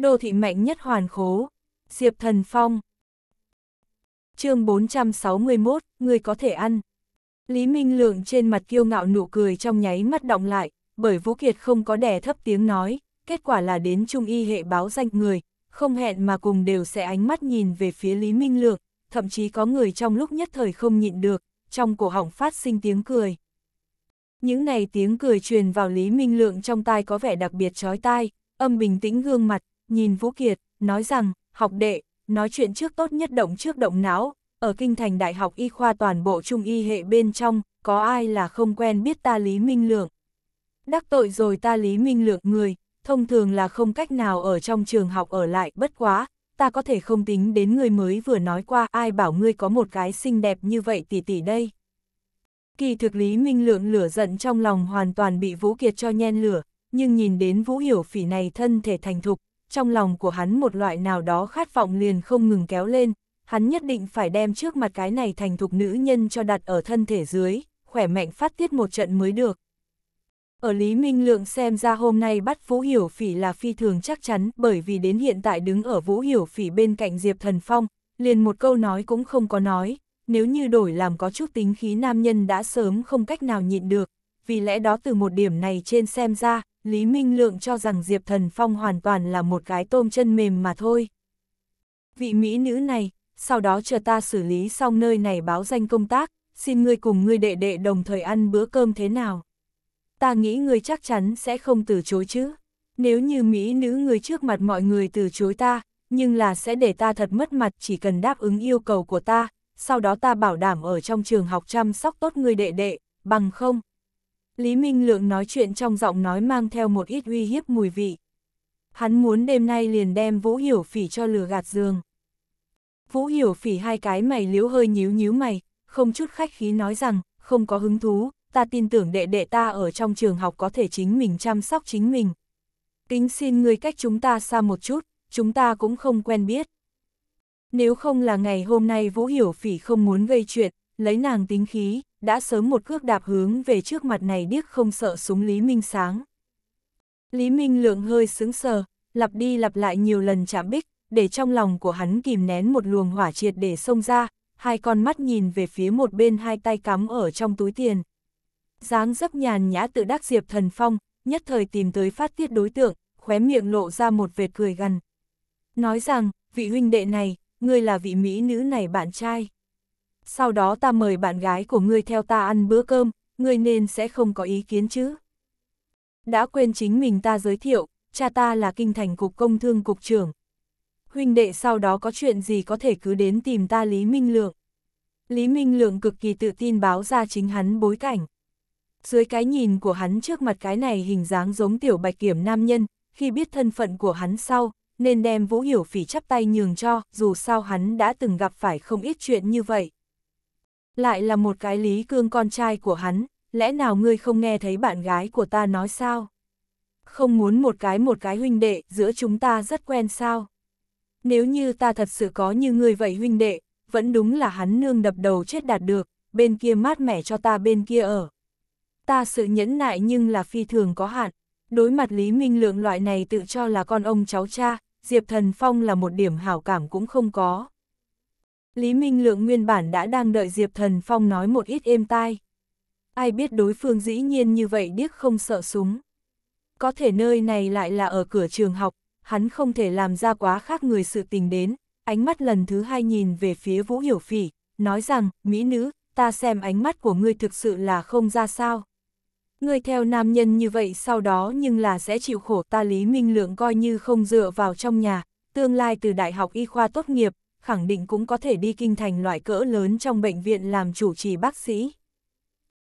Đô thị mạnh nhất hoàn khố, Diệp Thần Phong. chương 461, người có thể ăn. Lý Minh Lượng trên mặt kiêu ngạo nụ cười trong nháy mắt động lại, bởi Vũ Kiệt không có đè thấp tiếng nói, kết quả là đến trung y hệ báo danh người, không hẹn mà cùng đều sẽ ánh mắt nhìn về phía Lý Minh Lượng, thậm chí có người trong lúc nhất thời không nhịn được, trong cổ họng phát sinh tiếng cười. Những này tiếng cười truyền vào Lý Minh Lượng trong tai có vẻ đặc biệt chói tai, âm bình tĩnh gương mặt, nhìn Vũ Kiệt, nói rằng, học đệ, nói chuyện trước tốt nhất động trước động não, ở kinh thành đại học y khoa toàn bộ trung y hệ bên trong, có ai là không quen biết ta Lý Minh Lượng. Đắc tội rồi ta Lý Minh Lượng người, thông thường là không cách nào ở trong trường học ở lại, bất quá, ta có thể không tính đến người mới vừa nói qua, ai bảo ngươi có một cái xinh đẹp như vậy tỷ tỷ đây. Kỳ thực Lý Minh Lượng lửa giận trong lòng hoàn toàn bị Vũ Kiệt cho nhen lửa, nhưng nhìn đến Vũ Hiểu Phỉ này thân thể thành thục, trong lòng của hắn một loại nào đó khát vọng liền không ngừng kéo lên, hắn nhất định phải đem trước mặt cái này thành thục nữ nhân cho đặt ở thân thể dưới, khỏe mạnh phát tiết một trận mới được. Ở Lý Minh Lượng xem ra hôm nay bắt Vũ Hiểu Phỉ là phi thường chắc chắn bởi vì đến hiện tại đứng ở Vũ Hiểu Phỉ bên cạnh Diệp Thần Phong, liền một câu nói cũng không có nói, nếu như đổi làm có chút tính khí nam nhân đã sớm không cách nào nhịn được, vì lẽ đó từ một điểm này trên xem ra, Lý Minh Lượng cho rằng Diệp Thần Phong hoàn toàn là một cái tôm chân mềm mà thôi. Vị mỹ nữ này, sau đó chờ ta xử lý xong nơi này báo danh công tác, xin ngươi cùng ngươi đệ đệ đồng thời ăn bữa cơm thế nào. Ta nghĩ ngươi chắc chắn sẽ không từ chối chứ. Nếu như mỹ nữ ngươi trước mặt mọi người từ chối ta, nhưng là sẽ để ta thật mất mặt chỉ cần đáp ứng yêu cầu của ta, sau đó ta bảo đảm ở trong trường học chăm sóc tốt người đệ đệ, bằng không. Lý Minh Lượng nói chuyện trong giọng nói mang theo một ít uy hiếp mùi vị. Hắn muốn đêm nay liền đem Vũ Hiểu Phỉ cho lừa gạt giường. Vũ Hiểu Phỉ hai cái mày liếu hơi nhíu nhíu mày, không chút khách khí nói rằng, không có hứng thú, ta tin tưởng đệ đệ ta ở trong trường học có thể chính mình chăm sóc chính mình. Kính xin ngươi cách chúng ta xa một chút, chúng ta cũng không quen biết. Nếu không là ngày hôm nay Vũ Hiểu Phỉ không muốn gây chuyện, lấy nàng tính khí, đã sớm một cước đạp hướng về trước mặt này điếc không sợ súng Lý Minh Sáng. Lý Minh Lượng hơi sững sờ, lặp đi lặp lại nhiều lần chạm bích, để trong lòng của hắn kìm nén một luồng hỏa triệt để xông ra, hai con mắt nhìn về phía một bên hai tay cắm ở trong túi tiền. dáng dấp nhàn nhã tự đắc Diệp Thần Phong, nhất thời tìm tới phát tiết đối tượng, khóe miệng lộ ra một vệt cười gần. Nói rằng, vị huynh đệ này, ngươi là vị mỹ nữ này bạn trai sau đó ta mời bạn gái của ngươi theo ta ăn bữa cơm, ngươi nên sẽ không có ý kiến chứ. Đã quên chính mình ta giới thiệu, cha ta là kinh thành cục công thương cục trưởng. Huynh đệ sau đó có chuyện gì có thể cứ đến tìm ta Lý Minh Lượng. Lý Minh Lượng cực kỳ tự tin báo ra chính hắn bối cảnh. Dưới cái nhìn của hắn trước mặt cái này hình dáng giống tiểu bạch kiểm nam nhân, khi biết thân phận của hắn sau, nên đem Vũ Hiểu Phỉ chắp tay nhường cho, dù sao hắn đã từng gặp phải không ít chuyện như vậy lại là một cái Lý Cương con trai của hắn, lẽ nào ngươi không nghe thấy bạn gái của ta nói sao? Không muốn một cái một cái huynh đệ, giữa chúng ta rất quen sao? Nếu như ta thật sự có như ngươi vậy huynh đệ, vẫn đúng là hắn nương đập đầu chết đạt được, bên kia mát mẻ cho ta bên kia ở. Ta sự nhẫn nại nhưng là phi thường có hạn, đối mặt Lý Minh Lượng loại này tự cho là con ông cháu cha, Diệp Thần Phong là một điểm hảo cảm cũng không có. Lý Minh Lượng nguyên bản đã đang đợi Diệp Thần Phong nói một ít êm tai. Ai biết đối phương dĩ nhiên như vậy điếc không sợ súng. Có thể nơi này lại là ở cửa trường học, hắn không thể làm ra quá khác người sự tình đến. Ánh mắt lần thứ hai nhìn về phía Vũ Hiểu Phỉ, nói rằng, Mỹ nữ, ta xem ánh mắt của ngươi thực sự là không ra sao. Ngươi theo nam nhân như vậy sau đó nhưng là sẽ chịu khổ ta Lý Minh Lượng coi như không dựa vào trong nhà, tương lai từ đại học y khoa tốt nghiệp, khẳng định cũng có thể đi kinh thành loại cỡ lớn trong bệnh viện làm chủ trì bác sĩ.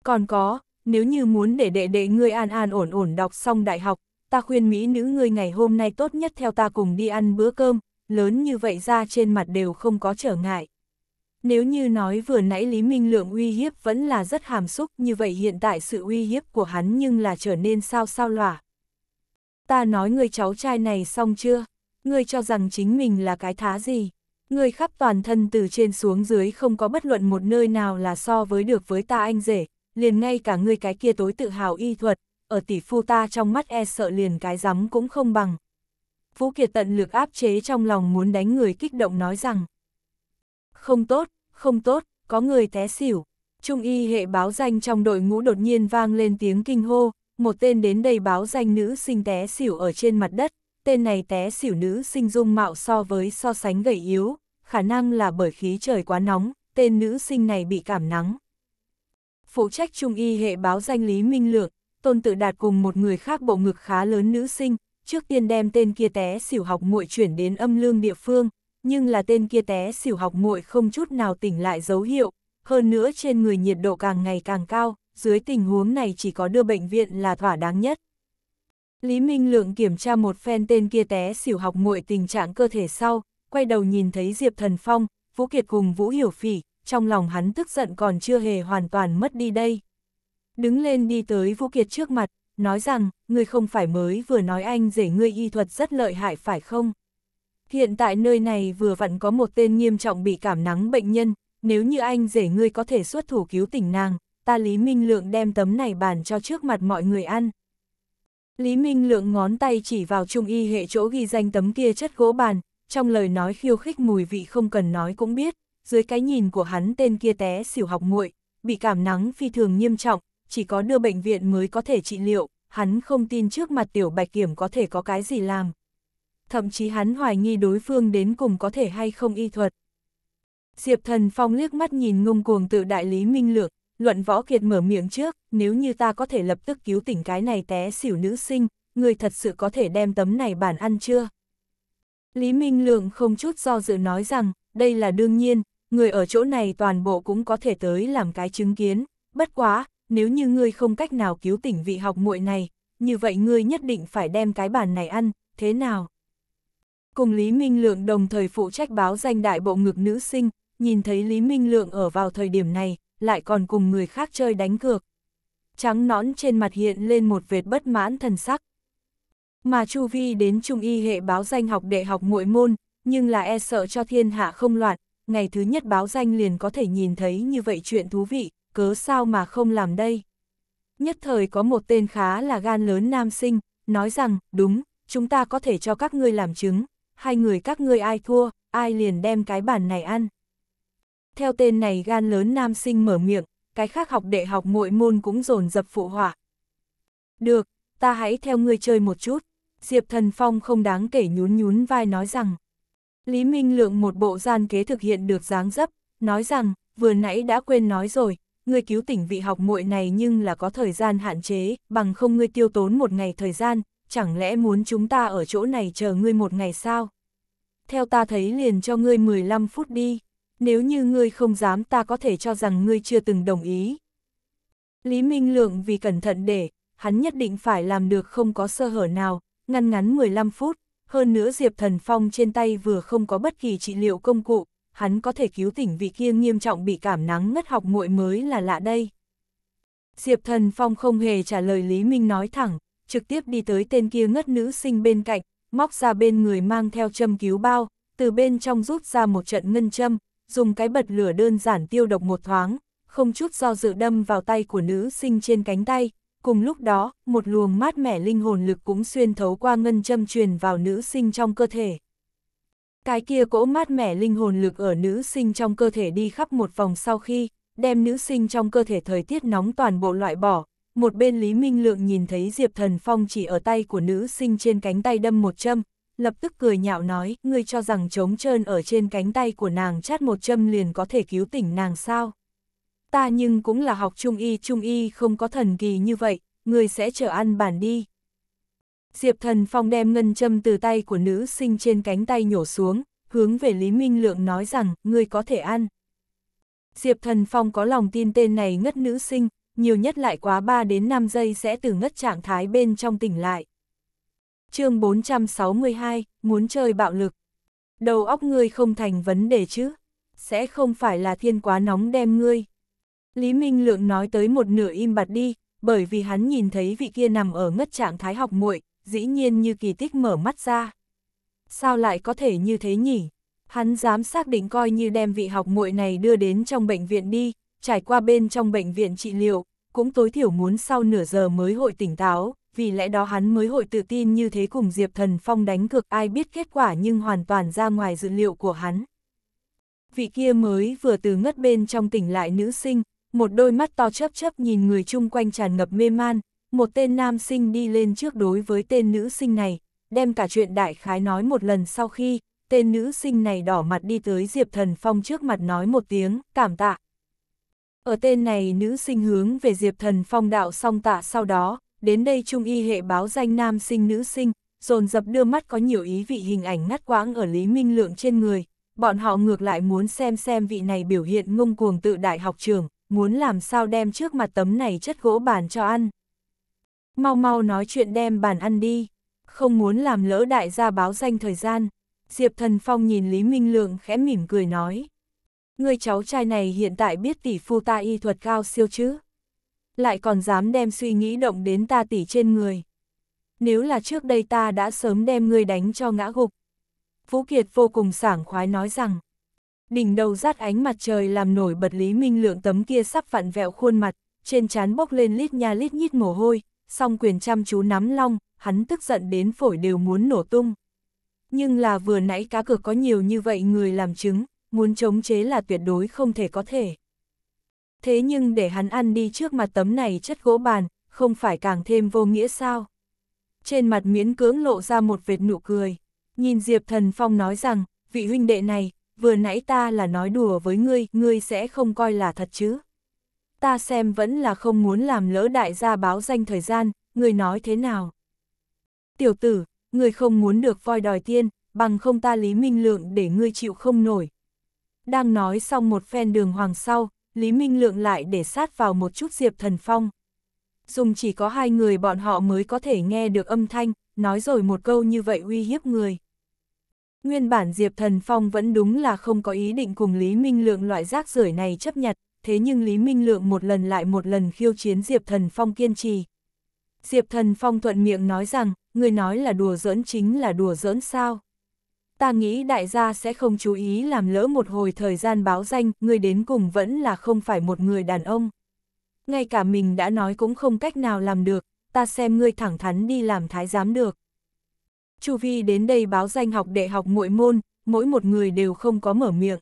Còn có, nếu như muốn để đệ đệ ngươi an an ổn ổn đọc xong đại học, ta khuyên mỹ nữ ngươi ngày hôm nay tốt nhất theo ta cùng đi ăn bữa cơm, lớn như vậy ra trên mặt đều không có trở ngại. Nếu như nói vừa nãy Lý Minh Lượng uy hiếp vẫn là rất hàm xúc như vậy hiện tại sự uy hiếp của hắn nhưng là trở nên sao sao lỏa. Ta nói người cháu trai này xong chưa? Ngươi cho rằng chính mình là cái thá gì? Người khắp toàn thân từ trên xuống dưới không có bất luận một nơi nào là so với được với ta anh rể, liền ngay cả người cái kia tối tự hào y thuật, ở tỷ phu ta trong mắt e sợ liền cái rắm cũng không bằng. Vũ Kiệt tận lực áp chế trong lòng muốn đánh người kích động nói rằng Không tốt, không tốt, có người té xỉu. Trung y hệ báo danh trong đội ngũ đột nhiên vang lên tiếng kinh hô, một tên đến đây báo danh nữ sinh té xỉu ở trên mặt đất tên này té xỉu nữ sinh dung mạo so với so sánh gầy yếu, khả năng là bởi khí trời quá nóng, tên nữ sinh này bị cảm nắng. Phụ trách trung y hệ báo danh Lý Minh Lượng, Tôn Tự Đạt cùng một người khác bộ ngực khá lớn nữ sinh, trước tiên đem tên kia té xỉu học muội chuyển đến âm lương địa phương, nhưng là tên kia té xỉu học muội không chút nào tỉnh lại dấu hiệu, hơn nữa trên người nhiệt độ càng ngày càng cao, dưới tình huống này chỉ có đưa bệnh viện là thỏa đáng nhất. Lý Minh Lượng kiểm tra một phen tên kia té xỉu học nguội tình trạng cơ thể sau, quay đầu nhìn thấy Diệp Thần Phong, Vũ Kiệt cùng Vũ Hiểu Phỉ, trong lòng hắn tức giận còn chưa hề hoàn toàn mất đi đây. Đứng lên đi tới Vũ Kiệt trước mặt, nói rằng, người không phải mới vừa nói anh rể ngươi y thuật rất lợi hại phải không? Hiện tại nơi này vừa vặn có một tên nghiêm trọng bị cảm nắng bệnh nhân, nếu như anh rể ngươi có thể xuất thủ cứu tỉnh nàng, ta Lý Minh Lượng đem tấm này bàn cho trước mặt mọi người ăn. Lý Minh Lượng ngón tay chỉ vào trung y hệ chỗ ghi danh tấm kia chất gỗ bàn, trong lời nói khiêu khích mùi vị không cần nói cũng biết, dưới cái nhìn của hắn tên kia té xỉu học muội, bị cảm nắng phi thường nghiêm trọng, chỉ có đưa bệnh viện mới có thể trị liệu, hắn không tin trước mặt tiểu bạch kiểm có thể có cái gì làm. Thậm chí hắn hoài nghi đối phương đến cùng có thể hay không y thuật. Diệp thần phong liếc mắt nhìn ngông cuồng tự đại Lý Minh Lượng, Luận võ kiệt mở miệng trước, nếu như ta có thể lập tức cứu tỉnh cái này té xỉu nữ sinh, người thật sự có thể đem tấm này bản ăn chưa? Lý Minh Lượng không chút do dự nói rằng, đây là đương nhiên, người ở chỗ này toàn bộ cũng có thể tới làm cái chứng kiến, bất quá, nếu như ngươi không cách nào cứu tỉnh vị học muội này, như vậy ngươi nhất định phải đem cái bản này ăn, thế nào? Cùng Lý Minh Lượng đồng thời phụ trách báo danh đại bộ ngực nữ sinh, nhìn thấy Lý Minh Lượng ở vào thời điểm này, lại còn cùng người khác chơi đánh cược. Trắng nõn trên mặt hiện lên một vệt bất mãn thần sắc. Mà Chu Vi đến trung y hệ báo danh học đệ học muội môn, nhưng là e sợ cho thiên hạ không loạn, ngày thứ nhất báo danh liền có thể nhìn thấy như vậy chuyện thú vị, cớ sao mà không làm đây. Nhất thời có một tên khá là gan lớn nam sinh, nói rằng, đúng, chúng ta có thể cho các ngươi làm chứng, hai người các ngươi ai thua, ai liền đem cái bản này ăn theo tên này gan lớn nam sinh mở miệng, cái khác học đệ học muội môn cũng dồn dập phụ họa. Được, ta hãy theo ngươi chơi một chút. Diệp Thần Phong không đáng kể nhún nhún vai nói rằng. Lý Minh Lượng một bộ gian kế thực hiện được dáng dấp, nói rằng, vừa nãy đã quên nói rồi, ngươi cứu tỉnh vị học muội này nhưng là có thời gian hạn chế, bằng không ngươi tiêu tốn một ngày thời gian, chẳng lẽ muốn chúng ta ở chỗ này chờ ngươi một ngày sao? Theo ta thấy liền cho ngươi 15 phút đi nếu như ngươi không dám ta có thể cho rằng ngươi chưa từng đồng ý. Lý Minh Lượng vì cẩn thận để, hắn nhất định phải làm được không có sơ hở nào, ngăn ngắn 15 phút, hơn nữa Diệp Thần Phong trên tay vừa không có bất kỳ trị liệu công cụ, hắn có thể cứu tỉnh vị kia nghiêm trọng bị cảm nắng ngất học muội mới là lạ đây. Diệp Thần Phong không hề trả lời Lý Minh nói thẳng, trực tiếp đi tới tên kia ngất nữ sinh bên cạnh, móc ra bên người mang theo châm cứu bao, từ bên trong rút ra một trận ngân châm, dùng cái bật lửa đơn giản tiêu độc một thoáng, không chút do dự đâm vào tay của nữ sinh trên cánh tay. Cùng lúc đó, một luồng mát mẻ linh hồn lực cũng xuyên thấu qua ngân châm truyền vào nữ sinh trong cơ thể. Cái kia cỗ mát mẻ linh hồn lực ở nữ sinh trong cơ thể đi khắp một vòng sau khi, đem nữ sinh trong cơ thể thời tiết nóng toàn bộ loại bỏ. Một bên Lý Minh Lượng nhìn thấy Diệp Thần Phong chỉ ở tay của nữ sinh trên cánh tay đâm một châm, lập tức cười nhạo nói, ngươi cho rằng trống trơn ở trên cánh tay của nàng chát một châm liền có thể cứu tỉnh nàng sao. Ta nhưng cũng là học trung y, trung y không có thần kỳ như vậy, ngươi sẽ chờ ăn bản đi. Diệp thần phong đem ngân châm từ tay của nữ sinh trên cánh tay nhổ xuống, hướng về Lý Minh Lượng nói rằng, ngươi có thể ăn. Diệp thần phong có lòng tin tên này ngất nữ sinh, nhiều nhất lại quá 3 đến 5 giây sẽ từ ngất trạng thái bên trong tỉnh lại chương 462, muốn chơi bạo lực. Đầu óc ngươi không thành vấn đề chứ, sẽ không phải là thiên quá nóng đem ngươi. Lý Minh Lượng nói tới một nửa im bặt đi, bởi vì hắn nhìn thấy vị kia nằm ở ngất trạng thái học muội, dĩ nhiên như kỳ tích mở mắt ra. Sao lại có thể như thế nhỉ? Hắn dám xác định coi như đem vị học muội này đưa đến trong bệnh viện đi, trải qua bên trong bệnh viện trị liệu, cũng tối thiểu muốn sau nửa giờ mới hội tỉnh táo, vì lẽ đó hắn mới hội tự tin như thế cùng Diệp Thần Phong đánh cược ai biết kết quả nhưng hoàn toàn ra ngoài dự liệu của hắn. Vị kia mới vừa từ ngất bên trong tỉnh lại nữ sinh, một đôi mắt to chớp chớp nhìn người chung quanh tràn ngập mê man, một tên nam sinh đi lên trước đối với tên nữ sinh này, đem cả chuyện đại khái nói một lần sau khi, tên nữ sinh này đỏ mặt đi tới Diệp Thần Phong trước mặt nói một tiếng, cảm tạ. Ở tên này nữ sinh hướng về Diệp Thần Phong đạo song tạ sau đó, đến đây trung y hệ báo danh nam sinh nữ sinh, dồn dập đưa mắt có nhiều ý vị hình ảnh ngắt quãng ở Lý Minh Lượng trên người, bọn họ ngược lại muốn xem xem vị này biểu hiện ngông cuồng tự đại học trường, muốn làm sao đem trước mặt tấm này chất gỗ bàn cho ăn. Mau mau nói chuyện đem bàn ăn đi, không muốn làm lỡ đại gia báo danh thời gian. Diệp Thần Phong nhìn Lý Minh Lượng khẽ mỉm cười nói. Người cháu trai này hiện tại biết tỷ phu ta y thuật cao siêu chứ? lại còn dám đem suy nghĩ động đến ta tỷ trên người. Nếu là trước đây ta đã sớm đem ngươi đánh cho ngã gục. Vũ Kiệt vô cùng sảng khoái nói rằng, đỉnh đầu rát ánh mặt trời làm nổi bật Lý Minh Lượng tấm kia sắp vặn vẹo khuôn mặt, trên trán bốc lên lít nha lít nhít mồ hôi, song quyền chăm chú nắm long, hắn tức giận đến phổi đều muốn nổ tung. Nhưng là vừa nãy cá cược có nhiều như vậy người làm chứng, muốn chống chế là tuyệt đối không thể có thể thế nhưng để hắn ăn đi trước mặt tấm này chất gỗ bàn, không phải càng thêm vô nghĩa sao. Trên mặt miễn cưỡng lộ ra một vệt nụ cười, nhìn Diệp Thần Phong nói rằng, vị huynh đệ này, vừa nãy ta là nói đùa với ngươi, ngươi sẽ không coi là thật chứ. Ta xem vẫn là không muốn làm lỡ đại gia báo danh thời gian, ngươi nói thế nào. Tiểu tử, ngươi không muốn được voi đòi tiên, bằng không ta lý minh lượng để ngươi chịu không nổi. Đang nói xong một phen đường hoàng sau, Lý Minh Lượng lại để sát vào một chút Diệp Thần Phong. Dùng chỉ có hai người bọn họ mới có thể nghe được âm thanh, nói rồi một câu như vậy uy hiếp người. Nguyên bản Diệp Thần Phong vẫn đúng là không có ý định cùng Lý Minh Lượng loại rác rưởi này chấp nhận, thế nhưng Lý Minh Lượng một lần lại một lần khiêu chiến Diệp Thần Phong kiên trì. Diệp Thần Phong thuận miệng nói rằng, người nói là đùa giỡn chính là đùa giỡn sao? ta nghĩ đại gia sẽ không chú ý làm lỡ một hồi thời gian báo danh, người đến cùng vẫn là không phải một người đàn ông. Ngay cả mình đã nói cũng không cách nào làm được, ta xem ngươi thẳng thắn đi làm thái giám được. Chu Vi đến đây báo danh học đệ học muội môn, mỗi một người đều không có mở miệng.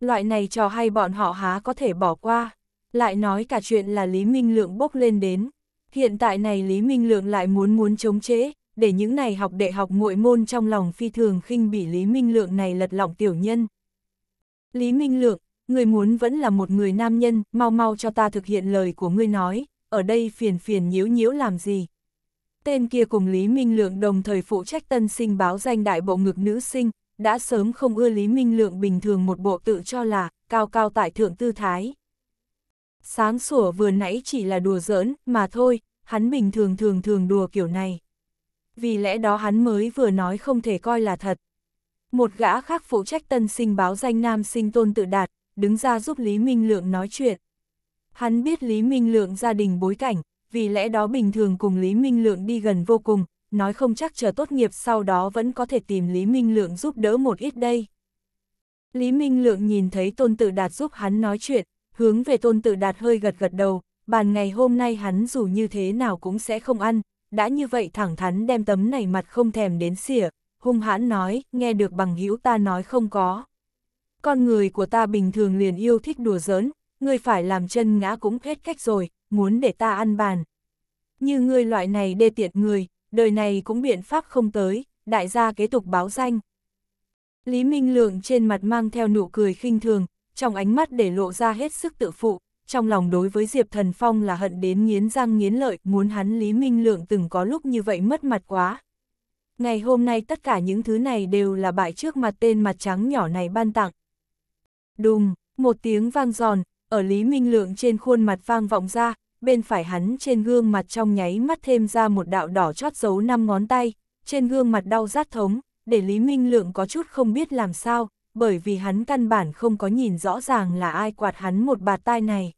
Loại này trò hay bọn họ há có thể bỏ qua, lại nói cả chuyện là Lý Minh Lượng bốc lên đến. Hiện tại này Lý Minh Lượng lại muốn muốn chống chế, để những này học đệ học muội môn trong lòng phi thường khinh bỉ Lý Minh Lượng này lật lỏng tiểu nhân. Lý Minh Lượng, người muốn vẫn là một người nam nhân, mau mau cho ta thực hiện lời của ngươi nói, ở đây phiền phiền nhiễu nhiễu làm gì. Tên kia cùng Lý Minh Lượng đồng thời phụ trách tân sinh báo danh đại bộ ngực nữ sinh, đã sớm không ưa Lý Minh Lượng bình thường một bộ tự cho là, cao cao tại thượng tư thái. Sáng sủa vừa nãy chỉ là đùa giỡn, mà thôi, hắn bình thường thường thường đùa kiểu này vì lẽ đó hắn mới vừa nói không thể coi là thật. Một gã khác phụ trách tân sinh báo danh nam sinh tôn tự đạt, đứng ra giúp Lý Minh Lượng nói chuyện. Hắn biết Lý Minh Lượng gia đình bối cảnh, vì lẽ đó bình thường cùng Lý Minh Lượng đi gần vô cùng, nói không chắc chờ tốt nghiệp sau đó vẫn có thể tìm Lý Minh Lượng giúp đỡ một ít đây. Lý Minh Lượng nhìn thấy Tôn Tự Đạt giúp hắn nói chuyện, hướng về Tôn Tự Đạt hơi gật gật đầu, bàn ngày hôm nay hắn dù như thế nào cũng sẽ không ăn, đã như vậy thẳng thắn đem tấm này mặt không thèm đến xỉa, hung hãn nói, nghe được bằng hữu ta nói không có. Con người của ta bình thường liền yêu thích đùa giỡn, ngươi phải làm chân ngã cũng hết cách rồi, muốn để ta ăn bàn. Như ngươi loại này đê tiện người, đời này cũng biện pháp không tới, đại gia kế tục báo danh. Lý Minh Lượng trên mặt mang theo nụ cười khinh thường, trong ánh mắt để lộ ra hết sức tự phụ, trong lòng đối với Diệp Thần Phong là hận đến nghiến răng nghiến lợi, muốn hắn Lý Minh Lượng từng có lúc như vậy mất mặt quá. Ngày hôm nay tất cả những thứ này đều là bại trước mặt tên mặt trắng nhỏ này ban tặng. Đùng, một tiếng vang giòn, ở Lý Minh Lượng trên khuôn mặt vang vọng ra, bên phải hắn trên gương mặt trong nháy mắt thêm ra một đạo đỏ chót dấu năm ngón tay, trên gương mặt đau rát thống, để Lý Minh Lượng có chút không biết làm sao, bởi vì hắn căn bản không có nhìn rõ ràng là ai quạt hắn một bạt tai này.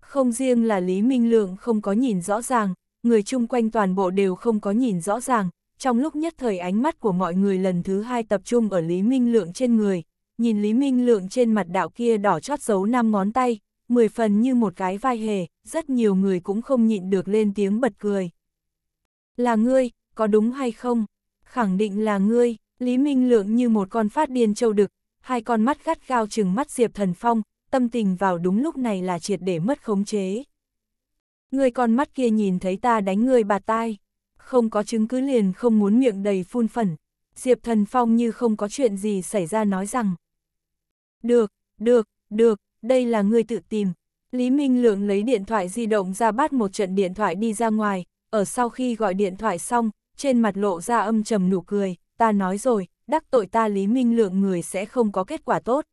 Không riêng là Lý Minh Lượng không có nhìn rõ ràng, người chung quanh toàn bộ đều không có nhìn rõ ràng, trong lúc nhất thời ánh mắt của mọi người lần thứ hai tập trung ở Lý Minh Lượng trên người, nhìn Lý Minh Lượng trên mặt đạo kia đỏ chót dấu năm ngón tay, mười phần như một cái vai hề, rất nhiều người cũng không nhịn được lên tiếng bật cười. Là ngươi, có đúng hay không? Khẳng định là ngươi, Lý Minh Lượng như một con phát điên châu đực, hai con mắt gắt gao chừng mắt Diệp Thần Phong, tâm tình vào đúng lúc này là triệt để mất khống chế. Người con mắt kia nhìn thấy ta đánh người bà tai, không có chứng cứ liền không muốn miệng đầy phun phẩn, Diệp Thần Phong như không có chuyện gì xảy ra nói rằng. Được, được, được, đây là người tự tìm. Lý Minh Lượng lấy điện thoại di động ra bắt một trận điện thoại đi ra ngoài, ở sau khi gọi điện thoại xong, trên mặt lộ ra âm trầm nụ cười ta nói rồi, đắc tội ta Lý Minh Lượng người sẽ không có kết quả tốt.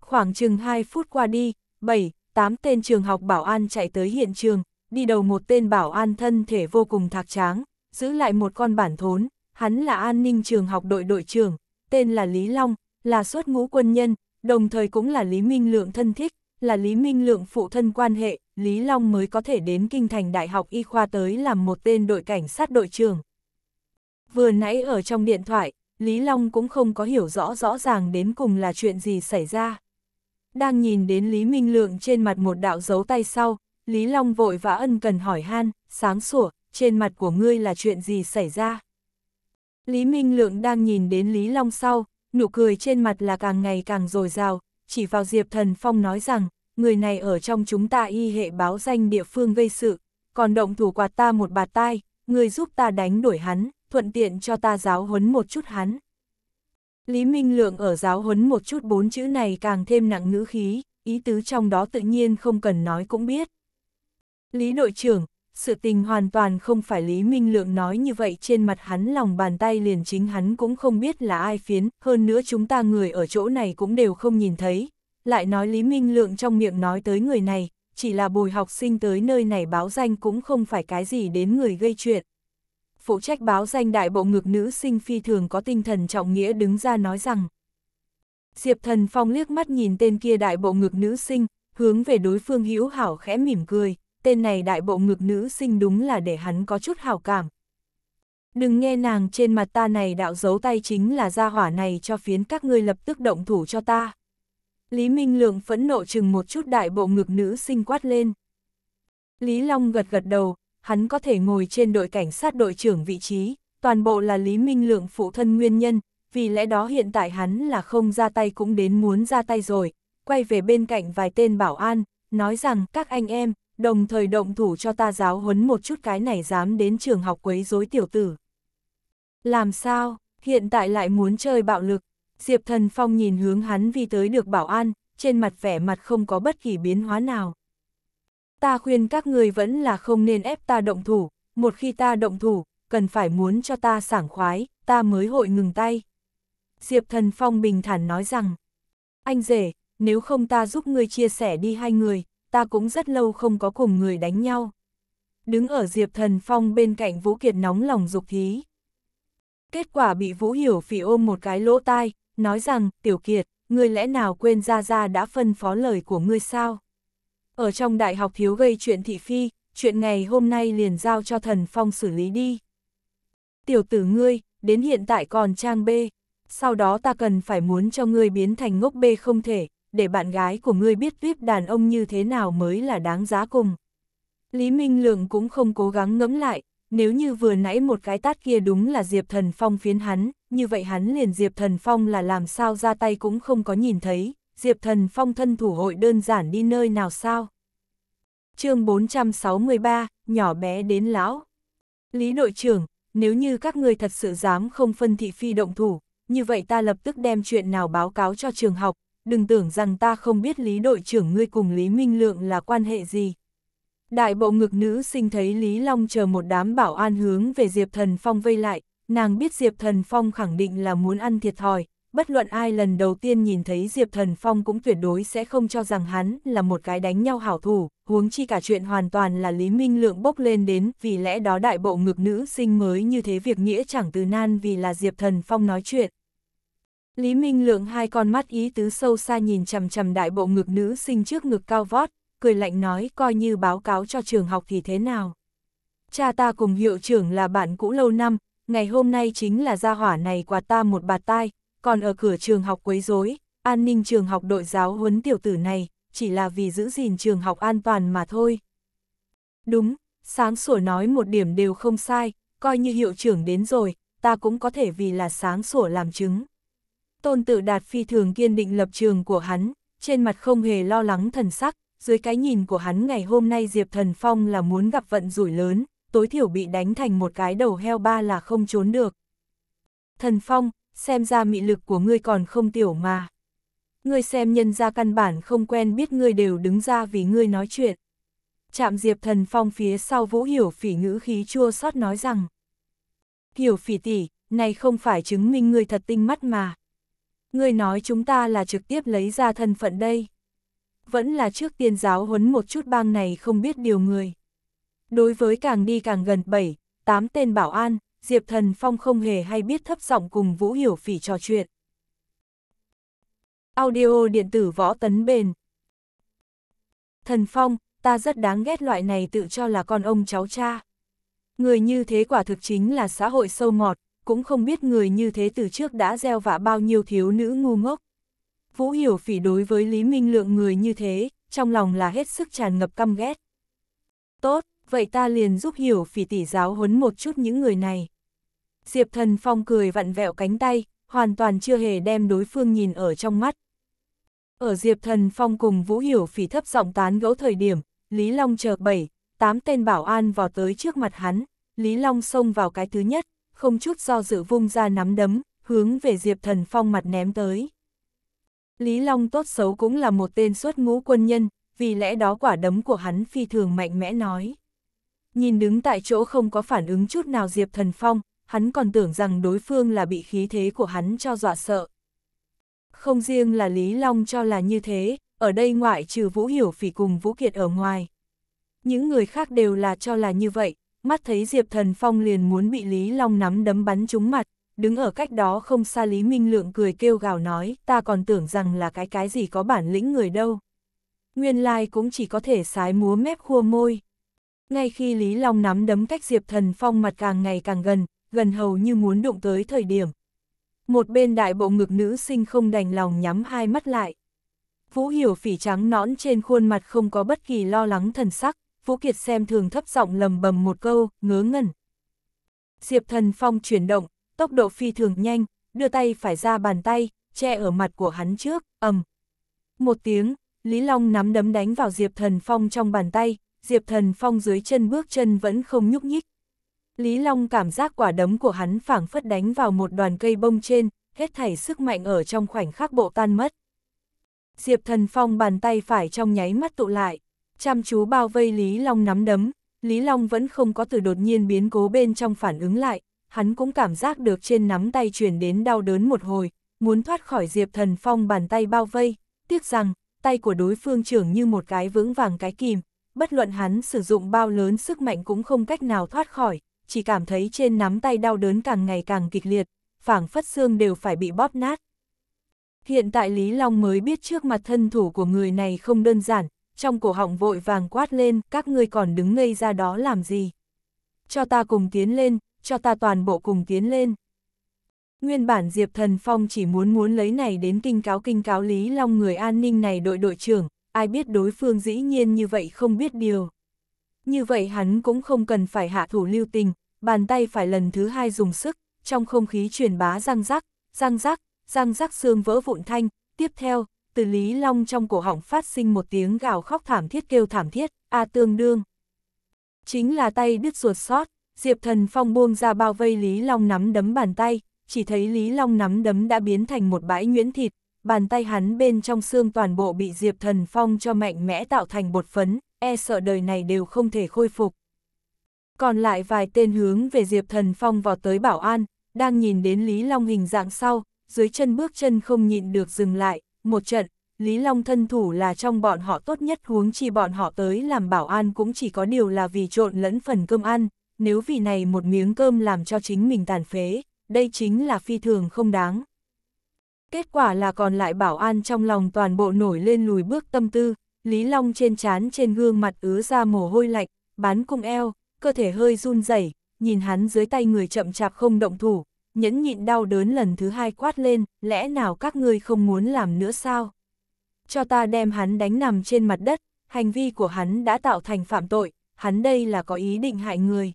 Khoảng chừng 2 phút qua đi, 7, 8 tên trường học bảo an chạy tới hiện trường, đi đầu một tên bảo an thân thể vô cùng thạc tráng, giữ lại một con bản thốn, hắn là an ninh trường học đội đội trưởng, tên là Lý Long, là xuất ngũ quân nhân, đồng thời cũng là Lý Minh Lượng thân thích, là Lý Minh Lượng phụ thân quan hệ, Lý Long mới có thể đến kinh thành Đại học Y khoa tới làm một tên đội cảnh sát đội trưởng. Vừa nãy ở trong điện thoại, Lý Long cũng không có hiểu rõ rõ ràng đến cùng là chuyện gì xảy ra. Đang nhìn đến Lý Minh Lượng trên mặt một đạo dấu tay sau, Lý Long vội vã ân cần hỏi han, sáng sủa, trên mặt của ngươi là chuyện gì xảy ra? Lý Minh Lượng đang nhìn đến Lý Long sau, nụ cười trên mặt là càng ngày càng dồi dào, chỉ vào Diệp Thần Phong nói rằng, người này ở trong chúng ta y hệ báo danh địa phương gây sự, còn động thủ quạt ta một bạt tai, người giúp ta đánh đuổi hắn thuận tiện cho ta giáo huấn một chút hắn. Lý Minh Lượng ở giáo huấn một chút bốn chữ này càng thêm nặng ngữ khí, ý tứ trong đó tự nhiên không cần nói cũng biết. Lý đội trưởng, sự tình hoàn toàn không phải Lý Minh Lượng nói như vậy trên mặt hắn lòng bàn tay liền chính hắn cũng không biết là ai phiến, hơn nữa chúng ta người ở chỗ này cũng đều không nhìn thấy. Lại nói Lý Minh Lượng trong miệng nói tới người này, chỉ là bồi học sinh tới nơi này báo danh cũng không phải cái gì đến người gây chuyện phụ trách báo danh đại bộ ngực nữ sinh phi thường có tinh thần trọng nghĩa đứng ra nói rằng. Diệp Thần Phong liếc mắt nhìn tên kia đại bộ ngực nữ sinh, hướng về đối phương hữu hảo khẽ mỉm cười, tên này đại bộ ngực nữ sinh đúng là để hắn có chút hảo cảm. Đừng nghe nàng trên mặt ta này đạo giấu tay chính là gia hỏa này cho phiến các ngươi lập tức động thủ cho ta. Lý Minh Lượng phẫn nộ chừng một chút đại bộ ngực nữ sinh quát lên. Lý Long gật gật đầu, hắn có thể ngồi trên đội cảnh sát đội trưởng vị trí, toàn bộ là Lý Minh Lượng phụ thân nguyên nhân, vì lẽ đó hiện tại hắn là không ra tay cũng đến muốn ra tay rồi, quay về bên cạnh vài tên bảo an, nói rằng các anh em, đồng thời động thủ cho ta giáo huấn một chút cái này dám đến trường học quấy rối tiểu tử. Làm sao, hiện tại lại muốn chơi bạo lực, Diệp Thần Phong nhìn hướng hắn vì tới được bảo an, trên mặt vẻ mặt không có bất kỳ biến hóa nào. Ta khuyên các người vẫn là không nên ép ta động thủ, một khi ta động thủ, cần phải muốn cho ta sảng khoái, ta mới hội ngừng tay. Diệp Thần Phong bình thản nói rằng, anh rể, nếu không ta giúp ngươi chia sẻ đi hai người, ta cũng rất lâu không có cùng người đánh nhau. Đứng ở Diệp Thần Phong bên cạnh Vũ Kiệt nóng lòng dục thí. Kết quả bị Vũ Hiểu phỉ ôm một cái lỗ tai, nói rằng, Tiểu Kiệt, ngươi lẽ nào quên ra ra đã phân phó lời của ngươi sao? Ở trong đại học thiếu gây chuyện thị phi, chuyện ngày hôm nay liền giao cho thần phong xử lý đi. Tiểu tử ngươi, đến hiện tại còn trang b sau đó ta cần phải muốn cho ngươi biến thành ngốc b không thể, để bạn gái của ngươi biết tuyếp đàn ông như thế nào mới là đáng giá cùng. Lý Minh Lượng cũng không cố gắng ngẫm lại, nếu như vừa nãy một cái tát kia đúng là Diệp Thần Phong phiến hắn, như vậy hắn liền Diệp Thần Phong là làm sao ra tay cũng không có nhìn thấy, Diệp Thần Phong thân thủ hội đơn giản đi nơi nào sao? chương 463, nhỏ bé đến lão. Lý đội trưởng, nếu như các người thật sự dám không phân thị phi động thủ, như vậy ta lập tức đem chuyện nào báo cáo cho trường học, đừng tưởng rằng ta không biết Lý đội trưởng ngươi cùng Lý Minh Lượng là quan hệ gì. Đại bộ ngực nữ sinh thấy Lý Long chờ một đám bảo an hướng về Diệp Thần Phong vây lại, nàng biết Diệp Thần Phong khẳng định là muốn ăn thiệt thòi, bất luận ai lần đầu tiên nhìn thấy Diệp Thần Phong cũng tuyệt đối sẽ không cho rằng hắn là một cái đánh nhau hảo thủ, huống chi cả chuyện hoàn toàn là Lý Minh Lượng bốc lên đến, vì lẽ đó đại bộ ngực nữ sinh mới như thế việc nghĩa chẳng từ nan vì là Diệp Thần Phong nói chuyện. Lý Minh Lượng hai con mắt ý tứ sâu xa nhìn chằm chằm đại bộ ngực nữ sinh trước ngực cao vót, cười lạnh nói coi như báo cáo cho trường học thì thế nào. Cha ta cùng hiệu trưởng là bạn cũ lâu năm, ngày hôm nay chính là gia hỏa này quạt ta một bạt tai, còn ở cửa trường học quấy rối, an ninh trường học đội giáo huấn tiểu tử này, chỉ là vì giữ gìn trường học an toàn mà thôi. Đúng, sáng sủa nói một điểm đều không sai, coi như hiệu trưởng đến rồi, ta cũng có thể vì là sáng sủa làm chứng. Tôn tự đạt phi thường kiên định lập trường của hắn, trên mặt không hề lo lắng thần sắc, dưới cái nhìn của hắn ngày hôm nay Diệp Thần Phong là muốn gặp vận rủi lớn, tối thiểu bị đánh thành một cái đầu heo ba là không trốn được. Thần Phong, xem ra mị lực của ngươi còn không tiểu mà. Ngươi xem nhân ra căn bản không quen biết ngươi đều đứng ra vì ngươi nói chuyện. Chạm Diệp Thần Phong phía sau Vũ Hiểu Phỉ ngữ khí chua xót nói rằng. Hiểu Phỉ tỷ, này không phải chứng minh ngươi thật tinh mắt mà. Ngươi nói chúng ta là trực tiếp lấy ra thân phận đây. Vẫn là trước tiên giáo huấn một chút bang này không biết điều người. Đối với càng đi càng gần 7, 8 tên bảo an, Diệp Thần Phong không hề hay biết thấp giọng cùng Vũ Hiểu Phỉ trò chuyện. Audio điện tử võ tấn bền. Thần Phong, ta rất đáng ghét loại này tự cho là con ông cháu cha. Người như thế quả thực chính là xã hội sâu ngọt, cũng không biết người như thế từ trước đã gieo vạ bao nhiêu thiếu nữ ngu ngốc. Vũ Hiểu Phỉ đối với Lý Minh Lượng người như thế, trong lòng là hết sức tràn ngập căm ghét. Tốt, vậy ta liền giúp Hiểu Phỉ tỷ giáo huấn một chút những người này. Diệp Thần Phong cười vặn vẹo cánh tay, hoàn toàn chưa hề đem đối phương nhìn ở trong mắt. Ở Diệp Thần Phong cùng Vũ Hiểu phỉ thấp giọng tán gẫu thời điểm, Lý Long chờ bảy, tám tên bảo an vào tới trước mặt hắn, Lý Long xông vào cái thứ nhất, không chút do dự vung ra nắm đấm, hướng về Diệp Thần Phong mặt ném tới. Lý Long tốt xấu cũng là một tên xuất ngũ quân nhân, vì lẽ đó quả đấm của hắn phi thường mạnh mẽ nói. Nhìn đứng tại chỗ không có phản ứng chút nào Diệp Thần Phong, hắn còn tưởng rằng đối phương là bị khí thế của hắn cho dọa sợ. Không riêng là Lý Long cho là như thế, ở đây ngoại trừ Vũ Hiểu Phỉ cùng Vũ Kiệt ở ngoài. Những người khác đều là cho là như vậy, mắt thấy Diệp Thần Phong liền muốn bị Lý Long nắm đấm bắn trúng mặt, đứng ở cách đó không xa Lý Minh Lượng cười kêu gào nói, ta còn tưởng rằng là cái cái gì có bản lĩnh người đâu. Nguyên lai cũng chỉ có thể sái múa mép khua môi. Ngay khi Lý Long nắm đấm cách Diệp Thần Phong mặt càng ngày càng gần, gần hầu như muốn đụng tới thời điểm. Một bên đại bộ ngực nữ sinh không đành lòng nhắm hai mắt lại. Vũ Hiểu phỉ trắng nõn trên khuôn mặt không có bất kỳ lo lắng thần sắc, Vũ Kiệt xem thường thấp giọng lầm bầm một câu, ngớ ngẩn. Diệp thần phong chuyển động, tốc độ phi thường nhanh, đưa tay phải ra bàn tay, che ở mặt của hắn trước, ầm. Một tiếng, Lý Long nắm đấm đánh vào Diệp thần phong trong bàn tay, Diệp thần phong dưới chân bước chân vẫn không nhúc nhích, Lý Long cảm giác quả đấm của hắn phảng phất đánh vào một đoàn cây bông trên, hết thảy sức mạnh ở trong khoảnh khắc bộ tan mất. Diệp Thần Phong bàn tay phải trong nháy mắt tụ lại, chăm chú bao vây Lý Long nắm đấm, Lý Long vẫn không có từ đột nhiên biến cố bên trong phản ứng lại, hắn cũng cảm giác được trên nắm tay truyền đến đau đớn một hồi, muốn thoát khỏi Diệp Thần Phong bàn tay bao vây, tiếc rằng, tay của đối phương trưởng như một cái vững vàng cái kìm, bất luận hắn sử dụng bao lớn sức mạnh cũng không cách nào thoát khỏi, chỉ cảm thấy trên nắm tay đau đớn càng ngày càng kịch liệt, phảng phất xương đều phải bị bóp nát. Hiện tại Lý Long mới biết trước mặt thân thủ của người này không đơn giản, trong cổ họng vội vàng quát lên, các ngươi còn đứng ngây ra đó làm gì? Cho ta cùng tiến lên, cho ta toàn bộ cùng tiến lên. Nguyên bản Diệp Thần Phong chỉ muốn muốn lấy này đến kinh cáo kinh cáo Lý Long người an ninh này đội đội trưởng, ai biết đối phương dĩ nhiên như vậy không biết điều như vậy hắn cũng không cần phải hạ thủ lưu tình, bàn tay phải lần thứ hai dùng sức, trong không khí truyền bá răng rắc, răng rắc, răng rắc xương vỡ vụn thanh, tiếp theo, từ Lý Long trong cổ họng phát sinh một tiếng gào khóc thảm thiết kêu thảm thiết, a tương đương. Chính là tay đứt ruột sót, Diệp Thần Phong buông ra bao vây Lý Long nắm đấm bàn tay, chỉ thấy Lý Long nắm đấm đã biến thành một bãi nhuyễn thịt, bàn tay hắn bên trong xương toàn bộ bị Diệp Thần Phong cho mạnh mẽ tạo thành bột phấn, e sợ đời này đều không thể khôi phục. Còn lại vài tên hướng về Diệp Thần Phong vào tới bảo an, đang nhìn đến Lý Long hình dạng sau, dưới chân bước chân không nhịn được dừng lại, một trận, Lý Long thân thủ là trong bọn họ tốt nhất huống chi bọn họ tới làm bảo an cũng chỉ có điều là vì trộn lẫn phần cơm ăn, nếu vì này một miếng cơm làm cho chính mình tàn phế, đây chính là phi thường không đáng. Kết quả là còn lại bảo an trong lòng toàn bộ nổi lên lùi bước tâm tư, Lý Long trên trán trên gương mặt ứa ra mồ hôi lạnh, bán cung eo, cơ thể hơi run rẩy, nhìn hắn dưới tay người chậm chạp không động thủ, nhẫn nhịn đau đớn lần thứ hai quát lên, lẽ nào các ngươi không muốn làm nữa sao? Cho ta đem hắn đánh nằm trên mặt đất, hành vi của hắn đã tạo thành phạm tội, hắn đây là có ý định hại người.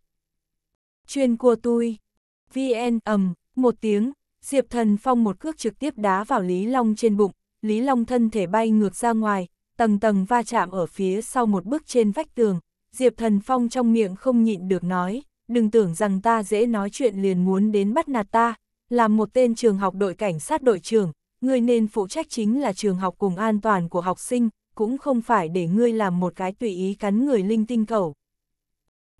Chuyên của tôi, VN ầm, một tiếng, Diệp Thần Phong một cước trực tiếp đá vào Lý Long trên bụng, Lý Long thân thể bay ngược ra ngoài, tầng tầng va chạm ở phía sau một bước trên vách tường, Diệp Thần Phong trong miệng không nhịn được nói, đừng tưởng rằng ta dễ nói chuyện liền muốn đến bắt nạt ta, làm một tên trường học đội cảnh sát đội trưởng, ngươi nên phụ trách chính là trường học cùng an toàn của học sinh, cũng không phải để ngươi làm một cái tùy ý cắn người linh tinh cầu.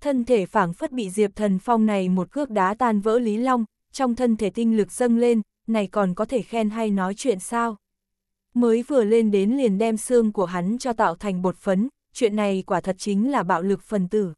Thân thể phảng phất bị Diệp Thần Phong này một cước đá tan vỡ Lý Long, trong thân thể tinh lực dâng lên, này còn có thể khen hay nói chuyện sao? mới vừa lên đến liền đem xương của hắn cho tạo thành bột phấn, chuyện này quả thật chính là bạo lực phần tử.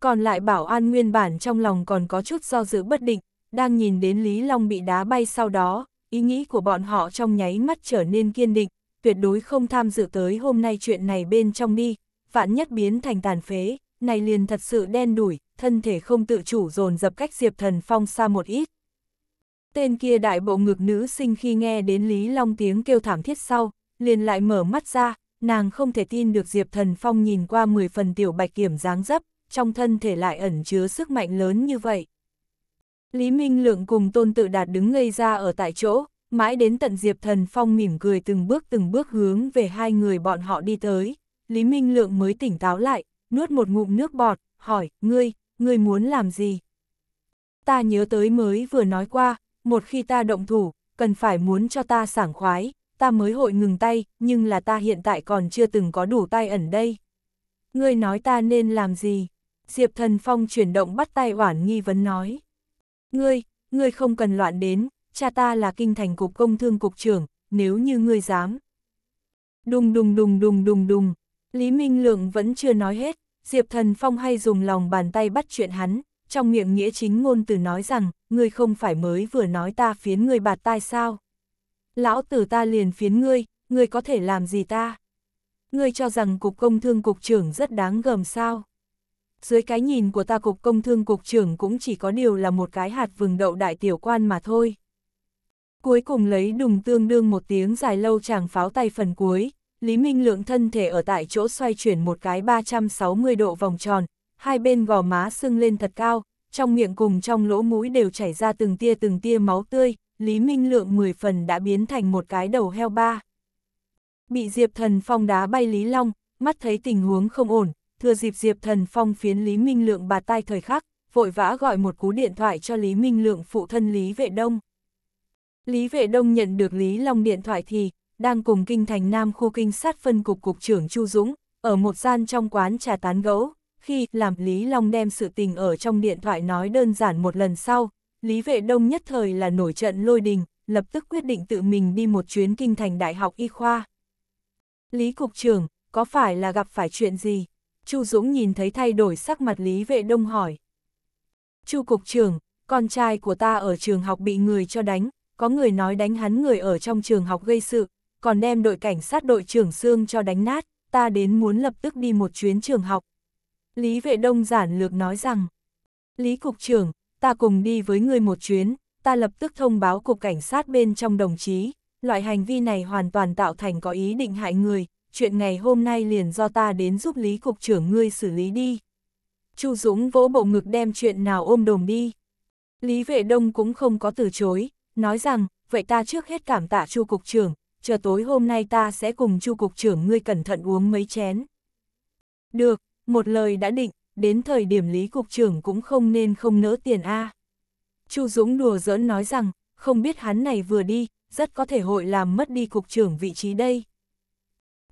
Còn lại bảo an nguyên bản trong lòng còn có chút do dự bất định, đang nhìn đến Lý Long bị đá bay sau đó, ý nghĩ của bọn họ trong nháy mắt trở nên kiên định, tuyệt đối không tham dự tới hôm nay chuyện này bên trong đi, vạn nhất biến thành tàn phế, này liền thật sự đen đủi, thân thể không tự chủ dồn dập cách Diệp Thần Phong xa một ít. Tên kia đại bộ ngực nữ sinh khi nghe đến Lý Long tiếng kêu thảm thiết sau, liền lại mở mắt ra, nàng không thể tin được Diệp Thần Phong nhìn qua 10 phần tiểu bạch kiểm dáng dấp, trong thân thể lại ẩn chứa sức mạnh lớn như vậy. Lý Minh Lượng cùng tôn tự đạt đứng ngây ra ở tại chỗ, mãi đến tận Diệp Thần Phong mỉm cười từng bước từng bước hướng về hai người bọn họ đi tới, Lý Minh Lượng mới tỉnh táo lại, nuốt một ngụm nước bọt, hỏi, ngươi, ngươi muốn làm gì? Ta nhớ tới mới vừa nói qua, một khi ta động thủ, cần phải muốn cho ta sảng khoái, ta mới hội ngừng tay, nhưng là ta hiện tại còn chưa từng có đủ tay ẩn đây. Ngươi nói ta nên làm gì? Diệp Thần Phong chuyển động bắt tay oản nghi vấn nói. Ngươi, ngươi không cần loạn đến, cha ta là kinh thành cục công thương cục trưởng, nếu như ngươi dám. Đùng đùng đùng đùng đùng đùng, Lý Minh Lượng vẫn chưa nói hết, Diệp Thần Phong hay dùng lòng bàn tay bắt chuyện hắn, trong miệng nghĩa chính ngôn từ nói rằng, ngươi không phải mới vừa nói ta phiến ngươi bạt tai sao. Lão tử ta liền phiến ngươi, ngươi có thể làm gì ta? Ngươi cho rằng Cục Công Thương Cục trưởng rất đáng gờm sao? Dưới cái nhìn của ta Cục Công Thương Cục trưởng cũng chỉ có điều là một cái hạt vừng đậu đại tiểu quan mà thôi. Cuối cùng lấy đùng tương đương một tiếng dài lâu chàng pháo tay phần cuối, Lý Minh Lượng thân thể ở tại chỗ xoay chuyển một cái 360 độ vòng tròn, hai bên gò má sưng lên thật cao, trong miệng cùng trong lỗ mũi đều chảy ra từng tia từng tia máu tươi, Lý Minh Lượng 10 phần đã biến thành một cái đầu heo ba. Bị Diệp Thần Phong đá bay Lý Long, mắt thấy tình huống không ổn, thừa dịp Diệp Thần Phong phiến Lý Minh Lượng bà tai thời khắc, vội vã gọi một cú điện thoại cho Lý Minh Lượng phụ thân Lý Vệ Đông. Lý Vệ Đông nhận được Lý Long điện thoại thì, đang cùng kinh thành Nam khu kinh sát phân cục cục trưởng Chu Dũng, ở một gian trong quán trà tán gẫu, khi làm Lý Long đem sự tình ở trong điện thoại nói đơn giản một lần sau, Lý Vệ Đông nhất thời là nổi trận lôi đình, lập tức quyết định tự mình đi một chuyến kinh thành Đại học Y Khoa. Lý Cục trưởng, có phải là gặp phải chuyện gì? Chu Dũng nhìn thấy thay đổi sắc mặt Lý Vệ Đông hỏi. Chu Cục trưởng, con trai của ta ở trường học bị người cho đánh, có người nói đánh hắn người ở trong trường học gây sự, còn đem đội cảnh sát đội trưởng xương cho đánh nát, ta đến muốn lập tức đi một chuyến trường học. Lý Vệ Đông giản lược nói rằng, Lý Cục trưởng, ta cùng đi với người một chuyến, ta lập tức thông báo Cục Cảnh sát bên trong đồng chí, loại hành vi này hoàn toàn tạo thành có ý định hại người, chuyện ngày hôm nay liền do ta đến giúp Lý Cục trưởng ngươi xử lý đi. Chu Dũng vỗ bộ ngực đem chuyện nào ôm đồm đi. Lý Vệ Đông cũng không có từ chối, nói rằng, vậy ta trước hết cảm tạ Chu Cục trưởng, chờ tối hôm nay ta sẽ cùng Chu Cục trưởng ngươi cẩn thận uống mấy chén. Được, một lời đã định, đến thời điểm Lý Cục trưởng cũng không nên không nỡ tiền A. Chu Dũng đùa giỡn nói rằng, không biết hắn này vừa đi, rất có thể hội làm mất đi Cục trưởng vị trí đây.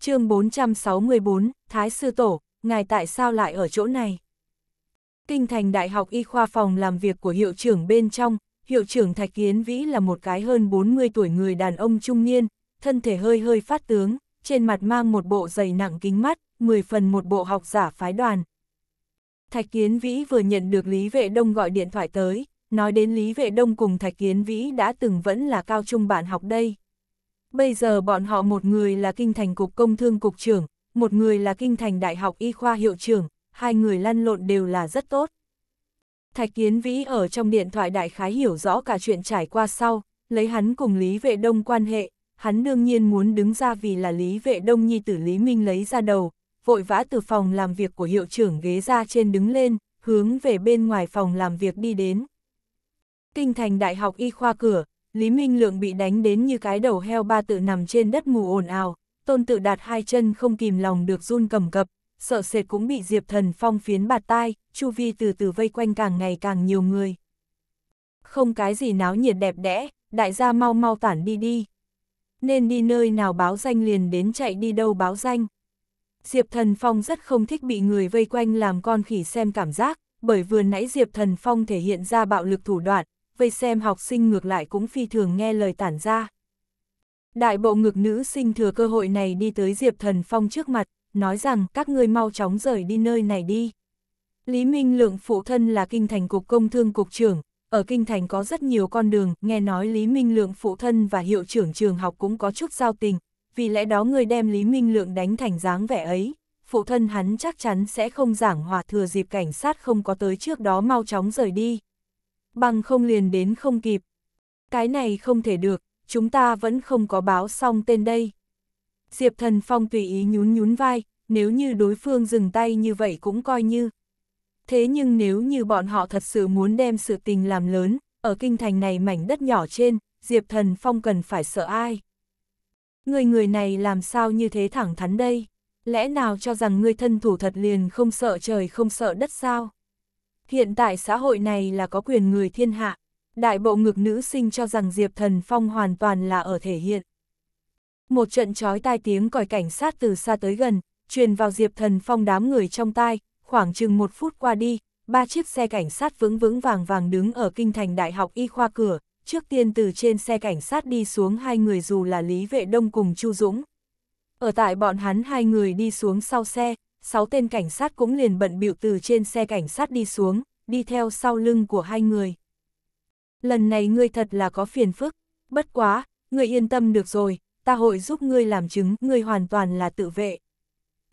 chương 464, Thái Sư Tổ, ngài tại sao lại ở chỗ này? Kinh thành Đại học Y khoa phòng làm việc của hiệu trưởng bên trong, hiệu trưởng Thạch Kiến Vĩ là một cái hơn 40 tuổi người đàn ông trung niên, thân thể hơi hơi phát tướng, trên mặt mang một bộ giày nặng kính mắt, 10 phần một bộ học giả phái đoàn. Thạch Kiến Vĩ vừa nhận được Lý Vệ Đông gọi điện thoại tới, nói đến Lý Vệ Đông cùng Thạch Kiến Vĩ đã từng vẫn là cao trung bạn học đây. Bây giờ bọn họ một người là kinh thành cục công thương cục trưởng, một người là kinh thành đại học y khoa hiệu trưởng, hai người lăn lộn đều là rất tốt. Thạch Kiến Vĩ ở trong điện thoại đại khái hiểu rõ cả chuyện trải qua sau, lấy hắn cùng Lý Vệ Đông quan hệ, hắn đương nhiên muốn đứng ra vì là Lý Vệ Đông nhi tử Lý Minh lấy ra đầu, vội vã từ phòng làm việc của hiệu trưởng ghế ra trên đứng lên, hướng về bên ngoài phòng làm việc đi đến. Kinh thành đại học y khoa cửa, Lý Minh Lượng bị đánh đến như cái đầu heo ba tự nằm trên đất mù ồn ào, tôn tự đạt hai chân không kìm lòng được run cầm cập, sợ sệt cũng bị Diệp Thần Phong phiến bạt tai, chu vi từ từ vây quanh càng ngày càng nhiều người. Không cái gì náo nhiệt đẹp đẽ, đại gia mau mau tản đi đi. Nên đi nơi nào báo danh liền đến chạy đi đâu báo danh. Diệp Thần Phong rất không thích bị người vây quanh làm con khỉ xem cảm giác, bởi vừa nãy Diệp Thần Phong thể hiện ra bạo lực thủ đoạn, vây xem học sinh ngược lại cũng phi thường nghe lời tản ra. Đại bộ ngược nữ sinh thừa cơ hội này đi tới Diệp Thần Phong trước mặt, nói rằng các ngươi mau chóng rời đi nơi này đi. Lý Minh Lượng phụ thân là kinh thành cục công thương cục trưởng, ở kinh thành có rất nhiều con đường, nghe nói Lý Minh Lượng phụ thân và hiệu trưởng trường học cũng có chút giao tình, vì lẽ đó người đem Lý Minh Lượng đánh thành dáng vẻ ấy, phụ thân hắn chắc chắn sẽ không giảng hòa thừa dịp cảnh sát không có tới trước đó mau chóng rời đi. Bằng không liền đến không kịp. Cái này không thể được, chúng ta vẫn không có báo xong tên đây. Diệp Thần Phong tùy ý nhún nhún vai, nếu như đối phương dừng tay như vậy cũng coi như. Thế nhưng nếu như bọn họ thật sự muốn đem sự tình làm lớn, ở kinh thành này mảnh đất nhỏ trên, Diệp Thần Phong cần phải sợ ai? Người người này làm sao như thế thẳng thắn đây? Lẽ nào cho rằng ngươi thân thủ thật liền không sợ trời không sợ đất sao? Hiện tại xã hội này là có quyền người thiên hạ. Đại bộ ngực nữ sinh cho rằng Diệp Thần Phong hoàn toàn là ở thể hiện. Một trận trói tai tiếng còi cảnh sát từ xa tới gần, truyền vào Diệp Thần Phong đám người trong tai, khoảng chừng một phút qua đi, ba chiếc xe cảnh sát vững vững vàng vàng đứng ở kinh thành Đại học Y khoa cửa, trước tiên từ trên xe cảnh sát đi xuống hai người dù là Lý Vệ Đông cùng Chu Dũng. Ở tại bọn hắn hai người đi xuống sau xe, sáu tên cảnh sát cũng liền bận bịu từ trên xe cảnh sát đi xuống, đi theo sau lưng của hai người. Lần này ngươi thật là có phiền phức, bất quá, ngươi yên tâm được rồi, ta hội giúp ngươi làm chứng, ngươi hoàn toàn là tự vệ.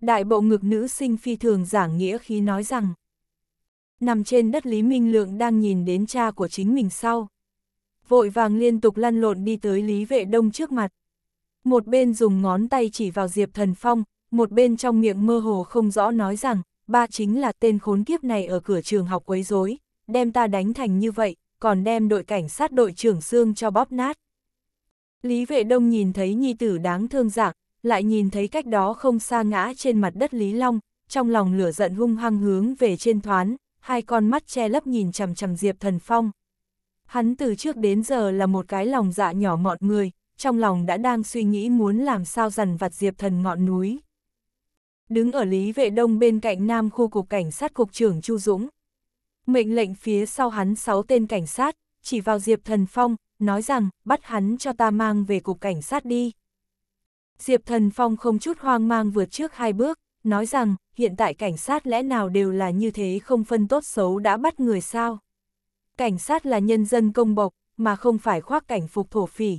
Đại bộ ngực nữ sinh phi thường giảng nghĩa khi nói rằng, nằm trên đất Lý Minh Lượng đang nhìn đến cha của chính mình sau vội vàng liên tục lăn lộn đi tới Lý Vệ Đông trước mặt. Một bên dùng ngón tay chỉ vào Diệp Thần Phong, một bên trong miệng mơ hồ không rõ nói rằng, ba chính là tên khốn kiếp này ở cửa trường học quấy rối, đem ta đánh thành như vậy, còn đem đội cảnh sát đội trưởng xương cho bóp nát. Lý Vệ Đông nhìn thấy nhi tử đáng thương dạng, lại nhìn thấy cách đó không xa ngã trên mặt đất Lý Long, trong lòng lửa giận hung hăng hướng về trên thoán, hai con mắt che lấp nhìn chằm chằm Diệp Thần Phong. Hắn từ trước đến giờ là một cái lòng dạ nhỏ ngọn người, trong lòng đã đang suy nghĩ muốn làm sao dằn vặt diệp thần ngọn núi. Đứng ở Lý Vệ Đông bên cạnh nam khu cục cảnh sát cục trưởng Chu Dũng. Mệnh lệnh phía sau hắn 6 tên cảnh sát, chỉ vào Diệp Thần Phong, nói rằng bắt hắn cho ta mang về cục cảnh sát đi. Diệp Thần Phong không chút hoang mang vượt trước hai bước, nói rằng hiện tại cảnh sát lẽ nào đều là như thế không phân tốt xấu đã bắt người sao cảnh sát là nhân dân công bộc, mà không phải khoác cảnh phục thổ phỉ.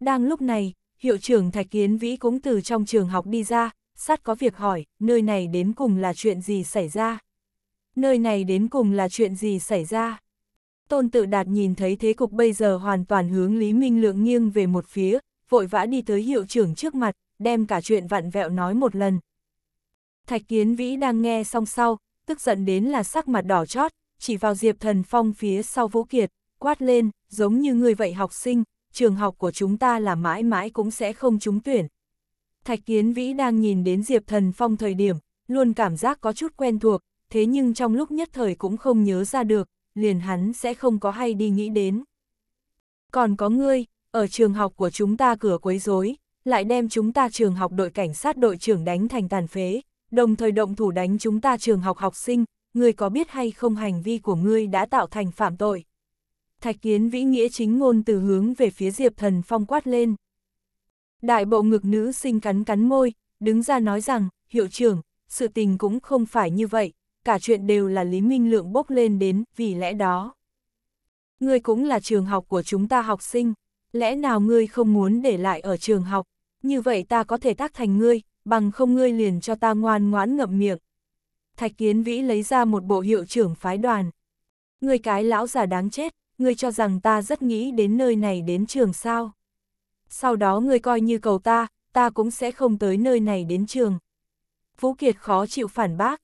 Đang lúc này, hiệu trưởng Thạch Kiến Vĩ cũng từ trong trường học đi ra, sát có việc hỏi, nơi này đến cùng là chuyện gì xảy ra? Nơi này đến cùng là chuyện gì xảy ra? Tôn tự đạt nhìn thấy thế cục bây giờ hoàn toàn hướng Lý Minh Lượng nghiêng về một phía, vội vã đi tới hiệu trưởng trước mặt, đem cả chuyện vặn vẹo nói một lần. Thạch Kiến Vĩ đang nghe xong sau, tức giận đến là sắc mặt đỏ chót, chỉ vào Diệp Thần Phong phía sau Vũ Kiệt, quát lên, giống như người vậy học sinh, trường học của chúng ta là mãi mãi cũng sẽ không trúng tuyển. Thạch Kiến Vĩ đang nhìn đến Diệp Thần Phong thời điểm, luôn cảm giác có chút quen thuộc, thế nhưng trong lúc nhất thời cũng không nhớ ra được, liền hắn sẽ không có hay đi nghĩ đến. Còn có ngươi, ở trường học của chúng ta cửa quấy rối, lại đem chúng ta trường học đội cảnh sát đội trưởng đánh thành tàn phế, đồng thời động thủ đánh chúng ta trường học học sinh, ngươi có biết hay không hành vi của ngươi đã tạo thành phạm tội. Thạch kiến vĩ nghĩa chính ngôn từ hướng về phía Diệp Thần Phong quát lên. Đại bộ ngực nữ sinh cắn cắn môi, đứng ra nói rằng, hiệu trưởng, sự tình cũng không phải như vậy, cả chuyện đều là Lý Minh Lượng bốc lên đến, vì lẽ đó. Ngươi cũng là trường học của chúng ta học sinh, lẽ nào ngươi không muốn để lại ở trường học, như vậy ta có thể tác thành ngươi, bằng không ngươi liền cho ta ngoan ngoãn ngậm miệng. Thạch Kiến Vĩ lấy ra một bộ hiệu trưởng phái đoàn. Người cái lão già đáng chết, Người cho rằng ta rất nghĩ đến nơi này đến trường sao. Sau đó người coi như cầu ta, ta cũng sẽ không tới nơi này đến trường. Vũ Kiệt khó chịu phản bác.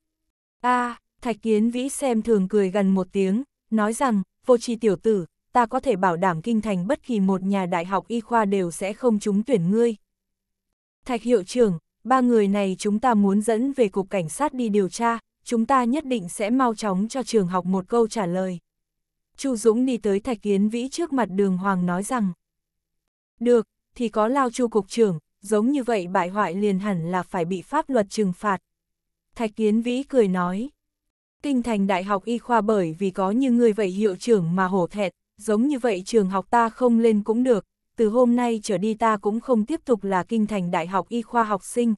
a à, Thạch Kiến Vĩ xem thường cười gần một tiếng, nói rằng, vô tri tiểu tử, ta có thể bảo đảm kinh thành bất kỳ một nhà đại học y khoa đều sẽ không trúng tuyển ngươi. Thạch hiệu trưởng, ba người này chúng ta muốn dẫn về cục cảnh sát đi điều tra, chúng ta nhất định sẽ mau chóng cho trường học một câu trả lời. Chu Dũng đi tới Thạch Kiến Vĩ trước mặt đường Hoàng nói rằng, Được, thì có lao chu cục trưởng, giống như vậy bại hoại liền hẳn là phải bị pháp luật trừng phạt. Thạch Kiến Vĩ cười nói, Kinh thành đại học y khoa bởi vì có như người vậy hiệu trưởng mà hổ thẹt, giống như vậy trường học ta không lên cũng được, từ hôm nay trở đi ta cũng không tiếp tục là kinh thành đại học y khoa học sinh,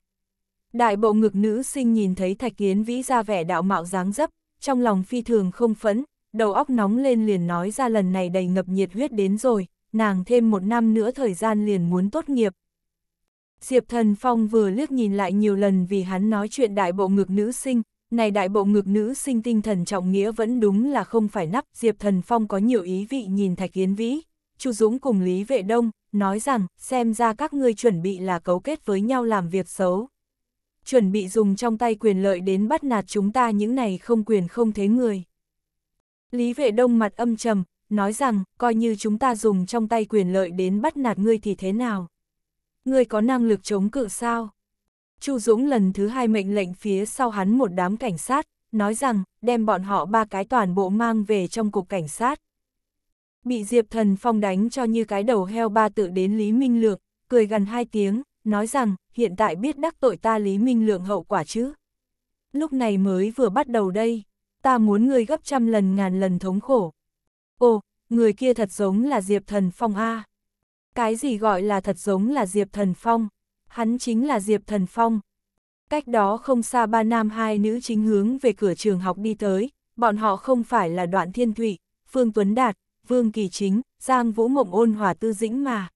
Đại bộ ngực nữ sinh nhìn thấy Thạch Kiến Vĩ ra vẻ đạo mạo dáng dấp, trong lòng phi thường không phấn đầu óc nóng lên liền nói ra lần này đầy ngập nhiệt huyết đến rồi, nàng thêm một năm nữa thời gian liền muốn tốt nghiệp. Diệp Thần Phong vừa liếc nhìn lại nhiều lần vì hắn nói chuyện đại bộ ngực nữ sinh, này đại bộ ngực nữ sinh tinh thần trọng nghĩa vẫn đúng là không phải nắp, Diệp Thần Phong có nhiều ý vị nhìn Thạch Kiến Vĩ, Chu Dũng cùng Lý Vệ Đông, nói rằng, xem ra các ngươi chuẩn bị là cấu kết với nhau làm việc xấu chuẩn bị dùng trong tay quyền lợi đến bắt nạt chúng ta những này không quyền không thế người. Lý vệ đông mặt âm trầm, nói rằng, coi như chúng ta dùng trong tay quyền lợi đến bắt nạt ngươi thì thế nào? Ngươi có năng lực chống cự sao? Chu Dũng lần thứ hai mệnh lệnh phía sau hắn một đám cảnh sát, nói rằng, đem bọn họ ba cái toàn bộ mang về trong cục cảnh sát. Bị Diệp Thần Phong đánh cho như cái đầu heo ba tự đến Lý Minh Lược, cười gần hai tiếng, nói rằng hiện tại biết đắc tội ta Lý Minh Lượng hậu quả chứ. Lúc này mới vừa bắt đầu đây, ta muốn người gấp trăm lần ngàn lần thống khổ. Ồ, người kia thật giống là Diệp Thần Phong A. Cái gì gọi là thật giống là Diệp Thần Phong? Hắn chính là Diệp Thần Phong. Cách đó không xa ba nam hai nữ chính hướng về cửa trường học đi tới, bọn họ không phải là Đoạn Thiên Thụy, Phương Tuấn Đạt, Vương Kỳ Chính, Giang Vũ Mộng Ôn Hòa Tư Dĩnh mà.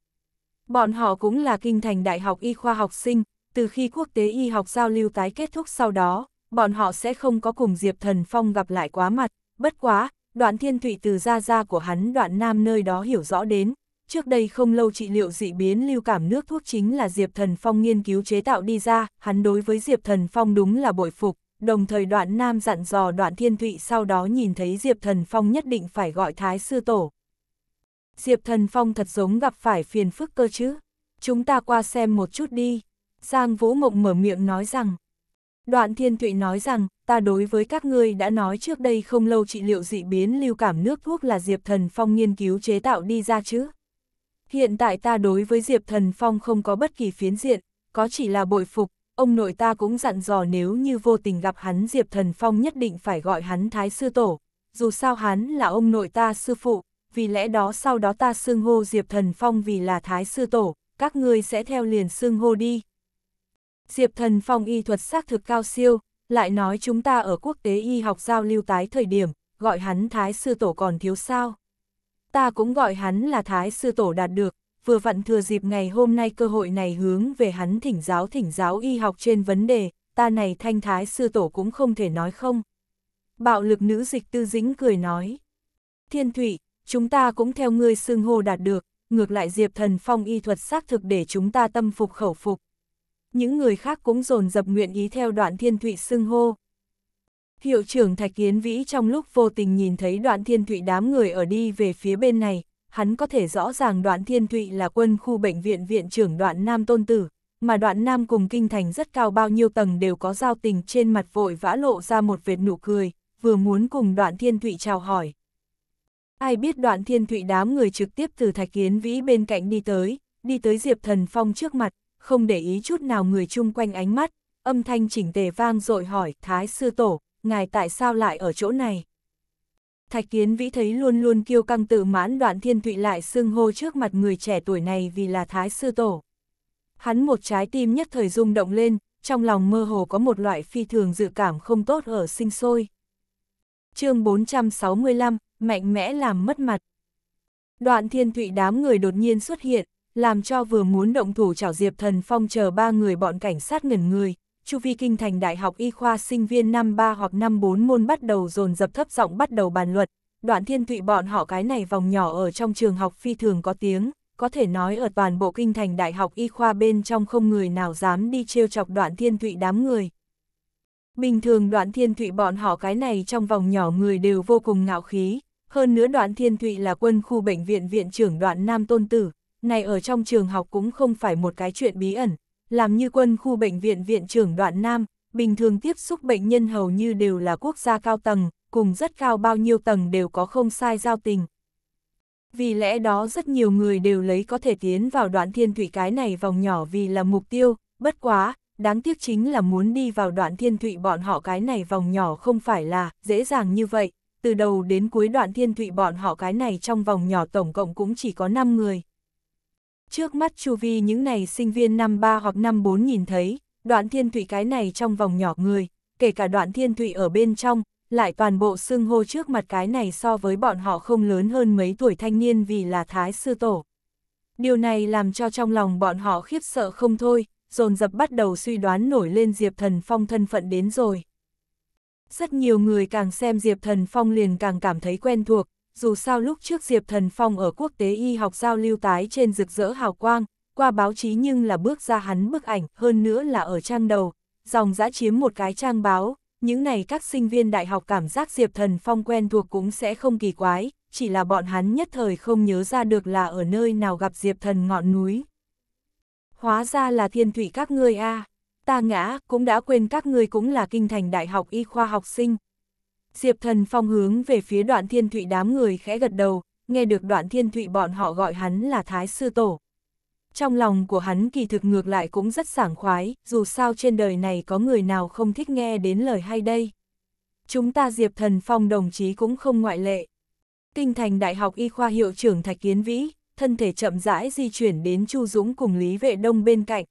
Bọn họ cũng là kinh thành đại học y khoa học sinh, từ khi quốc tế y học giao lưu tái kết thúc sau đó, bọn họ sẽ không có cùng Diệp Thần Phong gặp lại quá mặt, bất quá, đoạn thiên thụy từ gia gia của hắn đoạn nam nơi đó hiểu rõ đến, trước đây không lâu trị liệu dị biến lưu cảm nước thuốc chính là Diệp Thần Phong nghiên cứu chế tạo đi ra, hắn đối với Diệp Thần Phong đúng là bội phục, đồng thời đoạn nam dặn dò đoạn thiên thụy sau đó nhìn thấy Diệp Thần Phong nhất định phải gọi Thái Sư Tổ, Diệp Thần Phong thật giống gặp phải phiền phức cơ chứ. Chúng ta qua xem một chút đi. Giang Vũ Mộng mở miệng nói rằng. Đoạn Thiên Thụy nói rằng, ta đối với các ngươi đã nói trước đây không lâu trị liệu dị biến lưu cảm nước thuốc là Diệp Thần Phong nghiên cứu chế tạo đi ra chứ. Hiện tại ta đối với Diệp Thần Phong không có bất kỳ phiến diện, có chỉ là bội phục, ông nội ta cũng dặn dò nếu như vô tình gặp hắn Diệp Thần Phong nhất định phải gọi hắn Thái Sư Tổ, dù sao hắn là ông nội ta sư phụ, vì lẽ đó sau đó ta xưng hô Diệp Thần Phong vì là Thái Sư Tổ, các ngươi sẽ theo liền xưng hô đi. Diệp Thần Phong y thuật xác thực cao siêu, lại nói chúng ta ở quốc tế y học giao lưu tái thời điểm, gọi hắn Thái Sư Tổ còn thiếu sao. Ta cũng gọi hắn là Thái Sư Tổ đạt được, vừa vặn thừa dịp ngày hôm nay cơ hội này hướng về hắn thỉnh giáo thỉnh giáo y học trên vấn đề, ta này thanh Thái Sư Tổ cũng không thể nói không. Bạo lực nữ dịch tư dĩnh cười nói. Thiên Thụy, chúng ta cũng theo ngươi xưng hô đạt được, ngược lại Diệp Thần Phong y thuật xác thực để chúng ta tâm phục khẩu phục. Những người khác cũng dồn dập nguyện ý theo đoạn thiên thụy xưng hô. Hiệu trưởng Thạch Kiến Vĩ trong lúc vô tình nhìn thấy đoạn thiên thụy đám người ở đi về phía bên này, hắn có thể rõ ràng đoạn thiên thụy là quân khu bệnh viện viện trưởng đoạn Nam Tôn Tử, mà đoạn Nam cùng kinh thành rất cao bao nhiêu tầng đều có giao tình trên mặt vội vã lộ ra một vệt nụ cười, vừa muốn cùng đoạn thiên thụy chào hỏi, Ai biết đoạn thiên thụy đám người trực tiếp từ thạch kiến vĩ bên cạnh đi tới, đi tới Diệp Thần Phong trước mặt, không để ý chút nào người chung quanh ánh mắt, âm thanh chỉnh tề vang dội hỏi Thái Sư Tổ, ngài tại sao lại ở chỗ này? Thạch Kiến Vĩ thấy luôn luôn kiêu căng tự mãn đoạn thiên thụy lại xưng hô trước mặt người trẻ tuổi này vì là Thái Sư Tổ. Hắn một trái tim nhất thời rung động lên, trong lòng mơ hồ có một loại phi thường dự cảm không tốt ở sinh sôi. chương 465, mạnh mẽ làm mất mặt. Đoạn thiên thụy đám người đột nhiên xuất hiện, làm cho vừa muốn động thủ chảo Diệp Thần Phong chờ ba người bọn cảnh sát ngẩn người. Chu vi kinh thành đại học y khoa sinh viên năm 3 hoặc năm 4 môn bắt đầu dồn dập thấp giọng bắt đầu bàn luận. Đoạn thiên thụy bọn họ cái này vòng nhỏ ở trong trường học phi thường có tiếng, có thể nói ở toàn bộ kinh thành đại học y khoa bên trong không người nào dám đi trêu chọc đoạn thiên thụy đám người. Bình thường đoạn thiên thụy bọn họ cái này trong vòng nhỏ người đều vô cùng ngạo khí, hơn nữa đoạn thiên thụy là quân khu bệnh viện viện trưởng đoạn Nam Tôn Tử, này ở trong trường học cũng không phải một cái chuyện bí ẩn, làm như quân khu bệnh viện viện trưởng đoạn Nam, bình thường tiếp xúc bệnh nhân hầu như đều là quốc gia cao tầng, cùng rất cao bao nhiêu tầng đều có không sai giao tình. Vì lẽ đó rất nhiều người đều lấy có thể tiến vào đoạn thiên thụy cái này vòng nhỏ vì là mục tiêu, bất quá, đáng tiếc chính là muốn đi vào đoạn thiên thụy bọn họ cái này vòng nhỏ không phải là dễ dàng như vậy từ đầu đến cuối đoạn thiên thụy bọn họ cái này trong vòng nhỏ tổng cộng cũng chỉ có 5 người. Trước mắt chu vi những này sinh viên năm 3 hoặc năm 4 nhìn thấy, đoạn thiên thụy cái này trong vòng nhỏ người, kể cả đoạn thiên thụy ở bên trong, lại toàn bộ xưng hô trước mặt cái này so với bọn họ không lớn hơn mấy tuổi thanh niên vì là thái sư tổ. Điều này làm cho trong lòng bọn họ khiếp sợ không thôi, dồn dập bắt đầu suy đoán nổi lên Diệp Thần Phong thân phận đến rồi. Rất nhiều người càng xem Diệp Thần Phong liền càng cảm thấy quen thuộc, dù sao lúc trước Diệp Thần Phong ở quốc tế y học giao lưu tái trên rực rỡ hào quang, qua báo chí nhưng là bước ra hắn bức ảnh, hơn nữa là ở trang đầu, dòng giã chiếm một cái trang báo, những này các sinh viên đại học cảm giác Diệp Thần Phong quen thuộc cũng sẽ không kỳ quái, chỉ là bọn hắn nhất thời không nhớ ra được là ở nơi nào gặp Diệp Thần ngọn núi. Hóa ra là thiên thủy các ngươi a à ta ngã, cũng đã quên các ngươi cũng là kinh thành đại học y khoa học sinh. Diệp thần phong hướng về phía đoạn thiên thụy đám người khẽ gật đầu, nghe được đoạn thiên thụy bọn họ gọi hắn là Thái Sư Tổ. Trong lòng của hắn kỳ thực ngược lại cũng rất sảng khoái, dù sao trên đời này có người nào không thích nghe đến lời hay đây. Chúng ta Diệp Thần Phong đồng chí cũng không ngoại lệ. Kinh thành Đại học Y khoa hiệu trưởng Thạch Kiến Vĩ, thân thể chậm rãi di chuyển đến Chu Dũng cùng Lý Vệ Đông bên cạnh,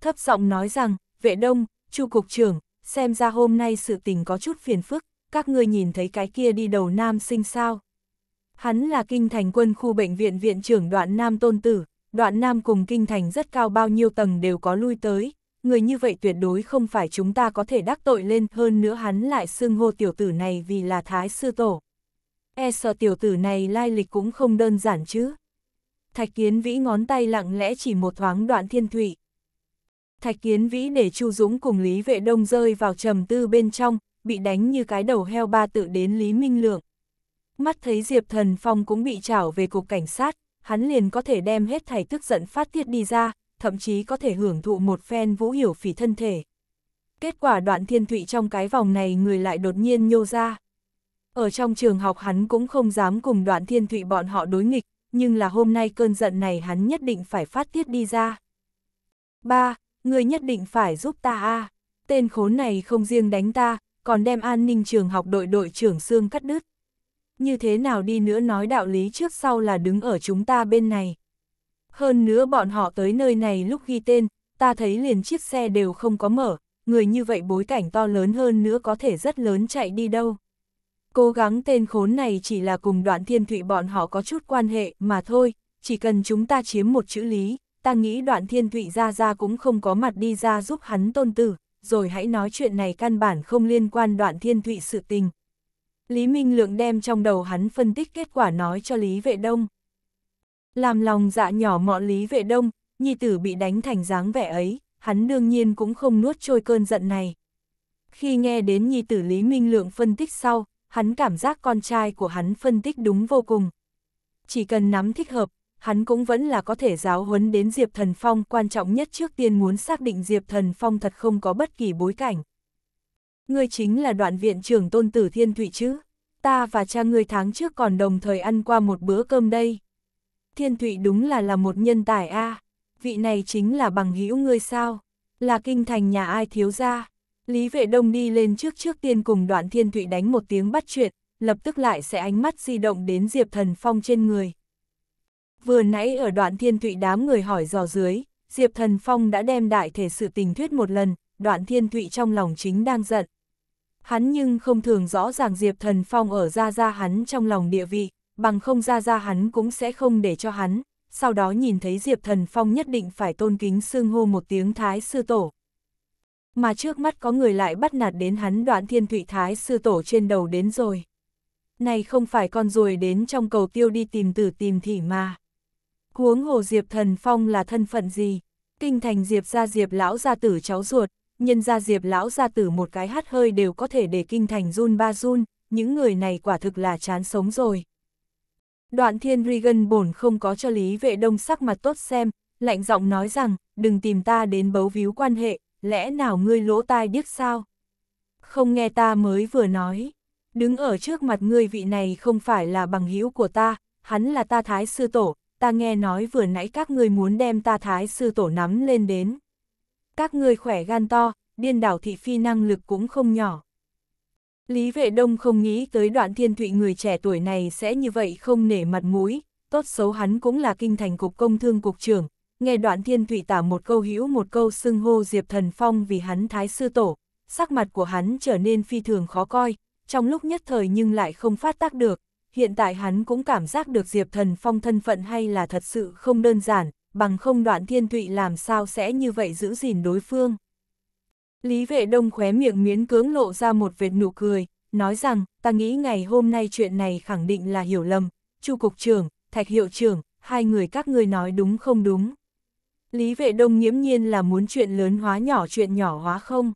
thấp giọng nói rằng, vệ đông, chu cục trưởng, xem ra hôm nay sự tình có chút phiền phức, các ngươi nhìn thấy cái kia đi đầu nam sinh sao. Hắn là kinh thành quân khu bệnh viện viện trưởng đoạn nam tôn tử, đoạn nam cùng kinh thành rất cao bao nhiêu tầng đều có lui tới, người như vậy tuyệt đối không phải chúng ta có thể đắc tội lên hơn nữa hắn lại xưng hô tiểu tử này vì là thái sư tổ. E sợ tiểu tử này lai lịch cũng không đơn giản chứ. Thạch kiến vĩ ngón tay lặng lẽ chỉ một thoáng đoạn thiên thủy, Thạch Kiến Vĩ để Chu Dũng cùng Lý Vệ Đông rơi vào trầm tư bên trong, bị đánh như cái đầu heo ba tự đến Lý Minh Lượng. Mắt thấy Diệp Thần Phong cũng bị trảo về cục cảnh sát, hắn liền có thể đem hết thảy tức giận phát tiết đi ra, thậm chí có thể hưởng thụ một phen vũ hiểu phỉ thân thể. Kết quả đoạn thiên thụy trong cái vòng này người lại đột nhiên nhô ra. Ở trong trường học hắn cũng không dám cùng đoạn thiên thụy bọn họ đối nghịch, nhưng là hôm nay cơn giận này hắn nhất định phải phát tiết đi ra. 3 ngươi nhất định phải giúp ta a à. Tên khốn này không riêng đánh ta, còn đem an ninh trường học đội đội trưởng xương cắt đứt. Như thế nào đi nữa nói đạo lý trước sau là đứng ở chúng ta bên này. Hơn nữa bọn họ tới nơi này lúc ghi tên, ta thấy liền chiếc xe đều không có mở, người như vậy bối cảnh to lớn hơn nữa có thể rất lớn chạy đi đâu. Cố gắng tên khốn này chỉ là cùng đoạn thiên thụy bọn họ có chút quan hệ mà thôi, chỉ cần chúng ta chiếm một chữ lý, ta nghĩ đoạn thiên thụy ra ra cũng không có mặt đi ra giúp hắn tôn tử, rồi hãy nói chuyện này căn bản không liên quan đoạn thiên thụy sự tình. Lý Minh Lượng đem trong đầu hắn phân tích kết quả nói cho Lý Vệ Đông. Làm lòng dạ nhỏ mọn Lý Vệ Đông, nhi tử bị đánh thành dáng vẻ ấy, hắn đương nhiên cũng không nuốt trôi cơn giận này. Khi nghe đến nhi tử Lý Minh Lượng phân tích sau, hắn cảm giác con trai của hắn phân tích đúng vô cùng. Chỉ cần nắm thích hợp, hắn cũng vẫn là có thể giáo huấn đến Diệp Thần Phong, quan trọng nhất trước tiên muốn xác định Diệp Thần Phong thật không có bất kỳ bối cảnh. Ngươi chính là đoạn viện trưởng tôn tử Thiên Thụy chứ? Ta và cha ngươi tháng trước còn đồng thời ăn qua một bữa cơm đây. Thiên Thụy đúng là là một nhân tài a à. vị này chính là bằng hữu ngươi sao? Là kinh thành nhà ai thiếu ra? Lý Vệ Đông đi lên trước trước tiên cùng đoạn Thiên Thụy đánh một tiếng bắt chuyện, lập tức lại sẽ ánh mắt di động đến Diệp Thần Phong trên người vừa nãy ở đoạn thiên thụy đám người hỏi dò dưới, Diệp Thần Phong đã đem đại thể sự tình thuyết một lần, đoạn thiên thụy trong lòng chính đang giận. Hắn nhưng không thường rõ ràng Diệp Thần Phong ở ra ra hắn trong lòng địa vị, bằng không ra ra hắn cũng sẽ không để cho hắn, sau đó nhìn thấy Diệp Thần Phong nhất định phải tôn kính xương hô một tiếng Thái Sư Tổ. Mà trước mắt có người lại bắt nạt đến hắn đoạn thiên thụy Thái Sư Tổ trên đầu đến rồi. Này không phải con ruồi đến trong cầu tiêu đi tìm tử tìm thỉ mà. Huống hồ Diệp Thần Phong là thân phận gì? Kinh thành Diệp gia Diệp lão gia tử cháu ruột, nhân gia Diệp lão gia tử một cái hát hơi đều có thể để kinh thành run ba run, những người này quả thực là chán sống rồi. Đoạn thiên Regan bổn không có cho Lý Vệ Đông sắc mặt tốt xem, lạnh giọng nói rằng, đừng tìm ta đến bấu víu quan hệ, lẽ nào ngươi lỗ tai điếc sao? Không nghe ta mới vừa nói, đứng ở trước mặt ngươi vị này không phải là bằng hữu của ta, hắn là ta thái sư tổ, ta nghe nói vừa nãy các ngươi muốn đem ta thái sư tổ nắm lên đến. Các ngươi khỏe gan to, điên đảo thị phi năng lực cũng không nhỏ. Lý Vệ Đông không nghĩ tới đoạn thiên thụy người trẻ tuổi này sẽ như vậy không nể mặt mũi, tốt xấu hắn cũng là kinh thành cục công thương cục trưởng. Nghe đoạn thiên thụy tả một câu hữu một câu xưng hô Diệp Thần Phong vì hắn thái sư tổ, sắc mặt của hắn trở nên phi thường khó coi, trong lúc nhất thời nhưng lại không phát tác được, hiện tại hắn cũng cảm giác được Diệp Thần Phong thân phận hay là thật sự không đơn giản, bằng không đoạn thiên thụy làm sao sẽ như vậy giữ gìn đối phương. Lý vệ đông khóe miệng miến cưỡng lộ ra một vệt nụ cười, nói rằng, ta nghĩ ngày hôm nay chuyện này khẳng định là hiểu lầm, Chu cục trưởng, Thạch hiệu trưởng, hai người các ngươi nói đúng không đúng. Lý vệ đông nghiễm nhiên là muốn chuyện lớn hóa nhỏ chuyện nhỏ hóa không?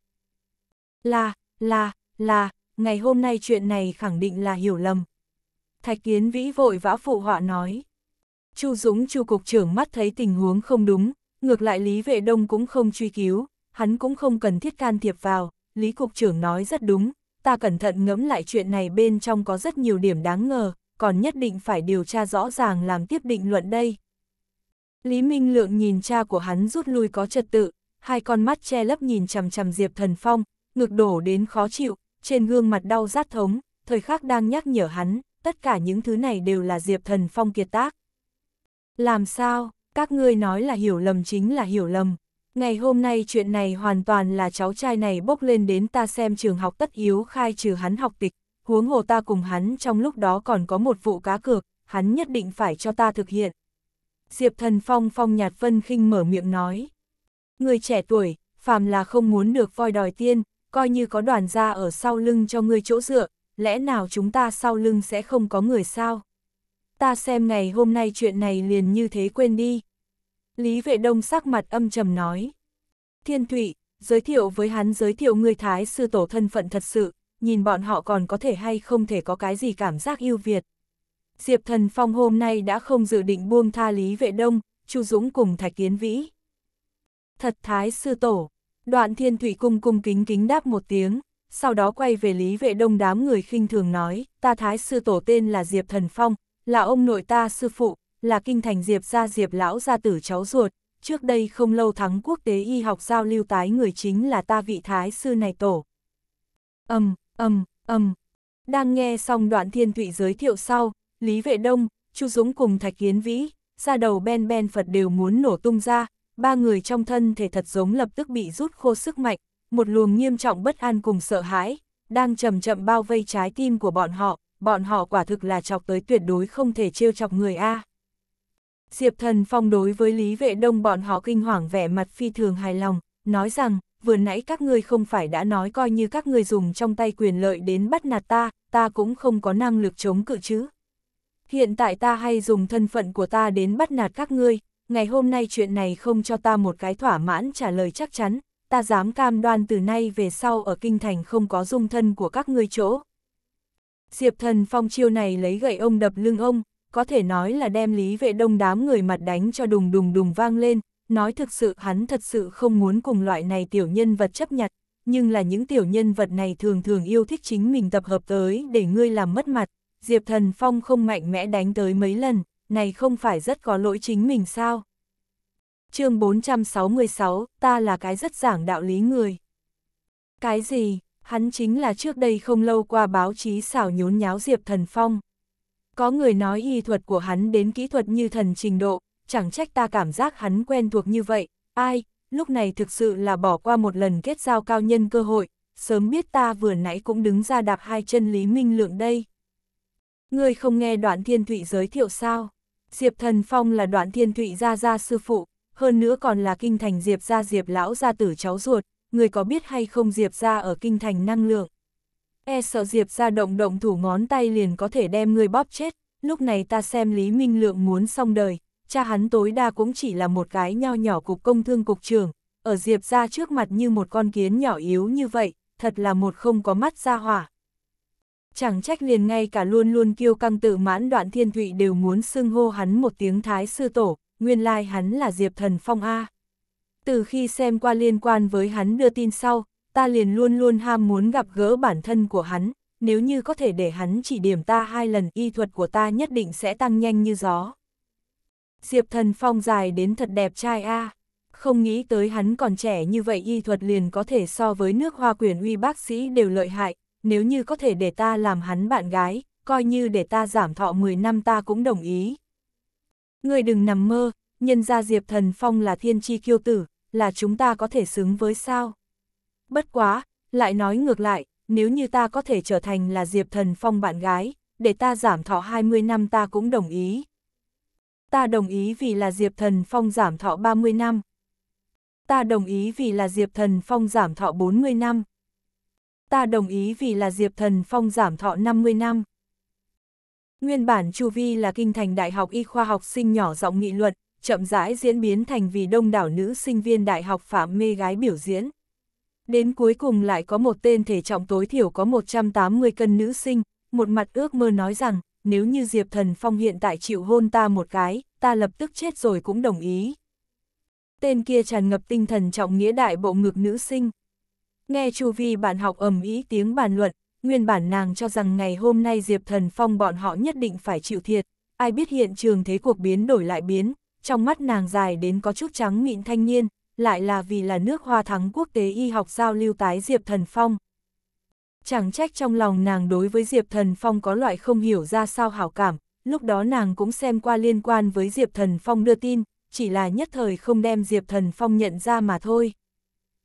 Là, là, là, ngày hôm nay chuyện này khẳng định là hiểu lầm. Thạch Kiến Vĩ vội vã phụ họa nói. Chu Dũng Chu Cục trưởng mắt thấy tình huống không đúng, ngược lại Lý Vệ Đông cũng không truy cứu, hắn cũng không cần thiết can thiệp vào, Lý Cục trưởng nói rất đúng, ta cẩn thận ngẫm lại chuyện này bên trong có rất nhiều điểm đáng ngờ, còn nhất định phải điều tra rõ ràng làm tiếp định luận đây. Lý Minh Lượng nhìn cha của hắn rút lui có trật tự, hai con mắt che lấp nhìn chằm chằm Diệp Thần Phong, ngược đổ đến khó chịu, trên gương mặt đau rát thống, thời khắc đang nhắc nhở hắn, tất cả những thứ này đều là Diệp Thần Phong kiệt tác. Làm sao, các ngươi nói là hiểu lầm chính là hiểu lầm. Ngày hôm nay chuyện này hoàn toàn là cháu trai này bốc lên đến ta xem trường học tất yếu khai trừ hắn học tịch, huống hồ ta cùng hắn trong lúc đó còn có một vụ cá cược, hắn nhất định phải cho ta thực hiện. Diệp Thần Phong Phong Nhạt Vân khinh mở miệng nói. Người trẻ tuổi, phàm là không muốn được voi đòi tiên, coi như có đoàn gia ở sau lưng cho ngươi chỗ dựa, lẽ nào chúng ta sau lưng sẽ không có người sao? Ta xem ngày hôm nay chuyện này liền như thế quên đi. Lý vệ đông sắc mặt âm trầm nói. Thiên Thụy, giới thiệu với hắn giới thiệu người Thái sư tổ thân phận thật sự, nhìn bọn họ còn có thể hay không thể có cái gì cảm giác yêu Việt. Diệp Thần Phong hôm nay đã không dự định buông tha Lý Vệ Đông, Chu Dũng cùng Thạch Kiến Vĩ. Thật Thái Sư Tổ, đoạn Thiên Thụy Cung cung kính kính đáp một tiếng, sau đó quay về Lý Vệ Đông đám người khinh thường nói, ta thái sư tổ tên là Diệp Thần Phong, là ông nội ta sư phụ, là kinh thành Diệp gia Diệp lão gia tử cháu ruột, trước đây không lâu thắng quốc tế y học giao lưu tái người chính là ta vị thái sư này tổ. Âm, âm, âm. Đang nghe xong đoạn thiên thụy giới thiệu sau, Lý Vệ Đông, Chu Dũng cùng Thạch Kiến Vĩ, ra đầu ben ben Phật đều muốn nổ tung ra, ba người trong thân thể thật giống lập tức bị rút khô sức mạnh, một luồng nghiêm trọng bất an cùng sợ hãi, đang chậm chậm bao vây trái tim của bọn họ, bọn họ quả thực là chọc tới tuyệt đối không thể trêu chọc người A. Diệp thần phong đối với Lý Vệ Đông bọn họ kinh hoàng vẻ mặt phi thường hài lòng, nói rằng, vừa nãy các ngươi không phải đã nói coi như các ngươi dùng trong tay quyền lợi đến bắt nạt ta, ta cũng không có năng lực chống cự chứ. Hiện tại ta hay dùng thân phận của ta đến bắt nạt các ngươi, ngày hôm nay chuyện này không cho ta một cái thỏa mãn trả lời chắc chắn, ta dám cam đoan từ nay về sau ở kinh thành không có dung thân của các ngươi chỗ. Diệp thần phong chiêu này lấy gậy ông đập lưng ông, có thể nói là đem lý vệ đông đám người mặt đánh cho đùng đùng đùng vang lên, nói thực sự hắn thật sự không muốn cùng loại này tiểu nhân vật chấp nhặt, nhưng là những tiểu nhân vật này thường thường yêu thích chính mình tập hợp tới để ngươi làm mất mặt, Diệp Thần Phong không mạnh mẽ đánh tới mấy lần, này không phải rất có lỗi chính mình sao? chương 466, ta là cái rất giảng đạo lý người. Cái gì, hắn chính là trước đây không lâu qua báo chí xảo nhốn nháo Diệp Thần Phong. Có người nói y thuật của hắn đến kỹ thuật như thần trình độ, chẳng trách ta cảm giác hắn quen thuộc như vậy, ai, lúc này thực sự là bỏ qua một lần kết giao cao nhân cơ hội, sớm biết ta vừa nãy cũng đứng ra đạp hai chân Lý Minh Lượng đây. Ngươi không nghe đoạn thiên thụy giới thiệu sao? Diệp Thần Phong là đoạn thiên thụy gia gia sư phụ, hơn nữa còn là kinh thành Diệp gia Diệp lão gia tử cháu ruột, người có biết hay không Diệp gia ở kinh thành năng lượng. E sợ Diệp gia động động thủ ngón tay liền có thể đem người bóp chết, lúc này ta xem Lý Minh Lượng muốn xong đời, cha hắn tối đa cũng chỉ là một cái nho nhỏ cục công thương cục trưởng, ở Diệp gia trước mặt như một con kiến nhỏ yếu như vậy, thật là một không có mắt ra hỏa. Chẳng trách liền ngay cả luôn luôn kiêu căng tự mãn đoạn thiên thụy đều muốn xưng hô hắn một tiếng thái sư tổ, nguyên lai like hắn là Diệp Thần Phong A. Từ khi xem qua liên quan với hắn đưa tin sau, ta liền luôn luôn ham muốn gặp gỡ bản thân của hắn, nếu như có thể để hắn chỉ điểm ta hai lần y thuật của ta nhất định sẽ tăng nhanh như gió. Diệp Thần Phong dài đến thật đẹp trai A. Không nghĩ tới hắn còn trẻ như vậy y thuật liền có thể so với nước hoa quyền uy bác sĩ đều lợi hại, nếu như có thể để ta làm hắn bạn gái, coi như để ta giảm thọ 10 năm ta cũng đồng ý. Người đừng nằm mơ, nhân ra Diệp Thần Phong là thiên tri kiêu tử, là chúng ta có thể xứng với sao. Bất quá, lại nói ngược lại, nếu như ta có thể trở thành là Diệp Thần Phong bạn gái, để ta giảm thọ 20 năm ta cũng đồng ý. Ta đồng ý vì là Diệp Thần Phong giảm thọ 30 năm. Ta đồng ý vì là Diệp Thần Phong giảm thọ 40 năm. Ta đồng ý vì là Diệp Thần Phong giảm thọ 50 năm. Nguyên bản Chu Vi là kinh thành đại học y khoa học sinh nhỏ giọng nghị luận, chậm rãi diễn biến thành vì đông đảo nữ sinh viên đại học phạm mê gái biểu diễn. Đến cuối cùng lại có một tên thể trọng tối thiểu có 180 cân nữ sinh, một mặt ước mơ nói rằng, nếu như Diệp Thần Phong hiện tại chịu hôn ta một cái, ta lập tức chết rồi cũng đồng ý. Tên kia tràn ngập tinh thần trọng nghĩa đại bộ ngực nữ sinh. Nghe chu vi bạn học ầm ý tiếng bàn luận, nguyên bản nàng cho rằng ngày hôm nay Diệp Thần Phong bọn họ nhất định phải chịu thiệt, ai biết hiện trường thế cuộc biến đổi lại biến, trong mắt nàng dài đến có chút trắng mịn thanh niên, lại là vì là nước hoa thắng quốc tế y học giao lưu tái Diệp Thần Phong. Chẳng trách trong lòng nàng đối với Diệp Thần Phong có loại không hiểu ra sao hảo cảm, lúc đó nàng cũng xem qua liên quan với Diệp Thần Phong đưa tin, chỉ là nhất thời không đem Diệp Thần Phong nhận ra mà thôi.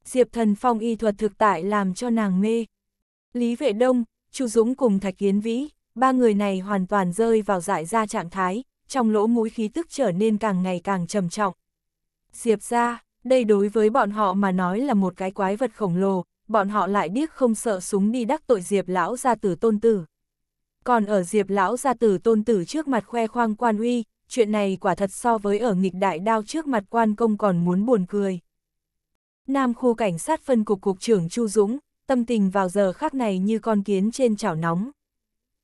Diệp Thần Phong y thuật thực tại làm cho nàng mê. Lý Vệ Đông, Chu Dũng cùng Thạch Kiến Vĩ, ba người này hoàn toàn rơi vào dại ra trạng thái, trong lỗ mũi khí tức trở nên càng ngày càng trầm trọng. Diệp ra, đây đối với bọn họ mà nói là một cái quái vật khổng lồ, bọn họ lại điếc không sợ súng đi đắc tội Diệp lão gia tử tôn tử. Còn ở Diệp lão gia tử tôn tử trước mặt khoe khoang quan uy, chuyện này quả thật so với ở nghịch đại đao trước mặt quan công còn muốn buồn cười. Nam khu cảnh sát phân cục cục trưởng Chu Dũng, tâm tình vào giờ khác này như con kiến trên chảo nóng.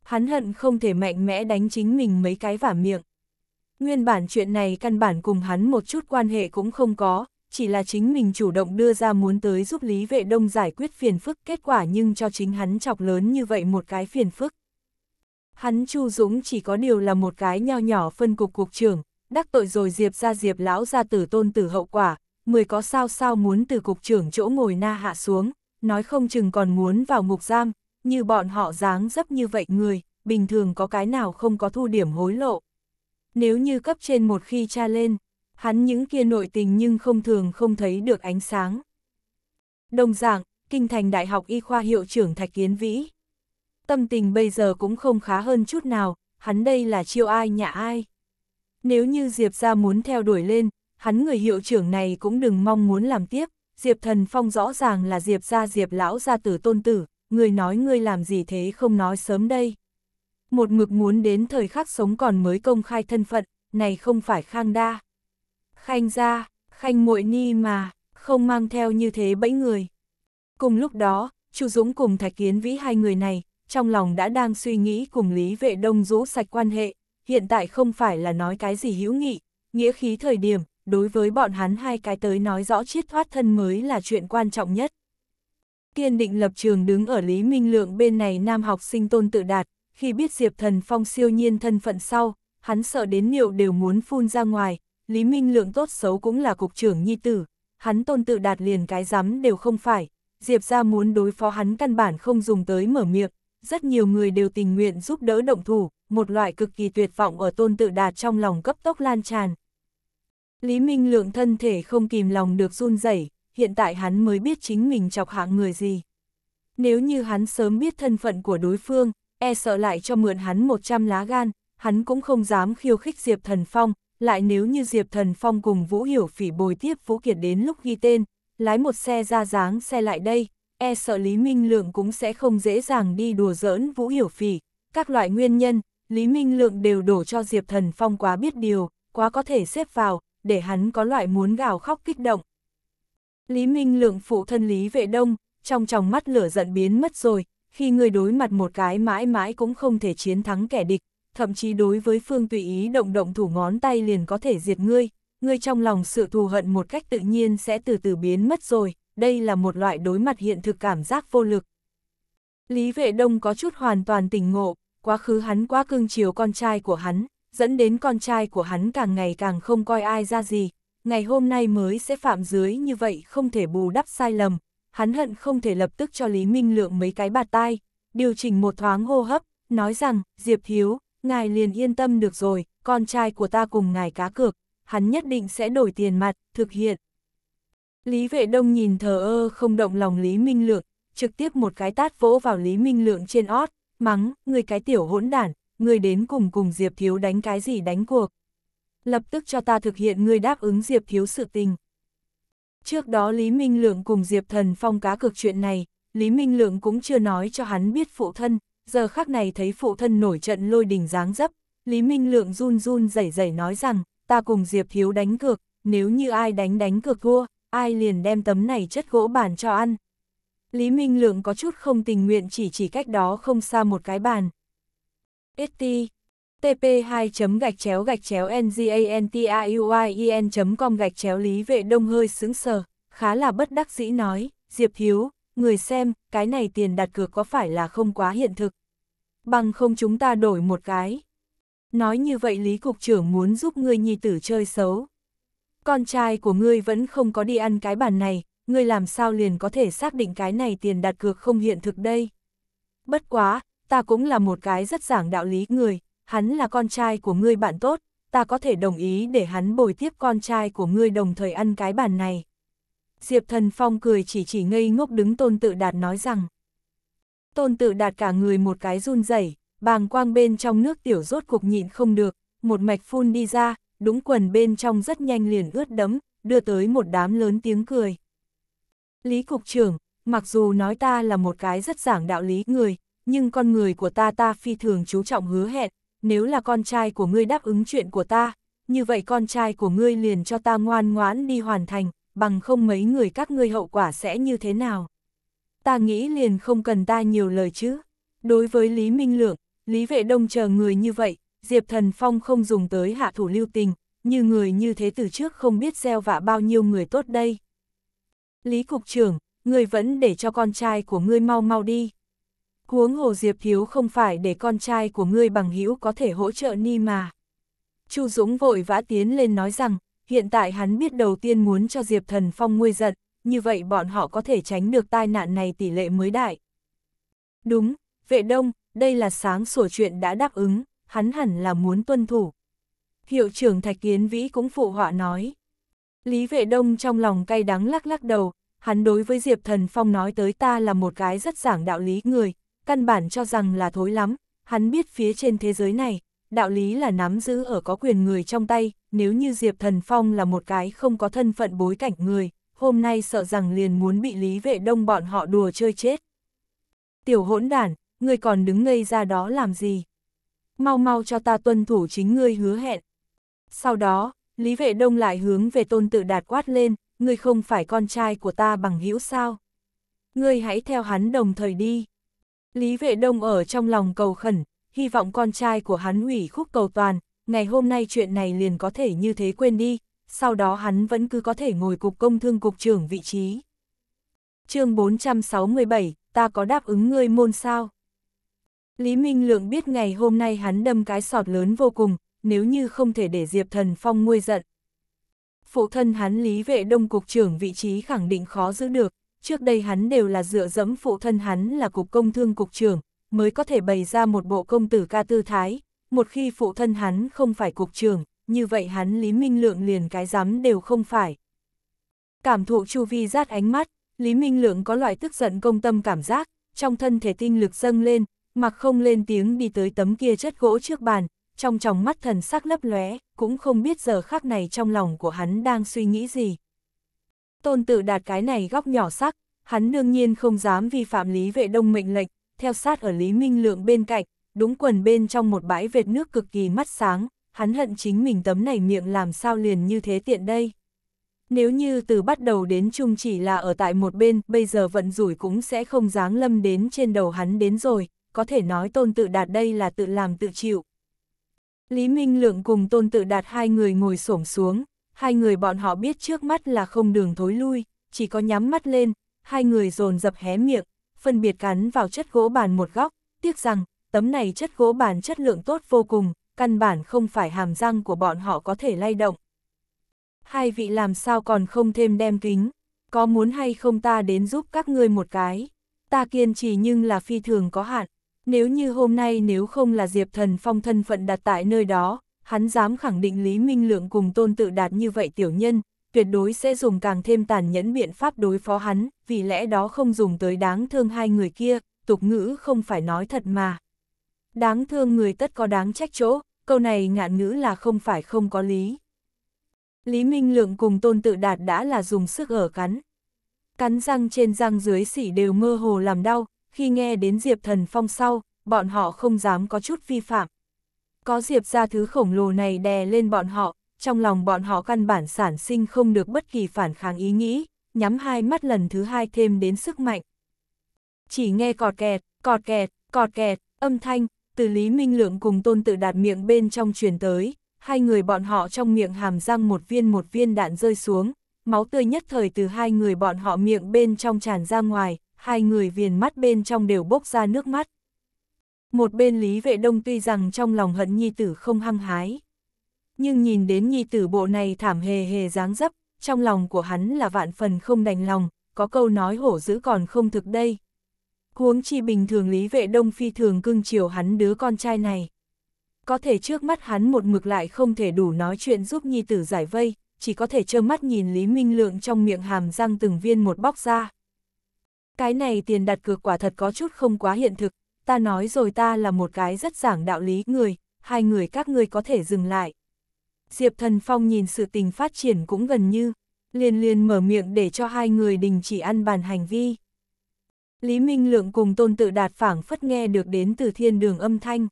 Hắn hận không thể mạnh mẽ đánh chính mình mấy cái vả miệng. Nguyên bản chuyện này căn bản cùng hắn một chút quan hệ cũng không có, chỉ là chính mình chủ động đưa ra muốn tới giúp Lý Vệ Đông giải quyết phiền phức kết quả nhưng cho chính hắn chọc lớn như vậy một cái phiền phức. Hắn Chu Dũng chỉ có điều là một cái nho nhỏ phân cục cục trưởng, đắc tội rồi Diệp ra Diệp lão ra tử tôn tử hậu quả, mười có sao sao muốn từ cục trưởng chỗ ngồi na hạ xuống, nói không chừng còn muốn vào ngục giam, như bọn họ dáng dấp như vậy người, bình thường có cái nào không có thu điểm hối lộ. Nếu như cấp trên một khi tra lên, hắn những kia nội tình nhưng không thường không thấy được ánh sáng. Đồng dạng, Kinh thành Đại học Y khoa hiệu trưởng Thạch Kiến Vĩ. Tâm tình bây giờ cũng không khá hơn chút nào, hắn đây là chiêu ai nhạ ai. Nếu như Diệp ra muốn theo đuổi lên, hắn người hiệu trưởng này cũng đừng mong muốn làm tiếp, Diệp Thần Phong rõ ràng là Diệp gia Diệp lão gia tử tôn tử, người nói ngươi làm gì thế không nói sớm đây. Một mực muốn đến thời khắc sống còn mới công khai thân phận, này không phải khang đa. Khanh gia, khanh muội ni mà, không mang theo như thế bẫy người. Cùng lúc đó, Chu Dũng cùng Thạch Kiến Vĩ hai người này, trong lòng đã đang suy nghĩ cùng Lý Vệ Đông rũ sạch quan hệ, hiện tại không phải là nói cái gì hữu nghị, nghĩa khí thời điểm, đối với bọn hắn hai cái tới nói rõ chiết thoát thân mới là chuyện quan trọng nhất. Kiên định lập trường đứng ở Lý Minh Lượng bên này nam học sinh tôn tự đạt, khi biết Diệp Thần Phong siêu nhiên thân phận sau, hắn sợ đến niệu đều muốn phun ra ngoài, Lý Minh Lượng tốt xấu cũng là cục trưởng nhi tử, hắn tôn tự đạt liền cái rắm đều không phải, Diệp ra muốn đối phó hắn căn bản không dùng tới mở miệng, rất nhiều người đều tình nguyện giúp đỡ động thủ, một loại cực kỳ tuyệt vọng ở tôn tự đạt trong lòng cấp tốc lan tràn. Lý Minh Lượng thân thể không kìm lòng được run rẩy, hiện tại hắn mới biết chính mình chọc hạng người gì. Nếu như hắn sớm biết thân phận của đối phương, e sợ lại cho mượn hắn 100 lá gan, hắn cũng không dám khiêu khích Diệp Thần Phong, lại nếu như Diệp Thần Phong cùng Vũ Hiểu Phỉ bồi tiếp Vũ Kiệt đến lúc ghi tên, lái một xe ra dáng xe lại đây, e sợ Lý Minh Lượng cũng sẽ không dễ dàng đi đùa giỡn Vũ Hiểu Phỉ, các loại nguyên nhân, Lý Minh Lượng đều đổ cho Diệp Thần Phong quá biết điều, quá có thể xếp vào, để hắn có loại muốn gào khóc kích động. Lý Minh Lượng phụ thân Lý Vệ Đông, trong tròng mắt lửa giận biến mất rồi, khi người đối mặt một cái mãi mãi cũng không thể chiến thắng kẻ địch, thậm chí đối với phương tùy ý động động thủ ngón tay liền có thể diệt ngươi, ngươi trong lòng sự thù hận một cách tự nhiên sẽ từ từ biến mất rồi, đây là một loại đối mặt hiện thực cảm giác vô lực. Lý Vệ Đông có chút hoàn toàn tỉnh ngộ, quá khứ hắn quá cưng chiều con trai của hắn, dẫn đến con trai của hắn càng ngày càng không coi ai ra gì, ngày hôm nay mới sẽ phạm dưới như vậy không thể bù đắp sai lầm, hắn hận không thể lập tức cho Lý Minh Lượng mấy cái bạt tai, điều chỉnh một thoáng hô hấp, nói rằng, Diệp Hiếu, ngài liền yên tâm được rồi, con trai của ta cùng ngài cá cược, hắn nhất định sẽ đổi tiền mặt, thực hiện. Lý Vệ Đông nhìn thờ ơ không động lòng Lý Minh Lượng, trực tiếp một cái tát vỗ vào Lý Minh Lượng trên ót, mắng, người cái tiểu hỗn đản, ngươi đến cùng cùng Diệp Thiếu đánh cái gì đánh cuộc. Lập tức cho ta thực hiện ngươi đáp ứng Diệp Thiếu sự tình. Trước đó Lý Minh Lượng cùng Diệp Thần Phong cá cược chuyện này, Lý Minh Lượng cũng chưa nói cho hắn biết phụ thân, giờ khắc này thấy phụ thân nổi trận lôi đình dáng dấp, Lý Minh Lượng run run rẩy rẩy nói rằng, ta cùng Diệp Thiếu đánh cược, nếu như ai đánh đánh cược thua, ai liền đem tấm này chất gỗ bàn cho ăn. Lý Minh Lượng có chút không tình nguyện chỉ chỉ cách đó không xa một cái bàn, ST TP2 gạch chéo gạch chéo ngantaiuien e com gạch chéo lý vệ đông hơi sững sờ, khá là bất đắc dĩ nói, Diệp Hiếu, người xem, cái này tiền đặt cược có phải là không quá hiện thực. Bằng không chúng ta đổi một cái. Nói như vậy Lý Cục trưởng muốn giúp ngươi nhi tử chơi xấu. Con trai của ngươi vẫn không có đi ăn cái bàn này, ngươi làm sao liền có thể xác định cái này tiền đặt cược không hiện thực đây. Bất quá, ta cũng là một cái rất giảng đạo lý người, hắn là con trai của ngươi bạn tốt, ta có thể đồng ý để hắn bồi tiếp con trai của ngươi đồng thời ăn cái bàn này. Diệp Thần Phong cười chỉ chỉ ngây ngốc đứng Tôn Tự Đạt nói rằng. Tôn Tự Đạt cả người một cái run rẩy, bàng quang bên trong nước tiểu rốt cục nhịn không được, một mạch phun đi ra, đúng quần bên trong rất nhanh liền ướt đẫm, đưa tới một đám lớn tiếng cười. Lý Cục trưởng, mặc dù nói ta là một cái rất giảng đạo lý người, nhưng con người của ta ta phi thường chú trọng hứa hẹn, nếu là con trai của ngươi đáp ứng chuyện của ta, như vậy con trai của ngươi liền cho ta ngoan ngoãn đi hoàn thành, bằng không mấy người các ngươi hậu quả sẽ như thế nào. Ta nghĩ liền không cần ta nhiều lời chứ. Đối với Lý Minh Lượng, Lý Vệ Đông chờ người như vậy, Diệp Thần Phong không dùng tới hạ thủ lưu tình, như người như thế từ trước không biết gieo vạ bao nhiêu người tốt đây. Lý Cục trưởng, người vẫn để cho con trai của ngươi mau mau đi. Huống hồ Diệp Hiếu không phải để con trai của ngươi bằng hữu có thể hỗ trợ ni mà. Chu Dũng vội vã tiến lên nói rằng, hiện tại hắn biết đầu tiên muốn cho Diệp Thần Phong nguôi giận, như vậy bọn họ có thể tránh được tai nạn này tỷ lệ mới đại. Đúng, vệ đông, đây là sáng sủa chuyện đã đáp ứng, hắn hẳn là muốn tuân thủ. Hiệu trưởng Thạch Kiến Vĩ cũng phụ họa nói. Lý vệ đông trong lòng cay đắng lắc lắc đầu, hắn đối với Diệp Thần Phong nói tới ta là một cái rất giảng đạo lý người, căn bản cho rằng là thối lắm, hắn biết phía trên thế giới này, đạo lý là nắm giữ ở có quyền người trong tay, nếu như Diệp Thần Phong là một cái không có thân phận bối cảnh người, hôm nay sợ rằng liền muốn bị Lý Vệ Đông bọn họ đùa chơi chết. Tiểu hỗn đản, ngươi còn đứng ngây ra đó làm gì? Mau mau cho ta tuân thủ chính ngươi hứa hẹn. Sau đó, Lý Vệ Đông lại hướng về tôn tự đạt quát lên, ngươi không phải con trai của ta bằng hữu sao? Ngươi hãy theo hắn đồng thời đi. Lý Vệ Đông ở trong lòng cầu khẩn, hy vọng con trai của hắn hủy khúc cầu toàn, ngày hôm nay chuyện này liền có thể như thế quên đi, sau đó hắn vẫn cứ có thể ngồi cục công thương cục trưởng vị trí. chương 467, ta có đáp ứng ngươi môn sao? Lý Minh Lượng biết ngày hôm nay hắn đâm cái sọt lớn vô cùng, nếu như không thể để Diệp Thần Phong nguôi giận. Phụ thân hắn Lý Vệ Đông Cục trưởng vị trí khẳng định khó giữ được, trước đây hắn đều là dựa dẫm phụ thân hắn là cục công thương cục trưởng, mới có thể bày ra một bộ công tử ca tư thái, một khi phụ thân hắn không phải cục trưởng, như vậy hắn Lý Minh Lượng liền cái dám đều không phải. Cảm thụ chu vi rát ánh mắt, Lý Minh Lượng có loại tức giận công tâm cảm giác, trong thân thể tinh lực dâng lên, mặc không lên tiếng đi tới tấm kia chất gỗ trước bàn, trong tròng mắt thần sắc lấp lóe, cũng không biết giờ khắc này trong lòng của hắn đang suy nghĩ gì tôn Tử đạt cái này góc nhỏ sắc, hắn đương nhiên không dám vi phạm lý vệ đông mệnh lệnh, theo sát ở Lý Minh Lượng bên cạnh, đúng quần bên trong một bãi vệt nước cực kỳ mắt sáng, hắn hận chính mình tấm này miệng làm sao liền như thế tiện đây. Nếu như từ bắt đầu đến chung chỉ là ở tại một bên, bây giờ vận rủi cũng sẽ không dáng lâm đến trên đầu hắn đến rồi, có thể nói tôn tự đạt đây là tự làm tự chịu. Lý Minh Lượng cùng tôn tự đạt hai người ngồi xổm xuống, hai người bọn họ biết trước mắt là không đường thối lui, chỉ có nhắm mắt lên, hai người dồn dập hé miệng, phân biệt cắn vào chất gỗ bàn một góc, tiếc rằng, tấm này chất gỗ bàn chất lượng tốt vô cùng, căn bản không phải hàm răng của bọn họ có thể lay động. Hai vị làm sao còn không thêm đem kính, có muốn hay không ta đến giúp các ngươi một cái, ta kiên trì nhưng là phi thường có hạn, nếu như hôm nay nếu không là Diệp Thần Phong thân phận đặt tại nơi đó, hắn dám khẳng định Lý Minh Lượng cùng tôn tự đạt như vậy tiểu nhân, tuyệt đối sẽ dùng càng thêm tàn nhẫn biện pháp đối phó hắn, vì lẽ đó không dùng tới đáng thương hai người kia, tục ngữ không phải nói thật mà. Đáng thương người tất có đáng trách chỗ, câu này ngạn ngữ là không phải không có lý. Lý Minh Lượng cùng tôn tự đạt đã là dùng sức ở cắn. Cắn răng trên răng dưới sỉ đều mơ hồ làm đau, khi nghe đến Diệp Thần Phong sau, bọn họ không dám có chút vi phạm. Có Diệp ra thứ khổng lồ này đè lên bọn họ, trong lòng bọn họ căn bản sản sinh không được bất kỳ phản kháng ý nghĩ, nhắm hai mắt lần thứ hai thêm đến sức mạnh. Chỉ nghe cọt kẹt, cọt kẹt, cọt kẹt, âm thanh, từ Lý Minh Lượng cùng tôn tự đạt miệng bên trong truyền tới, hai người bọn họ trong miệng hàm răng một viên một viên đạn rơi xuống, máu tươi nhất thời từ hai người bọn họ miệng bên trong tràn ra ngoài, hai người viền mắt bên trong đều bốc ra nước mắt. Một bên Lý Vệ Đông tuy rằng trong lòng hận nhi tử không hăng hái. Nhưng nhìn đến nhi tử bộ này thảm hề hề dáng dấp, trong lòng của hắn là vạn phần không đành lòng, có câu nói hổ dữ còn không thực đây. Huống chi bình thường Lý Vệ Đông phi thường cưng chiều hắn đứa con trai này. Có thể trước mắt hắn một mực lại không thể đủ nói chuyện giúp nhi tử giải vây, chỉ có thể trơ mắt nhìn Lý Minh Lượng trong miệng hàm răng từng viên một bóc ra. Cái này tiền đặt cược quả thật có chút không quá hiện thực, ta nói rồi ta là một cái rất giảng đạo lý người, hai người các ngươi có thể dừng lại. Diệp Thần Phong nhìn sự tình phát triển cũng gần như, liền liền mở miệng để cho hai người đình chỉ ăn bàn hành vi. Lý Minh Lượng cùng tôn tự đạt phảng phất nghe được đến từ thiên đường âm thanh.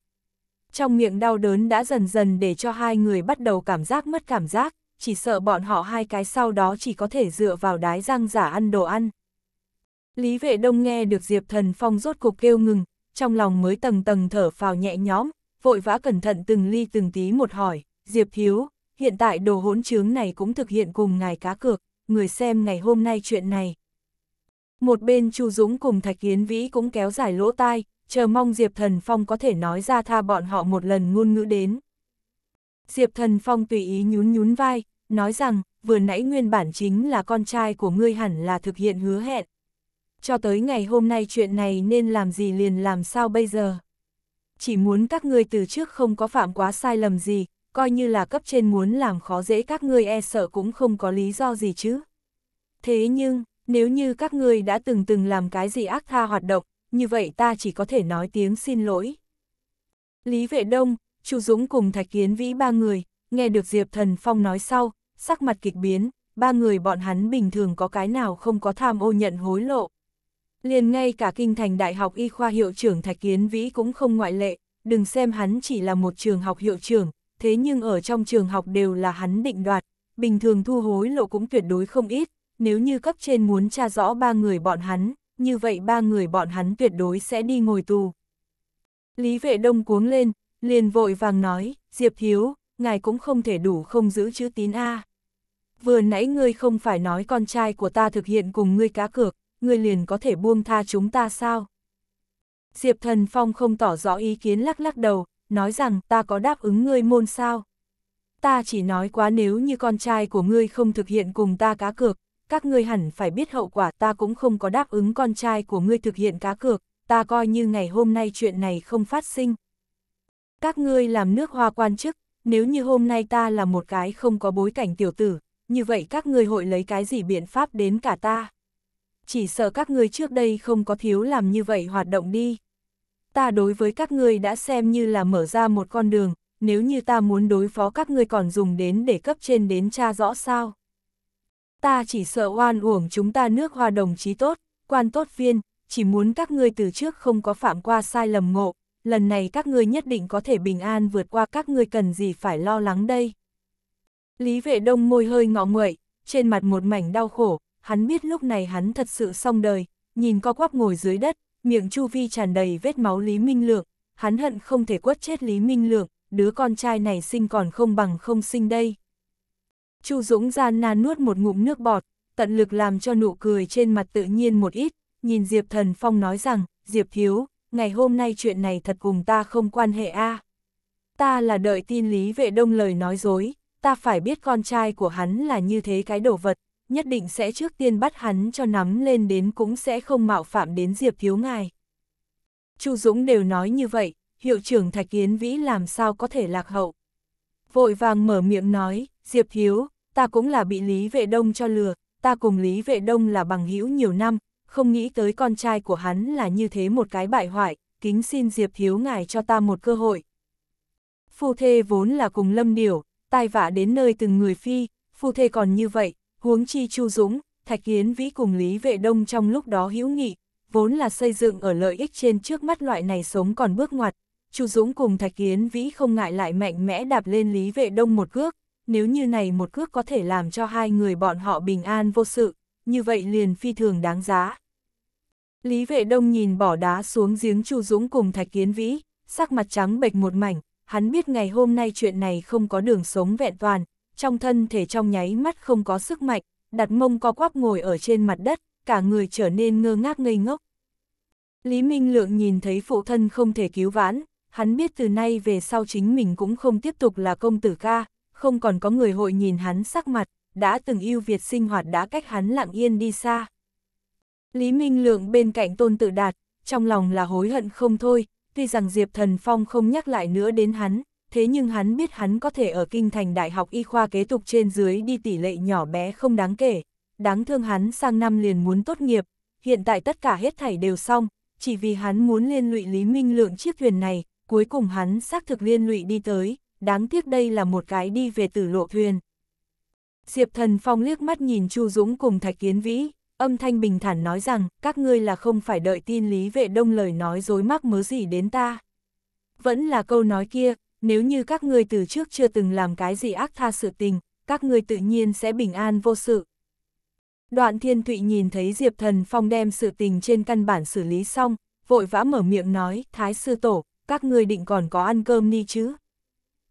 Trong miệng đau đớn đã dần dần để cho hai người bắt đầu cảm giác mất cảm giác, chỉ sợ bọn họ hai cái sau đó chỉ có thể dựa vào đái răng giả ăn đồ ăn. Lý Vệ Đông nghe được Diệp Thần Phong rốt cục kêu ngừng, trong lòng mới tầng tầng thở phào nhẹ nhõm, vội vã cẩn thận từng ly từng tí một hỏi, Diệp Thiếu, hiện tại đồ hỗn trướng này cũng thực hiện cùng ngài cá cược, người xem ngày hôm nay chuyện này. Một bên Chu Dũng cùng Thạch Hiến Vĩ cũng kéo dài lỗ tai, chờ mong Diệp Thần Phong có thể nói ra tha bọn họ một lần ngôn ngữ đến. Diệp Thần Phong tùy ý nhún nhún vai, nói rằng, vừa nãy nguyên bản chính là con trai của ngươi hẳn là thực hiện hứa hẹn, cho tới ngày hôm nay chuyện này nên làm gì liền làm sao bây giờ. Chỉ muốn các ngươi từ trước không có phạm quá sai lầm gì, coi như là cấp trên muốn làm khó dễ các ngươi e sợ cũng không có lý do gì chứ. Thế nhưng, nếu như các ngươi đã từng từng làm cái gì ác tha hoạt động, như vậy ta chỉ có thể nói tiếng xin lỗi. Lý Vệ Đông, Chu Dũng cùng Thạch Kiến Vĩ ba người, nghe được Diệp Thần Phong nói sau, sắc mặt kịch biến, ba người bọn hắn bình thường có cái nào không có tham ô nhận hối lộ. Liền ngay cả kinh thành Đại học Y khoa hiệu trưởng Thạch Kiến Vĩ cũng không ngoại lệ, đừng xem hắn chỉ là một trường học hiệu trưởng, thế nhưng ở trong trường học đều là hắn định đoạt, bình thường thu hối lộ cũng tuyệt đối không ít, nếu như cấp trên muốn tra rõ ba người bọn hắn, như vậy ba người bọn hắn tuyệt đối sẽ đi ngồi tù. Lý vệ đông cuống lên, liền vội vàng nói, Diệp Hiếu, ngài cũng không thể đủ không giữ chữ tín A. Vừa nãy ngươi không phải nói con trai của ta thực hiện cùng ngươi cá cược, ngươi liền có thể buông tha chúng ta sao? Diệp Thần Phong không tỏ rõ ý kiến lắc lắc đầu, nói rằng ta có đáp ứng ngươi môn sao? Ta chỉ nói quá nếu như con trai của ngươi không thực hiện cùng ta cá cược, các ngươi hẳn phải biết hậu quả ta cũng không có đáp ứng con trai của ngươi thực hiện cá cược, ta coi như ngày hôm nay chuyện này không phát sinh. Các ngươi làm nước hoa quan chức, nếu như hôm nay ta là một cái không có bối cảnh tiểu tử, như vậy các ngươi hội lấy cái gì biện pháp đến cả ta? chỉ sợ các ngươi trước đây không có thiếu làm như vậy hoạt động đi. Ta đối với các ngươi đã xem như là mở ra một con đường, nếu như ta muốn đối phó các ngươi còn dùng đến để cấp trên đến tra rõ sao. Ta chỉ sợ oan uổng chúng ta nước hoa đồng chí tốt, quan tốt viên, chỉ muốn các ngươi từ trước không có phạm qua sai lầm ngộ, lần này các ngươi nhất định có thể bình an vượt qua các ngươi cần gì phải lo lắng đây. Lý vệ đông môi hơi ngọ nguậy, trên mặt một mảnh đau khổ, hắn biết lúc này hắn thật sự xong đời, nhìn co quắp ngồi dưới đất, miệng chu vi tràn đầy vết máu Lý Minh Lượng, hắn hận không thể quất chết Lý Minh Lượng, đứa con trai này sinh còn không bằng không sinh đây. Chu Dũng gian nan nuốt một ngụm nước bọt, tận lực làm cho nụ cười trên mặt tự nhiên một ít, nhìn Diệp Thần Phong nói rằng, Diệp Thiếu, ngày hôm nay chuyện này thật cùng ta không quan hệ a. À. Ta là đợi tin Lý Vệ Đông lời nói dối, ta phải biết con trai của hắn là như thế cái đồ vật, nhất định sẽ trước tiên bắt hắn cho nắm lên đến cũng sẽ không mạo phạm đến Diệp Thiếu Ngài. Chu Dũng đều nói như vậy, hiệu trưởng Thạch Yến Vĩ làm sao có thể lạc hậu. Vội vàng mở miệng nói, Diệp Thiếu, ta cũng là bị Lý Vệ Đông cho lừa, ta cùng Lý Vệ Đông là bằng hữu nhiều năm, không nghĩ tới con trai của hắn là như thế một cái bại hoại, kính xin Diệp Thiếu ngài cho ta một cơ hội. Phu thê vốn là cùng lâm điểu, tai vạ đến nơi từng người phi, phu thê còn như vậy, Huống chi Chu Dũng, Thạch Yến Vĩ cùng Lý Vệ Đông trong lúc đó hữu nghị, vốn là xây dựng ở lợi ích trên trước mắt loại này sống còn bước ngoặt. Chu Dũng cùng Thạch Yến Vĩ không ngại lại mạnh mẽ đạp lên Lý Vệ Đông một cước, nếu như này một cước có thể làm cho hai người bọn họ bình an vô sự, như vậy liền phi thường đáng giá. Lý Vệ Đông nhìn bỏ đá xuống giếng Chu Dũng cùng Thạch Yến Vĩ, sắc mặt trắng bệch một mảnh, hắn biết ngày hôm nay chuyện này không có đường sống vẹn toàn, trong thân thể trong nháy mắt không có sức mạnh, đặt mông co quắp ngồi ở trên mặt đất, cả người trở nên ngơ ngác ngây ngốc. Lý Minh Lượng nhìn thấy phụ thân không thể cứu vãn, hắn biết từ nay về sau chính mình cũng không tiếp tục là công tử ca, không còn có người hội nhìn hắn sắc mặt, đã từng yêu Việt sinh hoạt đã cách hắn lặng yên đi xa. Lý Minh Lượng bên cạnh tôn tự đạt, trong lòng là hối hận không thôi, tuy rằng Diệp Thần Phong không nhắc lại nữa đến hắn, thế nhưng hắn biết hắn có thể ở kinh thành đại học y khoa kế tục trên dưới đi tỷ lệ nhỏ bé không đáng kể, đáng thương hắn sang năm liền muốn tốt nghiệp, hiện tại tất cả hết thảy đều xong, chỉ vì hắn muốn liên lụy Lý Minh Lượng chiếc thuyền này, cuối cùng hắn xác thực liên lụy đi tới, đáng tiếc đây là một cái đi về tử lộ thuyền. Diệp Thần Phong liếc mắt nhìn Chu Dũng cùng Thạch Kiến Vĩ, âm thanh bình thản nói rằng, các ngươi là không phải đợi tin Lý Vệ Đông lời nói dối mắc mớ gì đến ta. Vẫn là câu nói kia, nếu như các ngươi từ trước chưa từng làm cái gì ác tha sự tình, các ngươi tự nhiên sẽ bình an vô sự. Đoạn Thiên Thụy nhìn thấy Diệp Thần Phong đem sự tình trên căn bản xử lý xong, vội vã mở miệng nói, Thái Sư Tổ, các ngươi định còn có ăn cơm đi chứ?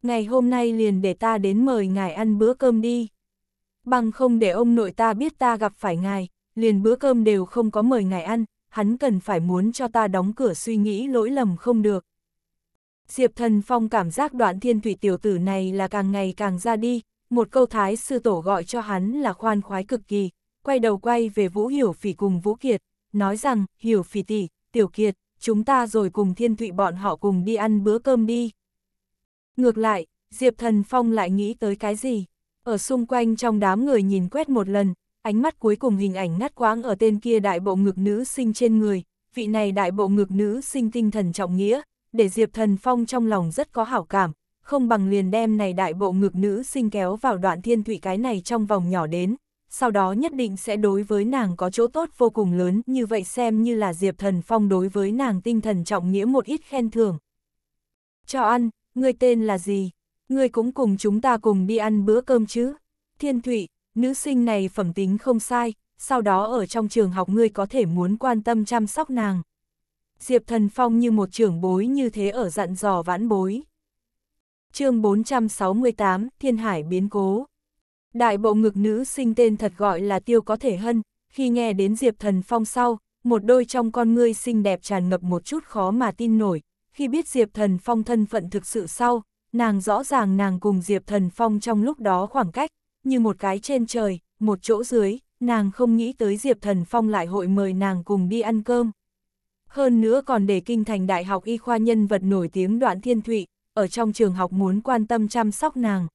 Ngày hôm nay liền để ta đến mời ngài ăn bữa cơm đi. Bằng không để ông nội ta biết ta gặp phải ngài, liền bữa cơm đều không có mời ngài ăn, hắn cần phải muốn cho ta đóng cửa suy nghĩ lỗi lầm không được. Diệp Thần Phong cảm giác đoạn thiên thủy tiểu tử này là càng ngày càng ra đi, một câu thái sư tổ gọi cho hắn là khoan khoái cực kỳ, quay đầu quay về Vũ Hiểu Phỉ cùng Vũ Kiệt, nói rằng, Hiểu Phỉ tỷ, Tiểu Kiệt, chúng ta rồi cùng thiên thụy bọn họ cùng đi ăn bữa cơm đi. Ngược lại, Diệp Thần Phong lại nghĩ tới cái gì? Ở xung quanh trong đám người nhìn quét một lần, ánh mắt cuối cùng hình ảnh ngắt quãng ở tên kia đại bộ ngực nữ sinh trên người, vị này đại bộ ngực nữ sinh tinh thần trọng nghĩa, để Diệp Thần Phong trong lòng rất có hảo cảm, không bằng liền đem này đại bộ ngực nữ sinh kéo vào đoạn thiên thủy cái này trong vòng nhỏ đến, sau đó nhất định sẽ đối với nàng có chỗ tốt vô cùng lớn, như vậy xem như là Diệp Thần Phong đối với nàng tinh thần trọng nghĩa một ít khen thưởng. Cho ăn, người tên là gì? Ngươi cũng cùng chúng ta cùng đi ăn bữa cơm chứ? Thiên Thụy, nữ sinh này phẩm tính không sai, sau đó ở trong trường học ngươi có thể muốn quan tâm chăm sóc nàng. Diệp Thần Phong như một trưởng bối như thế ở dặn dò vãn bối. chương 468, Thiên Hải biến cố. Đại bộ ngực nữ sinh tên thật gọi là Tiêu Có Thể Hân, khi nghe đến Diệp Thần Phong sau, một đôi trong con ngươi xinh đẹp tràn ngập một chút khó mà tin nổi, khi biết Diệp Thần Phong thân phận thực sự sau, nàng rõ ràng nàng cùng Diệp Thần Phong trong lúc đó khoảng cách, như một cái trên trời, một chỗ dưới, nàng không nghĩ tới Diệp Thần Phong lại hội mời nàng cùng đi ăn cơm hơn nữa còn để kinh thành Đại học Y khoa nhân vật nổi tiếng Đoạn Thiên Thụy, ở trong trường học muốn quan tâm chăm sóc nàng.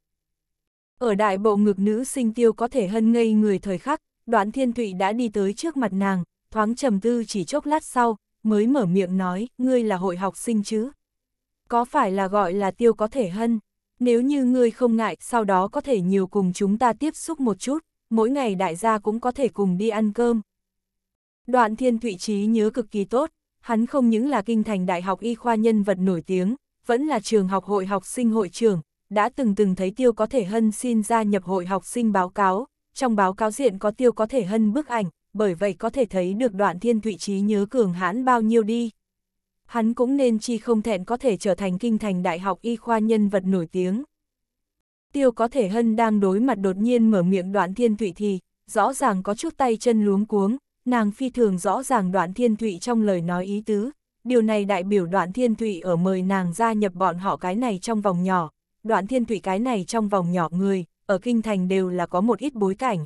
Ở đại bộ ngực nữ sinh tiêu có thể hân ngây người thời khắc, Đoạn Thiên Thụy đã đi tới trước mặt nàng, thoáng trầm tư chỉ chốc lát sau, mới mở miệng nói, ngươi là hội học sinh chứ? Có phải là gọi là tiêu có thể hân? Nếu như ngươi không ngại, sau đó có thể nhiều cùng chúng ta tiếp xúc một chút, mỗi ngày đại gia cũng có thể cùng đi ăn cơm. Đoạn Thiên Thụy trí nhớ cực kỳ tốt, Hắn không những là kinh thành đại học y khoa nhân vật nổi tiếng, vẫn là trường học hội học sinh hội trưởng, đã từng từng thấy Tiêu có thể hân xin gia nhập hội học sinh báo cáo, trong báo cáo diện có Tiêu có thể hân bức ảnh, bởi vậy có thể thấy được đoạn thiên thụy trí nhớ cường hãn bao nhiêu đi. Hắn cũng nên chi không thẹn có thể trở thành kinh thành đại học y khoa nhân vật nổi tiếng. Tiêu có thể hân đang đối mặt đột nhiên mở miệng đoạn thiên thụy thì, rõ ràng có chút tay chân luống cuống, nàng phi thường rõ ràng đoạn thiên thụy trong lời nói ý tứ, điều này đại biểu đoạn thiên thụy ở mời nàng gia nhập bọn họ cái này trong vòng nhỏ, đoạn thiên thụy cái này trong vòng nhỏ người, ở kinh thành đều là có một ít bối cảnh.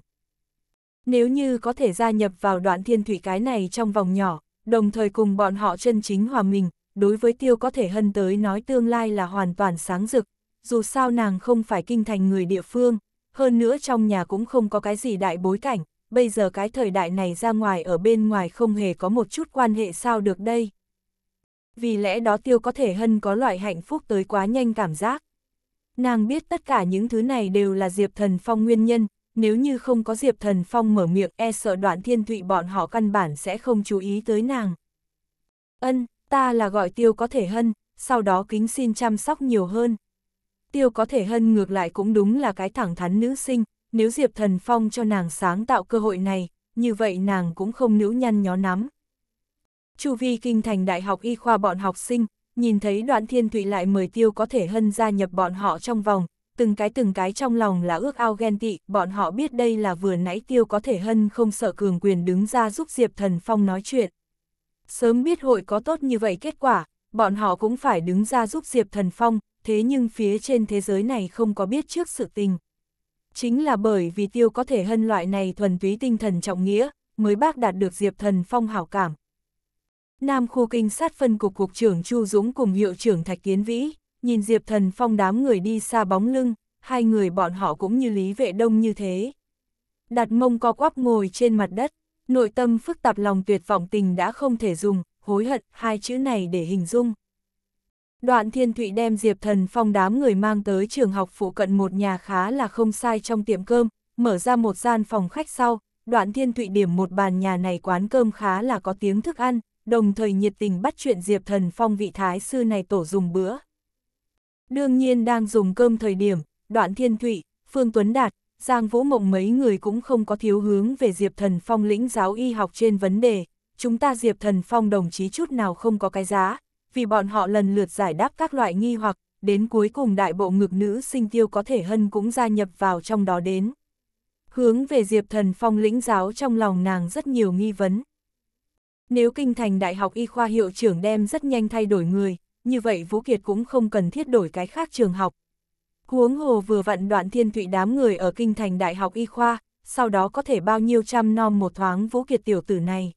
Nếu như có thể gia nhập vào đoạn thiên thủy cái này trong vòng nhỏ, đồng thời cùng bọn họ chân chính hòa mình, đối với tiêu có thể hân tới nói tương lai là hoàn toàn sáng rực, dù sao nàng không phải kinh thành người địa phương, hơn nữa trong nhà cũng không có cái gì đại bối cảnh, bây giờ cái thời đại này ra ngoài ở bên ngoài không hề có một chút quan hệ sao được đây. Vì lẽ đó tiêu có thể hân có loại hạnh phúc tới quá nhanh cảm giác. Nàng biết tất cả những thứ này đều là Diệp Thần Phong nguyên nhân, nếu như không có Diệp Thần Phong mở miệng e sợ đoạn thiên thụy bọn họ căn bản sẽ không chú ý tới nàng. Ân, ta là gọi tiêu có thể hân, sau đó kính xin chăm sóc nhiều hơn. Tiêu có thể hân ngược lại cũng đúng là cái thẳng thắn nữ sinh, nếu Diệp Thần Phong cho nàng sáng tạo cơ hội này, như vậy nàng cũng không nữ nhăn nhó nắm. Chu vi kinh thành đại học y khoa bọn học sinh, nhìn thấy đoạn thiên thụy lại mời tiêu có thể hân gia nhập bọn họ trong vòng, từng cái từng cái trong lòng là ước ao ghen tị, bọn họ biết đây là vừa nãy tiêu có thể hân không sợ cường quyền đứng ra giúp Diệp Thần Phong nói chuyện. Sớm biết hội có tốt như vậy kết quả, bọn họ cũng phải đứng ra giúp Diệp Thần Phong, thế nhưng phía trên thế giới này không có biết trước sự tình. Chính là bởi vì tiêu có thể hân loại này thuần túy tinh thần trọng nghĩa, mới bác đạt được Diệp Thần Phong hảo cảm. Nam khu kinh sát phân cục cục trưởng Chu Dũng cùng hiệu trưởng Thạch Kiến Vĩ, nhìn Diệp Thần Phong đám người đi xa bóng lưng, hai người bọn họ cũng như Lý Vệ Đông như thế. Đặt mông co quắp ngồi trên mặt đất, nội tâm phức tạp lòng tuyệt vọng tình đã không thể dùng, hối hận hai chữ này để hình dung. Đoạn Thiên Thụy đem Diệp Thần Phong đám người mang tới trường học phụ cận một nhà khá là không sai trong tiệm cơm, mở ra một gian phòng khách sau, Đoạn Thiên Thụy điểm một bàn nhà này quán cơm khá là có tiếng thức ăn, đồng thời nhiệt tình bắt chuyện Diệp Thần Phong vị thái sư này tổ dùng bữa. Đương nhiên đang dùng cơm thời điểm, Đoạn Thiên Thụy, Phương Tuấn Đạt, Giang Vũ Mộng mấy người cũng không có thiếu hướng về Diệp Thần Phong lĩnh giáo y học trên vấn đề, chúng ta Diệp Thần Phong đồng chí chút nào không có cái giá, vì bọn họ lần lượt giải đáp các loại nghi hoặc, đến cuối cùng đại bộ ngực nữ sinh tiêu có thể hân cũng gia nhập vào trong đó đến. Hướng về Diệp Thần Phong lĩnh giáo trong lòng nàng rất nhiều nghi vấn. Nếu kinh thành đại học y khoa hiệu trưởng đem rất nhanh thay đổi người, như vậy Vũ Kiệt cũng không cần thiết đổi cái khác trường học. Huống hồ vừa vặn đoạn thiên thụy đám người ở kinh thành đại học y khoa, sau đó có thể bao nhiêu trăm non một thoáng Vũ Kiệt tiểu tử này.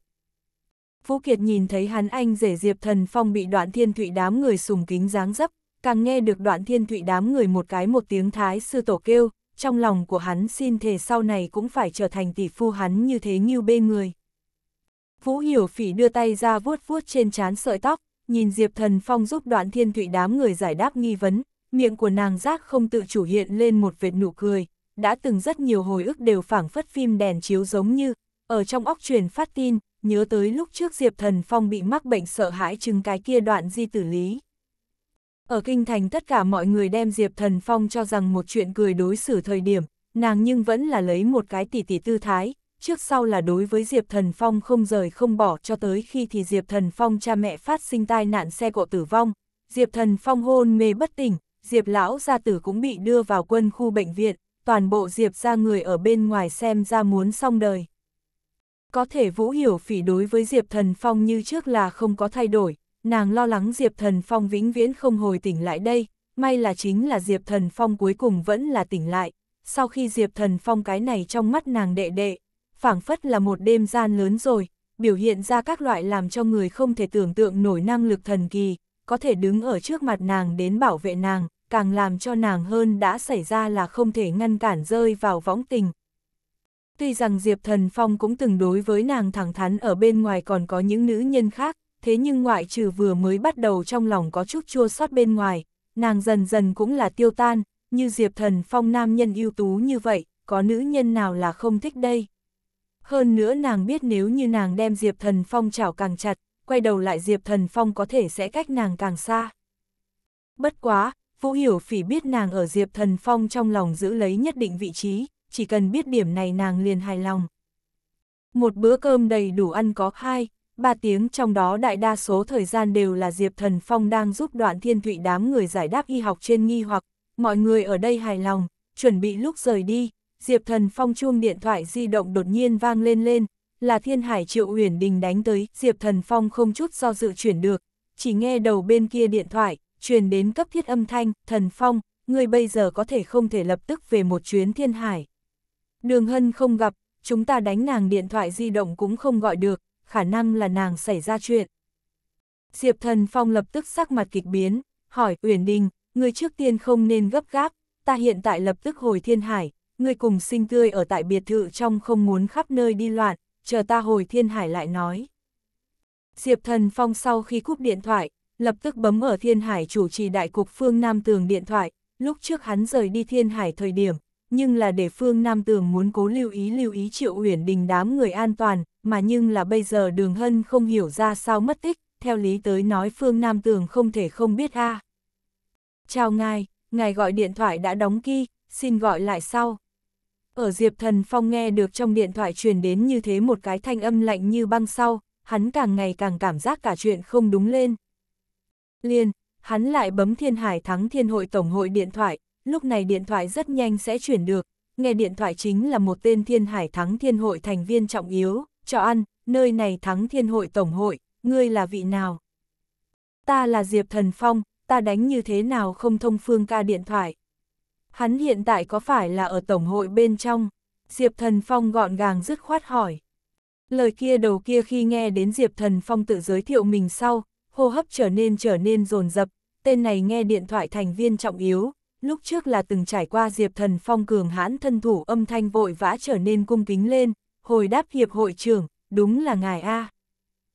Vũ Kiệt nhìn thấy hắn anh rể Diệp Thần Phong bị đoạn thiên thụy đám người sùng kính dáng dấp, càng nghe được đoạn thiên thụy đám người một cái một tiếng thái sư tổ kêu, trong lòng của hắn xin thề sau này cũng phải trở thành tỷ phu hắn như thế nghiêu bê người. Vũ Hiểu Phỉ đưa tay ra vuốt vuốt trên trán sợi tóc, nhìn Diệp Thần Phong giúp đoạn thiên thụy đám người giải đáp nghi vấn, miệng của nàng giác không tự chủ hiện lên một vệt nụ cười, đã từng rất nhiều hồi ức đều phảng phất phim đèn chiếu giống như, ở trong óc truyền phát tin, nhớ tới lúc trước Diệp Thần Phong bị mắc bệnh sợ hãi chừng cái kia đoạn di tử lý. Ở kinh thành tất cả mọi người đem Diệp Thần Phong cho rằng một chuyện cười đối xử thời điểm, nàng nhưng vẫn là lấy một cái tỷ tỷ tư thái, trước sau là đối với Diệp Thần Phong không rời không bỏ cho tới khi thì Diệp Thần Phong cha mẹ phát sinh tai nạn xe cộ tử vong, Diệp Thần Phong hôn mê bất tỉnh, Diệp Lão gia tử cũng bị đưa vào quân khu bệnh viện, toàn bộ Diệp ra người ở bên ngoài xem ra muốn xong đời. Có thể Vũ Hiểu Phỉ đối với Diệp Thần Phong như trước là không có thay đổi, nàng lo lắng Diệp Thần Phong vĩnh viễn không hồi tỉnh lại đây, may là chính là Diệp Thần Phong cuối cùng vẫn là tỉnh lại, sau khi Diệp Thần Phong cái này trong mắt nàng đệ đệ, phảng phất là một đêm gian lớn rồi, biểu hiện ra các loại làm cho người không thể tưởng tượng nổi năng lực thần kỳ, có thể đứng ở trước mặt nàng đến bảo vệ nàng, càng làm cho nàng hơn đã xảy ra là không thể ngăn cản rơi vào võng tình, Tuy rằng Diệp Thần Phong cũng từng đối với nàng thẳng thắn ở bên ngoài còn có những nữ nhân khác, thế nhưng ngoại trừ vừa mới bắt đầu trong lòng có chút chua xót bên ngoài, nàng dần dần cũng là tiêu tan, như Diệp Thần Phong nam nhân ưu tú như vậy, có nữ nhân nào là không thích đây. Hơn nữa nàng biết nếu như nàng đem Diệp Thần Phong chảo càng chặt, quay đầu lại Diệp Thần Phong có thể sẽ cách nàng càng xa. Bất quá, Vũ Hiểu Phỉ biết nàng ở Diệp Thần Phong trong lòng giữ lấy nhất định vị trí, chỉ cần biết điểm này nàng liền hài lòng. Một bữa cơm đầy đủ ăn có hai, ba tiếng trong đó đại đa số thời gian đều là Diệp Thần Phong đang giúp đoạn thiên thụy đám người giải đáp y học trên nghi hoặc, mọi người ở đây hài lòng, chuẩn bị lúc rời đi, Diệp Thần Phong chuông điện thoại di động đột nhiên vang lên lên, là Thiên Hải Triệu Uyển Đình đánh tới, Diệp Thần Phong không chút do dự chuyển được, chỉ nghe đầu bên kia điện thoại, truyền đến cấp thiết âm thanh, Thần Phong, người bây giờ có thể không thể lập tức về một chuyến Thiên Hải. Đường hân không gặp, chúng ta đánh nàng điện thoại di động cũng không gọi được, khả năng là nàng xảy ra chuyện. Diệp thần phong lập tức sắc mặt kịch biến, hỏi Uyển Đình, người trước tiên không nên gấp gáp, ta hiện tại lập tức hồi thiên hải, người cùng sinh tươi ở tại biệt thự trong không muốn khắp nơi đi loạn, chờ ta hồi thiên hải lại nói. Diệp thần phong sau khi cúp điện thoại, lập tức bấm ở thiên hải chủ trì đại cục phương Nam Tường điện thoại, lúc trước hắn rời đi thiên hải thời điểm, nhưng là để phương Nam Tường muốn cố lưu ý lưu ý Triệu Uyển Đình đám người an toàn, mà nhưng là bây giờ Đường Hân không hiểu ra sao mất tích, theo lý tới nói phương Nam Tường không thể không biết a. À. Chào ngài, ngài gọi điện thoại đã đóng ki, xin gọi lại sau. Ở Diệp Thần Phong nghe được trong điện thoại truyền đến như thế một cái thanh âm lạnh như băng sau, hắn càng ngày càng cảm giác cả chuyện không đúng lên. Liên, hắn lại bấm Thiên Hải Thắng Thiên Hội Tổng hội điện thoại, lúc này điện thoại rất nhanh sẽ chuyển được, nghe điện thoại chính là một tên thiên hải thắng thiên hội thành viên trọng yếu, cho ăn, nơi này thắng thiên hội tổng hội, ngươi là vị nào? Ta là Diệp Thần Phong, ta đánh như thế nào không thông phương ca điện thoại? Hắn hiện tại có phải là ở tổng hội bên trong? Diệp Thần Phong gọn gàng dứt khoát hỏi. Lời kia đầu kia khi nghe đến Diệp Thần Phong tự giới thiệu mình sau, hô hấp trở nên trở nên rồn rập, tên này nghe điện thoại thành viên trọng yếu, lúc trước là từng trải qua Diệp Thần Phong cường hãn thân thủ âm thanh vội vã trở nên cung kính lên, hồi đáp hiệp hội trưởng, đúng là ngài A.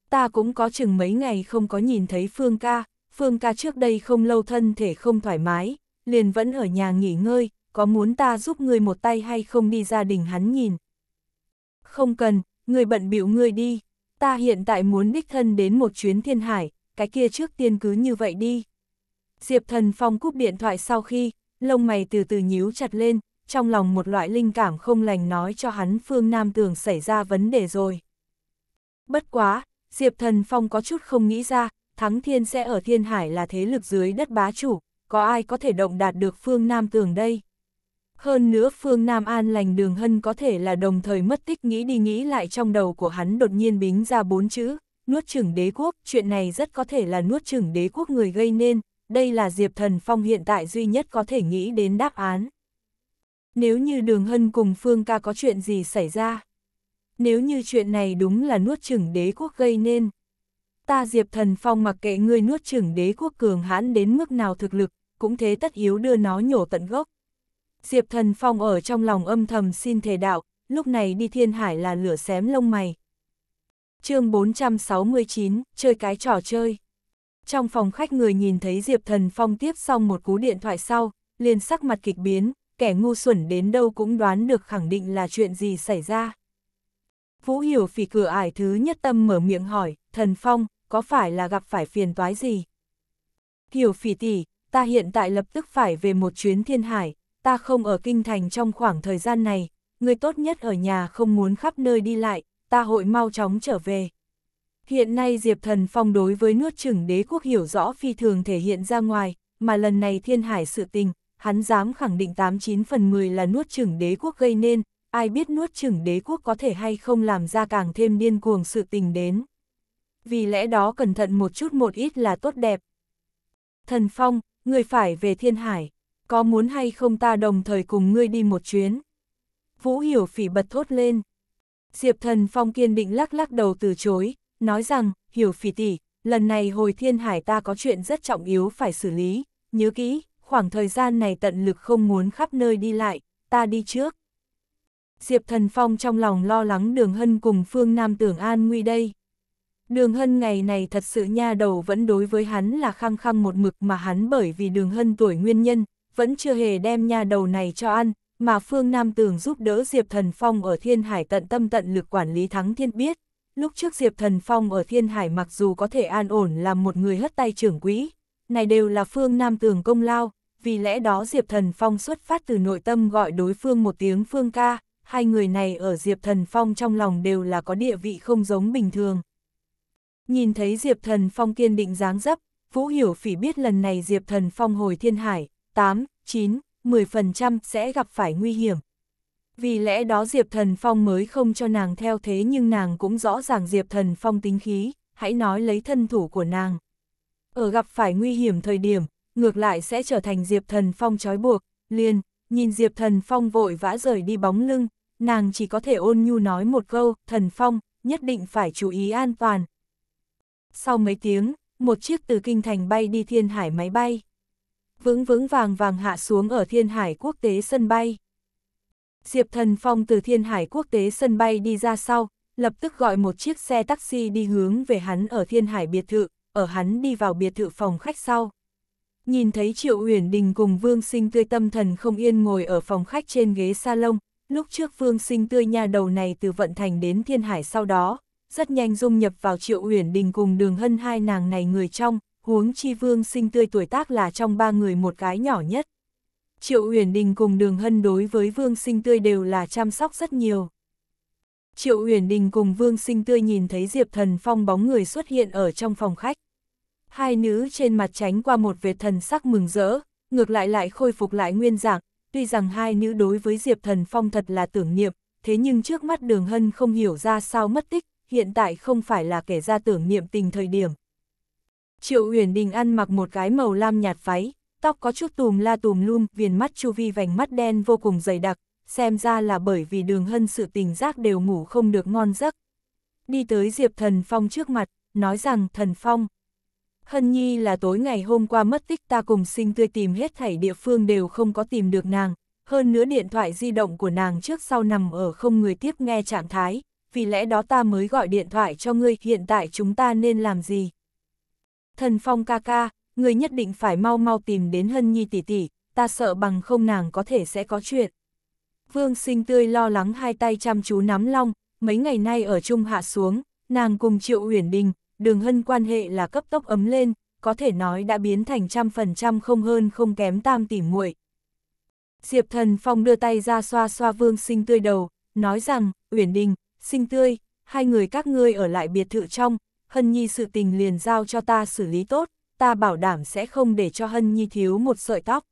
Ta cũng có chừng mấy ngày không có nhìn thấy Phương ca, Phương ca trước đây không lâu thân thể không thoải mái, liền vẫn ở nhà nghỉ ngơi, có muốn ta giúp người một tay hay không đi gia đình hắn nhìn. Không cần, người bận bịu người đi, ta hiện tại muốn đích thân đến một chuyến thiên hải, cái kia trước tiên cứ như vậy đi. Diệp Thần Phong cúp điện thoại sau khi, lông mày từ từ nhíu chặt lên, trong lòng một loại linh cảm không lành nói cho hắn phương Nam Tường xảy ra vấn đề rồi. Bất quá, Diệp Thần Phong có chút không nghĩ ra, Thắng Thiên sẽ ở Thiên Hải là thế lực dưới đất bá chủ, có ai có thể động đạt được phương Nam Tường đây? Hơn nữa phương Nam An lành đường hân có thể là đồng thời mất tích nghĩ đi nghĩ lại trong đầu của hắn đột nhiên bính ra bốn chữ, nuốt chửng đế quốc, chuyện này rất có thể là nuốt chửng đế quốc người gây nên, đây là Diệp Thần Phong hiện tại duy nhất có thể nghĩ đến đáp án. Nếu như Đường Hân cùng Phương ca có chuyện gì xảy ra? Nếu như chuyện này đúng là nuốt chửng đế quốc gây nên, ta Diệp Thần Phong mặc kệ ngươi nuốt chửng đế quốc cường hãn đến mức nào thực lực, cũng thế tất yếu đưa nó nhổ tận gốc. Diệp Thần Phong ở trong lòng âm thầm xin thề đạo, lúc này đi thiên hải là lửa xém lông mày. chương 469, chơi cái trò chơi trong phòng khách người nhìn thấy Diệp Thần Phong tiếp xong một cú điện thoại sau, liền sắc mặt kịch biến, kẻ ngu xuẩn đến đâu cũng đoán được khẳng định là chuyện gì xảy ra. Vũ Hiểu phỉ cửa ải thứ nhất tâm mở miệng hỏi, Thần Phong, có phải là gặp phải phiền toái gì? Hiểu phỉ tỷ, ta hiện tại lập tức phải về một chuyến thiên hải, ta không ở kinh thành trong khoảng thời gian này, người tốt nhất ở nhà không muốn khắp nơi đi lại, ta hội mau chóng trở về. Hiện nay Diệp Thần Phong đối với nuốt chừng đế quốc hiểu rõ phi thường thể hiện ra ngoài, mà lần này thiên hải sự tình, hắn dám khẳng định 89 phần 10 là nuốt chừng đế quốc gây nên, ai biết nuốt chừng đế quốc có thể hay không làm ra càng thêm điên cuồng sự tình đến. Vì lẽ đó cẩn thận một chút một ít là tốt đẹp. Thần Phong, người phải về thiên hải, có muốn hay không ta đồng thời cùng ngươi đi một chuyến? Vũ Hiểu Phỉ bật thốt lên. Diệp Thần Phong kiên định lắc lắc đầu từ chối, nói rằng, hiểu phỉ tỷ, lần này hồi thiên hải ta có chuyện rất trọng yếu phải xử lý, nhớ kỹ, khoảng thời gian này tận lực không muốn khắp nơi đi lại, ta đi trước. Diệp Thần Phong trong lòng lo lắng Đường Hân cùng Phương Nam Tưởng An nguy đây. Đường Hân ngày này thật sự nha đầu vẫn đối với hắn là khăng khăng một mực mà hắn bởi vì Đường Hân tuổi nguyên nhân, vẫn chưa hề đem nha đầu này cho ăn, mà Phương Nam tưởng giúp đỡ Diệp Thần Phong ở Thiên Hải tận tâm tận lực quản lý thắng thiên biết, Lúc trước Diệp Thần Phong ở Thiên Hải mặc dù có thể an ổn làm một người hất tay trưởng quỹ, này đều là phương Nam Tường công lao, vì lẽ đó Diệp Thần Phong xuất phát từ nội tâm gọi đối phương một tiếng phương ca, hai người này ở Diệp Thần Phong trong lòng đều là có địa vị không giống bình thường. Nhìn thấy Diệp Thần Phong kiên định dáng dấp, Vũ Hiểu Phỉ biết lần này Diệp Thần Phong hồi Thiên Hải, 8, 9, 10% sẽ gặp phải nguy hiểm, vì lẽ đó Diệp Thần Phong mới không cho nàng theo thế nhưng nàng cũng rõ ràng Diệp Thần Phong tính khí, hãy nói lấy thân thủ của nàng. Ở gặp phải nguy hiểm thời điểm, ngược lại sẽ trở thành Diệp Thần Phong trói buộc, liền, nhìn Diệp Thần Phong vội vã rời đi bóng lưng, nàng chỉ có thể ôn nhu nói một câu, Thần Phong, nhất định phải chú ý an toàn. Sau mấy tiếng, một chiếc từ kinh thành bay đi thiên hải máy bay. Vững vững vàng vàng hạ xuống ở thiên hải quốc tế sân bay. Diệp Thần Phong từ Thiên Hải Quốc tế sân bay đi ra sau, lập tức gọi một chiếc xe taxi đi hướng về hắn ở Thiên Hải biệt thự, ở hắn đi vào biệt thự phòng khách sau. Nhìn thấy Triệu Uyển Đình cùng Vương Sinh Tươi tâm thần không yên ngồi ở phòng khách trên ghế salon, lúc trước Vương Sinh Tươi nhà đầu này từ vận thành đến Thiên Hải sau đó, rất nhanh dung nhập vào Triệu Uyển Đình cùng Đường Hân hai nàng này người trong, huống chi Vương Sinh Tươi tuổi tác là trong ba người một cái nhỏ nhất. Triệu Uyển Đình cùng Đường Hân đối với Vương Sinh Tươi đều là chăm sóc rất nhiều. Triệu Uyển Đình cùng Vương Sinh Tươi nhìn thấy Diệp Thần Phong bóng người xuất hiện ở trong phòng khách. Hai nữ trên mặt tránh qua một vệt thần sắc mừng rỡ, ngược lại lại khôi phục lại nguyên dạng, tuy rằng hai nữ đối với Diệp Thần Phong thật là tưởng niệm, thế nhưng trước mắt Đường Hân không hiểu ra sao mất tích, hiện tại không phải là kể ra tưởng niệm tình thời điểm. Triệu Uyển Đình ăn mặc một cái màu lam nhạt váy, tóc có chút tùm la tùm lum, viền mắt chu vi vành mắt đen vô cùng dày đặc, xem ra là bởi vì đường hân sự tình giác đều ngủ không được ngon giấc. Đi tới Diệp Thần Phong trước mặt, nói rằng Thần Phong, Hân Nhi là tối ngày hôm qua mất tích ta cùng sinh tươi tìm hết thảy địa phương đều không có tìm được nàng, hơn nữa điện thoại di động của nàng trước sau nằm ở không người tiếp nghe trạng thái, vì lẽ đó ta mới gọi điện thoại cho ngươi hiện tại chúng ta nên làm gì. Thần Phong ca ca, người nhất định phải mau mau tìm đến Hân Nhi tỷ tỷ, ta sợ bằng không nàng có thể sẽ có chuyện. Vương sinh tươi lo lắng hai tay chăm chú nắm long, mấy ngày nay ở chung Hạ xuống, nàng cùng Triệu Uyển Đình, đường hân quan hệ là cấp tốc ấm lên, có thể nói đã biến thành trăm phần trăm không hơn không kém tam tỉ muội. Diệp thần phong đưa tay ra xoa xoa vương sinh tươi đầu, nói rằng, Uyển Đình, sinh tươi, hai người các ngươi ở lại biệt thự trong, hân nhi sự tình liền giao cho ta xử lý tốt, ta bảo đảm sẽ không để cho Hân Nhi thiếu một sợi tóc.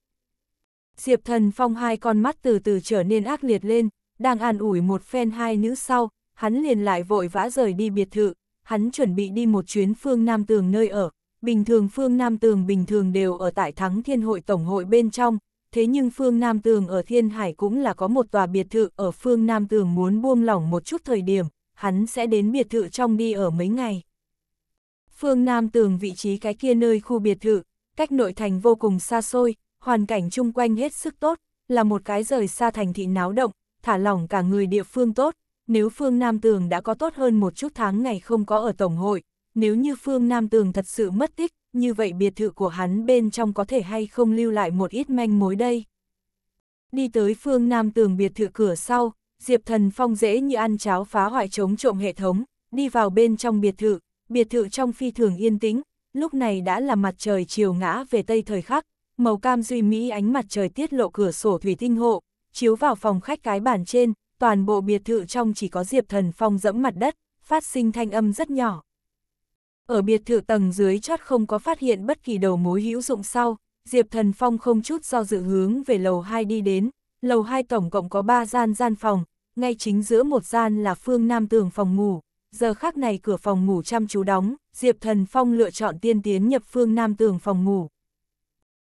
Diệp thần phong hai con mắt từ từ trở nên ác liệt lên, đang an ủi một phen hai nữ sau, hắn liền lại vội vã rời đi biệt thự, hắn chuẩn bị đi một chuyến phương Nam Tường nơi ở, bình thường phương Nam Tường bình thường đều ở tại thắng thiên hội tổng hội bên trong, thế nhưng phương Nam Tường ở Thiên Hải cũng là có một tòa biệt thự ở phương Nam Tường muốn buông lỏng một chút thời điểm, hắn sẽ đến biệt thự trong đi ở mấy ngày phương Nam tường vị trí cái kia nơi khu biệt thự, cách nội thành vô cùng xa xôi, hoàn cảnh chung quanh hết sức tốt, là một cái rời xa thành thị náo động, thả lỏng cả người địa phương tốt, nếu phương Nam tường đã có tốt hơn một chút tháng ngày không có ở Tổng hội, nếu như phương Nam tường thật sự mất tích, như vậy biệt thự của hắn bên trong có thể hay không lưu lại một ít manh mối đây. Đi tới phương Nam tường biệt thự cửa sau, Diệp Thần Phong dễ như ăn cháo phá hoại chống trộm hệ thống, đi vào bên trong biệt thự, biệt thự trong phi thường yên tĩnh, lúc này đã là mặt trời chiều ngã về tây thời khắc, màu cam duy mỹ ánh mặt trời tiết lộ cửa sổ thủy tinh hộ, chiếu vào phòng khách cái bàn trên, toàn bộ biệt thự trong chỉ có Diệp Thần Phong dẫm mặt đất, phát sinh thanh âm rất nhỏ. Ở biệt thự tầng dưới chót không có phát hiện bất kỳ đầu mối hữu dụng sau, Diệp Thần Phong không chút do dự hướng về lầu 2 đi đến, lầu 2 tổng cộng có 3 gian gian phòng, ngay chính giữa một gian là phương nam tường phòng ngủ, giờ khác này cửa phòng ngủ chăm chú đóng, Diệp Thần Phong lựa chọn tiên tiến nhập phương nam tường phòng ngủ.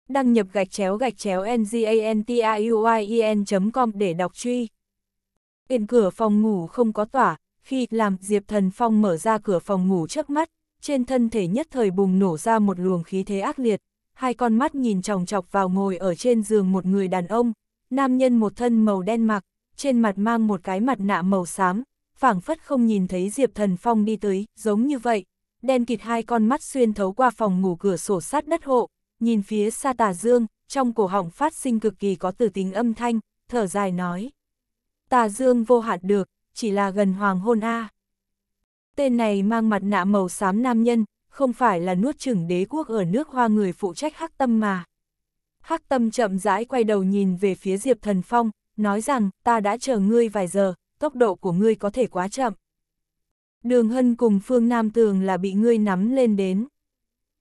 Đăng nhập gạch chéo gạch chéo ngantruyen.com để đọc truy. Yên cửa phòng ngủ không có tỏa, khi làm Diệp Thần Phong mở ra cửa phòng ngủ trước mắt, trên thân thể nhất thời bùng nổ ra một luồng khí thế ác liệt, hai con mắt nhìn chòng chọc vào ngồi ở trên giường một người đàn ông, nam nhân một thân màu đen mặc, trên mặt mang một cái mặt nạ màu xám, phảng phất không nhìn thấy Diệp Thần Phong đi tới, giống như vậy. Đen kịt hai con mắt xuyên thấu qua phòng ngủ cửa sổ sát đất hộ, nhìn phía xa tà dương, trong cổ họng phát sinh cực kỳ có từ tính âm thanh, thở dài nói. Tà dương vô hạn được, chỉ là gần hoàng hôn A. Tên này mang mặt nạ màu xám nam nhân, không phải là nuốt chửng đế quốc ở nước hoa người phụ trách hắc tâm mà. Hắc tâm chậm rãi quay đầu nhìn về phía Diệp Thần Phong, nói rằng ta đã chờ ngươi vài giờ, tốc độ của ngươi có thể quá chậm. Đường Hân cùng Phương Nam Tường là bị ngươi nắm lên đến.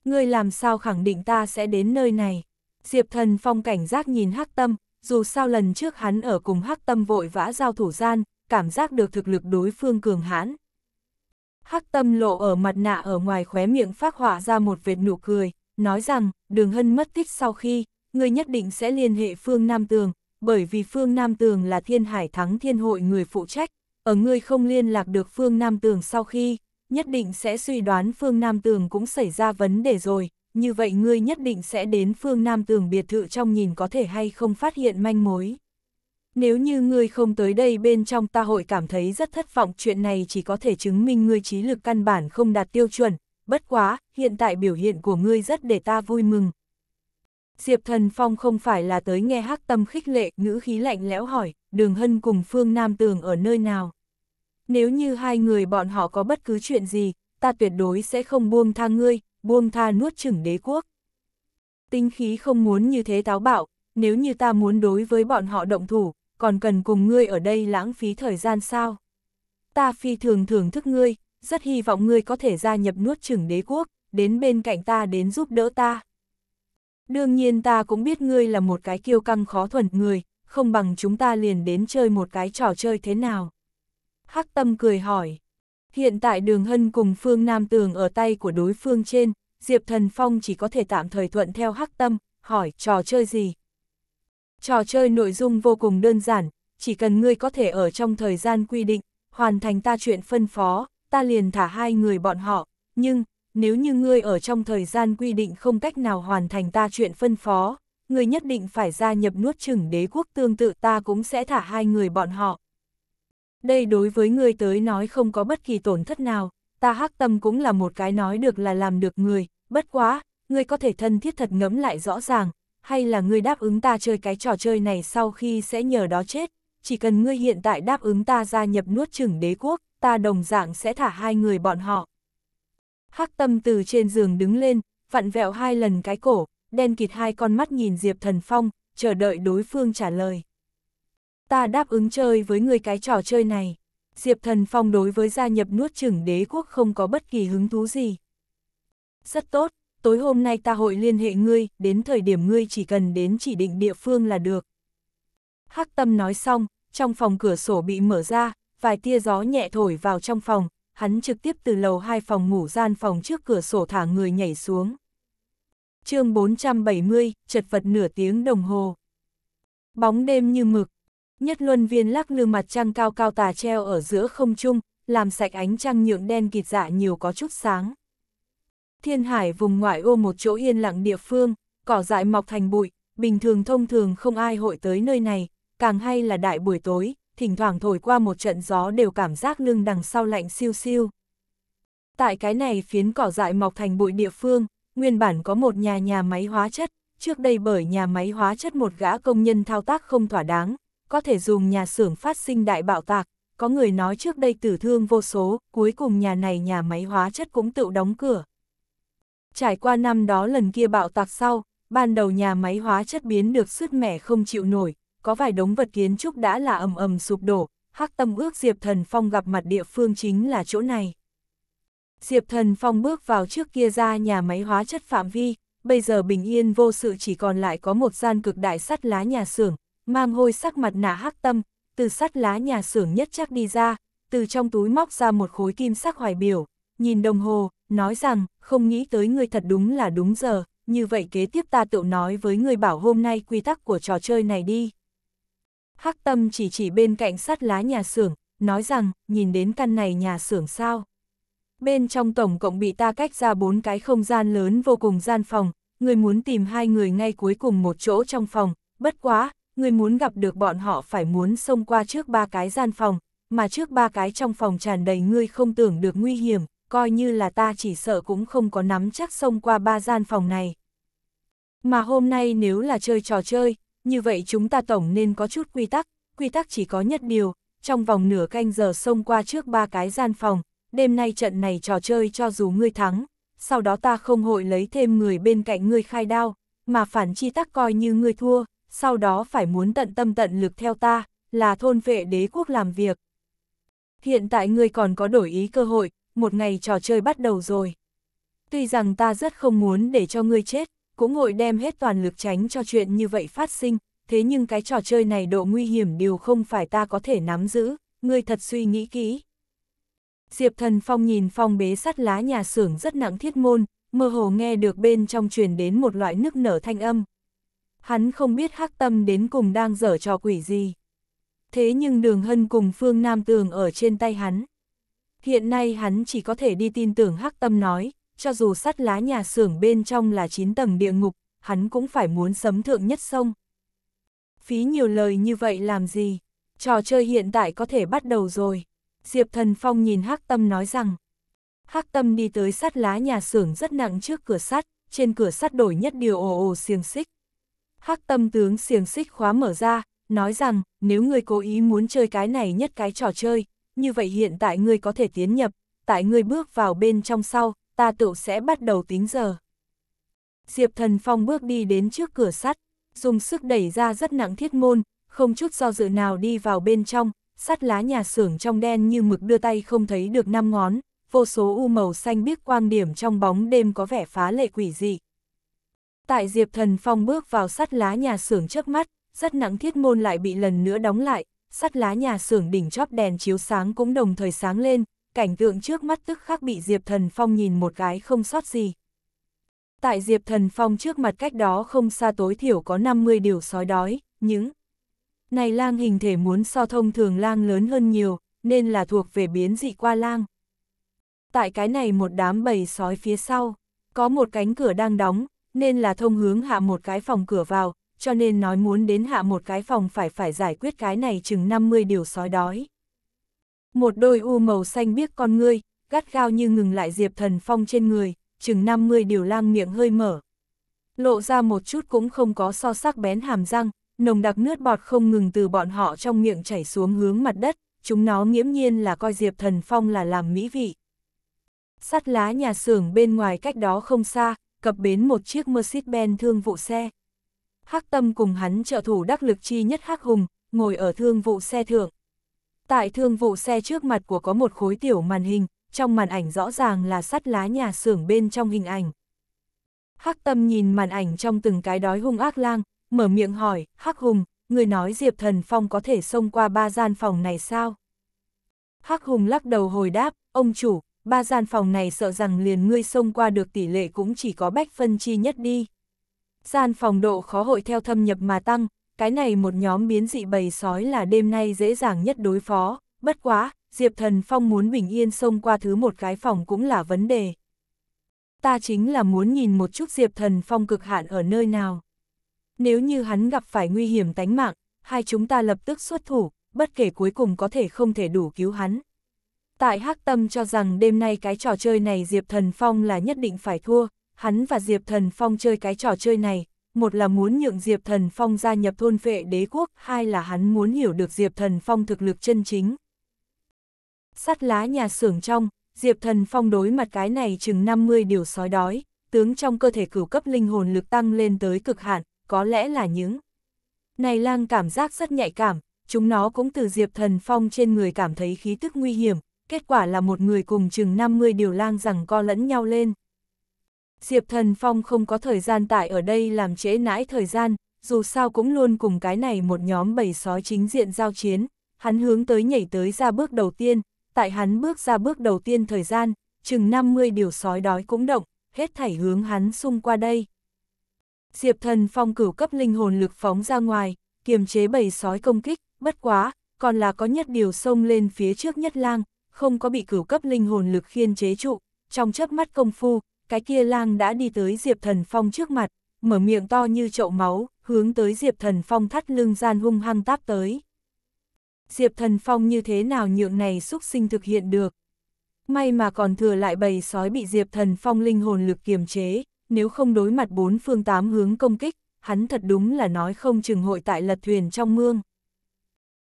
Ngươi làm sao khẳng định ta sẽ đến nơi này? Diệp Thần Phong cảnh giác nhìn Hắc Tâm, dù sao lần trước hắn ở cùng Hắc Tâm vội vã giao thủ gian, cảm giác được thực lực đối phương cường hãn. Hắc Tâm lộ ở mặt nạ ở ngoài khóe miệng phát họa ra một vệt nụ cười, nói rằng, Đường Hân mất tích sau khi, ngươi nhất định sẽ liên hệ Phương Nam Tường, bởi vì phương Nam Tường là thiên hải thắng thiên hội người phụ trách, ở ngươi không liên lạc được phương Nam Tường sau khi, nhất định sẽ suy đoán phương Nam Tường cũng xảy ra vấn đề rồi, như vậy ngươi nhất định sẽ đến phương Nam Tường biệt thự trong nhìn có thể hay không phát hiện manh mối. Nếu như ngươi không tới đây bên trong ta hội cảm thấy rất thất vọng chuyện này chỉ có thể chứng minh ngươi trí lực căn bản không đạt tiêu chuẩn, bất quá, hiện tại biểu hiện của ngươi rất để ta vui mừng, Diệp Thần Phong không phải là tới nghe hắc tâm khích lệ, ngữ khí lạnh lẽo hỏi, đường hân cùng Phương Nam Tường ở nơi nào. Nếu như hai người bọn họ có bất cứ chuyện gì, ta tuyệt đối sẽ không buông tha ngươi, buông tha nuốt chửng đế quốc. Tinh khí không muốn như thế táo bạo, nếu như ta muốn đối với bọn họ động thủ, còn cần cùng ngươi ở đây lãng phí thời gian sao? Ta phi thường thưởng thức ngươi, rất hy vọng ngươi có thể gia nhập nuốt chửng đế quốc, đến bên cạnh ta đến giúp đỡ ta. Đương nhiên ta cũng biết ngươi là một cái kiêu căng khó thuần người, không bằng chúng ta liền đến chơi một cái trò chơi thế nào. Hắc tâm cười hỏi. Hiện tại đường hân cùng phương Nam Tường ở tay của đối phương trên, Diệp Thần Phong chỉ có thể tạm thời thuận theo hắc tâm, hỏi trò chơi gì. Trò chơi nội dung vô cùng đơn giản, chỉ cần ngươi có thể ở trong thời gian quy định, hoàn thành ta chuyện phân phó, ta liền thả hai người bọn họ, nhưng, nếu như ngươi ở trong thời gian quy định không cách nào hoàn thành ta chuyện phân phó, ngươi nhất định phải gia nhập nuốt chừng đế quốc tương tự ta cũng sẽ thả hai người bọn họ. Đây đối với ngươi tới nói không có bất kỳ tổn thất nào, ta hắc tâm cũng là một cái nói được là làm được người, bất quá, ngươi có thể thân thiết thật ngẫm lại rõ ràng, hay là ngươi đáp ứng ta chơi cái trò chơi này sau khi sẽ nhờ đó chết, chỉ cần ngươi hiện tại đáp ứng ta gia nhập nuốt chừng đế quốc, ta đồng dạng sẽ thả hai người bọn họ. Hắc tâm từ trên giường đứng lên, vặn vẹo hai lần cái cổ, đen kịt hai con mắt nhìn Diệp Thần Phong, chờ đợi đối phương trả lời. Ta đáp ứng chơi với người cái trò chơi này. Diệp Thần Phong đối với gia nhập nuốt chửng đế quốc không có bất kỳ hứng thú gì. Rất tốt, tối hôm nay ta hội liên hệ ngươi, đến thời điểm ngươi chỉ cần đến chỉ định địa phương là được. Hắc tâm nói xong, trong phòng cửa sổ bị mở ra, vài tia gió nhẹ thổi vào trong phòng, hắn trực tiếp từ lầu hai phòng ngủ gian phòng trước cửa sổ thả người nhảy xuống. chương 470, chật vật nửa tiếng đồng hồ. Bóng đêm như mực, nhất luân viên lắc lư mặt trăng cao cao tà treo ở giữa không trung, làm sạch ánh trăng nhượng đen kịt dạ nhiều có chút sáng. Thiên hải vùng ngoại ô một chỗ yên lặng địa phương, cỏ dại mọc thành bụi, bình thường thông thường không ai hội tới nơi này, càng hay là đại buổi tối, thỉnh thoảng thổi qua một trận gió đều cảm giác lưng đằng sau lạnh siêu siêu. Tại cái này phiến cỏ dại mọc thành bụi địa phương, nguyên bản có một nhà nhà máy hóa chất, trước đây bởi nhà máy hóa chất một gã công nhân thao tác không thỏa đáng, có thể dùng nhà xưởng phát sinh đại bạo tạc, có người nói trước đây tử thương vô số, cuối cùng nhà này nhà máy hóa chất cũng tự đóng cửa. Trải qua năm đó lần kia bạo tạc sau, ban đầu nhà máy hóa chất biến được sứt mẻ không chịu nổi, có vài đống vật kiến trúc đã là ầm ầm sụp đổ, hắc tâm ước Diệp Thần Phong gặp mặt địa phương chính là chỗ này. Diệp Thần Phong bước vào trước kia ra nhà máy hóa chất phạm vi, bây giờ bình yên vô sự chỉ còn lại có một gian cực đại sắt lá nhà xưởng, mang hôi sắc mặt nạ hắc tâm, từ sắt lá nhà xưởng nhất chắc đi ra, từ trong túi móc ra một khối kim sắc hoài biểu, nhìn đồng hồ, nói rằng, không nghĩ tới người thật đúng là đúng giờ, như vậy kế tiếp ta tự nói với người bảo hôm nay quy tắc của trò chơi này đi. Hắc Tâm chỉ chỉ bên cạnh sắt lá nhà xưởng, nói rằng, nhìn đến căn này nhà xưởng sao. Bên trong tổng cộng bị ta cách ra bốn cái không gian lớn vô cùng gian phòng, người muốn tìm hai người ngay cuối cùng một chỗ trong phòng, bất quá, người muốn gặp được bọn họ phải muốn xông qua trước ba cái gian phòng, mà trước ba cái trong phòng tràn đầy ngươi không tưởng được nguy hiểm, coi như là ta chỉ sợ cũng không có nắm chắc xông qua ba gian phòng này. Mà hôm nay nếu là chơi trò chơi, như vậy chúng ta tổng nên có chút quy tắc, quy tắc chỉ có nhất điều, trong vòng nửa canh giờ xông qua trước ba cái gian phòng, đêm nay trận này trò chơi cho dù ngươi thắng, sau đó ta không hội lấy thêm người bên cạnh ngươi khai đao, mà phản chi tắc coi như ngươi thua, sau đó phải muốn tận tâm tận lực theo ta, là thôn vệ đế quốc làm việc. Hiện tại ngươi còn có đổi ý cơ hội, một ngày trò chơi bắt đầu rồi. Tuy rằng ta rất không muốn để cho ngươi chết, cũng ngồi đem hết toàn lực tránh cho chuyện như vậy phát sinh, thế nhưng cái trò chơi này độ nguy hiểm đều không phải ta có thể nắm giữ, ngươi thật suy nghĩ kỹ. Diệp Thần Phong nhìn phong bế sắt lá nhà xưởng rất nặng thiết môn, mơ hồ nghe được bên trong truyền đến một loại nức nở thanh âm. Hắn không biết hắc tâm đến cùng đang dở trò quỷ gì. Thế nhưng đường hân cùng phương Nam Tường ở trên tay hắn. Hiện nay hắn chỉ có thể đi tin tưởng hắc tâm nói, cho dù sắt lá nhà xưởng bên trong là 9 tầng địa ngục, hắn cũng phải muốn sấm thượng nhất sông. Phí nhiều lời như vậy làm gì? Trò chơi hiện tại có thể bắt đầu rồi. Diệp Thần Phong nhìn Hắc Tâm nói rằng. Hắc Tâm đi tới sắt lá nhà xưởng rất nặng trước cửa sắt, trên cửa sắt đổi nhất điều ồ ồ xiềng xích. Hắc Tâm tướng xiềng xích khóa mở ra, nói rằng, nếu người cố ý muốn chơi cái này nhất cái trò chơi, như vậy hiện tại người có thể tiến nhập, tại ngươi bước vào bên trong sau, ta tựu sẽ bắt đầu tính giờ. Diệp Thần Phong bước đi đến trước cửa sắt, dùng sức đẩy ra rất nặng thiết môn, không chút do dự nào đi vào bên trong, sắt lá nhà xưởng trong đen như mực đưa tay không thấy được năm ngón, vô số u màu xanh biếc quang điểm trong bóng đêm có vẻ phá lệ quỷ dị. Tại Diệp Thần Phong bước vào sắt lá nhà xưởng trước mắt, rất nặng thiết môn lại bị lần nữa đóng lại, sắt lá nhà xưởng đỉnh chóp đèn chiếu sáng cũng đồng thời sáng lên, cảnh tượng trước mắt tức khắc bị Diệp Thần Phong nhìn một cái không sót gì. Tại Diệp Thần Phong trước mặt cách đó không xa tối thiểu có 50 điều sói đói, những này lang hình thể muốn so thông thường lang lớn hơn nhiều, nên là thuộc về biến dị qua lang. Tại cái này một đám bầy sói phía sau, có một cánh cửa đang đóng, nên là thông hướng hạ một cái phòng cửa vào, cho nên nói muốn đến hạ một cái phòng phải phải giải quyết cái này chừng 50 điều sói đói. Một đôi u màu xanh biếc con ngươi, gắt gao như ngừng lại Diệp Thần Phong trên người, chừng 50 điều lang miệng hơi mở. Lộ ra một chút cũng không có so sắc bén hàm răng, nồng đặc nước bọt không ngừng từ bọn họ trong miệng chảy xuống hướng mặt đất, chúng nó nghiễm nhiên là coi Diệp Thần Phong là làm mỹ vị. Sắt lá nhà xưởng bên ngoài cách đó không xa, cập bến một chiếc Mercedes-Benz thương vụ xe. Hắc Tâm cùng hắn trợ thủ đắc lực chi nhất Hắc Hùng, ngồi ở thương vụ xe thượng. Tại thương vụ xe trước mặt của có một khối tiểu màn hình, trong màn ảnh rõ ràng là sắt lá nhà xưởng bên trong hình ảnh. Hắc tâm nhìn màn ảnh trong từng cái đói hung ác lang, mở miệng hỏi, Hắc Hùng, người nói Diệp Thần Phong có thể xông qua ba gian phòng này sao? Hắc Hùng lắc đầu hồi đáp, ông chủ, ba gian phòng này sợ rằng liền ngươi xông qua được tỷ lệ cũng chỉ có bách phân chi nhất đi. Gian phòng độ khó hội theo thâm nhập mà tăng, cái này một nhóm biến dị bầy sói là đêm nay dễ dàng nhất đối phó, bất quá, Diệp Thần Phong muốn bình yên xông qua thứ một cái phòng cũng là vấn đề. Ta chính là muốn nhìn một chút Diệp Thần Phong cực hạn ở nơi nào. Nếu như hắn gặp phải nguy hiểm tánh mạng, hai chúng ta lập tức xuất thủ, bất kể cuối cùng có thể không thể đủ cứu hắn. Tại Hắc Tâm cho rằng đêm nay cái trò chơi này Diệp Thần Phong là nhất định phải thua, hắn và Diệp Thần Phong chơi cái trò chơi này, một là muốn nhượng Diệp Thần Phong gia nhập thôn vệ đế quốc, hai là hắn muốn hiểu được Diệp Thần Phong thực lực chân chính. Sắt lá nhà xưởng trong, Diệp Thần Phong đối mặt cái này chừng 50 điều sói đói, tướng trong cơ thể cửu cấp linh hồn lực tăng lên tới cực hạn, có lẽ là những. Này lang cảm giác rất nhạy cảm, chúng nó cũng từ Diệp Thần Phong trên người cảm thấy khí tức nguy hiểm, kết quả là một người cùng chừng 50 điều lang rằng co lẫn nhau lên. Diệp Thần Phong không có thời gian tại ở đây làm trễ nãi thời gian, dù sao cũng luôn cùng cái này một nhóm bầy sói chính diện giao chiến, hắn hướng tới nhảy tới ra bước đầu tiên, tại hắn bước ra bước đầu tiên thời gian, chừng 50 điều sói đói cũng động, hết thảy hướng hắn xung qua đây. Diệp Thần Phong cửu cấp linh hồn lực phóng ra ngoài, kiềm chế bầy sói công kích, bất quá, còn là có nhất điều xông lên phía trước nhất lang, không có bị cửu cấp linh hồn lực khiên chế trụ, trong chớp mắt công phu, cái kia lang đã đi tới Diệp Thần Phong trước mặt, mở miệng to như chậu máu, hướng tới Diệp Thần Phong thắt lưng gian hung hăng táp tới. Diệp Thần Phong như thế nào nhượng này xúc sinh thực hiện được? May mà còn thừa lại bầy sói bị Diệp Thần Phong linh hồn lực kiềm chế, nếu không đối mặt bốn phương tám hướng công kích, hắn thật đúng là nói không chừng hội tại lật thuyền trong mương.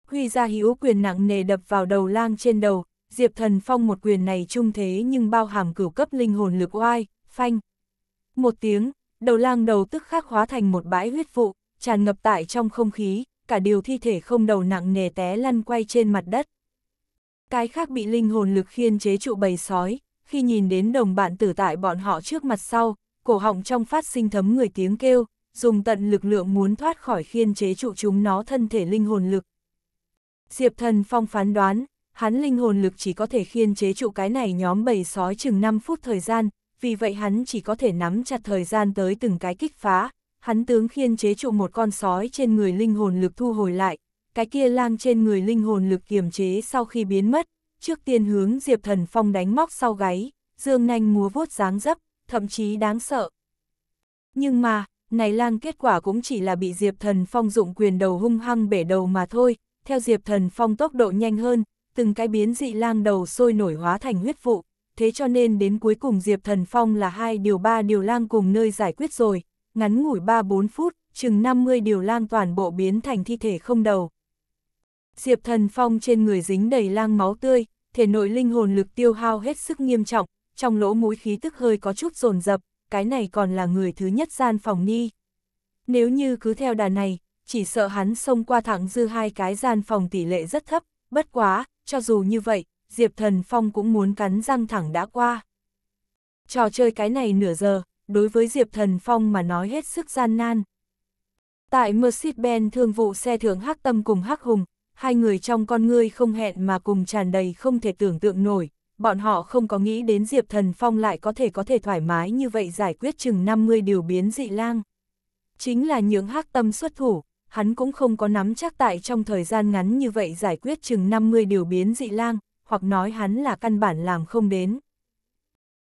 Huy ra hữu quyền nặng nề đập vào đầu lang trên đầu, Diệp Thần Phong một quyền này trung thế nhưng bao hàm cửu cấp linh hồn lực oai, phanh. Một tiếng, đầu lang đầu tức khắc hóa thành một bãi huyết vụ, tràn ngập tại trong không khí, cả điều thi thể không đầu nặng nề té lăn quay trên mặt đất. Cái khác bị linh hồn lực khiên chế trụ bầy sói, khi nhìn đến đồng bạn tử tại bọn họ trước mặt sau, cổ họng trong phát sinh thấm người tiếng kêu, dùng tận lực lượng muốn thoát khỏi khiên chế trụ chúng nó thân thể linh hồn lực. Diệp thần phong phán đoán, hắn linh hồn lực chỉ có thể khiên chế trụ cái này nhóm bầy sói chừng 5 phút thời gian, vì vậy hắn chỉ có thể nắm chặt thời gian tới từng cái kích phá, hắn tướng khiên chế trụ một con sói trên người linh hồn lực thu hồi lại, cái kia lang trên người linh hồn lực kiềm chế sau khi biến mất, trước tiên hướng Diệp Thần Phong đánh móc sau gáy, dương nanh múa vuốt dáng dấp, thậm chí đáng sợ. Nhưng mà, này lang kết quả cũng chỉ là bị Diệp Thần Phong dụng quyền đầu hung hăng bể đầu mà thôi, theo Diệp Thần Phong tốc độ nhanh hơn, từng cái biến dị lang đầu sôi nổi hóa thành huyết vụ, thế cho nên đến cuối cùng Diệp Thần Phong là hai điều ba điều lang cùng nơi giải quyết rồi, ngắn ngủi 3-4 phút, chừng 50 điều lang toàn bộ biến thành thi thể không đầu. Diệp Thần Phong trên người dính đầy lang máu tươi, thể nội linh hồn lực tiêu hao hết sức nghiêm trọng, trong lỗ mũi khí tức hơi có chút rồn rập cái này còn là người thứ nhất gian phòng ni. Nếu như cứ theo đà này, chỉ sợ hắn xông qua thẳng dư hai cái gian phòng tỷ lệ rất thấp, bất quá, cho dù như vậy, Diệp Thần Phong cũng muốn cắn răng thẳng đã qua. Trò chơi cái này nửa giờ, đối với Diệp Thần Phong mà nói hết sức gian nan. Tại Mercedes-Benz thương vụ xe thượng Hắc Tâm cùng Hắc Hùng, hai người trong con ngươi không hẹn mà cùng tràn đầy không thể tưởng tượng nổi, bọn họ không có nghĩ đến Diệp Thần Phong lại có thể có thể thoải mái như vậy giải quyết chừng 50 điều biến dị lang. Chính là những Hắc Tâm xuất thủ, hắn cũng không có nắm chắc tại trong thời gian ngắn như vậy giải quyết chừng 50 điều biến dị lang, hoặc nói hắn là căn bản làm không đến.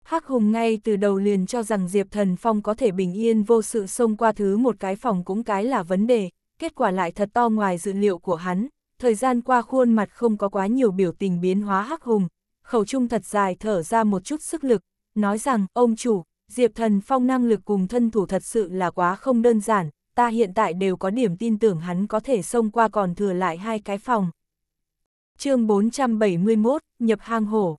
Hắc Hùng ngay từ đầu liền cho rằng Diệp Thần Phong có thể bình yên vô sự xông qua thứ một cái phòng cũng cái là vấn đề, kết quả lại thật to ngoài dự liệu của hắn, thời gian qua khuôn mặt không có quá nhiều biểu tình biến hóa Hắc Hùng, khẩu trung thật dài thở ra một chút sức lực, nói rằng, ông chủ, Diệp Thần Phong năng lực cùng thân thủ thật sự là quá không đơn giản, ta hiện tại đều có điểm tin tưởng hắn có thể xông qua còn thừa lại hai cái phòng chương 471, nhập hang hổ.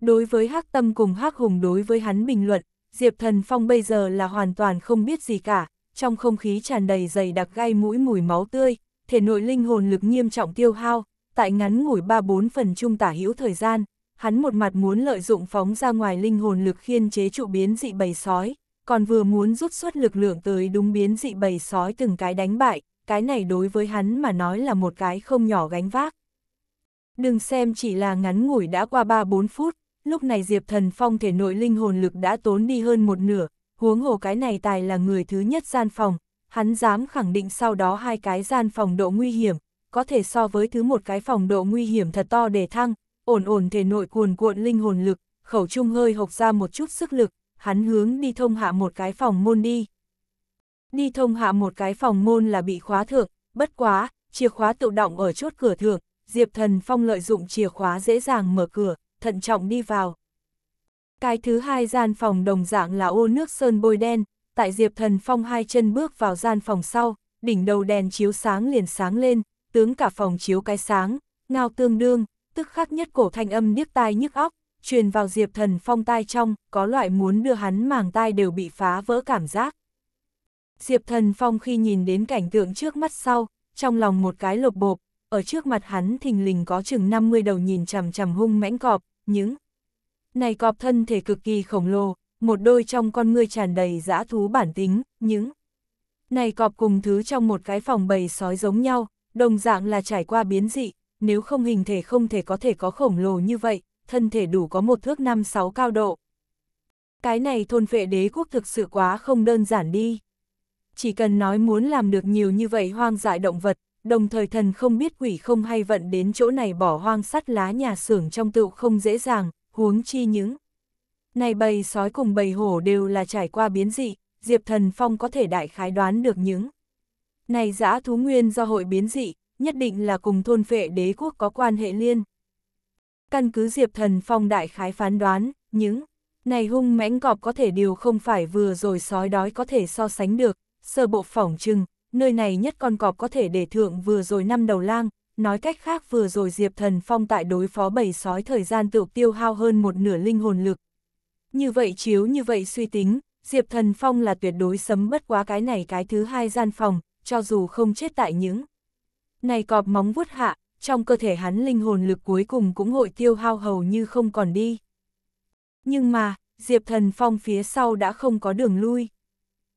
Đối với Hắc Tâm cùng Hắc Hùng đối với hắn bình luận, Diệp Thần Phong bây giờ là hoàn toàn không biết gì cả, trong không khí tràn đầy dày đặc gai mũi mùi máu tươi, thể nội linh hồn lực nghiêm trọng tiêu hao, tại ngắn ngủi 3-4 phần trung tả hữu thời gian, hắn một mặt muốn lợi dụng phóng ra ngoài linh hồn lực khiên chế trụ biến dị bầy sói, còn vừa muốn rút xuất lực lượng tới đúng biến dị bầy sói từng cái đánh bại, cái này đối với hắn mà nói là một cái không nhỏ gánh vác. Đừng xem chỉ là ngắn ngủi đã qua 3-4 phút, lúc này Diệp Thần Phong thể nội linh hồn lực đã tốn đi hơn một nửa, huống hồ cái này tài là người thứ nhất gian phòng, hắn dám khẳng định sau đó hai cái gian phòng độ nguy hiểm, có thể so với thứ một cái phòng độ nguy hiểm thật to để thăng, ổn ổn thể nội cuồn cuộn linh hồn lực, khẩu trung hơi hộc ra một chút sức lực, hắn hướng đi thông hạ một cái phòng môn đi. Đi thông hạ một cái phòng môn là bị khóa thượng, bất quá, chìa khóa tự động ở chốt cửa thượng, Diệp Thần Phong lợi dụng chìa khóa dễ dàng mở cửa, thận trọng đi vào. Cái thứ hai gian phòng đồng dạng là ô nước sơn bôi đen, tại Diệp Thần Phong hai chân bước vào gian phòng sau, đỉnh đầu đèn chiếu sáng liền sáng lên, tướng cả phòng chiếu cái sáng, ngao tương đương, tức khắc nhất cổ thanh âm điếc tai nhức óc, truyền vào Diệp Thần Phong tai trong, có loại muốn đưa hắn màng tai đều bị phá vỡ cảm giác. Diệp Thần Phong khi nhìn đến cảnh tượng trước mắt sau, trong lòng một cái lột bộp, ở trước mặt hắn thình lình có chừng 50 đầu nhìn chằm chằm hung mãnh cọp, những này cọp thân thể cực kỳ khổng lồ, một đôi trong con ngươi tràn đầy dã thú bản tính, những này cọp cùng thứ trong một cái phòng bầy sói giống nhau, đồng dạng là trải qua biến dị, nếu không hình thể không thể có thể có khổng lồ như vậy, thân thể đủ có một thước năm sáu cao độ. Cái này thôn vệ đế quốc thực sự quá không đơn giản đi. Chỉ cần nói muốn làm được nhiều như vậy hoang dại động vật, đồng thời thần không biết quỷ không hay vận đến chỗ này bỏ hoang sắt lá nhà xưởng trong tựu không dễ dàng, huống chi những. Này bầy sói cùng bầy hổ đều là trải qua biến dị, Diệp Thần Phong có thể đại khái đoán được những. Này giã thú nguyên do hội biến dị, nhất định là cùng thôn phệ đế quốc có quan hệ liên. Căn cứ Diệp Thần Phong đại khái phán đoán, những này hung mãnh cọp có thể điều không phải vừa rồi sói đói có thể so sánh được, sơ bộ phỏng trừng nơi này nhất con cọp có thể để thượng vừa rồi năm đầu lang, nói cách khác vừa rồi Diệp Thần Phong tại đối phó bầy sói thời gian tự tiêu hao hơn một nửa linh hồn lực. Như vậy chiếu như vậy suy tính, Diệp Thần Phong là tuyệt đối sấm bất quá cái này cái thứ hai gian phòng, cho dù không chết tại những. Này cọp móng vuốt hạ, trong cơ thể hắn linh hồn lực cuối cùng cũng hội tiêu hao hầu như không còn đi. Nhưng mà, Diệp Thần Phong phía sau đã không có đường lui.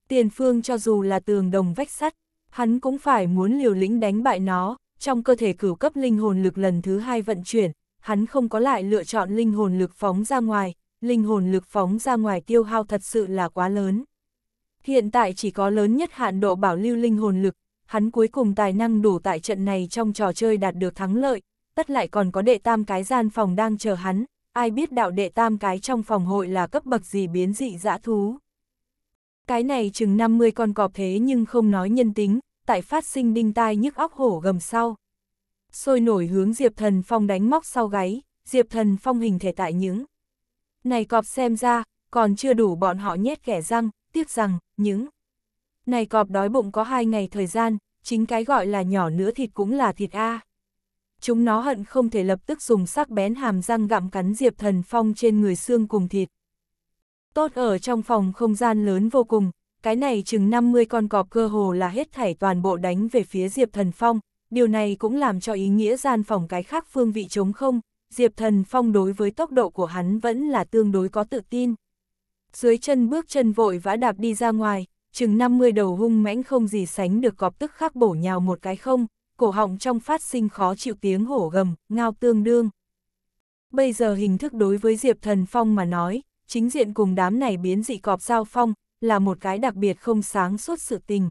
Tiền phương cho dù là tường đồng vách sắt, Hắn cũng phải muốn liều lĩnh đánh bại nó, trong cơ thể cửu cấp linh hồn lực lần thứ hai vận chuyển, hắn không có lại lựa chọn linh hồn lực phóng ra ngoài, linh hồn lực phóng ra ngoài tiêu hao thật sự là quá lớn. Hiện tại chỉ có lớn nhất hạn độ bảo lưu linh hồn lực, hắn cuối cùng tài năng đủ tại trận này trong trò chơi đạt được thắng lợi, tất lại còn có đệ tam cái gian phòng đang chờ hắn, ai biết đạo đệ tam cái trong phòng hội là cấp bậc gì biến dị dã thú. Cái này chừng 50 con cọp thế nhưng không nói nhân tính, tại phát sinh đinh tai nhức óc hổ gầm sau. Sôi nổi hướng Diệp Thần Phong đánh móc sau gáy, Diệp Thần Phong hình thể tại những. Này cọp xem ra, còn chưa đủ bọn họ nhét kẻ răng, tiếc rằng, những. Này cọp đói bụng có hai ngày thời gian, chính cái gọi là nhỏ nữa thịt cũng là thịt A. Chúng nó hận không thể lập tức dùng sắc bén hàm răng gặm cắn Diệp Thần Phong trên người xương cùng thịt. Tốt ở trong phòng không gian lớn vô cùng, cái này chừng 50 con cọp cơ hồ là hết thảy toàn bộ đánh về phía Diệp Thần Phong, điều này cũng làm cho ý nghĩa gian phòng cái khác phương vị trống không, Diệp Thần Phong đối với tốc độ của hắn vẫn là tương đối có tự tin. Dưới chân bước chân vội vã đạp đi ra ngoài, chừng 50 đầu hung mãnh không gì sánh được cọp tức khắc bổ nhào một cái không, cổ họng trong phát sinh khó chịu tiếng hổ gầm, ngao tương đương. Bây giờ hình thức đối với Diệp Thần Phong mà nói, chính diện cùng đám này biến dị cọp giao phong, là một cái đặc biệt không sáng suốt sự tình.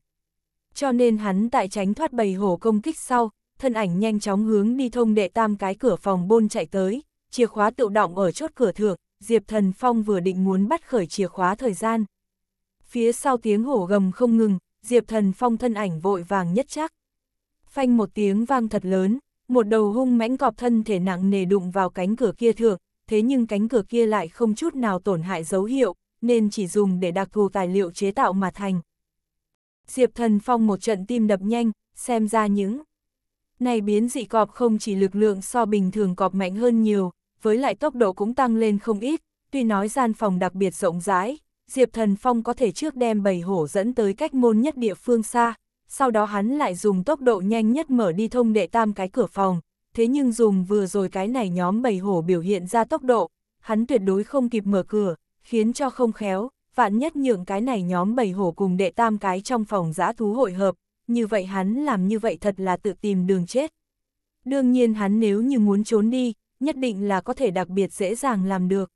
Cho nên hắn tại tránh thoát bầy hổ công kích sau, thân ảnh nhanh chóng hướng đi thông đệ tam cái cửa phòng bôn chạy tới, chìa khóa tự động ở chốt cửa thượng, Diệp Thần Phong vừa định muốn bắt khởi chìa khóa thời gian. Phía sau tiếng hổ gầm không ngừng, Diệp Thần Phong thân ảnh vội vàng nhất chắc. Phanh một tiếng vang thật lớn, một đầu hung mãnh cọp thân thể nặng nề đụng vào cánh cửa kia thượng, thế nhưng cánh cửa kia lại không chút nào tổn hại dấu hiệu, nên chỉ dùng để đặc thù tài liệu chế tạo mà thành. Diệp Thần Phong một trận tim đập nhanh, xem ra những này biến dị cọp không chỉ lực lượng so bình thường cọp mạnh hơn nhiều, với lại tốc độ cũng tăng lên không ít, tuy nói gian phòng đặc biệt rộng rãi, Diệp Thần Phong có thể trước đem bầy hổ dẫn tới cách môn nhất địa phương xa, sau đó hắn lại dùng tốc độ nhanh nhất mở đi thông đệ tam cái cửa phòng, thế nhưng dùng vừa rồi cái này nhóm bảy hổ biểu hiện ra tốc độ, hắn tuyệt đối không kịp mở cửa, khiến cho không khéo, vạn nhất nhượng cái này nhóm bảy hổ cùng đệ tam cái trong phòng giã thú hội hợp, như vậy hắn làm như vậy thật là tự tìm đường chết. Đương nhiên hắn nếu như muốn trốn đi, nhất định là có thể đặc biệt dễ dàng làm được.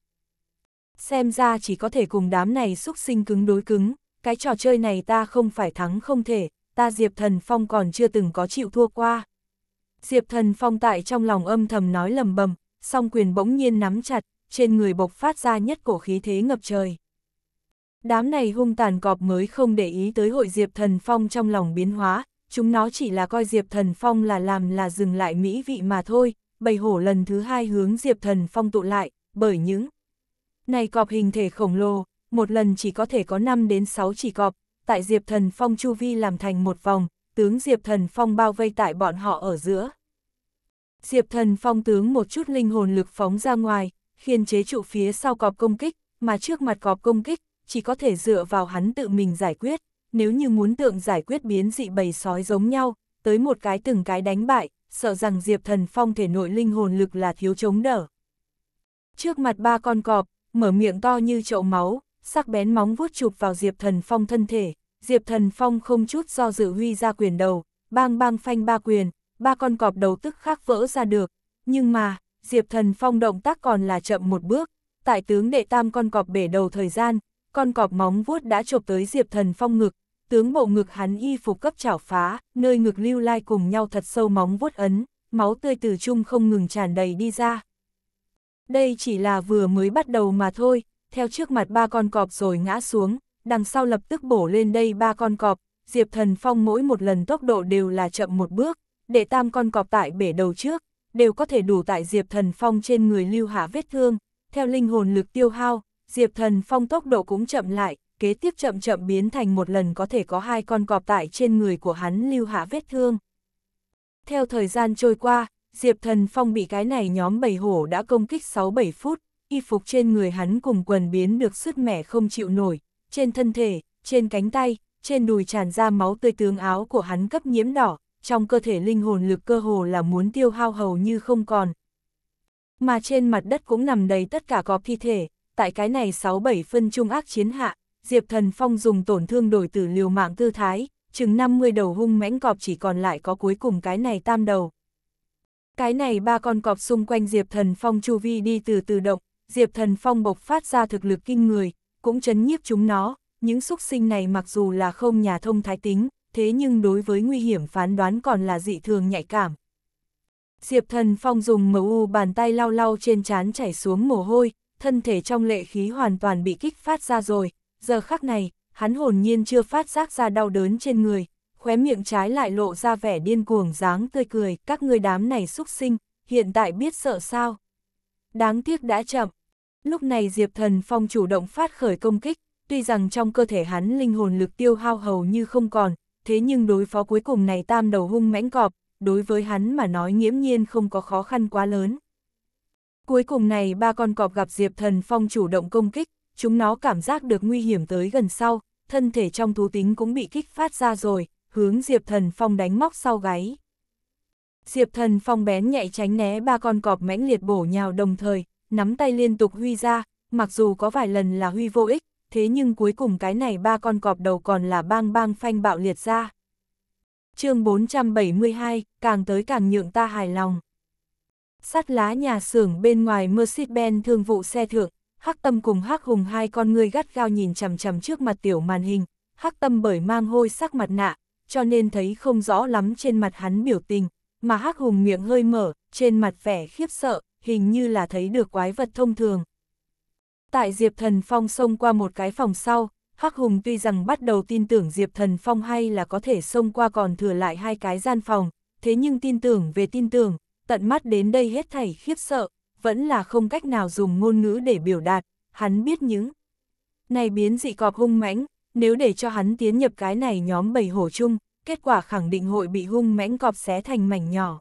Xem ra chỉ có thể cùng đám này xúc sinh cứng đối cứng, cái trò chơi này ta không phải thắng không thể, ta Diệp Thần Phong còn chưa từng có chịu thua qua. Diệp Thần Phong tại trong lòng âm thầm nói lầm bầm, song quyền bỗng nhiên nắm chặt, trên người bộc phát ra nhất cổ khí thế ngập trời. Đám này hung tàn cọp mới không để ý tới hội Diệp Thần Phong trong lòng biến hóa, chúng nó chỉ là coi Diệp Thần Phong là làm là dừng lại mỹ vị mà thôi, bầy hổ lần thứ hai hướng Diệp Thần Phong tụ lại, bởi những này cọp hình thể khổng lồ, một lần chỉ có thể có 5 đến 6 chỉ cọp, tại Diệp Thần Phong chu vi làm thành một vòng, tướng Diệp Thần Phong bao vây tại bọn họ ở giữa. Diệp Thần Phong tướng một chút linh hồn lực phóng ra ngoài, khiên chế trụ phía sau cọp công kích, mà trước mặt cọp công kích, chỉ có thể dựa vào hắn tự mình giải quyết, nếu như muốn tượng giải quyết biến dị bầy sói giống nhau, tới một cái từng cái đánh bại, sợ rằng Diệp Thần Phong thể nội linh hồn lực là thiếu chống đỡ. Trước mặt ba con cọp, mở miệng to như chậu máu, sắc bén móng vuốt chụp vào Diệp Thần Phong thân thể. Diệp Thần Phong không chút do dự huy ra quyền đầu, bang bang phanh ba quyền, ba con cọp đầu tức khắc vỡ ra được, nhưng mà, Diệp Thần Phong động tác còn là chậm một bước, tại tướng đệ tam con cọp bể đầu thời gian, con cọp móng vuốt đã chộp tới Diệp Thần Phong ngực, tướng bộ ngực hắn y phục cấp chảo phá, nơi ngực lưu lai cùng nhau thật sâu móng vuốt ấn, máu tươi từ chung không ngừng tràn đầy đi ra. Đây chỉ là vừa mới bắt đầu mà thôi, theo trước mặt ba con cọp rồi ngã xuống, đằng sau lập tức bổ lên đây ba con cọp, Diệp Thần Phong mỗi một lần tốc độ đều là chậm một bước, để tam con cọp tại bể đầu trước, đều có thể đủ tại Diệp Thần Phong trên người lưu hạ vết thương, theo linh hồn lực tiêu hao, Diệp Thần Phong tốc độ cũng chậm lại, kế tiếp chậm chậm biến thành một lần có thể có hai con cọp tại trên người của hắn lưu hạ vết thương. Theo thời gian trôi qua, Diệp Thần Phong bị cái này nhóm bầy hổ đã công kích 6-7 phút, y phục trên người hắn cùng quần biến được sứt mẻ không chịu nổi, trên thân thể, trên cánh tay, trên đùi tràn ra máu tươi tướng áo của hắn cấp nhiễm đỏ, trong cơ thể linh hồn lực cơ hồ là muốn tiêu hao hầu như không còn. Mà trên mặt đất cũng nằm đầy tất cả có thi thể, tại cái này 6-7 phân trung ác chiến hạ, Diệp Thần Phong dùng tổn thương đổi tử liều mạng tư thái, chừng 50 đầu hung mãnh cọp chỉ còn lại có cuối cùng cái này tam đầu. Cái này ba con cọp xung quanh Diệp Thần Phong chu vi đi từ từ động, Diệp Thần Phong bộc phát ra thực lực kinh người, cũng chấn nhiếp chúng nó, những xúc sinh này mặc dù là không nhà thông thái tính, thế nhưng đối với nguy hiểm phán đoán còn là dị thường nhạy cảm. Diệp thần phong dùng mờ u bàn tay lau lau trên trán chảy xuống mồ hôi, thân thể trong lệ khí hoàn toàn bị kích phát ra rồi, giờ khắc này, hắn hồn nhiên chưa phát giác ra đau đớn trên người, khóe miệng trái lại lộ ra vẻ điên cuồng dáng tươi cười, các người đám này xúc sinh, hiện tại biết sợ sao. Đáng tiếc đã chậm, Lúc này Diệp Thần Phong chủ động phát khởi công kích, tuy rằng trong cơ thể hắn linh hồn lực tiêu hao hầu như không còn, thế nhưng đối phó cuối cùng này tam đầu hung mãnh cọp, đối với hắn mà nói nghiễm nhiên không có khó khăn quá lớn. Cuối cùng này ba con cọp gặp Diệp Thần Phong chủ động công kích, chúng nó cảm giác được nguy hiểm tới gần sau, thân thể trong thú tính cũng bị kích phát ra rồi, hướng Diệp Thần Phong đánh móc sau gáy. Diệp Thần Phong bén nhạy tránh né ba con cọp mãnh liệt bổ nhào đồng thời, nắm tay liên tục huy ra, mặc dù có vài lần là huy vô ích, thế nhưng cuối cùng cái này ba con cọp đầu còn là bang bang phanh bạo liệt ra. chương 472, càng tới càng nhượng ta hài lòng. Sắt lá nhà xưởng bên ngoài Mercedes-Benz thương vụ xe thượng, Hắc Tâm cùng Hắc Hùng hai con người gắt gao nhìn chằm chằm trước mặt tiểu màn hình, Hắc Tâm bởi mang hôi sắc mặt nạ, cho nên thấy không rõ lắm trên mặt hắn biểu tình, mà Hắc Hùng miệng hơi mở, trên mặt vẻ khiếp sợ, hình như là thấy được quái vật thông thường. Tại Diệp Thần Phong xông qua một cái phòng sau, Hắc Hùng tuy rằng bắt đầu tin tưởng Diệp Thần Phong hay là có thể xông qua còn thừa lại hai cái gian phòng, thế nhưng tin tưởng về tin tưởng, tận mắt đến đây hết thảy khiếp sợ, vẫn là không cách nào dùng ngôn ngữ để biểu đạt, hắn biết những này biến dị cọp hung mãnh, nếu để cho hắn tiến nhập cái này nhóm bầy hổ chung, kết quả khẳng định hội bị hung mãnh cọp xé thành mảnh nhỏ.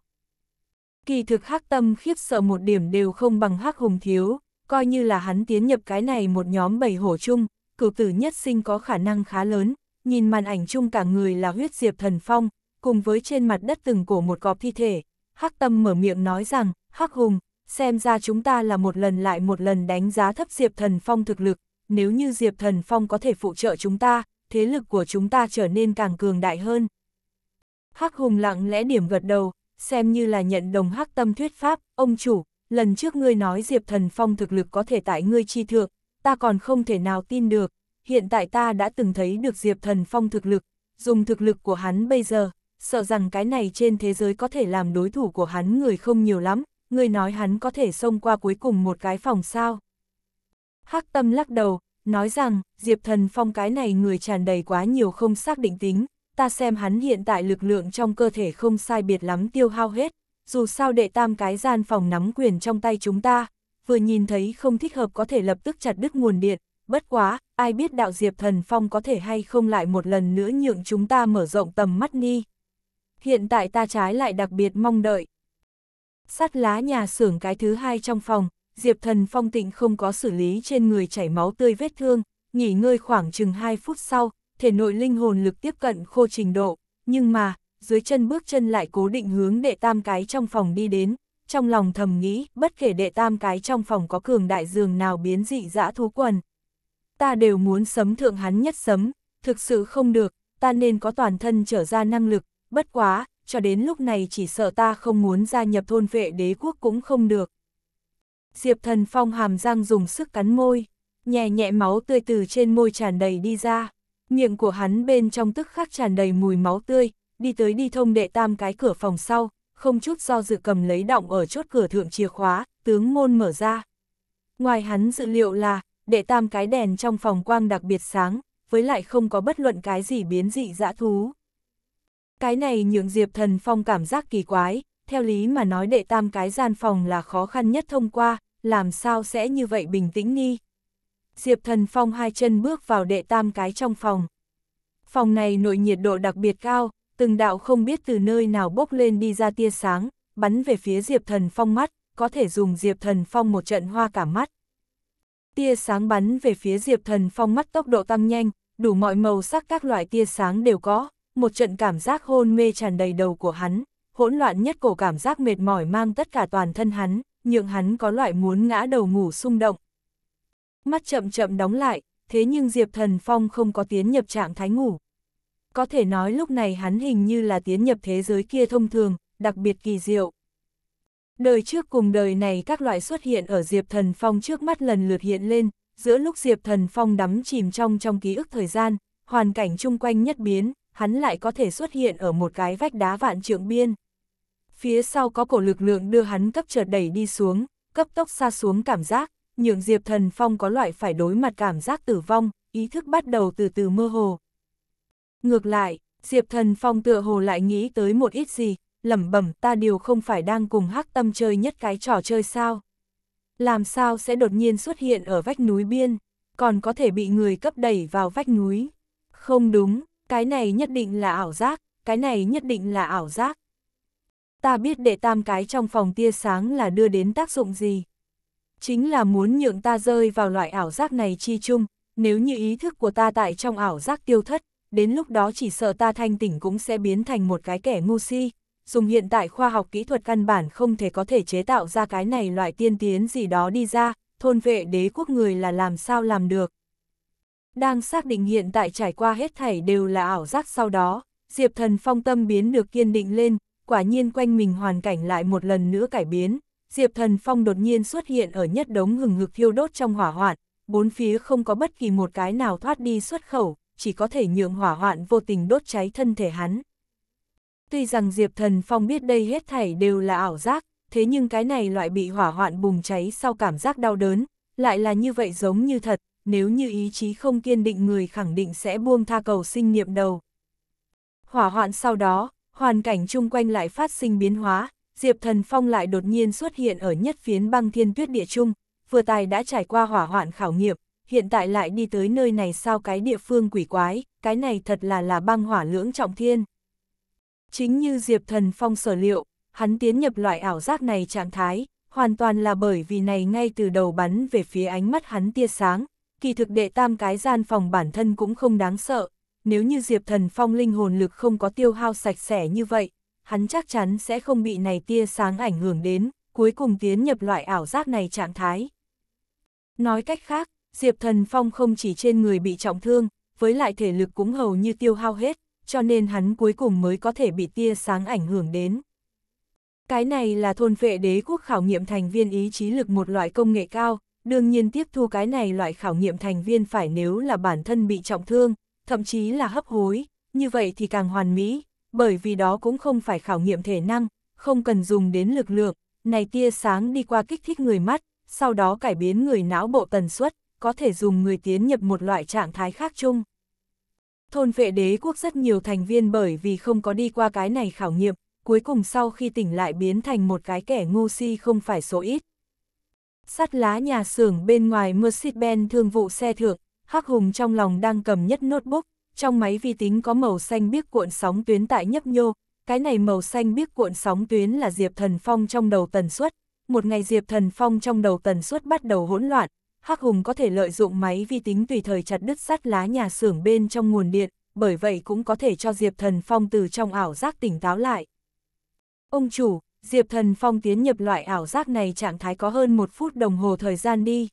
Kỳ thực hắc tâm khiếp sợ một điểm đều không bằng hắc hùng thiếu, coi như là hắn tiến nhập cái này một nhóm bảy hổ chung, cửu tử nhất sinh có khả năng khá lớn, nhìn màn ảnh chung cả người là huyết diệp thần phong, cùng với trên mặt đất từng cổ một cọp thi thể. Hắc tâm mở miệng nói rằng, hắc hùng, xem ra chúng ta là một lần lại một lần đánh giá thấp diệp thần phong thực lực, nếu như diệp thần phong có thể phụ trợ chúng ta, thế lực của chúng ta trở nên càng cường đại hơn. Hắc hùng lặng lẽ điểm gật đầu, xem như là nhận đồng hắc tâm thuyết pháp, ông chủ, lần trước ngươi nói Diệp Thần Phong thực lực có thể tại ngươi chi thượng, ta còn không thể nào tin được, hiện tại ta đã từng thấy được Diệp Thần Phong thực lực, dùng thực lực của hắn bây giờ, sợ rằng cái này trên thế giới có thể làm đối thủ của hắn người không nhiều lắm, ngươi nói hắn có thể xông qua cuối cùng một cái phòng sao. Hắc tâm lắc đầu, nói rằng, Diệp Thần Phong cái này người tràn đầy quá nhiều không xác định tính, ta xem hắn hiện tại lực lượng trong cơ thể không sai biệt lắm tiêu hao hết, dù sao đệ tam cái gian phòng nắm quyền trong tay chúng ta, vừa nhìn thấy không thích hợp có thể lập tức chặt đứt nguồn điện, bất quá, ai biết đạo Diệp Thần Phong có thể hay không lại một lần nữa nhượng chúng ta mở rộng tầm mắt đi. Hiện tại ta trái lại đặc biệt mong đợi. Sắt lá nhà xưởng cái thứ hai trong phòng, Diệp Thần Phong tịnh không có xử lý trên người chảy máu tươi vết thương, nghỉ ngơi khoảng chừng 2 phút sau, thể nội linh hồn lực tiếp cận khô trình độ, nhưng mà, dưới chân bước chân lại cố định hướng đệ tam cái trong phòng đi đến, trong lòng thầm nghĩ, bất kể đệ tam cái trong phòng có cường đại dường nào biến dị dã thú quần. Ta đều muốn sấm thượng hắn nhất sấm, thực sự không được, ta nên có toàn thân trở ra năng lực, bất quá, cho đến lúc này chỉ sợ ta không muốn gia nhập thôn vệ đế quốc cũng không được. Diệp thần phong hàm răng dùng sức cắn môi, nhẹ nhẹ máu tươi từ trên môi tràn đầy đi ra miệng của hắn bên trong tức khắc tràn đầy mùi máu tươi, đi tới đi thông đệ tam cái cửa phòng sau, không chút do dự cầm lấy động ở chốt cửa thượng chìa khóa, tướng môn mở ra. Ngoài hắn dự liệu là, đệ tam cái đèn trong phòng quang đặc biệt sáng, với lại không có bất luận cái gì biến dị dã thú. Cái này nhượng Diệp Thần Phong cảm giác kỳ quái, theo lý mà nói đệ tam cái gian phòng là khó khăn nhất thông qua, làm sao sẽ như vậy bình tĩnh nghi. Diệp Thần Phong hai chân bước vào đệ tam cái trong phòng. Phòng này nội nhiệt độ đặc biệt cao, từng đạo không biết từ nơi nào bốc lên đi ra tia sáng, bắn về phía Diệp Thần Phong mắt, có thể dùng Diệp Thần Phong một trận hoa cả mắt. Tia sáng bắn về phía Diệp Thần Phong mắt tốc độ tăng nhanh, đủ mọi màu sắc các loại tia sáng đều có, một trận cảm giác hôn mê tràn đầy đầu của hắn, hỗn loạn nhất cổ cảm giác mệt mỏi mang tất cả toàn thân hắn, nhượng hắn có loại muốn ngã đầu ngủ xung động, Mắt chậm chậm đóng lại, thế nhưng Diệp Thần Phong không có tiến nhập trạng thái ngủ. Có thể nói lúc này hắn hình như là tiến nhập thế giới kia thông thường, đặc biệt kỳ diệu. Đời trước cùng đời này các loại xuất hiện ở Diệp Thần Phong trước mắt lần lượt hiện lên, giữa lúc Diệp Thần Phong đắm chìm trong trong ký ức thời gian, hoàn cảnh chung quanh nhất biến, hắn lại có thể xuất hiện ở một cái vách đá vạn trượng biên. Phía sau có cổ lực lượng đưa hắn cấp chợt đẩy đi xuống, cấp tốc xa xuống cảm giác, nhượng Diệp Thần Phong có loại phải đối mặt cảm giác tử vong, ý thức bắt đầu từ từ mơ hồ. Ngược lại, Diệp Thần Phong tựa hồ lại nghĩ tới một ít gì, lẩm bẩm ta điều không phải đang cùng hắc tâm chơi nhất cái trò chơi sao. Làm sao sẽ đột nhiên xuất hiện ở vách núi biên, còn có thể bị người cấp đẩy vào vách núi. Không đúng, cái này nhất định là ảo giác, cái này nhất định là ảo giác. Ta biết đệ tam cái trong phòng tia sáng là đưa đến tác dụng gì chính là muốn nhượng ta rơi vào loại ảo giác này chi chung, nếu như ý thức của ta tại trong ảo giác tiêu thất, đến lúc đó chỉ sợ ta thanh tỉnh cũng sẽ biến thành một cái kẻ ngu si. Dùng hiện tại khoa học kỹ thuật căn bản không thể có thể chế tạo ra cái này loại tiên tiến gì đó đi ra, thôn vệ đế quốc người là làm sao làm được. Đang xác định hiện tại trải qua hết thảy đều là ảo giác sau đó, Diệp Thần phong tâm biến được kiên định lên, quả nhiên quanh mình hoàn cảnh lại một lần nữa cải biến, Diệp Thần Phong đột nhiên xuất hiện ở nhất đống hừng hực thiêu đốt trong hỏa hoạn, bốn phía không có bất kỳ một cái nào thoát đi xuất khẩu, chỉ có thể nhượng hỏa hoạn vô tình đốt cháy thân thể hắn. Tuy rằng Diệp Thần Phong biết đây hết thảy đều là ảo giác, thế nhưng cái này loại bị hỏa hoạn bùng cháy sau cảm giác đau đớn, lại là như vậy giống như thật, nếu như ý chí không kiên định người khẳng định sẽ buông tha cầu sinh niệm đầu. Hỏa hoạn sau đó, hoàn cảnh chung quanh lại phát sinh biến hóa, Diệp Thần Phong lại đột nhiên xuất hiện ở nhất phiến băng thiên tuyết địa trung, vừa tài đã trải qua hỏa hoạn khảo nghiệm, hiện tại lại đi tới nơi này sao cái địa phương quỷ quái, cái này thật là là băng hỏa lưỡng trọng thiên. Chính như Diệp Thần Phong sở liệu, hắn tiến nhập loại ảo giác này trạng thái, hoàn toàn là bởi vì này ngay từ đầu bắn về phía ánh mắt hắn tia sáng, kỳ thực đệ tam cái gian phòng bản thân cũng không đáng sợ, nếu như Diệp Thần Phong linh hồn lực không có tiêu hao sạch sẽ như vậy, hắn chắc chắn sẽ không bị này tia sáng ảnh hưởng đến, cuối cùng tiến nhập loại ảo giác này trạng thái. Nói cách khác, Diệp Thần Phong không chỉ trên người bị trọng thương, với lại thể lực cũng hầu như tiêu hao hết, cho nên hắn cuối cùng mới có thể bị tia sáng ảnh hưởng đến. Cái này là thôn vệ đế quốc khảo nghiệm thành viên ý chí lực một loại công nghệ cao, đương nhiên tiếp thu cái này loại khảo nghiệm thành viên phải nếu là bản thân bị trọng thương, thậm chí là hấp hối, như vậy thì càng hoàn mỹ, bởi vì đó cũng không phải khảo nghiệm thể năng, không cần dùng đến lực lượng, này tia sáng đi qua kích thích người mắt, sau đó cải biến người não bộ tần suất, có thể dùng người tiến nhập một loại trạng thái khác chung. Thôn vệ đế quốc rất nhiều thành viên bởi vì không có đi qua cái này khảo nghiệm, cuối cùng sau khi tỉnh lại biến thành một cái kẻ ngu si không phải số ít. Sắt lá nhà xưởng bên ngoài Mercedes-Benz thương vụ xe thượng, Hắc Hùng trong lòng đang cầm nhất notebook, trong máy vi tính có màu xanh biếc cuộn sóng tuyến tại nhấp nhô, cái này màu xanh biếc cuộn sóng tuyến là Diệp Thần Phong trong đầu tần suất, một ngày Diệp Thần Phong trong đầu tần suất bắt đầu hỗn loạn, Hắc Hùng có thể lợi dụng máy vi tính tùy thời chặt đứt sắt lá nhà xưởng bên trong nguồn điện, bởi vậy cũng có thể cho Diệp Thần Phong từ trong ảo giác tỉnh táo lại. Ông chủ, Diệp Thần Phong tiến nhập loại ảo giác này trạng thái có hơn một phút đồng hồ thời gian đi.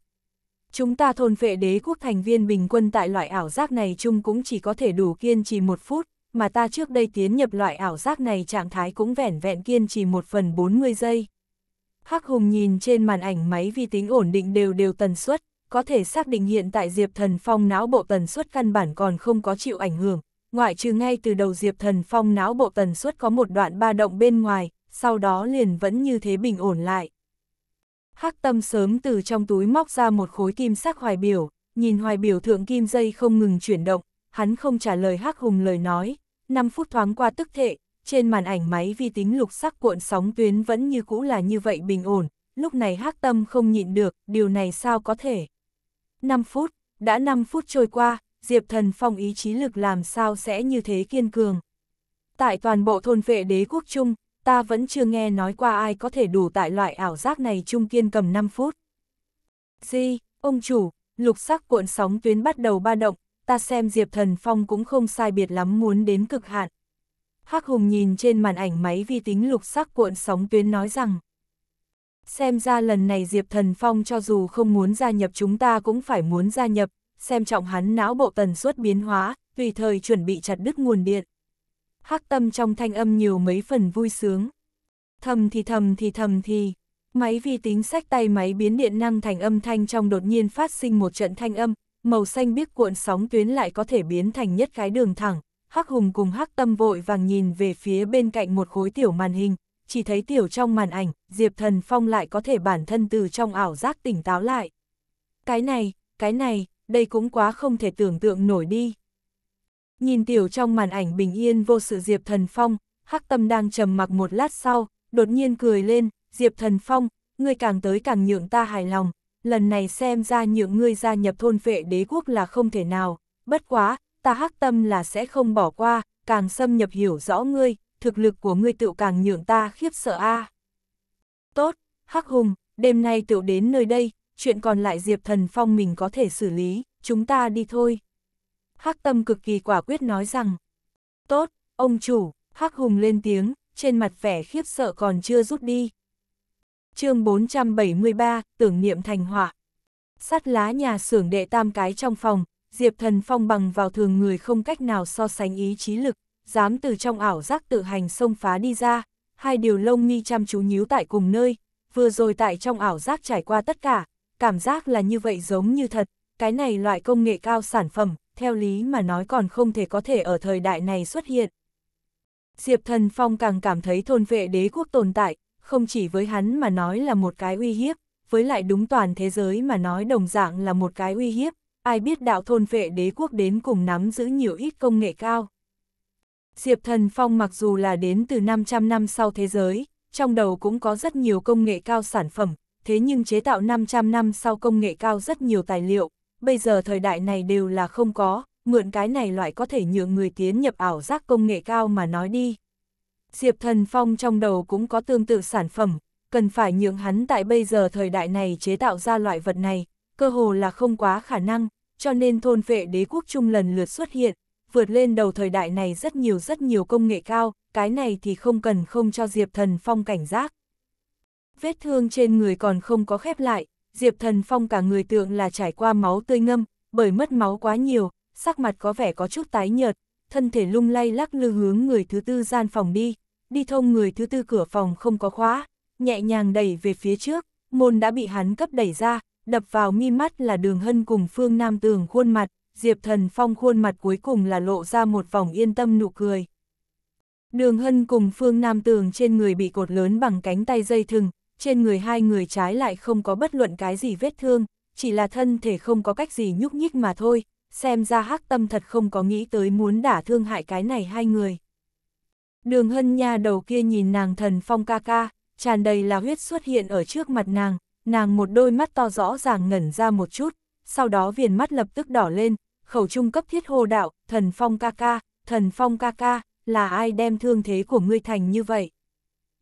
Chúng ta thôn phệ đế quốc thành viên bình quân tại loại ảo giác này chung cũng chỉ có thể đủ kiên trì một phút, mà ta trước đây tiến nhập loại ảo giác này trạng thái cũng vẻn vẹn kiên trì một phần 40 giây. Hắc Hùng nhìn trên màn ảnh máy vi tính ổn định đều đều tần suất, có thể xác định hiện tại Diệp Thần Phong não bộ tần suất căn bản còn không có chịu ảnh hưởng, ngoại trừ ngay từ đầu Diệp Thần Phong não bộ tần suất có một đoạn ba động bên ngoài, sau đó liền vẫn như thế bình ổn lại. Hắc tâm sớm từ trong túi móc ra một khối kim sắc hoài biểu, nhìn hoài biểu thượng kim dây không ngừng chuyển động, hắn không trả lời Hắc Hùng lời nói, 5 phút thoáng qua tức thệ, trên màn ảnh máy vi tính lục sắc cuộn sóng tuyến vẫn như cũ là như vậy bình ổn, lúc này Hắc Tâm không nhịn được, điều này sao có thể. 5 phút, đã 5 phút trôi qua, Diệp Thần Phong ý chí lực làm sao sẽ như thế kiên cường. Tại toàn bộ thôn vệ đế quốc chung, ta vẫn chưa nghe nói qua ai có thể đủ tại loại ảo giác này trung kiên cầm 5 phút. di ông chủ, lục sắc cuộn sóng tuyến bắt đầu ba động, ta xem Diệp Thần Phong cũng không sai biệt lắm muốn đến cực hạn. Hắc Hùng nhìn trên màn ảnh máy vi tính lục sắc cuộn sóng tuyến nói rằng. Xem ra lần này Diệp Thần Phong cho dù không muốn gia nhập chúng ta cũng phải muốn gia nhập, xem trọng hắn não bộ tần suất biến hóa, tùy thời chuẩn bị chặt đứt nguồn điện hắc tâm trong thanh âm nhiều mấy phần vui sướng. Thầm thì thầm thì thầm thì, máy vi tính sách tay máy biến điện năng thành âm thanh trong đột nhiên phát sinh một trận thanh âm, màu xanh biếc cuộn sóng tuyến lại có thể biến thành nhất cái đường thẳng. Hắc Hùng cùng Hắc Tâm vội vàng nhìn về phía bên cạnh một khối tiểu màn hình, chỉ thấy tiểu trong màn ảnh, Diệp Thần Phong lại có thể bản thân từ trong ảo giác tỉnh táo lại. Cái này, cái này, đây cũng quá không thể tưởng tượng nổi đi. Nhìn tiểu trong màn ảnh bình yên vô sự Diệp Thần Phong, Hắc Tâm đang trầm mặc một lát sau, đột nhiên cười lên, Diệp Thần Phong, ngươi càng tới càng nhượng ta hài lòng, lần này xem ra nhượng ngươi gia nhập thôn vệ đế quốc là không thể nào, bất quá, ta Hắc Tâm là sẽ không bỏ qua, càng xâm nhập hiểu rõ ngươi, thực lực của ngươi tựu càng nhượng ta khiếp sợ a. Tốt, Hắc Hùng, đêm nay tựu đến nơi đây, chuyện còn lại Diệp Thần Phong mình có thể xử lý, chúng ta đi thôi. Hắc Tâm cực kỳ quả quyết nói rằng, tốt, ông chủ, Hắc Hùng lên tiếng, trên mặt vẻ khiếp sợ còn chưa rút đi. chương 473, tưởng niệm thành họa. Sắt lá nhà xưởng đệ tam cái trong phòng, Diệp Thần Phong bằng vào thường người không cách nào so sánh ý chí lực, dám từ trong ảo giác tự hành xông phá đi ra, hai điều lông mi chăm chú nhíu tại cùng nơi, vừa rồi tại trong ảo giác trải qua tất cả, cảm giác là như vậy giống như thật, cái này loại công nghệ cao sản phẩm, theo lý mà nói còn không thể có thể ở thời đại này xuất hiện. Diệp Thần Phong càng cảm thấy thôn vệ đế quốc tồn tại, không chỉ với hắn mà nói là một cái uy hiếp, với lại đúng toàn thế giới mà nói đồng dạng là một cái uy hiếp, ai biết đạo thôn vệ đế quốc đến cùng nắm giữ nhiều ít công nghệ cao. Diệp Thần Phong mặc dù là đến từ 500 năm sau thế giới, trong đầu cũng có rất nhiều công nghệ cao sản phẩm, thế nhưng chế tạo 500 năm sau công nghệ cao rất nhiều tài liệu, bây giờ thời đại này đều là không có, mượn cái này loại có thể nhượng người tiến nhập ảo giác công nghệ cao mà nói đi. Diệp Thần Phong trong đầu cũng có tương tự sản phẩm, cần phải nhượng hắn tại bây giờ thời đại này chế tạo ra loại vật này, cơ hồ là không quá khả năng, cho nên thôn vệ đế quốc chung lần lượt xuất hiện, vượt lên đầu thời đại này rất nhiều rất nhiều công nghệ cao, cái này thì không cần không cho Diệp Thần Phong cảnh giác. Vết thương trên người còn không có khép lại, Diệp Thần Phong cả người tượng là trải qua máu tươi ngâm, bởi mất máu quá nhiều, sắc mặt có vẻ có chút tái nhợt, thân thể lung lay lắc lư hướng người thứ tư gian phòng đi, đi thông người thứ tư cửa phòng không có khóa, nhẹ nhàng đẩy về phía trước, môn đã bị hắn cấp đẩy ra, đập vào mi mắt là đường hân cùng phương nam tường khuôn mặt, Diệp Thần Phong khuôn mặt cuối cùng là lộ ra một vòng yên tâm nụ cười. Đường hân cùng phương nam tường trên người bị cột lớn bằng cánh tay dây thừng, trên người hai người trái lại không có bất luận cái gì vết thương, chỉ là thân thể không có cách gì nhúc nhích mà thôi, xem ra hắc tâm thật không có nghĩ tới muốn đả thương hại cái này hai người. Đường hân nha đầu kia nhìn nàng thần phong ca ca, tràn đầy là huyết xuất hiện ở trước mặt nàng, nàng một đôi mắt to rõ ràng ngẩn ra một chút, sau đó viền mắt lập tức đỏ lên, khẩu trung cấp thiết hô đạo, thần phong ca ca, thần phong ca ca, là ai đem thương thế của ngươi thành như vậy?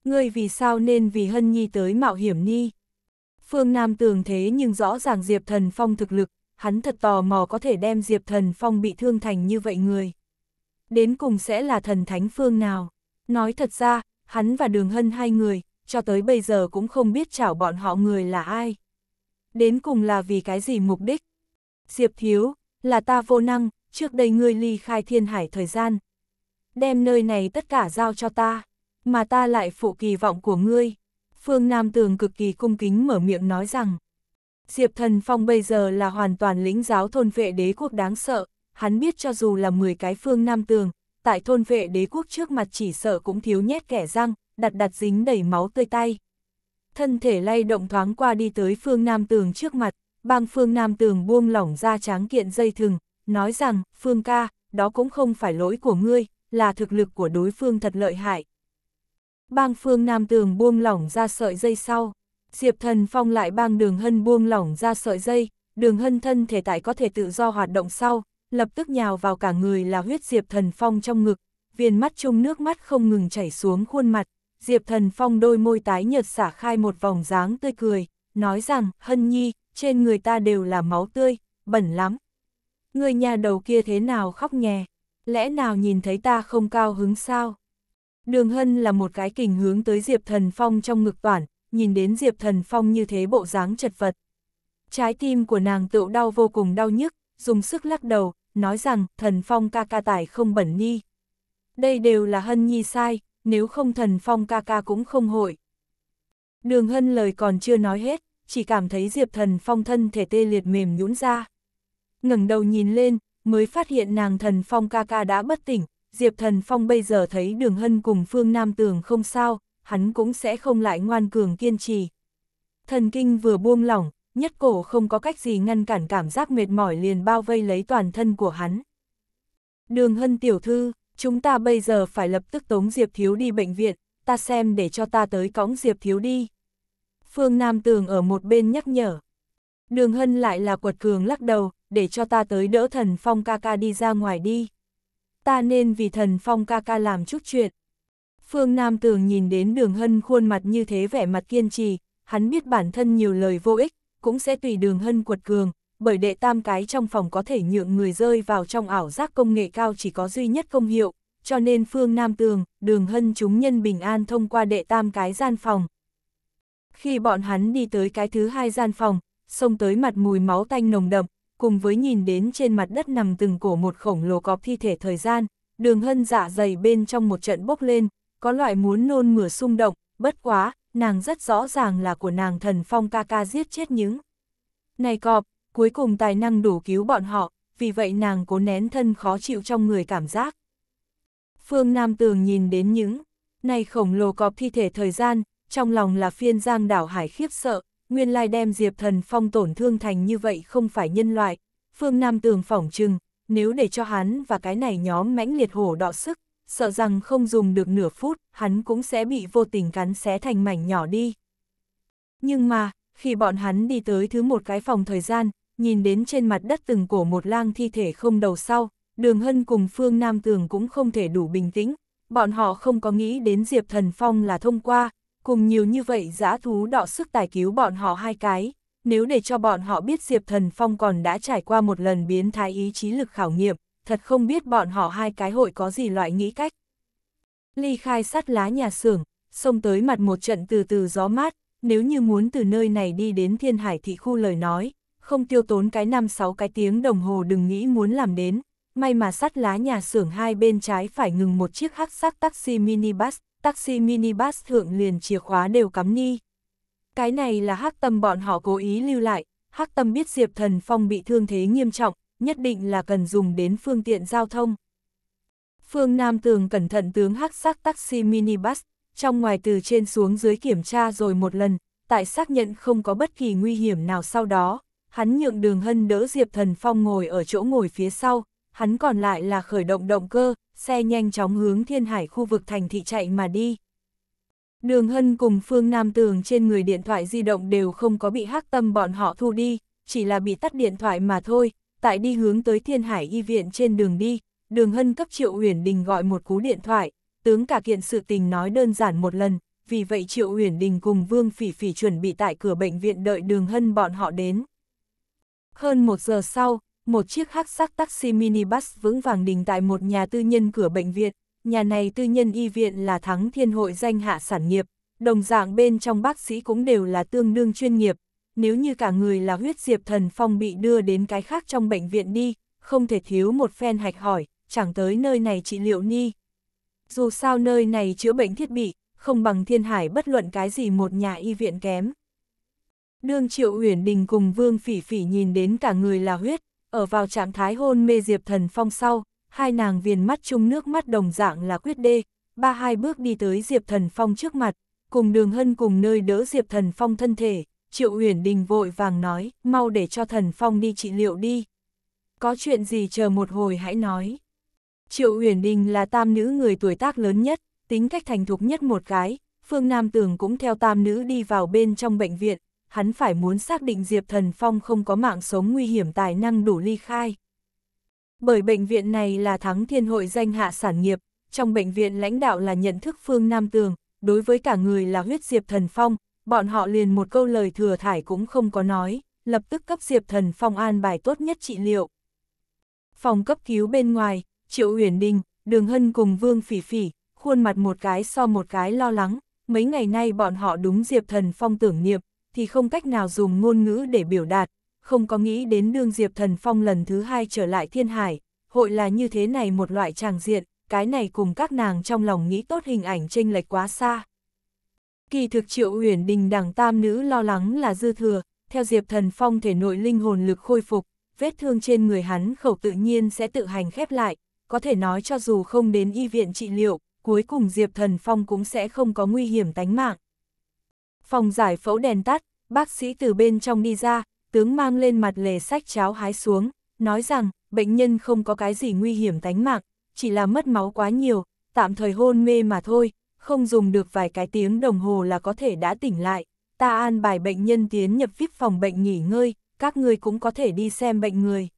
ngươi vì sao nên vì hân nhi tới mạo hiểm ni. Phương Nam tường thế nhưng rõ ràng Diệp Thần Phong thực lực, hắn thật tò mò có thể đem Diệp Thần Phong bị thương thành như vậy người. Đến cùng sẽ là thần thánh phương nào? Nói thật ra, hắn và đường hân hai người, cho tới bây giờ cũng không biết chảo bọn họ người là ai. Đến cùng là vì cái gì mục đích? Diệp Thiếu, là ta vô năng, trước đây ngươi ly khai thiên hải thời gian. Đem nơi này tất cả giao cho ta mà ta lại phụ kỳ vọng của ngươi. Phương Nam Tường cực kỳ cung kính mở miệng nói rằng, Diệp Thần Phong bây giờ là hoàn toàn lĩnh giáo thôn vệ đế quốc đáng sợ, hắn biết cho dù là 10 cái Phương Nam Tường, tại thôn vệ đế quốc trước mặt chỉ sợ cũng thiếu nhét kẻ răng, đặt đặt dính đầy máu tươi tay. Thân thể lay động thoáng qua đi tới Phương Nam Tường trước mặt, bang Phương Nam Tường buông lỏng ra tráng kiện dây thừng, nói rằng, Phương ca, đó cũng không phải lỗi của ngươi, là thực lực của đối phương thật lợi hại, Bang phương Nam Tường buông lỏng ra sợi dây sau, Diệp Thần Phong lại bang đường hân buông lỏng ra sợi dây, đường hân thân thể tại có thể tự do hoạt động sau, lập tức nhào vào cả người là huyết Diệp Thần Phong trong ngực, viền mắt chung nước mắt không ngừng chảy xuống khuôn mặt, Diệp Thần Phong đôi môi tái nhợt xả khai một vòng dáng tươi cười, nói rằng, hân nhi, trên người ta đều là máu tươi, bẩn lắm. Người nhà đầu kia thế nào khóc nhè, lẽ nào nhìn thấy ta không cao hứng sao? Đường hân là một cái kình hướng tới Diệp Thần Phong trong ngực toản, nhìn đến Diệp Thần Phong như thế bộ dáng chật vật. Trái tim của nàng tựu đau vô cùng đau nhức, dùng sức lắc đầu, nói rằng Thần Phong ca ca tải không bẩn ni. Đây đều là hân nhi sai, nếu không Thần Phong ca ca cũng không hội. Đường hân lời còn chưa nói hết, chỉ cảm thấy Diệp Thần Phong thân thể tê liệt mềm nhũn ra. ngẩng đầu nhìn lên, mới phát hiện nàng Thần Phong ca ca đã bất tỉnh, Diệp Thần Phong bây giờ thấy đường hân cùng Phương Nam Tường không sao, hắn cũng sẽ không lại ngoan cường kiên trì. Thần kinh vừa buông lỏng, nhất cổ không có cách gì ngăn cản cảm giác mệt mỏi liền bao vây lấy toàn thân của hắn. Đường hân tiểu thư, chúng ta bây giờ phải lập tức tống Diệp Thiếu đi bệnh viện, ta xem để cho ta tới cõng Diệp Thiếu đi. Phương Nam Tường ở một bên nhắc nhở. Đường hân lại là quật cường lắc đầu, để cho ta tới đỡ thần phong ca ca đi ra ngoài đi ta nên vì thần phong ca ca làm chút chuyện. Phương Nam Tường nhìn đến đường hân khuôn mặt như thế vẻ mặt kiên trì, hắn biết bản thân nhiều lời vô ích, cũng sẽ tùy đường hân quật cường, bởi đệ tam cái trong phòng có thể nhượng người rơi vào trong ảo giác công nghệ cao chỉ có duy nhất công hiệu, cho nên Phương Nam Tường, đường hân chúng nhân bình an thông qua đệ tam cái gian phòng. Khi bọn hắn đi tới cái thứ hai gian phòng, xông tới mặt mùi máu tanh nồng đậm, cùng với nhìn đến trên mặt đất nằm từng cổ một khổng lồ cọp thi thể thời gian, đường hân dạ dày bên trong một trận bốc lên, có loại muốn nôn mửa xung động, bất quá, nàng rất rõ ràng là của nàng thần phong ca ca giết chết những. Này cọp, cuối cùng tài năng đủ cứu bọn họ, vì vậy nàng cố nén thân khó chịu trong người cảm giác. Phương Nam Tường nhìn đến những, này khổng lồ cọp thi thể thời gian, trong lòng là phiên giang đảo hải khiếp sợ, nguyên lai đem Diệp Thần Phong tổn thương thành như vậy không phải nhân loại, phương Nam Tường phỏng trừng, nếu để cho hắn và cái này nhóm mãnh liệt hổ đọ sức, sợ rằng không dùng được nửa phút, hắn cũng sẽ bị vô tình cắn xé thành mảnh nhỏ đi. Nhưng mà, khi bọn hắn đi tới thứ một cái phòng thời gian, nhìn đến trên mặt đất từng cổ một lang thi thể không đầu sau, đường hân cùng phương Nam Tường cũng không thể đủ bình tĩnh, bọn họ không có nghĩ đến Diệp Thần Phong là thông qua, cùng nhiều như vậy Giá thú đọ sức tài cứu bọn họ hai cái, nếu để cho bọn họ biết Diệp Thần Phong còn đã trải qua một lần biến thái ý chí lực khảo nghiệm, thật không biết bọn họ hai cái hội có gì loại nghĩ cách. Ly khai sắt lá nhà xưởng, xông tới mặt một trận từ từ gió mát, nếu như muốn từ nơi này đi đến thiên hải thị khu lời nói, không tiêu tốn cái năm sáu cái tiếng đồng hồ đừng nghĩ muốn làm đến, may mà sắt lá nhà xưởng hai bên trái phải ngừng một chiếc hắc sắc taxi minibus, taxi minibus thượng liền chìa khóa đều cắm ni. Cái này là hắc tâm bọn họ cố ý lưu lại, hắc tâm biết Diệp Thần Phong bị thương thế nghiêm trọng, nhất định là cần dùng đến phương tiện giao thông. Phương Nam Tường cẩn thận tướng hắc sắc taxi minibus, trong ngoài từ trên xuống dưới kiểm tra rồi một lần, tại xác nhận không có bất kỳ nguy hiểm nào sau đó, hắn nhượng đường hân đỡ Diệp Thần Phong ngồi ở chỗ ngồi phía sau, hắn còn lại là khởi động động cơ, xe nhanh chóng hướng thiên hải khu vực thành thị chạy mà đi. Đường Hân cùng Phương Nam Tường trên người điện thoại di động đều không có bị hắc tâm bọn họ thu đi, chỉ là bị tắt điện thoại mà thôi, tại đi hướng tới thiên hải y viện trên đường đi, đường Hân cấp Triệu Uyển Đình gọi một cú điện thoại, tướng cả kiện sự tình nói đơn giản một lần, vì vậy Triệu Uyển Đình cùng Vương Phỉ Phỉ chuẩn bị tại cửa bệnh viện đợi đường Hân bọn họ đến. Hơn một giờ sau, một chiếc hắc sắc taxi minibus vững vàng đình tại một nhà tư nhân cửa bệnh viện, nhà này tư nhân y viện là thắng thiên hội danh hạ sản nghiệp, đồng dạng bên trong bác sĩ cũng đều là tương đương chuyên nghiệp, nếu như cả người là huyết diệp thần phong bị đưa đến cái khác trong bệnh viện đi, không thể thiếu một phen hạch hỏi, chẳng tới nơi này trị liệu ni. Dù sao nơi này chữa bệnh thiết bị, không bằng thiên hải bất luận cái gì một nhà y viện kém. Đương Triệu Uyển Đình cùng Vương Phỉ Phỉ nhìn đến cả người là huyết, ở vào trạng thái hôn mê Diệp Thần Phong sau, hai nàng viền mắt chung nước mắt đồng dạng là quyết đê, ba hai bước đi tới Diệp Thần Phong trước mặt, cùng đường hân cùng nơi đỡ Diệp Thần Phong thân thể, Triệu Uyển Đình vội vàng nói, mau để cho Thần Phong đi trị liệu đi. Có chuyện gì chờ một hồi hãy nói. Triệu Uyển Đình là tam nữ người tuổi tác lớn nhất, tính cách thành thục nhất một cái, Phương Nam Tường cũng theo tam nữ đi vào bên trong bệnh viện, hắn phải muốn xác định Diệp Thần Phong không có mạng sống nguy hiểm tài năng đủ ly khai. Bởi bệnh viện này là thắng thiên hội danh hạ sản nghiệp, trong bệnh viện lãnh đạo là nhận thức phương Nam Tường, đối với cả người là huyết Diệp Thần Phong, bọn họ liền một câu lời thừa thải cũng không có nói, lập tức cấp Diệp Thần Phong an bài tốt nhất trị liệu. Phòng cấp cứu bên ngoài, Triệu Uyển Đình, Đường Hân cùng Vương Phỉ Phỉ, khuôn mặt một cái so một cái lo lắng, mấy ngày nay bọn họ đúng Diệp Thần Phong tưởng niệm, thì không cách nào dùng ngôn ngữ để biểu đạt, không có nghĩ đến đương Diệp Thần Phong lần thứ hai trở lại thiên hải, hội là như thế này một loại tràng diện, cái này cùng các nàng trong lòng nghĩ tốt hình ảnh chênh lệch quá xa. Kỳ thực triệu uyển đình đằng tam nữ lo lắng là dư thừa, theo Diệp Thần Phong thể nội linh hồn lực khôi phục, vết thương trên người hắn khẩu tự nhiên sẽ tự hành khép lại, có thể nói cho dù không đến y viện trị liệu, cuối cùng Diệp Thần Phong cũng sẽ không có nguy hiểm tánh mạng. Phòng giải phẫu đèn tắt, bác sĩ từ bên trong đi ra, tướng mang lên mặt lề sách cháo hái xuống, nói rằng, bệnh nhân không có cái gì nguy hiểm tánh mạng, chỉ là mất máu quá nhiều, tạm thời hôn mê mà thôi, không dùng được vài cái tiếng đồng hồ là có thể đã tỉnh lại. Ta an bài bệnh nhân tiến nhập VIP phòng bệnh nghỉ ngơi, các người cũng có thể đi xem bệnh người.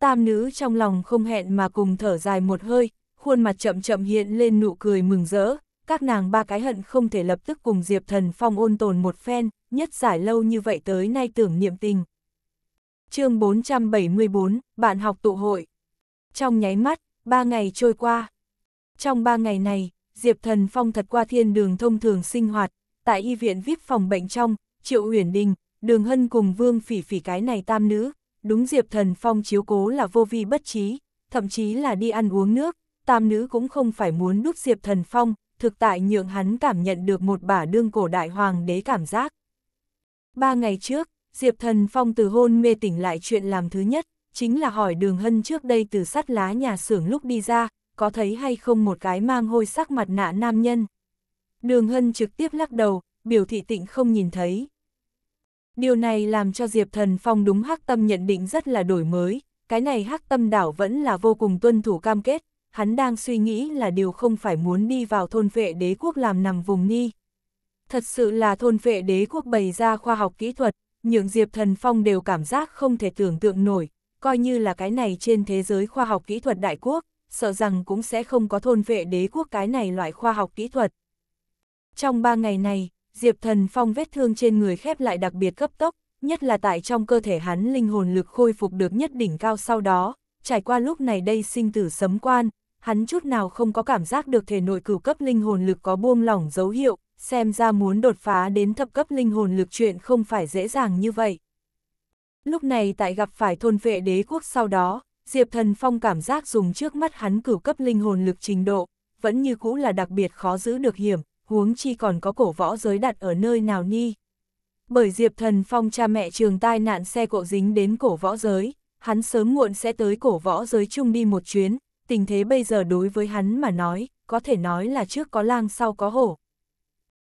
Tam nữ trong lòng không hẹn mà cùng thở dài một hơi, khuôn mặt chậm chậm hiện lên nụ cười mừng rỡ, các nàng ba cái hận không thể lập tức cùng Diệp Thần Phong ôn tồn một phen, nhất giải lâu như vậy tới nay tưởng niệm tình. chương 474, bạn học tụ hội. Trong nháy mắt, ba ngày trôi qua. Trong ba ngày này, Diệp Thần Phong thật qua thiên đường thông thường sinh hoạt, tại y viện VIP phòng bệnh trong, Triệu Uyển Đình, Đường Hân cùng Vương Phỉ Phỉ cái này tam nữ, đúng Diệp Thần Phong chiếu cố là vô vi bất trí, thậm chí là đi ăn uống nước, tam nữ cũng không phải muốn đúc Diệp Thần Phong, thực tại nhượng hắn cảm nhận được một bả đương cổ đại hoàng đế cảm giác. Ba ngày trước, Diệp Thần Phong từ hôn mê tỉnh lại chuyện làm thứ nhất, chính là hỏi đường hân trước đây từ sắt lá nhà xưởng lúc đi ra, có thấy hay không một cái mang hôi sắc mặt nạ nam nhân. Đường hân trực tiếp lắc đầu, biểu thị tịnh không nhìn thấy. Điều này làm cho Diệp Thần Phong đúng hắc tâm nhận định rất là đổi mới, cái này hắc tâm đảo vẫn là vô cùng tuân thủ cam kết, hắn đang suy nghĩ là điều không phải muốn đi vào thôn vệ đế quốc làm nằm vùng ni. Thật sự là thôn vệ đế quốc bày ra khoa học kỹ thuật, những Diệp Thần Phong đều cảm giác không thể tưởng tượng nổi, coi như là cái này trên thế giới khoa học kỹ thuật đại quốc, sợ rằng cũng sẽ không có thôn vệ đế quốc cái này loại khoa học kỹ thuật. Trong ba ngày này, Diệp Thần Phong vết thương trên người khép lại đặc biệt cấp tốc, nhất là tại trong cơ thể hắn linh hồn lực khôi phục được nhất đỉnh cao sau đó, trải qua lúc này đây sinh tử sấm quan, hắn chút nào không có cảm giác được thể nội cửu cấp linh hồn lực có buông lỏng dấu hiệu, xem ra muốn đột phá đến thập cấp linh hồn lực chuyện không phải dễ dàng như vậy. Lúc này tại gặp phải thôn vệ đế quốc sau đó, Diệp Thần Phong cảm giác dùng trước mắt hắn cửu cấp linh hồn lực trình độ, vẫn như cũ là đặc biệt khó giữ được hiểm, huống chi còn có cổ võ giới đặt ở nơi nào ni. Bởi Diệp Thần Phong cha mẹ trường tai nạn xe cộ dính đến cổ võ giới, hắn sớm muộn sẽ tới cổ võ giới chung đi một chuyến, tình thế bây giờ đối với hắn mà nói, có thể nói là trước có lang sau có hổ.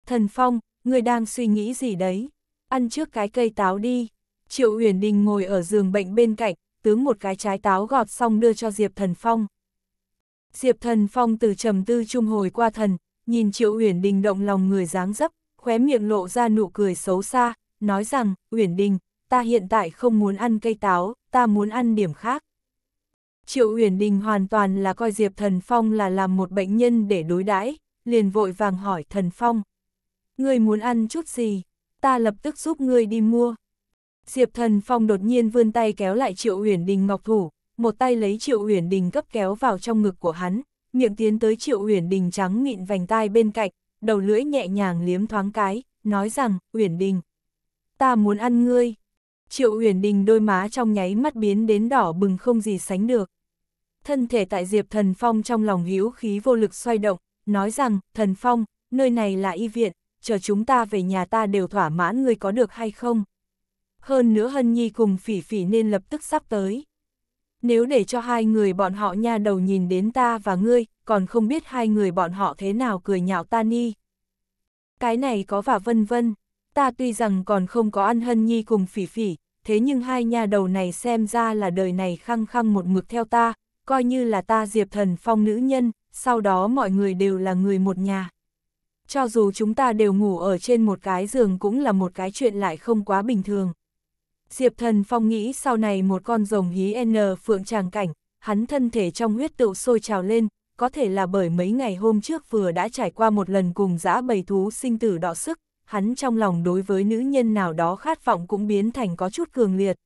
Thần Phong, người đang suy nghĩ gì đấy? Ăn trước cái cây táo đi. Triệu Uyển Đình ngồi ở giường bệnh bên cạnh, tướng một cái trái táo gọt xong đưa cho Diệp Thần Phong. Diệp Thần Phong từ trầm tư trung hồi qua thần, nhìn Triệu Uyển Đình động lòng người dáng dấp, khóe miệng lộ ra nụ cười xấu xa, nói rằng, Uyển Đình, ta hiện tại không muốn ăn cây táo, ta muốn ăn điểm khác. Triệu Uyển Đình hoàn toàn là coi Diệp Thần Phong là làm một bệnh nhân để đối đãi, liền vội vàng hỏi Thần Phong. Ngươi muốn ăn chút gì? Ta lập tức giúp ngươi đi mua. Diệp Thần Phong đột nhiên vươn tay kéo lại Triệu Uyển Đình ngọc thủ, một tay lấy Triệu Uyển Đình gấp kéo vào trong ngực của hắn, miệng tiến tới Triệu Uyển Đình trắng mịn vành tai bên cạnh, đầu lưỡi nhẹ nhàng liếm thoáng cái, nói rằng, Uyển Đình, ta muốn ăn ngươi. Triệu Uyển Đình đôi má trong nháy mắt biến đến đỏ bừng không gì sánh được thân thể tại Diệp Thần Phong trong lòng hữu khí vô lực xoay động, nói rằng, Thần Phong, nơi này là y viện, chờ chúng ta về nhà ta đều thỏa mãn người có được hay không. Hơn nữa Hân Nhi cùng Phỉ Phỉ nên lập tức sắp tới. Nếu để cho hai người bọn họ nha đầu nhìn đến ta và ngươi, còn không biết hai người bọn họ thế nào cười nhạo ta ni. Cái này có và vân vân, ta tuy rằng còn không có ăn Hân Nhi cùng Phỉ Phỉ, thế nhưng hai nha đầu này xem ra là đời này khăng khăng một mực theo ta, coi như là ta Diệp Thần Phong nữ nhân, sau đó mọi người đều là người một nhà. Cho dù chúng ta đều ngủ ở trên một cái giường cũng là một cái chuyện lại không quá bình thường. Diệp Thần Phong nghĩ sau này một con rồng hí N phượng tràng cảnh, hắn thân thể trong huyết tựu sôi trào lên, có thể là bởi mấy ngày hôm trước vừa đã trải qua một lần cùng dã bầy thú sinh tử đọ sức, hắn trong lòng đối với nữ nhân nào đó khát vọng cũng biến thành có chút cường liệt.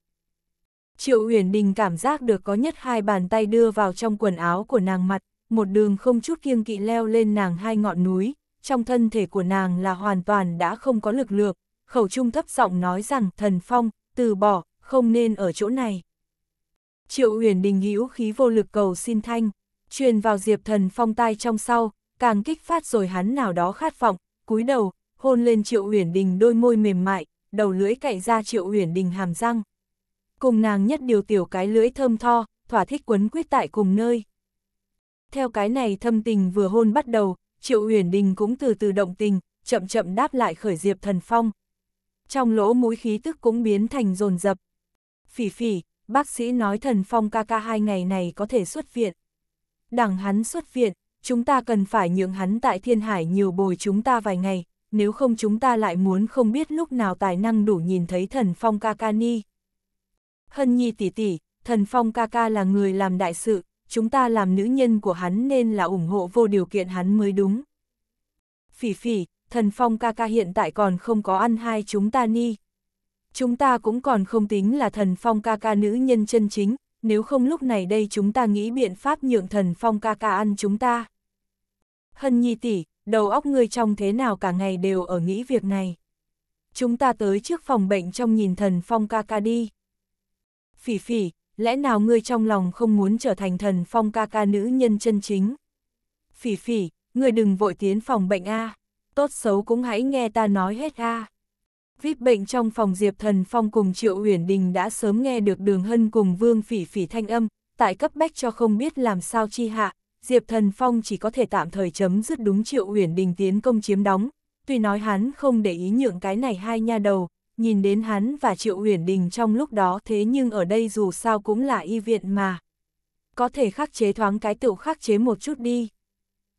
Triệu Uyển Đình cảm giác được có nhất hai bàn tay đưa vào trong quần áo của nàng mặt, một đường không chút kiêng kỵ leo lên nàng hai ngọn núi, trong thân thể của nàng là hoàn toàn đã không có lực lượng, khẩu trung thấp giọng nói rằng thần phong, từ bỏ, không nên ở chỗ này. Triệu Uyển Đình hữu khí vô lực cầu xin thanh, truyền vào diệp thần phong tai trong sau, càng kích phát rồi hắn nào đó khát vọng, cúi đầu, hôn lên Triệu Uyển Đình đôi môi mềm mại, đầu lưỡi cạy ra Triệu Uyển Đình hàm răng cùng nàng nhất điều tiểu cái lưỡi thơm tho, thỏa thích quấn quyết tại cùng nơi. Theo cái này thâm tình vừa hôn bắt đầu, Triệu Uyển Đình cũng từ từ động tình, chậm chậm đáp lại khởi Diệp Thần Phong. Trong lỗ mũi khí tức cũng biến thành rồn rập. Phỉ phỉ, bác sĩ nói Thần Phong ca ca hai ngày này có thể xuất viện. Đằng hắn xuất viện, chúng ta cần phải nhượng hắn tại Thiên Hải nhiều bồi chúng ta vài ngày, nếu không chúng ta lại muốn không biết lúc nào tài năng đủ nhìn thấy Thần Phong ca ca ni. Hân Nhi tỷ tỷ, thần phong ca ca là người làm đại sự, chúng ta làm nữ nhân của hắn nên là ủng hộ vô điều kiện hắn mới đúng. Phỉ phỉ, thần phong ca ca hiện tại còn không có ăn hai chúng ta ni. Chúng ta cũng còn không tính là thần phong ca ca nữ nhân chân chính, nếu không lúc này đây chúng ta nghĩ biện pháp nhượng thần phong ca ca ăn chúng ta. Hân nhi tỷ, đầu óc ngươi trong thế nào cả ngày đều ở nghĩ việc này. Chúng ta tới trước phòng bệnh trong nhìn thần phong ca ca đi phỉ phỉ, lẽ nào ngươi trong lòng không muốn trở thành thần phong ca ca nữ nhân chân chính? Phỉ phỉ, ngươi đừng vội tiến phòng bệnh A, tốt xấu cũng hãy nghe ta nói hết A. À. bệnh trong phòng Diệp Thần Phong cùng Triệu Uyển Đình đã sớm nghe được Đường Hân cùng Vương Phỉ Phỉ thanh âm, tại cấp bách cho không biết làm sao chi hạ, Diệp Thần Phong chỉ có thể tạm thời chấm dứt đúng Triệu Uyển Đình tiến công chiếm đóng. Tuy nói hắn không để ý nhượng cái này hai nha đầu, nhìn đến hắn và Triệu huyền Đình trong lúc đó thế nhưng ở đây dù sao cũng là y viện mà. Có thể khắc chế thoáng cái tựu khắc chế một chút đi.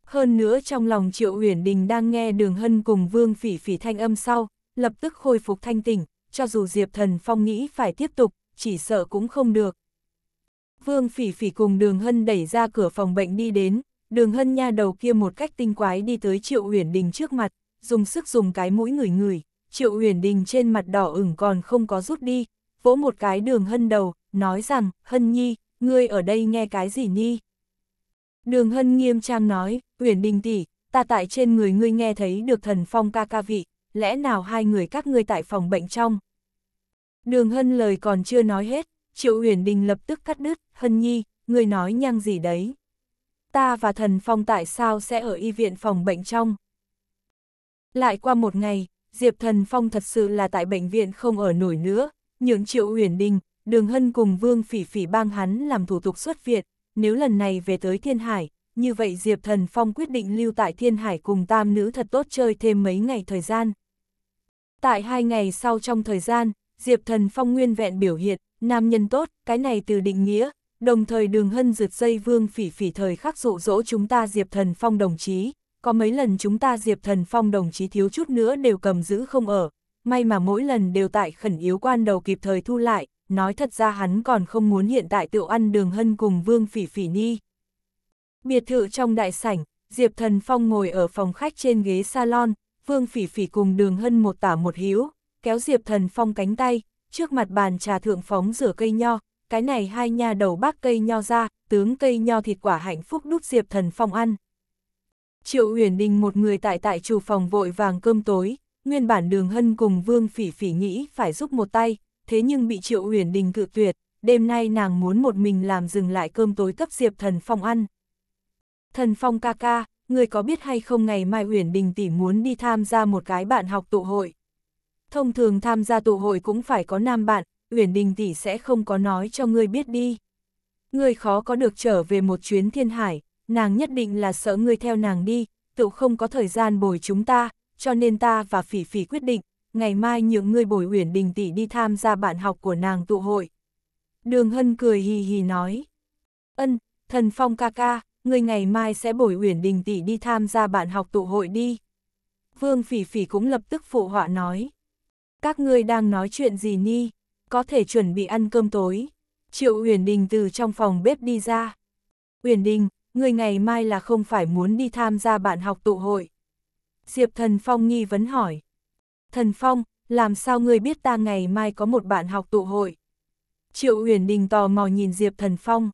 Hơn nữa trong lòng Triệu huyền Đình đang nghe Đường Hân cùng Vương Phỉ Phỉ thanh âm sau, lập tức khôi phục thanh tỉnh, cho dù Diệp Thần Phong nghĩ phải tiếp tục, chỉ sợ cũng không được. Vương Phỉ Phỉ cùng Đường Hân đẩy ra cửa phòng bệnh đi đến, Đường Hân nha đầu kia một cách tinh quái đi tới Triệu huyền Đình trước mặt, dùng sức dùng cái mũi người người Triệu Uyển Đình trên mặt đỏ ửng còn không có rút đi, vỗ một cái đường hân đầu, nói rằng, hân nhi, ngươi ở đây nghe cái gì nhi? Đường hân nghiêm trang nói, Uyển Đình tỷ, ta tại trên người ngươi nghe thấy được thần phong ca ca vị, lẽ nào hai người các ngươi tại phòng bệnh trong? Đường hân lời còn chưa nói hết, Triệu Uyển Đình lập tức cắt đứt, hân nhi, ngươi nói nhăng gì đấy? Ta và thần phong tại sao sẽ ở y viện phòng bệnh trong? Lại qua một ngày, Diệp Thần Phong thật sự là tại bệnh viện không ở nổi nữa, nhượng Triệu Huyền Đình, Đường Hân cùng Vương Phỉ Phỉ bang hắn làm thủ tục xuất viện, nếu lần này về tới Thiên Hải, như vậy Diệp Thần Phong quyết định lưu tại Thiên Hải cùng tam nữ thật tốt chơi thêm mấy ngày thời gian. Tại hai ngày sau trong thời gian, Diệp Thần Phong nguyên vẹn biểu hiện, nam nhân tốt, cái này từ định nghĩa, đồng thời đường hân rượt dây vương phỉ phỉ thời khắc dụ dỗ chúng ta Diệp Thần Phong đồng chí, có mấy lần chúng ta Diệp Thần Phong đồng chí thiếu chút nữa đều cầm giữ không ở, may mà mỗi lần đều tại khẩn yếu quan đầu kịp thời thu lại, nói thật ra hắn còn không muốn hiện tại tự ăn đường hân cùng Vương Phỉ Phỉ Ni. Biệt thự trong đại sảnh, Diệp Thần Phong ngồi ở phòng khách trên ghế salon, Vương Phỉ Phỉ cùng đường hân một tả một hiếu, kéo Diệp Thần Phong cánh tay, trước mặt bàn trà thượng phóng rửa cây nho, cái này hai nhà đầu bác cây nho ra, tướng cây nho thịt quả hạnh phúc đút Diệp Thần Phong ăn. Triệu Uyển Đình một người tại tại chủ phòng vội vàng cơm tối, nguyên bản Đường Hân cùng Vương Phỉ Phỉ nghĩ phải giúp một tay, thế nhưng bị Triệu Uyển Đình cự tuyệt, đêm nay nàng muốn một mình làm dừng lại cơm tối cấp Diệp Thần Phong ăn. Thần Phong ca ca, người có biết hay không ngày mai Uyển Đình tỷ muốn đi tham gia một cái bạn học tụ hội. Thông thường tham gia tụ hội cũng phải có nam bạn, Uyển Đình tỷ sẽ không có nói cho ngươi biết đi. Ngươi khó có được trở về một chuyến thiên hải, nàng nhất định là sợ ngươi theo nàng đi, tự không có thời gian bồi chúng ta, cho nên ta và phỉ phỉ quyết định, ngày mai những ngươi bồi uyển đình tỷ đi tham gia bạn học của nàng tụ hội. Đường hân cười hì hì nói, ân, thần phong ca ca, ngươi ngày mai sẽ bồi uyển đình tỷ đi tham gia bạn học tụ hội đi. Vương phỉ phỉ cũng lập tức phụ họa nói, các ngươi đang nói chuyện gì ni, có thể chuẩn bị ăn cơm tối. Triệu Uyển Đình từ trong phòng bếp đi ra. Uyển Đình, người ngày mai là không phải muốn đi tham gia bạn học tụ hội. Diệp Thần Phong nghi vấn hỏi. Thần Phong, làm sao ngươi biết ta ngày mai có một bạn học tụ hội? Triệu Uyển Đình tò mò nhìn Diệp Thần Phong.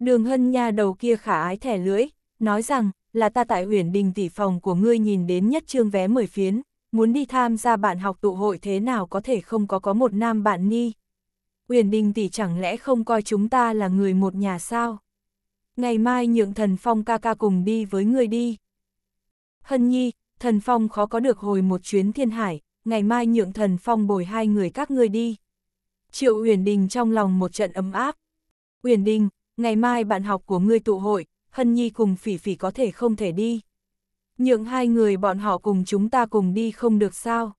Đường hân nha đầu kia khả ái thẻ lưỡi, nói rằng, là ta tại Uyển Đình tỷ phòng của ngươi nhìn đến nhất trương vé mười phiến, muốn đi tham gia bạn học tụ hội thế nào có thể không có có một nam bạn ni. Uyển Đình tỷ chẳng lẽ không coi chúng ta là người một nhà sao? ngày mai nhượng thần phong ca ca cùng đi với người đi. Hân nhi, thần phong khó có được hồi một chuyến thiên hải, ngày mai nhượng thần phong bồi hai người các người đi. Triệu Uyển Đình trong lòng một trận ấm áp. Uyển Đình, ngày mai bạn học của ngươi tụ hội, Hân Nhi cùng Phỉ Phỉ có thể không thể đi. Nhượng hai người bọn họ cùng chúng ta cùng đi không được sao?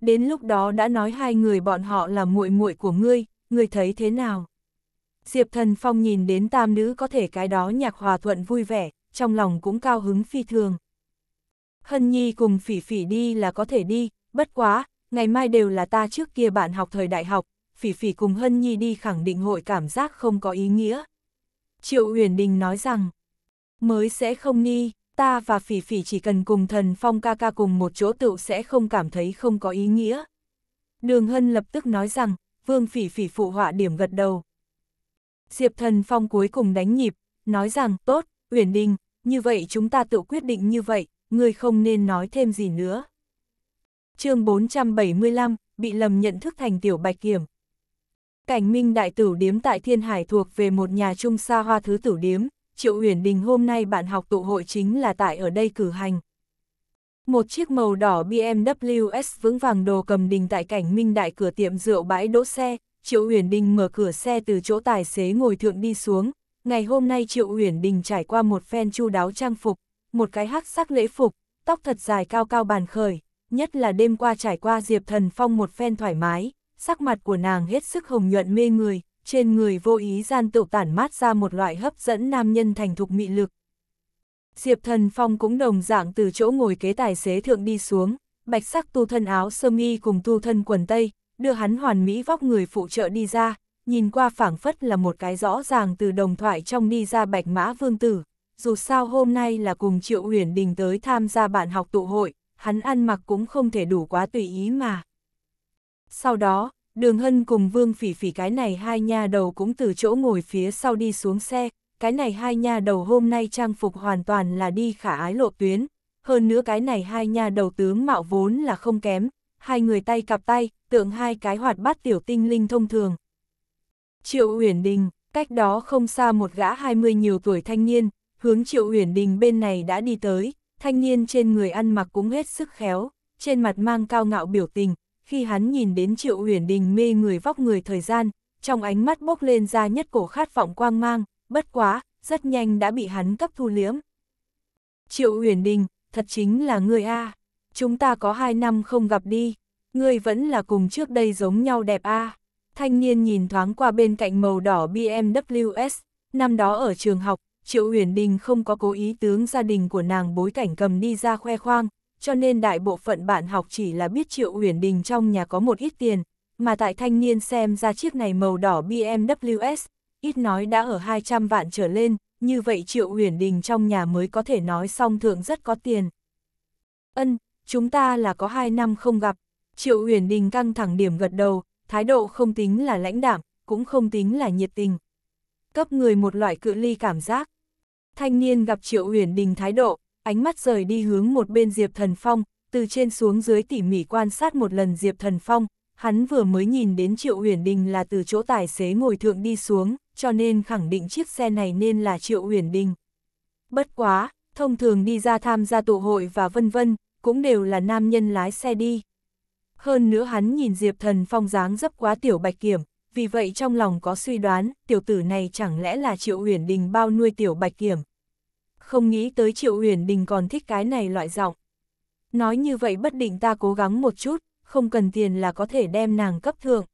Đến lúc đó đã nói hai người bọn họ là muội muội của ngươi, ngươi thấy thế nào? Diệp Thần Phong nhìn đến tam nữ có thể cái đó nhạc hòa thuận vui vẻ, trong lòng cũng cao hứng phi thường. Hân Nhi cùng Phỉ Phỉ đi là có thể đi, bất quá, ngày mai đều là ta trước kia bạn học thời đại học, Phỉ Phỉ cùng Hân Nhi đi khẳng định hội cảm giác không có ý nghĩa. Triệu Uyển Đình nói rằng, mới sẽ không đi, ta và Phỉ Phỉ chỉ cần cùng thần phong ca ca cùng một chỗ tựu sẽ không cảm thấy không có ý nghĩa. Đường Hân lập tức nói rằng, Vương Phỉ Phỉ phụ họa điểm gật đầu, Diệp Thần Phong cuối cùng đánh nhịp, nói rằng, tốt, Uyển Đình, như vậy chúng ta tự quyết định như vậy, người không nên nói thêm gì nữa. chương 475, bị lầm nhận thức thành tiểu bạch kiểm. Cảnh minh đại tử điếm tại Thiên Hải thuộc về một nhà trung xa hoa thứ tử điếm, Triệu Uyển Đình hôm nay bạn học tụ hội chính là tại ở đây cử hành. Một chiếc màu đỏ BMW S vững vàng đồ cầm đình tại cảnh minh đại cửa tiệm rượu bãi đỗ xe, Triệu Uyển Đình mở cửa xe từ chỗ tài xế ngồi thượng đi xuống, ngày hôm nay Triệu Uyển Đình trải qua một phen chu đáo trang phục, một cái hắc sắc lễ phục, tóc thật dài cao cao bàn khởi, nhất là đêm qua trải qua Diệp Thần Phong một phen thoải mái, sắc mặt của nàng hết sức hồng nhuận mê người, trên người vô ý gian tự tản mát ra một loại hấp dẫn nam nhân thành thục mị lực. Diệp Thần Phong cũng đồng dạng từ chỗ ngồi kế tài xế thượng đi xuống, bạch sắc tu thân áo sơ mi cùng tu thân quần tây, đưa hắn hoàn mỹ vóc người phụ trợ đi ra, nhìn qua phảng phất là một cái rõ ràng từ đồng thoại trong đi ra bạch mã vương tử. Dù sao hôm nay là cùng Triệu Uyển Đình tới tham gia bạn học tụ hội, hắn ăn mặc cũng không thể đủ quá tùy ý mà. Sau đó, Đường Hân cùng Vương Phỉ Phỉ cái này hai nha đầu cũng từ chỗ ngồi phía sau đi xuống xe, cái này hai nha đầu hôm nay trang phục hoàn toàn là đi khả ái lộ tuyến, hơn nữa cái này hai nha đầu tướng mạo vốn là không kém, hai người tay cặp tay, tượng hai cái hoạt bát tiểu tinh linh thông thường. Triệu Uyển Đình, cách đó không xa một gã 20 nhiều tuổi thanh niên, hướng Triệu Uyển Đình bên này đã đi tới, thanh niên trên người ăn mặc cũng hết sức khéo, trên mặt mang cao ngạo biểu tình, khi hắn nhìn đến Triệu Uyển Đình mê người vóc người thời gian, trong ánh mắt bốc lên ra nhất cổ khát vọng quang mang, bất quá, rất nhanh đã bị hắn cấp thu liếm. Triệu Uyển Đình, thật chính là người A chúng ta có hai năm không gặp đi, ngươi vẫn là cùng trước đây giống nhau đẹp a. À. Thanh niên nhìn thoáng qua bên cạnh màu đỏ BMWs, năm đó ở trường học, Triệu Uyển Đình không có cố ý tướng gia đình của nàng bối cảnh cầm đi ra khoe khoang, cho nên đại bộ phận bạn học chỉ là biết Triệu Uyển Đình trong nhà có một ít tiền, mà tại thanh niên xem ra chiếc này màu đỏ BMWs, ít nói đã ở 200 vạn trở lên, như vậy Triệu Uyển Đình trong nhà mới có thể nói song thượng rất có tiền. Ân, chúng ta là có hai năm không gặp. Triệu Uyển Đình căng thẳng điểm gật đầu, thái độ không tính là lãnh đạm, cũng không tính là nhiệt tình. Cấp người một loại cự ly cảm giác. Thanh niên gặp Triệu Uyển Đình thái độ, ánh mắt rời đi hướng một bên Diệp Thần Phong, từ trên xuống dưới tỉ mỉ quan sát một lần Diệp Thần Phong, hắn vừa mới nhìn đến Triệu Uyển Đình là từ chỗ tài xế ngồi thượng đi xuống, cho nên khẳng định chiếc xe này nên là Triệu Uyển Đình. Bất quá, thông thường đi ra tham gia tụ hội và vân vân, cũng đều là nam nhân lái xe đi. Hơn nữa hắn nhìn Diệp Thần Phong dáng dấp quá tiểu bạch kiểm, vì vậy trong lòng có suy đoán, tiểu tử này chẳng lẽ là Triệu Huyền Đình bao nuôi tiểu bạch kiểm. Không nghĩ tới Triệu Huyền Đình còn thích cái này loại giọng. Nói như vậy bất định ta cố gắng một chút, không cần tiền là có thể đem nàng cấp thượng.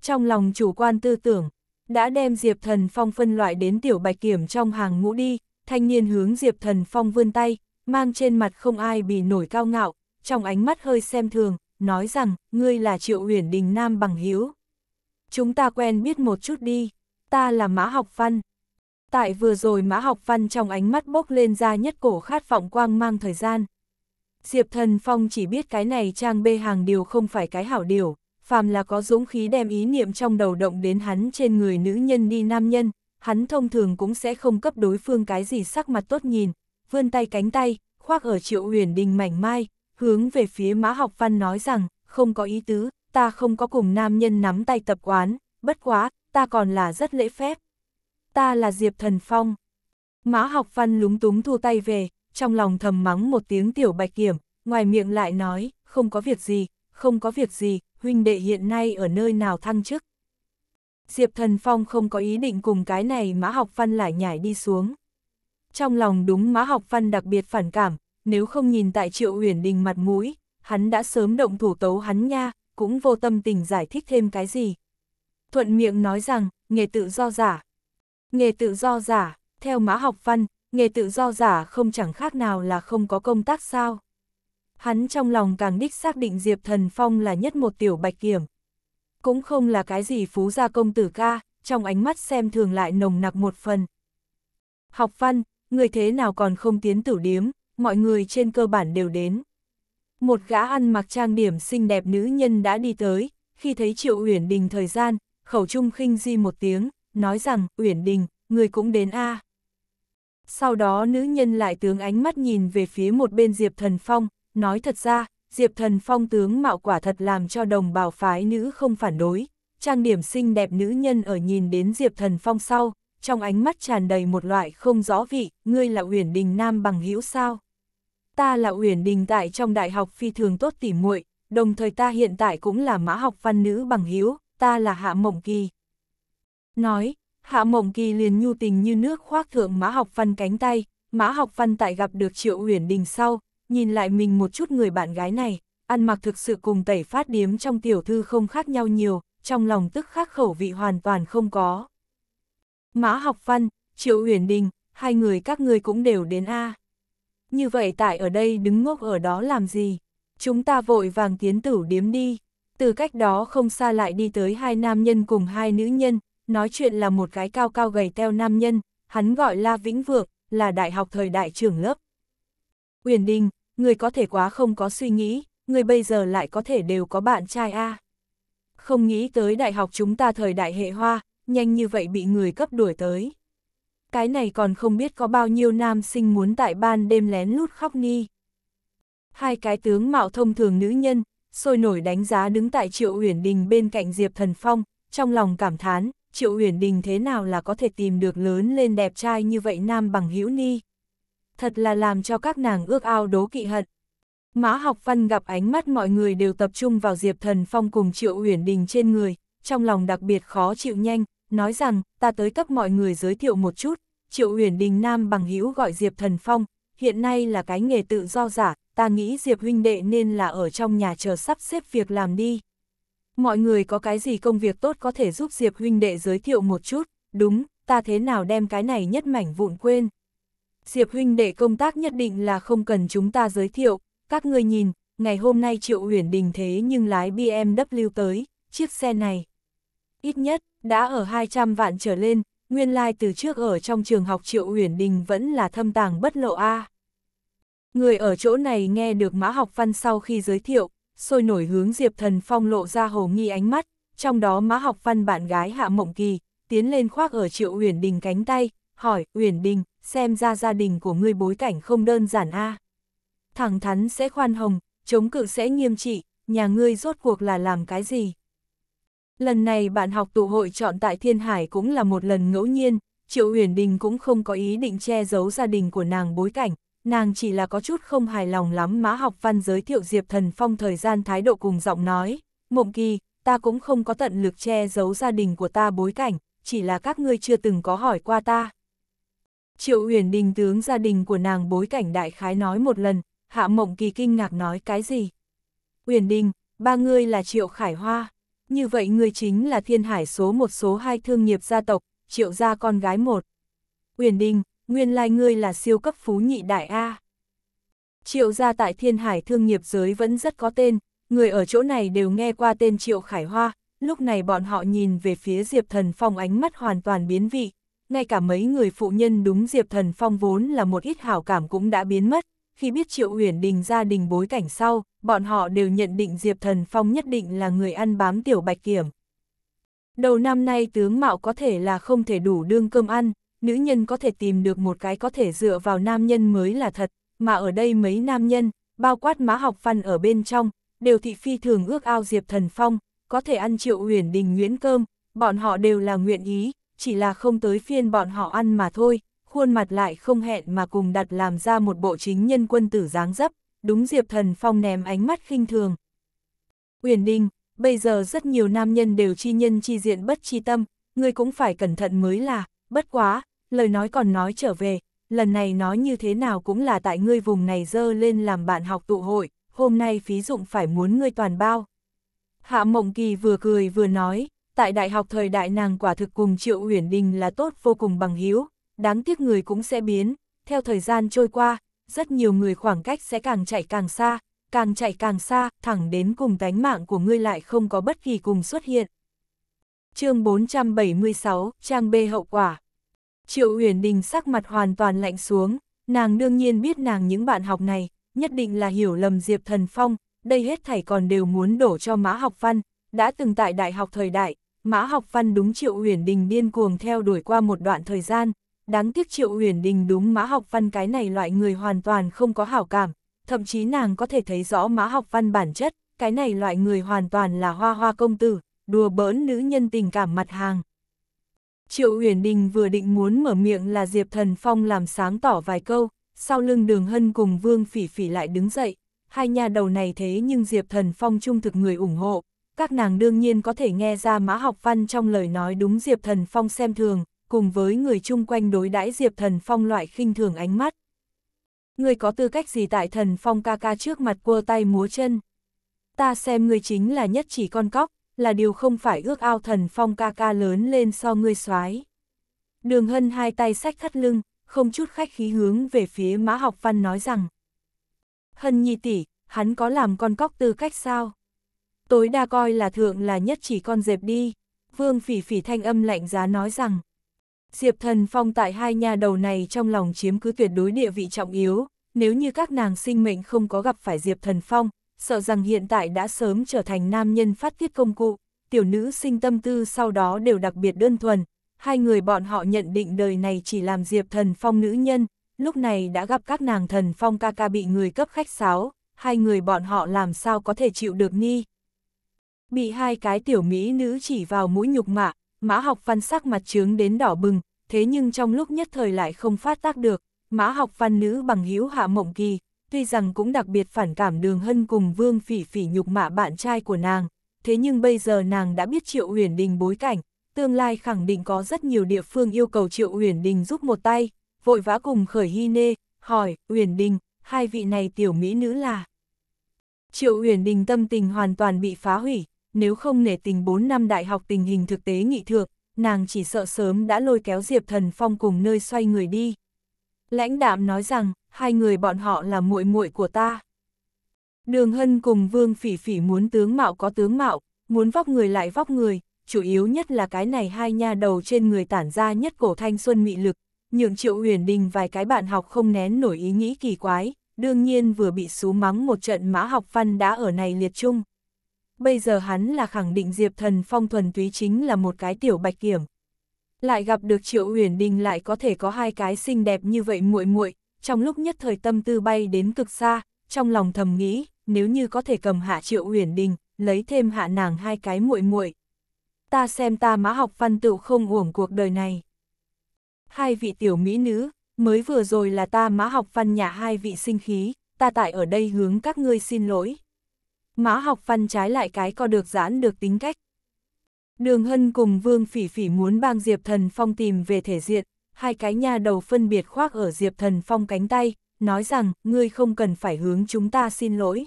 Trong lòng chủ quan tư tưởng, đã đem Diệp Thần Phong phân loại đến tiểu bạch kiểm trong hàng ngũ đi, thanh niên hướng Diệp Thần Phong vươn tay, mang trên mặt không ai bị nổi cao ngạo, trong ánh mắt hơi xem thường, nói rằng, ngươi là Triệu Uyển Đình Nam bằng hiếu. Chúng ta quen biết một chút đi, ta là Mã Học Văn. Tại vừa rồi Mã Học Văn trong ánh mắt bốc lên ra nhất cổ khát vọng quang mang thời gian. Diệp Thần Phong chỉ biết cái này trang bê hàng điều không phải cái hảo điều, phàm là có dũng khí đem ý niệm trong đầu động đến hắn trên người nữ nhân đi nam nhân, hắn thông thường cũng sẽ không cấp đối phương cái gì sắc mặt tốt nhìn, vươn tay cánh tay, khoác ở triệu huyền đình mảnh mai, hướng về phía mã học văn nói rằng, không có ý tứ, ta không có cùng nam nhân nắm tay tập quán, bất quá, ta còn là rất lễ phép. Ta là Diệp Thần Phong. Mã học văn lúng túng thu tay về, trong lòng thầm mắng một tiếng tiểu bạch kiểm, ngoài miệng lại nói, không có việc gì, không có việc gì, huynh đệ hiện nay ở nơi nào thăng chức. Diệp Thần Phong không có ý định cùng cái này mã học văn lại nhảy đi xuống trong lòng đúng Mã Học Văn đặc biệt phản cảm, nếu không nhìn tại Triệu huyền Đình mặt mũi, hắn đã sớm động thủ tấu hắn nha, cũng vô tâm tình giải thích thêm cái gì. Thuận miệng nói rằng, nghề tự do giả. Nghề tự do giả, theo Mã Học Văn, nghề tự do giả không chẳng khác nào là không có công tác sao. Hắn trong lòng càng đích xác định Diệp Thần Phong là nhất một tiểu bạch kiểm. Cũng không là cái gì phú gia công tử ca, trong ánh mắt xem thường lại nồng nặc một phần. Học văn, người thế nào còn không tiến tử điếm, mọi người trên cơ bản đều đến. Một gã ăn mặc trang điểm xinh đẹp nữ nhân đã đi tới, khi thấy Triệu Uyển Đình thời gian, khẩu trung khinh di một tiếng, nói rằng, Uyển Đình, người cũng đến a à. Sau đó nữ nhân lại tướng ánh mắt nhìn về phía một bên Diệp Thần Phong, nói thật ra, Diệp Thần Phong tướng mạo quả thật làm cho đồng bào phái nữ không phản đối. Trang điểm xinh đẹp nữ nhân ở nhìn đến Diệp Thần Phong sau, trong ánh mắt tràn đầy một loại không rõ vị, ngươi là Uyển Đình Nam bằng hữu sao? Ta là Uyển Đình tại trong đại học phi thường tốt tỉ muội, đồng thời ta hiện tại cũng là mã học văn nữ bằng hữu, ta là Hạ Mộng Kỳ. Nói, Hạ Mộng Kỳ liền nhu tình như nước khoác thượng mã học văn cánh tay, mã học văn tại gặp được Triệu Uyển Đình sau, nhìn lại mình một chút người bạn gái này, ăn mặc thực sự cùng tẩy phát điếm trong tiểu thư không khác nhau nhiều, trong lòng tức khắc khẩu vị hoàn toàn không có. Mã Học Văn, Triệu Uyển Đình, hai người các ngươi cũng đều đến A. Như vậy tại ở đây đứng ngốc ở đó làm gì? Chúng ta vội vàng tiến tử điếm đi. Từ cách đó không xa lại đi tới hai nam nhân cùng hai nữ nhân, nói chuyện là một cái cao cao gầy teo nam nhân, hắn gọi La Vĩnh Vượng, là đại học thời đại trưởng lớp. Uyển Đình, người có thể quá không có suy nghĩ, người bây giờ lại có thể đều có bạn trai a. Không nghĩ tới đại học chúng ta thời đại hệ hoa, nhanh như vậy bị người cấp đuổi tới. Cái này còn không biết có bao nhiêu nam sinh muốn tại ban đêm lén lút khóc ni. Hai cái tướng mạo thông thường nữ nhân, sôi nổi đánh giá đứng tại Triệu Uyển Đình bên cạnh Diệp Thần Phong, trong lòng cảm thán, Triệu Uyển Đình thế nào là có thể tìm được lớn lên đẹp trai như vậy nam bằng hữu ni. Thật là làm cho các nàng ước ao đố kỵ hận. Mã học văn gặp ánh mắt mọi người đều tập trung vào Diệp Thần Phong cùng Triệu Uyển Đình trên người, trong lòng đặc biệt khó chịu nhanh, nói rằng, ta tới cấp mọi người giới thiệu một chút, Triệu Uyển Đình Nam bằng hữu gọi Diệp Thần Phong, hiện nay là cái nghề tự do giả, ta nghĩ Diệp huynh đệ nên là ở trong nhà chờ sắp xếp việc làm đi. Mọi người có cái gì công việc tốt có thể giúp Diệp huynh đệ giới thiệu một chút, đúng, ta thế nào đem cái này nhất mảnh vụn quên. Diệp huynh đệ công tác nhất định là không cần chúng ta giới thiệu, các người nhìn, ngày hôm nay Triệu Uyển Đình thế nhưng lái BMW tới, chiếc xe này ít nhất, đã ở 200 vạn trở lên, nguyên lai từ trước ở trong trường học Triệu Uyển Đình vẫn là thâm tàng bất lộ A. Người ở chỗ này nghe được Mã Học Văn sau khi giới thiệu, sôi nổi hướng Diệp Thần Phong lộ ra hồ nghi ánh mắt, trong đó Mã Học Văn bạn gái Hạ Mộng Kỳ, tiến lên khoác ở Triệu Uyển Đình cánh tay, hỏi, Uyển Đình, xem ra gia đình của ngươi bối cảnh không đơn giản a à. Thẳng thắn sẽ khoan hồng, chống cự sẽ nghiêm trị, nhà ngươi rốt cuộc là làm cái gì? Lần này bạn học tụ hội chọn tại Thiên Hải cũng là một lần ngẫu nhiên, Triệu Huyền Đình cũng không có ý định che giấu gia đình của nàng bối cảnh, nàng chỉ là có chút không hài lòng lắm Mã Học Văn giới thiệu Diệp Thần Phong thời gian thái độ cùng giọng nói, mộng kỳ, ta cũng không có tận lực che giấu gia đình của ta bối cảnh, chỉ là các ngươi chưa từng có hỏi qua ta. Triệu Uyển Đình tướng gia đình của nàng bối cảnh đại khái nói một lần, Hạ Mộng Kỳ kinh ngạc nói cái gì? Uyển Đình, ba ngươi là Triệu Khải Hoa như vậy người chính là thiên hải số một số hai thương nghiệp gia tộc, triệu gia con gái một. Uyển Đình, nguyên lai like ngươi là siêu cấp phú nhị đại A. Triệu gia tại thiên hải thương nghiệp giới vẫn rất có tên, người ở chỗ này đều nghe qua tên Triệu Khải Hoa, lúc này bọn họ nhìn về phía Diệp Thần Phong ánh mắt hoàn toàn biến vị, ngay cả mấy người phụ nhân đúng Diệp Thần Phong vốn là một ít hảo cảm cũng đã biến mất, khi biết Triệu Uyển Đình gia đình bối cảnh sau, bọn họ đều nhận định Diệp Thần Phong nhất định là người ăn bám tiểu bạch kiểm. Đầu năm nay tướng mạo có thể là không thể đủ đương cơm ăn, nữ nhân có thể tìm được một cái có thể dựa vào nam nhân mới là thật, mà ở đây mấy nam nhân, bao quát má học văn ở bên trong, đều thị phi thường ước ao Diệp Thần Phong, có thể ăn triệu huyền đình nguyễn cơm, bọn họ đều là nguyện ý, chỉ là không tới phiên bọn họ ăn mà thôi, khuôn mặt lại không hẹn mà cùng đặt làm ra một bộ chính nhân quân tử dáng dấp đúng Diệp Thần Phong ném ánh mắt khinh thường. Uyển Ninh, bây giờ rất nhiều nam nhân đều chi nhân chi diện bất chi tâm, ngươi cũng phải cẩn thận mới là, bất quá, lời nói còn nói trở về, lần này nói như thế nào cũng là tại ngươi vùng này dơ lên làm bạn học tụ hội, hôm nay phí dụng phải muốn ngươi toàn bao. Hạ Mộng Kỳ vừa cười vừa nói, tại đại học thời đại nàng quả thực cùng Triệu Uyển Đình là tốt vô cùng bằng hữu, đáng tiếc người cũng sẽ biến, theo thời gian trôi qua, rất nhiều người khoảng cách sẽ càng chạy càng xa, càng chạy càng xa, thẳng đến cùng tánh mạng của ngươi lại không có bất kỳ cùng xuất hiện. chương 476, trang B hậu quả. Triệu Uyển Đình sắc mặt hoàn toàn lạnh xuống, nàng đương nhiên biết nàng những bạn học này, nhất định là hiểu lầm Diệp Thần Phong, đây hết thảy còn đều muốn đổ cho Mã Học Văn, đã từng tại đại học thời đại, Mã Học Văn đúng Triệu Uyển Đình điên cuồng theo đuổi qua một đoạn thời gian, đáng tiếc Triệu Uyển Đình đúng Mã Học Văn cái này loại người hoàn toàn không có hảo cảm, thậm chí nàng có thể thấy rõ Mã Học Văn bản chất, cái này loại người hoàn toàn là hoa hoa công tử, đùa bỡn nữ nhân tình cảm mặt hàng. Triệu Uyển Đình vừa định muốn mở miệng là Diệp Thần Phong làm sáng tỏ vài câu, sau lưng Đường Hân cùng Vương Phỉ Phỉ lại đứng dậy, hai nhà đầu này thế nhưng Diệp Thần Phong trung thực người ủng hộ, các nàng đương nhiên có thể nghe ra Mã Học Văn trong lời nói đúng Diệp Thần Phong xem thường, cùng với người chung quanh đối đãi Diệp Thần Phong loại khinh thường ánh mắt. Người có tư cách gì tại Thần Phong ca ca trước mặt cua tay múa chân? Ta xem người chính là nhất chỉ con cóc, là điều không phải ước ao Thần Phong ca ca lớn lên so ngươi soái. Đường Hân hai tay sách thắt lưng, không chút khách khí hướng về phía Mã Học Văn nói rằng. Hân nhi tỷ, hắn có làm con cóc tư cách sao? Tối đa coi là thượng là nhất chỉ con dẹp đi. Vương phỉ phỉ thanh âm lạnh giá nói rằng. Diệp Thần Phong tại hai nhà đầu này trong lòng chiếm cứ tuyệt đối địa vị trọng yếu, nếu như các nàng sinh mệnh không có gặp phải Diệp Thần Phong, sợ rằng hiện tại đã sớm trở thành nam nhân phát tiết công cụ, tiểu nữ sinh tâm tư sau đó đều đặc biệt đơn thuần, hai người bọn họ nhận định đời này chỉ làm Diệp Thần Phong nữ nhân, lúc này đã gặp các nàng Thần Phong ca ca bị người cấp khách sáo, hai người bọn họ làm sao có thể chịu được ni. Bị hai cái tiểu mỹ nữ chỉ vào mũi nhục mạ, Mã học văn sắc mặt trướng đến đỏ bừng, thế nhưng trong lúc nhất thời lại không phát tác được, mã học văn nữ bằng hữu hạ mộng kỳ, tuy rằng cũng đặc biệt phản cảm đường hân cùng vương phỉ phỉ nhục mạ bạn trai của nàng, thế nhưng bây giờ nàng đã biết Triệu Uyển Đình bối cảnh, tương lai khẳng định có rất nhiều địa phương yêu cầu Triệu Uyển Đình giúp một tay, vội vã cùng khởi hy nê, hỏi, Uyển Đình, hai vị này tiểu mỹ nữ là... Triệu Uyển Đình tâm tình hoàn toàn bị phá hủy, nếu không nể tình 4 năm đại học tình hình thực tế nghị thược, nàng chỉ sợ sớm đã lôi kéo Diệp Thần Phong cùng nơi xoay người đi. Lãnh đạm nói rằng, hai người bọn họ là muội muội của ta. Đường Hân cùng Vương Phỉ Phỉ muốn tướng mạo có tướng mạo, muốn vóc người lại vóc người, chủ yếu nhất là cái này hai nha đầu trên người tản ra nhất cổ thanh xuân mị lực, nhượng Triệu huyền Đình vài cái bạn học không nén nổi ý nghĩ kỳ quái, đương nhiên vừa bị xú mắng một trận mã học văn đã ở này liệt chung bây giờ hắn là khẳng định Diệp Thần Phong thuần túy chính là một cái tiểu bạch kiểm. Lại gặp được Triệu Uyển Đình lại có thể có hai cái xinh đẹp như vậy muội muội, trong lúc nhất thời tâm tư bay đến cực xa, trong lòng thầm nghĩ, nếu như có thể cầm hạ Triệu Uyển Đình, lấy thêm hạ nàng hai cái muội muội. Ta xem ta má học văn tựu không uổng cuộc đời này. Hai vị tiểu mỹ nữ, mới vừa rồi là ta má học văn nhà hai vị sinh khí, ta tại ở đây hướng các ngươi xin lỗi, Mã học văn trái lại cái co được giãn được tính cách. Đường Hân cùng Vương Phỉ Phỉ muốn bang Diệp Thần Phong tìm về thể diện, hai cái nha đầu phân biệt khoác ở Diệp Thần Phong cánh tay, nói rằng ngươi không cần phải hướng chúng ta xin lỗi.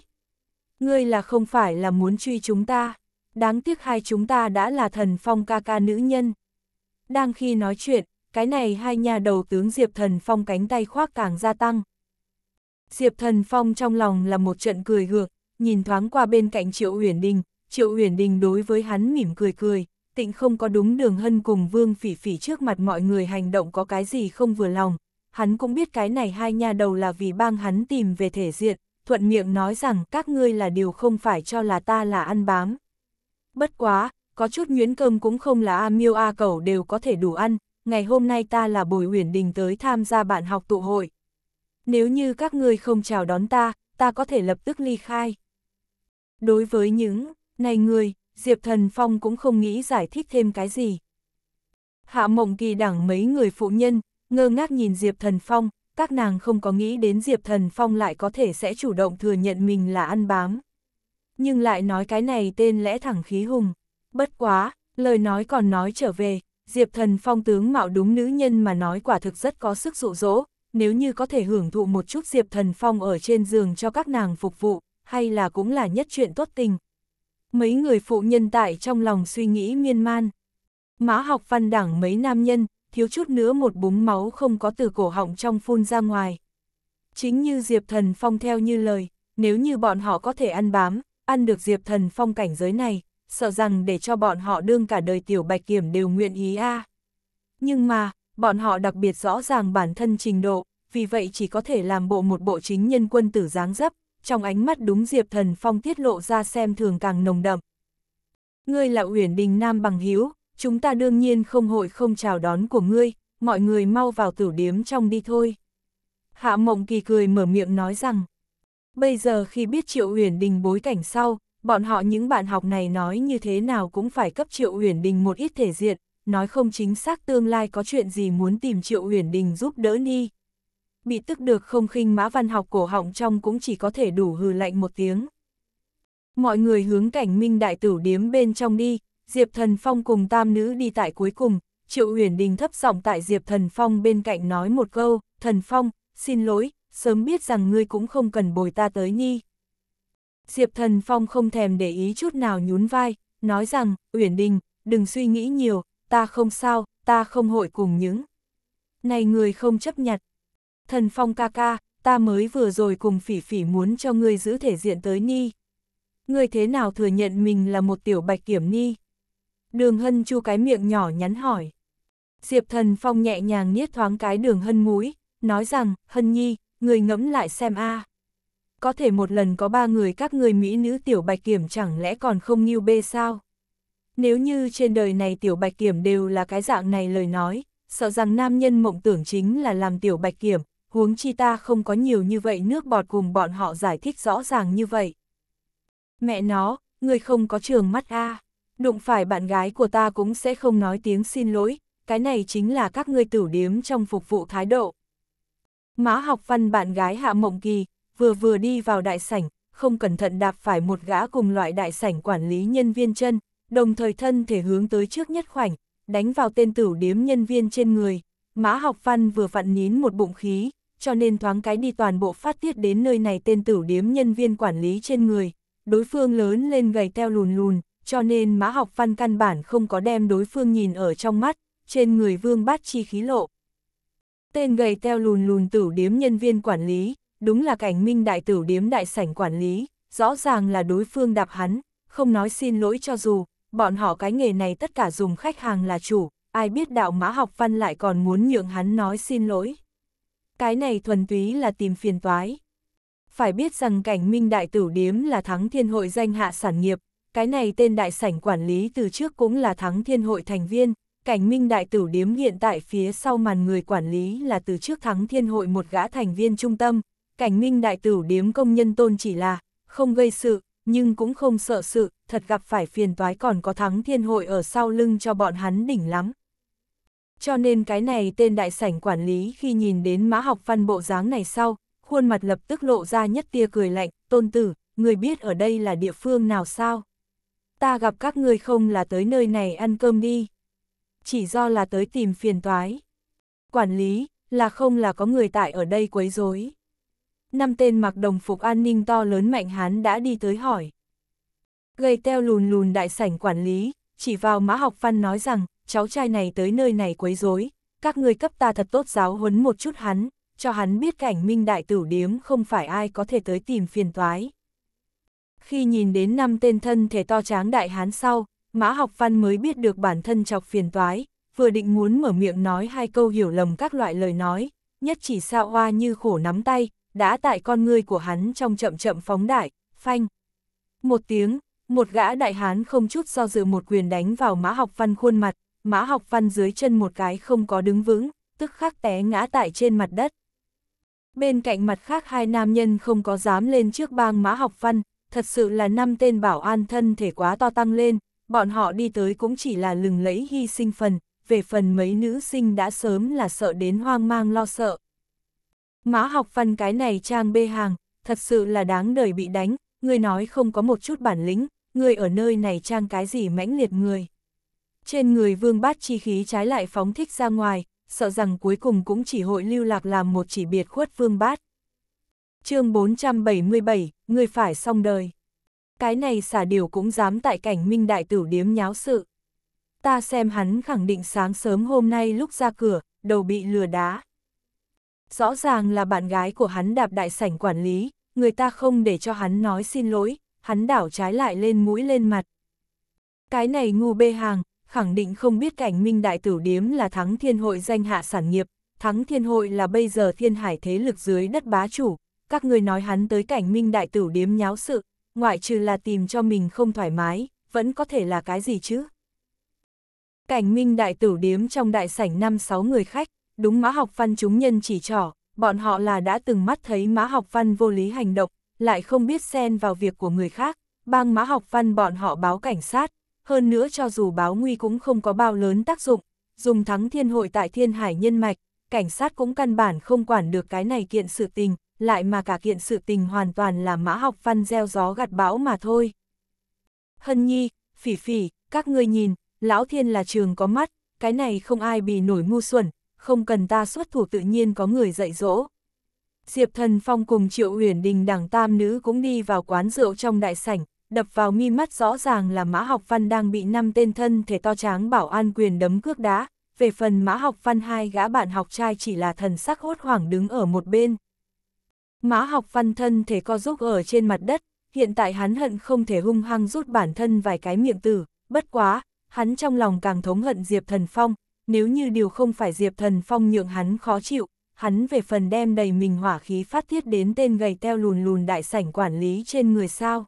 Ngươi là không phải là muốn truy chúng ta, đáng tiếc hai chúng ta đã là Thần Phong ca ca nữ nhân. Đang khi nói chuyện, cái này hai nhà đầu tướng Diệp Thần Phong cánh tay khoác càng gia tăng. Diệp Thần Phong trong lòng là một trận cười gượng, nhìn thoáng qua bên cạnh Triệu Uyển Đình, Triệu Uyển Đình đối với hắn mỉm cười cười, tịnh không có đúng đường hân cùng Vương Phỉ Phỉ trước mặt mọi người hành động có cái gì không vừa lòng, hắn cũng biết cái này hai nhà đầu là vì bang hắn tìm về thể diện, thuận miệng nói rằng các ngươi là điều không phải cho là ta là ăn bám. Bất quá, có chút nguyễn cơm cũng không là A Miêu A Cẩu đều có thể đủ ăn, ngày hôm nay ta là Bùi Uyển Đình tới tham gia bạn học tụ hội. Nếu như các ngươi không chào đón ta, ta có thể lập tức ly khai. Đối với những, này người, Diệp Thần Phong cũng không nghĩ giải thích thêm cái gì. Hạ mộng kỳ đẳng mấy người phụ nhân, ngơ ngác nhìn Diệp Thần Phong, các nàng không có nghĩ đến Diệp Thần Phong lại có thể sẽ chủ động thừa nhận mình là ăn bám. Nhưng lại nói cái này tên lẽ thẳng khí hùng. Bất quá, lời nói còn nói trở về, Diệp Thần Phong tướng mạo đúng nữ nhân mà nói quả thực rất có sức dụ dỗ, nếu như có thể hưởng thụ một chút Diệp Thần Phong ở trên giường cho các nàng phục vụ, hay là cũng là nhất chuyện tốt tình. Mấy người phụ nhân tại trong lòng suy nghĩ miên man. Mã học văn đảng mấy nam nhân, thiếu chút nữa một búng máu không có từ cổ họng trong phun ra ngoài. Chính như Diệp Thần Phong theo như lời, nếu như bọn họ có thể ăn bám, ăn được Diệp Thần Phong cảnh giới này, sợ rằng để cho bọn họ đương cả đời tiểu bạch kiểm đều nguyện ý a. Nhưng mà, bọn họ đặc biệt rõ ràng bản thân trình độ, vì vậy chỉ có thể làm bộ một bộ chính nhân quân tử dáng dấp, trong ánh mắt đúng Diệp Thần Phong tiết lộ ra xem thường càng nồng đậm. Ngươi là Uyển Đình Nam bằng hiếu chúng ta đương nhiên không hội không chào đón của ngươi, mọi người mau vào tử điếm trong đi thôi. Hạ Mộng Kỳ cười mở miệng nói rằng, bây giờ khi biết Triệu Uyển Đình bối cảnh sau, bọn họ những bạn học này nói như thế nào cũng phải cấp Triệu Uyển Đình một ít thể diện, nói không chính xác tương lai có chuyện gì muốn tìm Triệu Uyển Đình giúp đỡ đi bị tức được không khinh mã văn học cổ họng trong cũng chỉ có thể đủ hừ lạnh một tiếng. Mọi người hướng cảnh minh đại tử điếm bên trong đi, Diệp Thần Phong cùng tam nữ đi tại cuối cùng, Triệu huyền Đình thấp giọng tại Diệp Thần Phong bên cạnh nói một câu, Thần Phong, xin lỗi, sớm biết rằng ngươi cũng không cần bồi ta tới nhi. Diệp Thần Phong không thèm để ý chút nào nhún vai, nói rằng, Uyển Đình, đừng suy nghĩ nhiều, ta không sao, ta không hội cùng những. Này người không chấp nhặt, thần phong ca ca, ta mới vừa rồi cùng phỉ phỉ muốn cho ngươi giữ thể diện tới ni. Ngươi thế nào thừa nhận mình là một tiểu bạch kiểm ni? Đường hân chu cái miệng nhỏ nhắn hỏi. Diệp thần phong nhẹ nhàng niết thoáng cái đường hân mũi, nói rằng, hân nhi, ngươi ngẫm lại xem a. À. Có thể một lần có ba người các người mỹ nữ tiểu bạch kiểm chẳng lẽ còn không nghiêu bê sao? Nếu như trên đời này tiểu bạch kiểm đều là cái dạng này lời nói, sợ rằng nam nhân mộng tưởng chính là làm tiểu bạch kiểm, huống chi ta không có nhiều như vậy nước bọt cùng bọn họ giải thích rõ ràng như vậy. Mẹ nó, người không có trường mắt a đụng phải bạn gái của ta cũng sẽ không nói tiếng xin lỗi, cái này chính là các ngươi tử điếm trong phục vụ thái độ. má học văn bạn gái Hạ Mộng Kỳ, vừa vừa đi vào đại sảnh, không cẩn thận đạp phải một gã cùng loại đại sảnh quản lý nhân viên chân, đồng thời thân thể hướng tới trước nhất khoảnh, đánh vào tên tử điếm nhân viên trên người. Mã học văn vừa vặn nín một bụng khí, cho nên thoáng cái đi toàn bộ phát tiết đến nơi này tên tử điếm nhân viên quản lý trên người. Đối phương lớn lên gầy teo lùn lùn, cho nên mã học văn căn bản không có đem đối phương nhìn ở trong mắt, trên người vương bát chi khí lộ. Tên gầy teo lùn lùn tử điếm nhân viên quản lý, đúng là cảnh minh đại tử điếm đại sảnh quản lý, rõ ràng là đối phương đạp hắn, không nói xin lỗi cho dù, bọn họ cái nghề này tất cả dùng khách hàng là chủ, ai biết đạo mã học văn lại còn muốn nhượng hắn nói xin lỗi cái này thuần túy là tìm phiền toái. Phải biết rằng cảnh minh đại tử điếm là thắng thiên hội danh hạ sản nghiệp, cái này tên đại sảnh quản lý từ trước cũng là thắng thiên hội thành viên, cảnh minh đại tử điếm hiện tại phía sau màn người quản lý là từ trước thắng thiên hội một gã thành viên trung tâm, cảnh minh đại tử điếm công nhân tôn chỉ là không gây sự, nhưng cũng không sợ sự, thật gặp phải phiền toái còn có thắng thiên hội ở sau lưng cho bọn hắn đỉnh lắm. Cho nên cái này tên đại sảnh quản lý khi nhìn đến mã học văn bộ dáng này sau, khuôn mặt lập tức lộ ra nhất tia cười lạnh, tôn tử, người biết ở đây là địa phương nào sao? Ta gặp các người không là tới nơi này ăn cơm đi. Chỉ do là tới tìm phiền toái. Quản lý, là không là có người tại ở đây quấy rối. Năm tên mặc đồng phục an ninh to lớn mạnh hán đã đi tới hỏi. Gây teo lùn lùn đại sảnh quản lý, chỉ vào mã học văn nói rằng, cháu trai này tới nơi này quấy rối, các ngươi cấp ta thật tốt giáo huấn một chút hắn, cho hắn biết cảnh minh đại tử điếm không phải ai có thể tới tìm phiền toái. Khi nhìn đến năm tên thân thể to tráng đại hán sau, Mã Học Văn mới biết được bản thân chọc phiền toái, vừa định muốn mở miệng nói hai câu hiểu lầm các loại lời nói, nhất chỉ sao hoa như khổ nắm tay, đã tại con ngươi của hắn trong chậm chậm phóng đại, phanh. Một tiếng, một gã đại hán không chút do dự một quyền đánh vào Mã Học Văn khuôn mặt, Mã học văn dưới chân một cái không có đứng vững, tức khắc té ngã tại trên mặt đất. Bên cạnh mặt khác hai nam nhân không có dám lên trước bang mã học văn, thật sự là năm tên bảo an thân thể quá to tăng lên, bọn họ đi tới cũng chỉ là lừng lẫy hy sinh phần, về phần mấy nữ sinh đã sớm là sợ đến hoang mang lo sợ. Mã học văn cái này trang bê hàng, thật sự là đáng đời bị đánh, người nói không có một chút bản lĩnh, người ở nơi này trang cái gì mãnh liệt người trên người vương bát chi khí trái lại phóng thích ra ngoài, sợ rằng cuối cùng cũng chỉ hội lưu lạc làm một chỉ biệt khuất vương bát. chương 477, người phải xong đời. Cái này xả điều cũng dám tại cảnh minh đại tử điếm nháo sự. Ta xem hắn khẳng định sáng sớm hôm nay lúc ra cửa, đầu bị lừa đá. Rõ ràng là bạn gái của hắn đạp đại sảnh quản lý, người ta không để cho hắn nói xin lỗi, hắn đảo trái lại lên mũi lên mặt. Cái này ngu bê hàng, khẳng định không biết cảnh minh đại tử điếm là thắng thiên hội danh hạ sản nghiệp, thắng thiên hội là bây giờ thiên hải thế lực dưới đất bá chủ, các người nói hắn tới cảnh minh đại tử điếm nháo sự, ngoại trừ là tìm cho mình không thoải mái, vẫn có thể là cái gì chứ? Cảnh minh đại tử điếm trong đại sảnh 5-6 người khách, đúng má học văn chúng nhân chỉ trỏ, bọn họ là đã từng mắt thấy má học văn vô lý hành động, lại không biết xen vào việc của người khác, bang má học văn bọn họ báo cảnh sát, hơn nữa cho dù báo nguy cũng không có bao lớn tác dụng, dùng thắng thiên hội tại thiên hải nhân mạch, cảnh sát cũng căn bản không quản được cái này kiện sự tình, lại mà cả kiện sự tình hoàn toàn là mã học văn gieo gió gặt bão mà thôi. Hân nhi, phỉ phỉ, các ngươi nhìn, lão thiên là trường có mắt, cái này không ai bị nổi ngu xuẩn, không cần ta xuất thủ tự nhiên có người dạy dỗ. Diệp Thần Phong cùng Triệu Uyển Đình đẳng tam nữ cũng đi vào quán rượu trong đại sảnh, đập vào mi mắt rõ ràng là Mã Học Văn đang bị năm tên thân thể to tráng bảo an quyền đấm cước đá, về phần Mã Học Văn hai gã bạn học trai chỉ là thần sắc hốt hoảng đứng ở một bên. Mã Học Văn thân thể co rúc ở trên mặt đất, hiện tại hắn hận không thể hung hăng rút bản thân vài cái miệng tử, bất quá, hắn trong lòng càng thống hận Diệp Thần Phong, nếu như điều không phải Diệp Thần Phong nhượng hắn khó chịu, hắn về phần đem đầy mình hỏa khí phát tiết đến tên gầy teo lùn lùn đại sảnh quản lý trên người sao.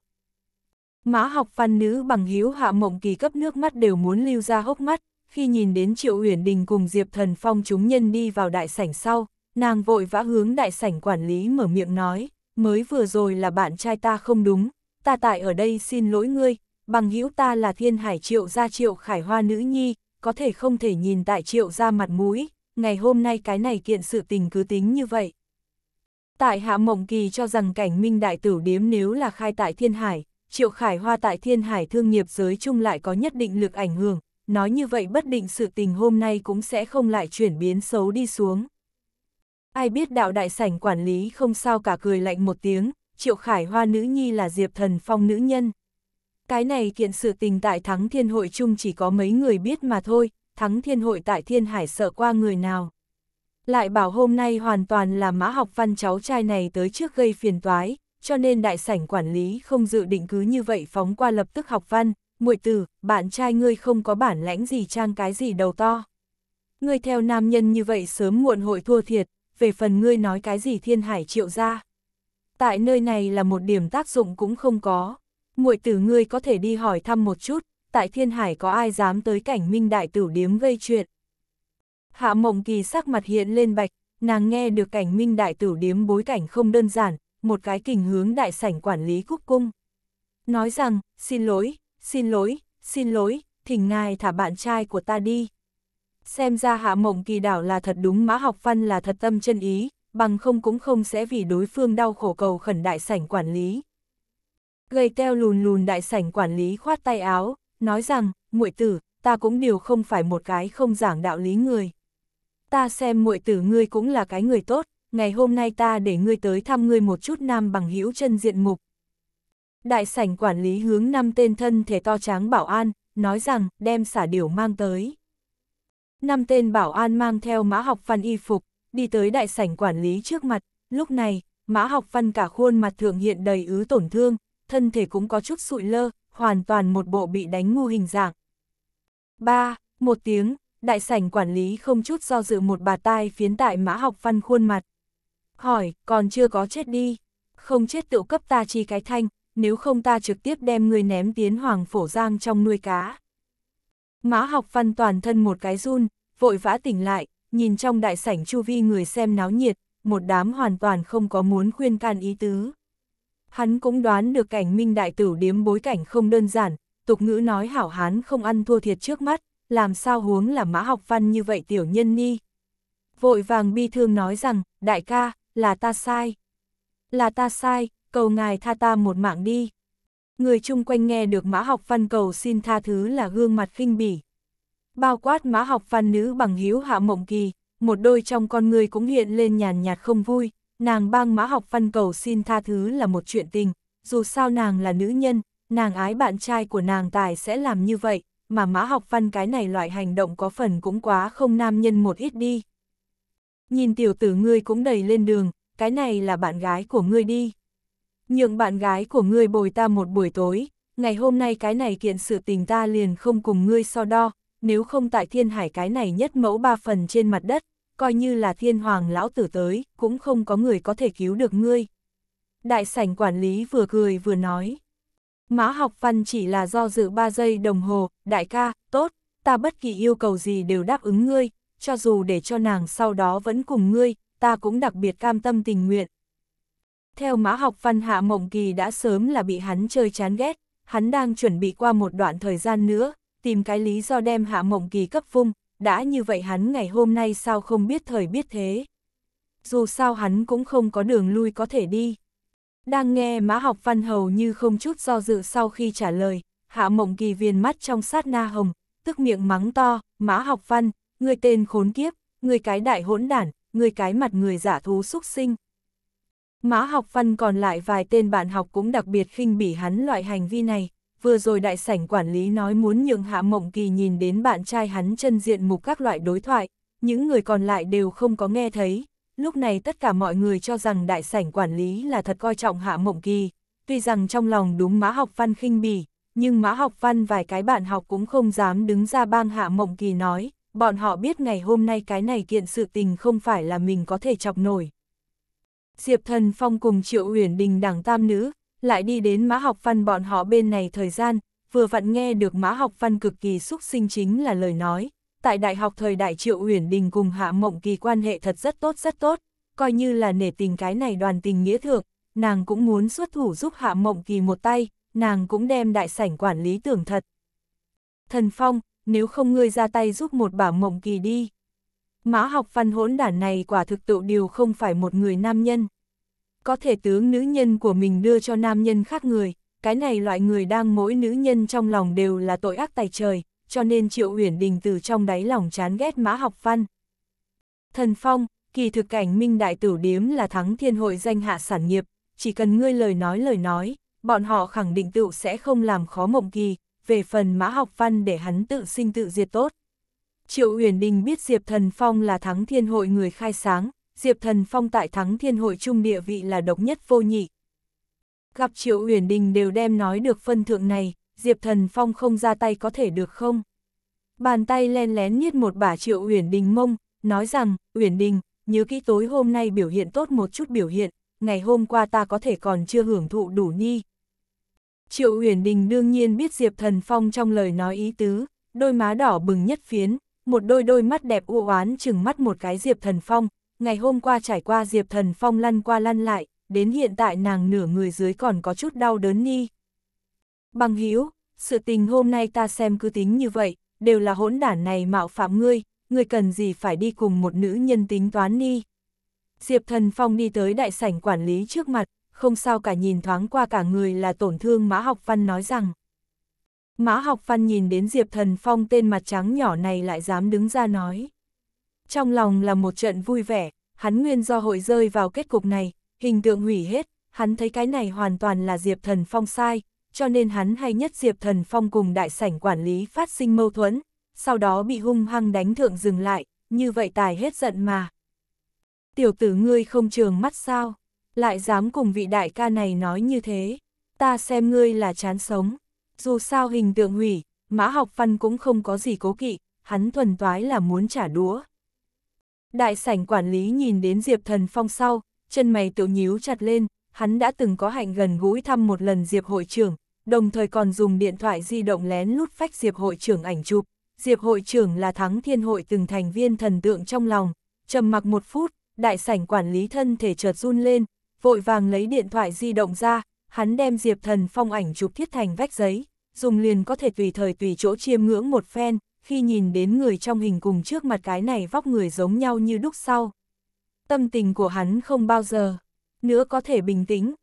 Mã học văn nữ bằng hiếu hạ mộng kỳ cấp nước mắt đều muốn lưu ra hốc mắt, khi nhìn đến Triệu Uyển Đình cùng Diệp Thần Phong chúng nhân đi vào đại sảnh sau, nàng vội vã hướng đại sảnh quản lý mở miệng nói, mới vừa rồi là bạn trai ta không đúng, ta tại ở đây xin lỗi ngươi, bằng hữu ta là thiên hải triệu gia triệu khải hoa nữ nhi, có thể không thể nhìn tại triệu gia mặt mũi, ngày hôm nay cái này kiện sự tình cứ tính như vậy. Tại Hạ Mộng Kỳ cho rằng cảnh minh đại tử điếm nếu là khai tại thiên hải, Triệu Khải Hoa tại thiên hải thương nghiệp giới chung lại có nhất định lực ảnh hưởng, nói như vậy bất định sự tình hôm nay cũng sẽ không lại chuyển biến xấu đi xuống. Ai biết đạo đại sảnh quản lý không sao cả cười lạnh một tiếng, Triệu Khải Hoa nữ nhi là Diệp Thần Phong nữ nhân. Cái này kiện sự tình tại Thắng Thiên Hội chung chỉ có mấy người biết mà thôi, Thắng Thiên Hội tại Thiên Hải sợ qua người nào. Lại bảo hôm nay hoàn toàn là mã học văn cháu trai này tới trước gây phiền toái, cho nên đại sảnh quản lý không dự định cứ như vậy phóng qua lập tức học văn, muội từ bạn trai ngươi không có bản lãnh gì trang cái gì đầu to. Ngươi theo nam nhân như vậy sớm muộn hội thua thiệt, về phần ngươi nói cái gì thiên hải triệu ra. Tại nơi này là một điểm tác dụng cũng không có. muội từ ngươi có thể đi hỏi thăm một chút, tại thiên hải có ai dám tới cảnh minh đại tử điếm gây chuyện. Hạ mộng kỳ sắc mặt hiện lên bạch, nàng nghe được cảnh minh đại tử điếm bối cảnh không đơn giản, một cái kình hướng đại sảnh quản lý cúc cung. Nói rằng, xin lỗi, xin lỗi, xin lỗi, thỉnh ngài thả bạn trai của ta đi. Xem ra hạ mộng kỳ đảo là thật đúng mã học văn là thật tâm chân ý, bằng không cũng không sẽ vì đối phương đau khổ cầu khẩn đại sảnh quản lý. Gầy teo lùn lùn đại sảnh quản lý khoát tay áo, nói rằng, muội tử, ta cũng đều không phải một cái không giảng đạo lý người. Ta xem muội tử ngươi cũng là cái người tốt ngày hôm nay ta để ngươi tới thăm ngươi một chút nam bằng hữu chân diện mục. Đại sảnh quản lý hướng năm tên thân thể to tráng bảo an, nói rằng đem xả điểu mang tới. Năm tên bảo an mang theo mã học văn y phục, đi tới đại sảnh quản lý trước mặt, lúc này, mã học văn cả khuôn mặt thượng hiện đầy ứ tổn thương, thân thể cũng có chút sụi lơ, hoàn toàn một bộ bị đánh ngu hình dạng. ba Một tiếng, đại sảnh quản lý không chút do dự một bà tai phiến tại mã học văn khuôn mặt hỏi, còn chưa có chết đi, không chết tự cấp ta chi cái thanh, nếu không ta trực tiếp đem người ném tiến hoàng phổ giang trong nuôi cá. Mã học văn toàn thân một cái run, vội vã tỉnh lại, nhìn trong đại sảnh chu vi người xem náo nhiệt, một đám hoàn toàn không có muốn khuyên can ý tứ. Hắn cũng đoán được cảnh minh đại tử điếm bối cảnh không đơn giản, tục ngữ nói hảo hán không ăn thua thiệt trước mắt, làm sao huống là mã học văn như vậy tiểu nhân ni. Vội vàng bi thương nói rằng, đại ca, là ta sai. Là ta sai, cầu ngài tha ta một mạng đi. Người chung quanh nghe được mã học văn cầu xin tha thứ là gương mặt khinh bỉ. Bao quát mã học văn nữ bằng hiếu hạ mộng kỳ, một đôi trong con người cũng hiện lên nhàn nhạt không vui, nàng bang mã học văn cầu xin tha thứ là một chuyện tình, dù sao nàng là nữ nhân, nàng ái bạn trai của nàng tài sẽ làm như vậy, mà mã học văn cái này loại hành động có phần cũng quá không nam nhân một ít đi. Nhìn tiểu tử ngươi cũng đầy lên đường, cái này là bạn gái của ngươi đi. Nhượng bạn gái của ngươi bồi ta một buổi tối, ngày hôm nay cái này kiện sự tình ta liền không cùng ngươi so đo, nếu không tại thiên hải cái này nhất mẫu ba phần trên mặt đất, coi như là thiên hoàng lão tử tới, cũng không có người có thể cứu được ngươi. Đại sảnh quản lý vừa cười vừa nói. Mã học văn chỉ là do dự ba giây đồng hồ, đại ca, tốt, ta bất kỳ yêu cầu gì đều đáp ứng ngươi, cho dù để cho nàng sau đó vẫn cùng ngươi, ta cũng đặc biệt cam tâm tình nguyện. Theo mã học văn hạ mộng kỳ đã sớm là bị hắn chơi chán ghét, hắn đang chuẩn bị qua một đoạn thời gian nữa, tìm cái lý do đem hạ mộng kỳ cấp vung, đã như vậy hắn ngày hôm nay sao không biết thời biết thế. Dù sao hắn cũng không có đường lui có thể đi. Đang nghe mã học văn hầu như không chút do dự sau khi trả lời, hạ mộng kỳ viên mắt trong sát na hồng, tức miệng mắng to, mã học văn, người tên khốn kiếp, người cái đại hỗn đản, người cái mặt người giả thú xúc sinh. Mã học văn còn lại vài tên bạn học cũng đặc biệt khinh bỉ hắn loại hành vi này, vừa rồi đại sảnh quản lý nói muốn nhượng Hạ Mộng Kỳ nhìn đến bạn trai hắn chân diện mục các loại đối thoại, những người còn lại đều không có nghe thấy. Lúc này tất cả mọi người cho rằng đại sảnh quản lý là thật coi trọng Hạ Mộng Kỳ, tuy rằng trong lòng đúng Mã Học Văn khinh bỉ, nhưng Mã Học Văn vài cái bạn học cũng không dám đứng ra bang Hạ Mộng Kỳ nói, bọn họ biết ngày hôm nay cái này kiện sự tình không phải là mình có thể chọc nổi. Diệp Thần Phong cùng Triệu Uyển Đình đảng tam nữ, lại đi đến Mã Học Văn bọn họ bên này thời gian, vừa vặn nghe được Mã Học Văn cực kỳ xúc sinh chính là lời nói. Tại đại học thời đại Triệu Uyển Đình cùng Hạ Mộng Kỳ quan hệ thật rất tốt rất tốt, coi như là nể tình cái này đoàn tình nghĩa thượng, nàng cũng muốn xuất thủ giúp Hạ Mộng Kỳ một tay, nàng cũng đem đại sảnh quản lý tưởng thật. Thần Phong, nếu không ngươi ra tay giúp một bảo mộng kỳ đi. Mã học văn hỗn đản này quả thực tựu điều không phải một người nam nhân. Có thể tướng nữ nhân của mình đưa cho nam nhân khác người, cái này loại người đang mỗi nữ nhân trong lòng đều là tội ác tài trời, cho nên Triệu Uyển Đình từ trong đáy lòng chán ghét Mã Học Văn. Thần Phong, kỳ thực cảnh minh đại tử điếm là thắng thiên hội danh hạ sản nghiệp, chỉ cần ngươi lời nói lời nói, bọn họ khẳng định tựu sẽ không làm khó mộng kỳ, về phần mã học văn để hắn tự sinh tự diệt tốt. Triệu Uyển Đình biết Diệp Thần Phong là thắng thiên hội người khai sáng, Diệp Thần Phong tại thắng thiên hội trung địa vị là độc nhất vô nhị. Gặp Triệu Uyển Đình đều đem nói được phân thượng này, Diệp Thần Phong không ra tay có thể được không? Bàn tay len lén niết một bả Triệu Uyển Đình mông, nói rằng, Uyển Đình, nhớ kỹ tối hôm nay biểu hiện tốt một chút biểu hiện, ngày hôm qua ta có thể còn chưa hưởng thụ đủ nhi. Triệu Uyển Đình đương nhiên biết Diệp Thần Phong trong lời nói ý tứ, đôi má đỏ bừng nhất phiến, một đôi đôi mắt đẹp u oán chừng mắt một cái Diệp Thần Phong, ngày hôm qua trải qua Diệp Thần Phong lăn qua lăn lại, đến hiện tại nàng nửa người dưới còn có chút đau đớn ni. Bằng Hiếu, sự tình hôm nay ta xem cứ tính như vậy, đều là hỗn đản này mạo phạm ngươi, ngươi cần gì phải đi cùng một nữ nhân tính toán ni. Diệp Thần Phong đi tới đại sảnh quản lý trước mặt, không sao cả nhìn thoáng qua cả người là tổn thương Mã Học Văn nói rằng. Mã Học Văn nhìn đến Diệp Thần Phong tên mặt trắng nhỏ này lại dám đứng ra nói. Trong lòng là một trận vui vẻ, hắn nguyên do hội rơi vào kết cục này, hình tượng hủy hết, hắn thấy cái này hoàn toàn là Diệp Thần Phong sai, cho nên hắn hay nhất Diệp Thần Phong cùng đại sảnh quản lý phát sinh mâu thuẫn, sau đó bị hung hăng đánh thượng dừng lại, như vậy tài hết giận mà. Tiểu tử ngươi không trường mắt sao? lại dám cùng vị đại ca này nói như thế, ta xem ngươi là chán sống. Dù sao hình tượng hủy, mã học văn cũng không có gì cố kỵ, hắn thuần toái là muốn trả đũa. Đại sảnh quản lý nhìn đến Diệp Thần Phong sau, chân mày tự nhíu chặt lên, hắn đã từng có hạnh gần gũi thăm một lần Diệp hội trưởng, đồng thời còn dùng điện thoại di động lén lút phách Diệp hội trưởng ảnh chụp. Diệp hội trưởng là thắng thiên hội từng thành viên thần tượng trong lòng, trầm mặc một phút, đại sảnh quản lý thân thể chợt run lên, vội vàng lấy điện thoại di động ra, hắn đem Diệp Thần phong ảnh chụp thiết thành vách giấy, dùng liền có thể tùy thời tùy chỗ chiêm ngưỡng một phen, khi nhìn đến người trong hình cùng trước mặt cái này vóc người giống nhau như đúc sau. Tâm tình của hắn không bao giờ, nữa có thể bình tĩnh.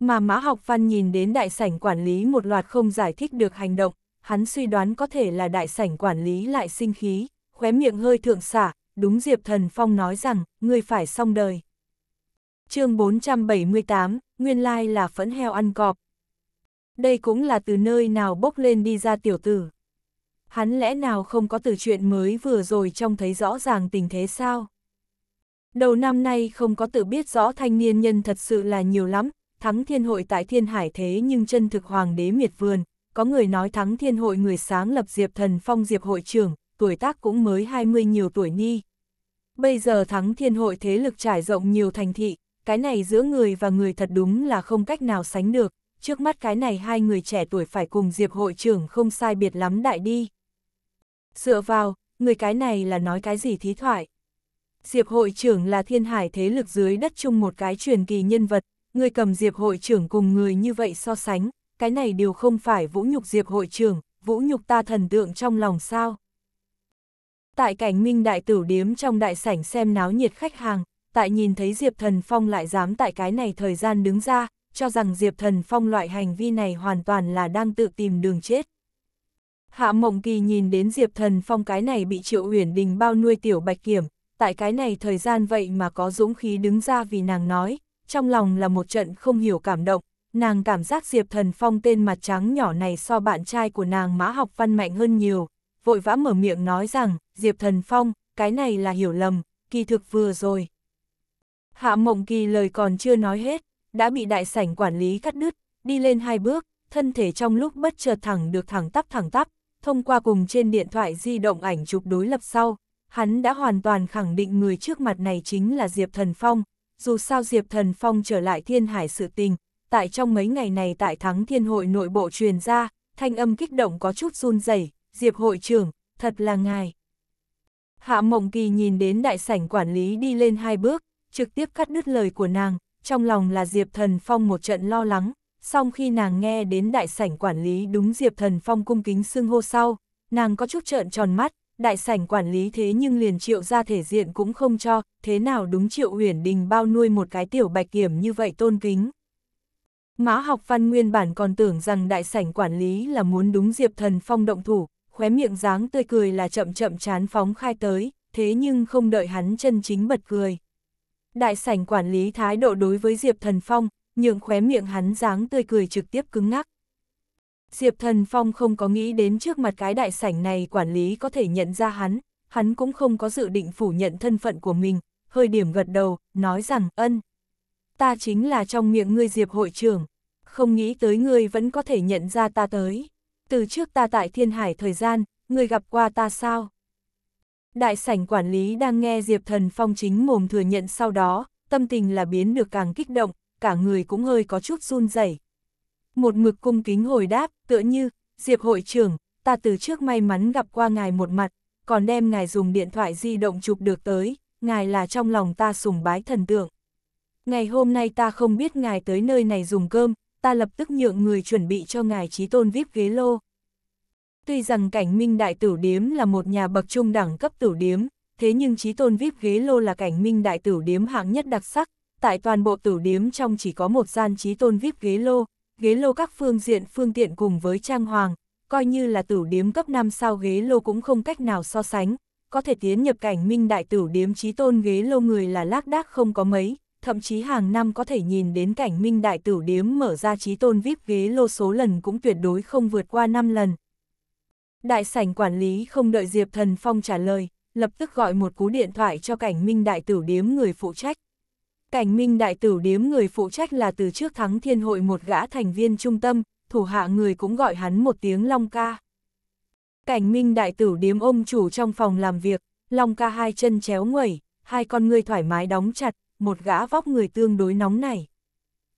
Mà Mã Học Văn nhìn đến đại sảnh quản lý một loạt không giải thích được hành động, hắn suy đoán có thể là đại sảnh quản lý lại sinh khí, khóe miệng hơi thượng xả, đúng Diệp Thần Phong nói rằng, ngươi phải xong đời chương 478, nguyên lai là phẫn heo ăn cọp. Đây cũng là từ nơi nào bốc lên đi ra tiểu tử. Hắn lẽ nào không có từ chuyện mới vừa rồi trông thấy rõ ràng tình thế sao? Đầu năm nay không có tự biết rõ thanh niên nhân thật sự là nhiều lắm, thắng thiên hội tại thiên hải thế nhưng chân thực hoàng đế miệt vườn, có người nói thắng thiên hội người sáng lập diệp thần phong diệp hội trưởng, tuổi tác cũng mới 20 nhiều tuổi ni. Bây giờ thắng thiên hội thế lực trải rộng nhiều thành thị, cái này giữa người và người thật đúng là không cách nào sánh được, trước mắt cái này hai người trẻ tuổi phải cùng Diệp hội trưởng không sai biệt lắm đại đi. Dựa vào, người cái này là nói cái gì thí thoại? Diệp hội trưởng là thiên hải thế lực dưới đất chung một cái truyền kỳ nhân vật, người cầm Diệp hội trưởng cùng người như vậy so sánh, cái này đều không phải vũ nhục Diệp hội trưởng, vũ nhục ta thần tượng trong lòng sao. Tại cảnh minh đại tử điếm trong đại sảnh xem náo nhiệt khách hàng, tại nhìn thấy Diệp Thần Phong lại dám tại cái này thời gian đứng ra, cho rằng Diệp Thần Phong loại hành vi này hoàn toàn là đang tự tìm đường chết. Hạ Mộng Kỳ nhìn đến Diệp Thần Phong cái này bị Triệu Uyển Đình bao nuôi tiểu bạch kiểm, tại cái này thời gian vậy mà có dũng khí đứng ra vì nàng nói, trong lòng là một trận không hiểu cảm động, nàng cảm giác Diệp Thần Phong tên mặt trắng nhỏ này so bạn trai của nàng mã học văn mạnh hơn nhiều, vội vã mở miệng nói rằng, Diệp Thần Phong, cái này là hiểu lầm, kỳ thực vừa rồi, Hạ mộng kỳ lời còn chưa nói hết, đã bị đại sảnh quản lý cắt đứt, đi lên hai bước, thân thể trong lúc bất chợt thẳng được thẳng tắp thẳng tắp, thông qua cùng trên điện thoại di động ảnh chụp đối lập sau, hắn đã hoàn toàn khẳng định người trước mặt này chính là Diệp Thần Phong, dù sao Diệp Thần Phong trở lại thiên hải sự tình, tại trong mấy ngày này tại thắng thiên hội nội bộ truyền ra, thanh âm kích động có chút run rẩy Diệp hội trưởng, thật là ngài. Hạ Mộng Kỳ nhìn đến đại sảnh quản lý đi lên hai bước, trực tiếp cắt đứt lời của nàng, trong lòng là Diệp Thần Phong một trận lo lắng, song khi nàng nghe đến đại sảnh quản lý đúng Diệp Thần Phong cung kính xưng hô sau, nàng có chút trợn tròn mắt, đại sảnh quản lý thế nhưng liền triệu ra thể diện cũng không cho, thế nào đúng triệu huyền đình bao nuôi một cái tiểu bạch kiểm như vậy tôn kính. Mã học văn nguyên bản còn tưởng rằng đại sảnh quản lý là muốn đúng Diệp Thần Phong động thủ, khóe miệng dáng tươi cười là chậm chậm chán phóng khai tới, thế nhưng không đợi hắn chân chính bật cười. Đại sảnh quản lý thái độ đối với Diệp Thần Phong, nhượng khóe miệng hắn dáng tươi cười trực tiếp cứng ngắc. Diệp Thần Phong không có nghĩ đến trước mặt cái đại sảnh này quản lý có thể nhận ra hắn, hắn cũng không có dự định phủ nhận thân phận của mình, hơi điểm gật đầu, nói rằng ân. Ta chính là trong miệng ngươi Diệp hội trưởng, không nghĩ tới ngươi vẫn có thể nhận ra ta tới. Từ trước ta tại Thiên Hải thời gian, ngươi gặp qua ta sao? Đại sảnh quản lý đang nghe Diệp Thần Phong chính mồm thừa nhận sau đó, tâm tình là biến được càng kích động, cả người cũng hơi có chút run rẩy. Một mực cung kính hồi đáp, tựa như, Diệp hội trưởng, ta từ trước may mắn gặp qua ngài một mặt, còn đem ngài dùng điện thoại di động chụp được tới, ngài là trong lòng ta sùng bái thần tượng. Ngày hôm nay ta không biết ngài tới nơi này dùng cơm, ta lập tức nhượng người chuẩn bị cho ngài trí tôn vip ghế lô. Tuy rằng cảnh minh đại tử điếm là một nhà bậc trung đẳng cấp tử điếm, thế nhưng trí tôn VIP ghế lô là cảnh minh đại tử điếm hạng nhất đặc sắc, tại toàn bộ tử điếm trong chỉ có một gian trí tôn VIP ghế lô, ghế lô các phương diện phương tiện cùng với trang hoàng, coi như là tử điếm cấp 5 sao ghế lô cũng không cách nào so sánh, có thể tiến nhập cảnh minh đại tử điếm trí tôn ghế lô người là lác đác không có mấy, thậm chí hàng năm có thể nhìn đến cảnh minh đại tử điếm mở ra trí tôn VIP ghế lô số lần cũng tuyệt đối không vượt qua 5 lần, Đại sảnh quản lý không đợi Diệp Thần Phong trả lời, lập tức gọi một cú điện thoại cho cảnh minh đại tử điếm người phụ trách. Cảnh minh đại tử điếm người phụ trách là từ trước thắng thiên hội một gã thành viên trung tâm, thủ hạ người cũng gọi hắn một tiếng Long Ca. Cảnh minh đại tử điếm ôm chủ trong phòng làm việc, Long Ca hai chân chéo nguẩy, hai con người thoải mái đóng chặt, một gã vóc người tương đối nóng này.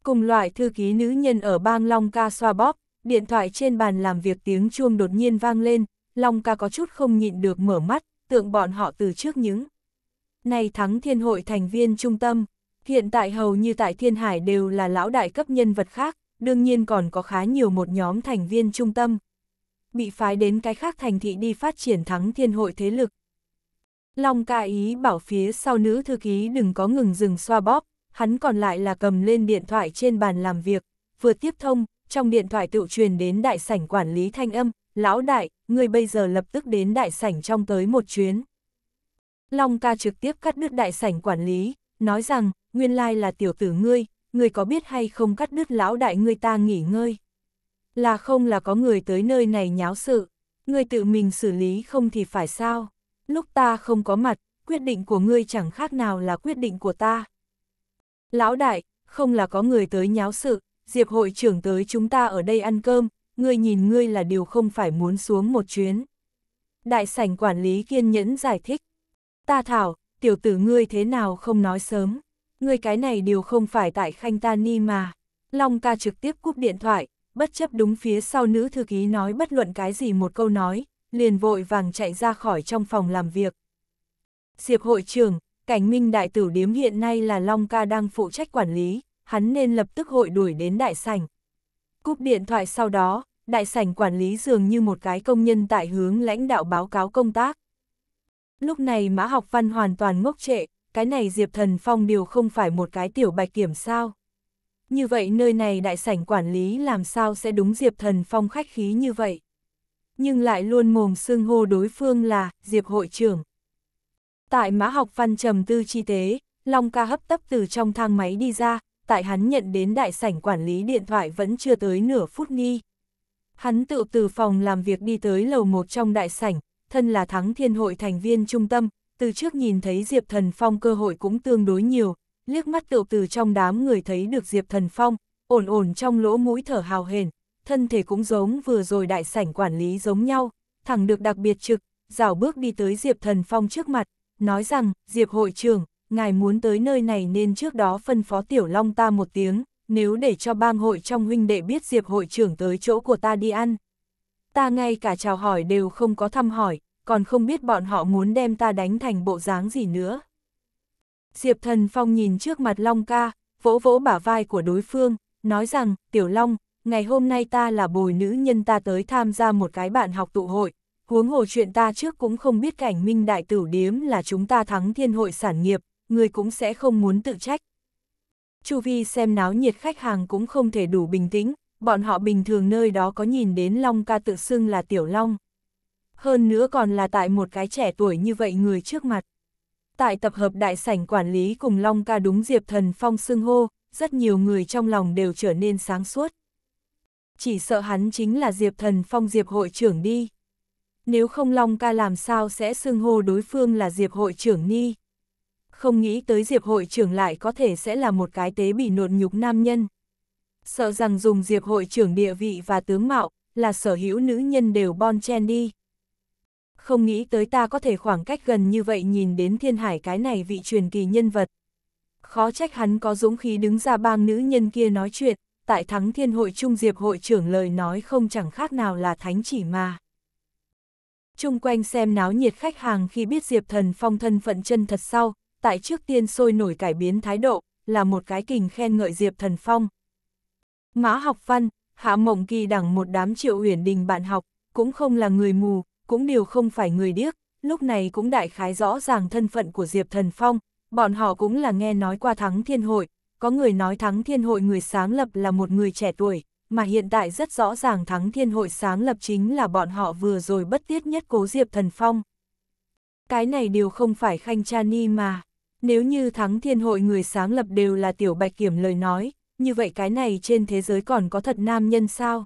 Cùng loại thư ký nữ nhân ở bang Long Ca xoa bóp, điện thoại trên bàn làm việc tiếng chuông đột nhiên vang lên, Long ca có chút không nhịn được mở mắt, tượng bọn họ từ trước những. Này thắng thiên hội thành viên trung tâm, hiện tại hầu như tại thiên hải đều là lão đại cấp nhân vật khác, đương nhiên còn có khá nhiều một nhóm thành viên trung tâm. Bị phái đến cái khác thành thị đi phát triển thắng thiên hội thế lực. Long ca ý bảo phía sau nữ thư ký đừng có ngừng dừng xoa bóp, hắn còn lại là cầm lên điện thoại trên bàn làm việc, vừa tiếp thông, trong điện thoại tự truyền đến đại sảnh quản lý thanh âm, lão đại, người bây giờ lập tức đến đại sảnh trong tới một chuyến. Long ca trực tiếp cắt đứt đại sảnh quản lý, nói rằng, nguyên lai là tiểu tử ngươi, ngươi có biết hay không cắt đứt lão đại ngươi ta nghỉ ngơi. Là không là có người tới nơi này nháo sự, ngươi tự mình xử lý không thì phải sao, lúc ta không có mặt, quyết định của ngươi chẳng khác nào là quyết định của ta. Lão đại, không là có người tới nháo sự, Diệp hội trưởng tới chúng ta ở đây ăn cơm, ngươi nhìn ngươi là điều không phải muốn xuống một chuyến. Đại sảnh quản lý kiên nhẫn giải thích. Ta thảo, tiểu tử ngươi thế nào không nói sớm. Ngươi cái này điều không phải tại khanh ta ni mà. Long ca trực tiếp cúp điện thoại, bất chấp đúng phía sau nữ thư ký nói bất luận cái gì một câu nói, liền vội vàng chạy ra khỏi trong phòng làm việc. Diệp hội trưởng, cảnh minh đại tử điếm hiện nay là Long ca đang phụ trách quản lý, hắn nên lập tức hội đuổi đến đại sảnh. Cúp điện thoại sau đó, đại sảnh quản lý dường như một cái công nhân tại hướng lãnh đạo báo cáo công tác. Lúc này Mã Học Văn hoàn toàn ngốc trệ, cái này Diệp Thần Phong điều không phải một cái tiểu bạch kiểm sao. Như vậy nơi này đại sảnh quản lý làm sao sẽ đúng Diệp Thần Phong khách khí như vậy. Nhưng lại luôn mồm xưng hô đối phương là Diệp hội trưởng. Tại Mã Học Văn trầm tư chi tế, Long ca hấp tấp từ trong thang máy đi ra, tại hắn nhận đến đại sảnh quản lý điện thoại vẫn chưa tới nửa phút nghi. Hắn tự từ phòng làm việc đi tới lầu một trong đại sảnh, thân là thắng thiên hội thành viên trung tâm, từ trước nhìn thấy Diệp Thần Phong cơ hội cũng tương đối nhiều, liếc mắt tự từ trong đám người thấy được Diệp Thần Phong, ổn ổn trong lỗ mũi thở hào hền, thân thể cũng giống vừa rồi đại sảnh quản lý giống nhau, thẳng được đặc biệt trực, rảo bước đi tới Diệp Thần Phong trước mặt, nói rằng, Diệp hội trưởng, ngài muốn tới nơi này nên trước đó phân phó Tiểu Long ta một tiếng, nếu để cho bang hội trong huynh đệ biết Diệp hội trưởng tới chỗ của ta đi ăn. Ta ngay cả chào hỏi đều không có thăm hỏi, còn không biết bọn họ muốn đem ta đánh thành bộ dáng gì nữa. Diệp Thần Phong nhìn trước mặt Long ca, vỗ vỗ bả vai của đối phương, nói rằng, Tiểu Long, ngày hôm nay ta là bồi nữ nhân ta tới tham gia một cái bạn học tụ hội, huống hồ chuyện ta trước cũng không biết cảnh minh đại tử điếm là chúng ta thắng thiên hội sản nghiệp, người cũng sẽ không muốn tự trách. Chu vi xem náo nhiệt khách hàng cũng không thể đủ bình tĩnh, bọn họ bình thường nơi đó có nhìn đến Long ca tự xưng là Tiểu Long. Hơn nữa còn là tại một cái trẻ tuổi như vậy người trước mặt. Tại tập hợp đại sảnh quản lý cùng Long ca đúng Diệp Thần Phong xưng hô, rất nhiều người trong lòng đều trở nên sáng suốt. Chỉ sợ hắn chính là Diệp Thần Phong Diệp hội trưởng đi. Nếu không Long ca làm sao sẽ xưng hô đối phương là Diệp hội trưởng ni không nghĩ tới Diệp hội trưởng lại có thể sẽ là một cái tế bị nột nhục nam nhân. Sợ rằng dùng Diệp hội trưởng địa vị và tướng mạo, là sở hữu nữ nhân đều bon chen đi. Không nghĩ tới ta có thể khoảng cách gần như vậy nhìn đến thiên hải cái này vị truyền kỳ nhân vật. Khó trách hắn có dũng khí đứng ra bang nữ nhân kia nói chuyện, tại thắng thiên hội trung diệp hội trưởng lời nói không chẳng khác nào là thánh chỉ mà. Trung quanh xem náo nhiệt khách hàng khi biết diệp thần phong thân phận chân thật sau, tại trước tiên sôi nổi cải biến thái độ, là một cái kình khen ngợi Diệp Thần Phong. Mã học văn, Hạ Mộng Kỳ đẳng một đám triệu uyển đình bạn học, cũng không là người mù, cũng đều không phải người điếc, lúc này cũng đại khái rõ ràng thân phận của Diệp Thần Phong, bọn họ cũng là nghe nói qua thắng thiên hội, có người nói thắng thiên hội người sáng lập là một người trẻ tuổi, mà hiện tại rất rõ ràng thắng thiên hội sáng lập chính là bọn họ vừa rồi bất tiết nhất cố Diệp Thần Phong. Cái này đều không phải khanh cha ni mà. Nếu như thắng thiên hội người sáng lập đều là tiểu bạch kiểm lời nói, như vậy cái này trên thế giới còn có thật nam nhân sao?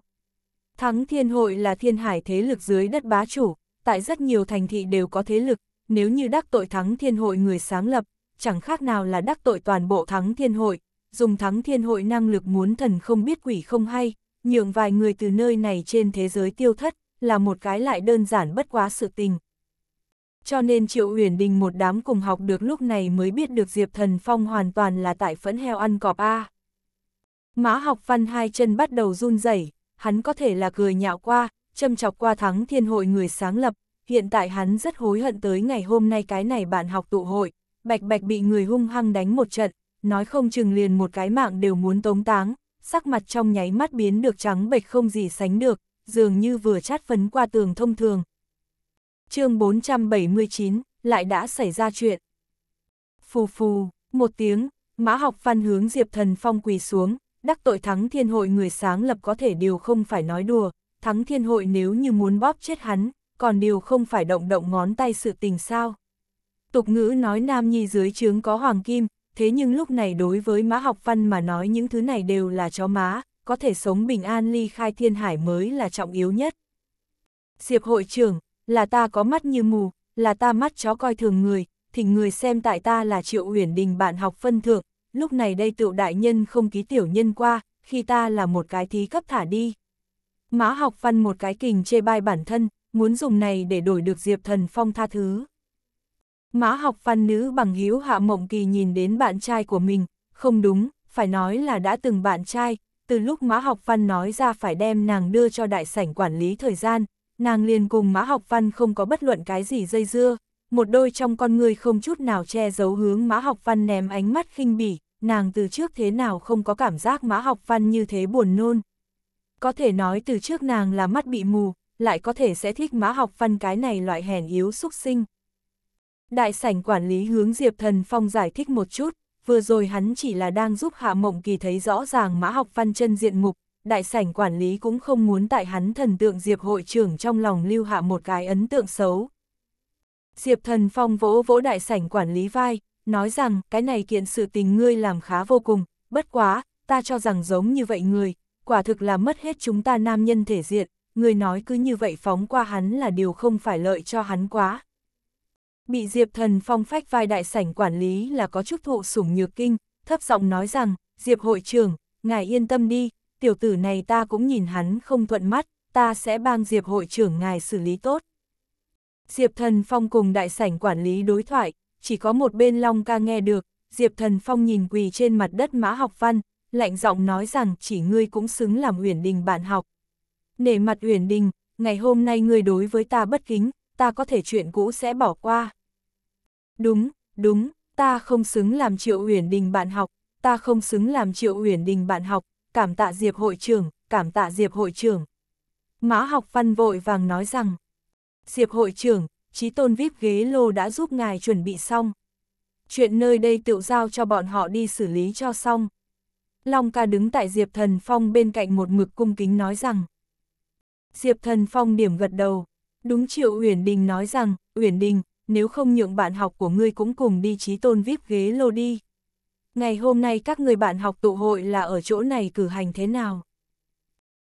Thắng thiên hội là thiên hải thế lực dưới đất bá chủ, tại rất nhiều thành thị đều có thế lực, nếu như đắc tội thắng thiên hội người sáng lập, chẳng khác nào là đắc tội toàn bộ thắng thiên hội, dùng thắng thiên hội năng lực muốn thần không biết quỷ không hay, nhượng vài người từ nơi này trên thế giới tiêu thất, là một cái lại đơn giản bất quá sự tình, cho nên Triệu Uyển Đình một đám cùng học được lúc này mới biết được Diệp Thần Phong hoàn toàn là tại phẫn heo ăn cọp A. Mã học văn hai chân bắt đầu run rẩy, hắn có thể là cười nhạo qua, châm chọc qua thắng thiên hội người sáng lập, hiện tại hắn rất hối hận tới ngày hôm nay cái này bạn học tụ hội, bạch bạch bị người hung hăng đánh một trận, nói không chừng liền một cái mạng đều muốn tống táng, sắc mặt trong nháy mắt biến được trắng bệch không gì sánh được, dường như vừa chát phấn qua tường thông thường, chương 479, lại đã xảy ra chuyện. Phù phù, một tiếng, mã học văn hướng Diệp Thần Phong quỳ xuống, đắc tội thắng thiên hội người sáng lập có thể điều không phải nói đùa, thắng thiên hội nếu như muốn bóp chết hắn, còn điều không phải động động ngón tay sự tình sao. Tục ngữ nói nam nhi dưới trướng có hoàng kim, thế nhưng lúc này đối với mã học văn mà nói những thứ này đều là chó má, có thể sống bình an ly khai thiên hải mới là trọng yếu nhất. Diệp hội trưởng, là ta có mắt như mù, là ta mắt chó coi thường người, thì người xem tại ta là triệu uyển đình bạn học phân thượng, lúc này đây tựu đại nhân không ký tiểu nhân qua, khi ta là một cái thí cấp thả đi. Mã học văn một cái kình chê bai bản thân, muốn dùng này để đổi được Diệp Thần Phong tha thứ. Mã học văn nữ bằng hiếu hạ mộng kỳ nhìn đến bạn trai của mình, không đúng, phải nói là đã từng bạn trai, từ lúc Mã học văn nói ra phải đem nàng đưa cho đại sảnh quản lý thời gian, nàng liền cùng mã học văn không có bất luận cái gì dây dưa, một đôi trong con người không chút nào che giấu hướng mã học văn ném ánh mắt khinh bỉ, nàng từ trước thế nào không có cảm giác mã học văn như thế buồn nôn. Có thể nói từ trước nàng là mắt bị mù, lại có thể sẽ thích mã học văn cái này loại hèn yếu xúc sinh. Đại sảnh quản lý hướng Diệp Thần Phong giải thích một chút, vừa rồi hắn chỉ là đang giúp Hạ Mộng Kỳ thấy rõ ràng mã học văn chân diện mục, đại sảnh quản lý cũng không muốn tại hắn thần tượng Diệp hội trưởng trong lòng lưu hạ một cái ấn tượng xấu. Diệp thần phong vỗ vỗ đại sảnh quản lý vai, nói rằng cái này kiện sự tình ngươi làm khá vô cùng, bất quá, ta cho rằng giống như vậy người, quả thực là mất hết chúng ta nam nhân thể diện, người nói cứ như vậy phóng qua hắn là điều không phải lợi cho hắn quá. Bị Diệp Thần phong phách vai đại sảnh quản lý là có chút thụ sủng nhược kinh, thấp giọng nói rằng, Diệp hội trưởng, ngài yên tâm đi, tiểu tử này ta cũng nhìn hắn không thuận mắt, ta sẽ bang Diệp hội trưởng ngài xử lý tốt. Diệp Thần Phong cùng đại sảnh quản lý đối thoại, chỉ có một bên Long ca nghe được, Diệp Thần Phong nhìn quỳ trên mặt đất Mã Học Văn, lạnh giọng nói rằng chỉ ngươi cũng xứng làm Uyển Đình bạn học. Nể mặt Uyển Đình, ngày hôm nay ngươi đối với ta bất kính, ta có thể chuyện cũ sẽ bỏ qua. Đúng, đúng, ta không xứng làm Triệu Uyển Đình bạn học, ta không xứng làm Triệu Uyển Đình bạn học, cảm tạ Diệp hội trưởng, cảm tạ Diệp hội trưởng. Mã học văn vội vàng nói rằng, Diệp hội trưởng, trí tôn VIP ghế lô đã giúp ngài chuẩn bị xong. Chuyện nơi đây tự giao cho bọn họ đi xử lý cho xong. Long ca đứng tại Diệp Thần Phong bên cạnh một mực cung kính nói rằng. Diệp Thần Phong điểm gật đầu. Đúng Triệu Uyển Đình nói rằng, Uyển Đình, nếu không nhượng bạn học của ngươi cũng cùng đi trí tôn VIP ghế lô đi ngày hôm nay các người bạn học tụ hội là ở chỗ này cử hành thế nào?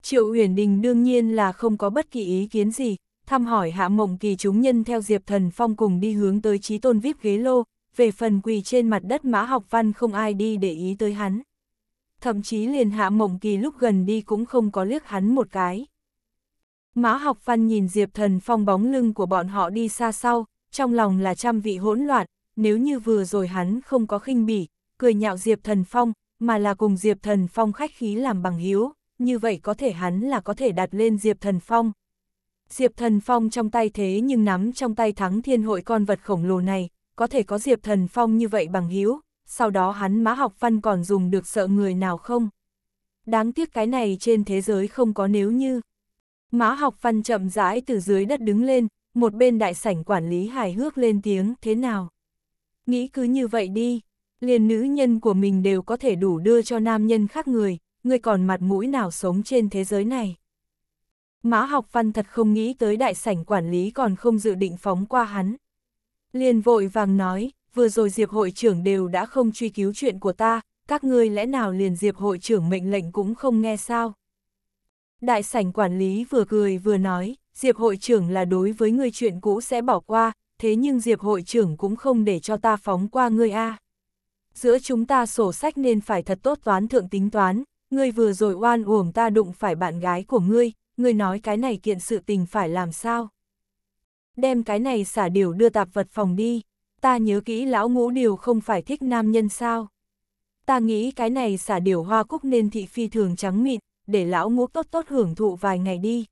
Triệu Uyển Đình đương nhiên là không có bất kỳ ý kiến gì, thăm hỏi hạ mộng kỳ chúng nhân theo Diệp Thần Phong cùng đi hướng tới trí tôn vip ghế lô, về phần quỳ trên mặt đất mã học văn không ai đi để ý tới hắn. Thậm chí liền hạ mộng kỳ lúc gần đi cũng không có liếc hắn một cái. Mã học văn nhìn Diệp Thần Phong bóng lưng của bọn họ đi xa sau, trong lòng là trăm vị hỗn loạn, nếu như vừa rồi hắn không có khinh bỉ, cười nhạo Diệp Thần Phong, mà là cùng Diệp Thần Phong khách khí làm bằng hiếu, như vậy có thể hắn là có thể đặt lên Diệp Thần Phong. Diệp Thần Phong trong tay thế nhưng nắm trong tay thắng thiên hội con vật khổng lồ này, có thể có Diệp Thần Phong như vậy bằng hiếu, sau đó hắn mã học văn còn dùng được sợ người nào không. Đáng tiếc cái này trên thế giới không có nếu như. Mã học văn chậm rãi từ dưới đất đứng lên, một bên đại sảnh quản lý hài hước lên tiếng thế nào. Nghĩ cứ như vậy đi liền nữ nhân của mình đều có thể đủ đưa cho nam nhân khác người, người còn mặt mũi nào sống trên thế giới này. Mã học văn thật không nghĩ tới đại sảnh quản lý còn không dự định phóng qua hắn. Liền vội vàng nói, vừa rồi diệp hội trưởng đều đã không truy cứu chuyện của ta, các ngươi lẽ nào liền diệp hội trưởng mệnh lệnh cũng không nghe sao. Đại sảnh quản lý vừa cười vừa nói, diệp hội trưởng là đối với người chuyện cũ sẽ bỏ qua, thế nhưng diệp hội trưởng cũng không để cho ta phóng qua ngươi a. À giữa chúng ta sổ sách nên phải thật tốt toán thượng tính toán, ngươi vừa rồi oan uổng ta đụng phải bạn gái của ngươi, ngươi nói cái này kiện sự tình phải làm sao? Đem cái này xả điều đưa tạp vật phòng đi, ta nhớ kỹ lão ngũ điều không phải thích nam nhân sao? Ta nghĩ cái này xả điều hoa cúc nên thị phi thường trắng mịn, để lão ngũ tốt tốt hưởng thụ vài ngày đi.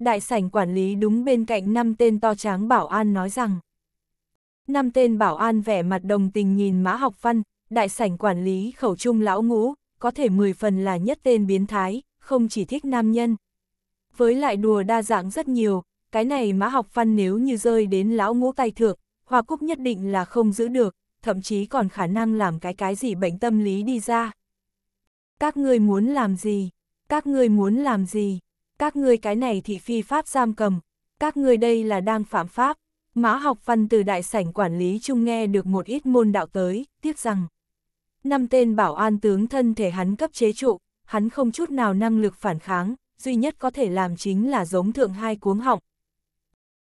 Đại sảnh quản lý đúng bên cạnh năm tên to tráng bảo an nói rằng, năm tên bảo an vẻ mặt đồng tình nhìn Mã Học Văn, đại sảnh quản lý khẩu trung lão ngũ, có thể 10 phần là nhất tên biến thái, không chỉ thích nam nhân. Với lại đùa đa dạng rất nhiều, cái này Mã Học Văn nếu như rơi đến lão ngũ tay thượng, hoa cúc nhất định là không giữ được, thậm chí còn khả năng làm cái cái gì bệnh tâm lý đi ra. Các ngươi muốn làm gì? Các ngươi muốn làm gì? Các ngươi cái này thì phi pháp giam cầm, các ngươi đây là đang phạm pháp. Mã học văn từ đại sảnh quản lý chung nghe được một ít môn đạo tới, tiếc rằng. Năm tên bảo an tướng thân thể hắn cấp chế trụ, hắn không chút nào năng lực phản kháng, duy nhất có thể làm chính là giống thượng hai cuống họng.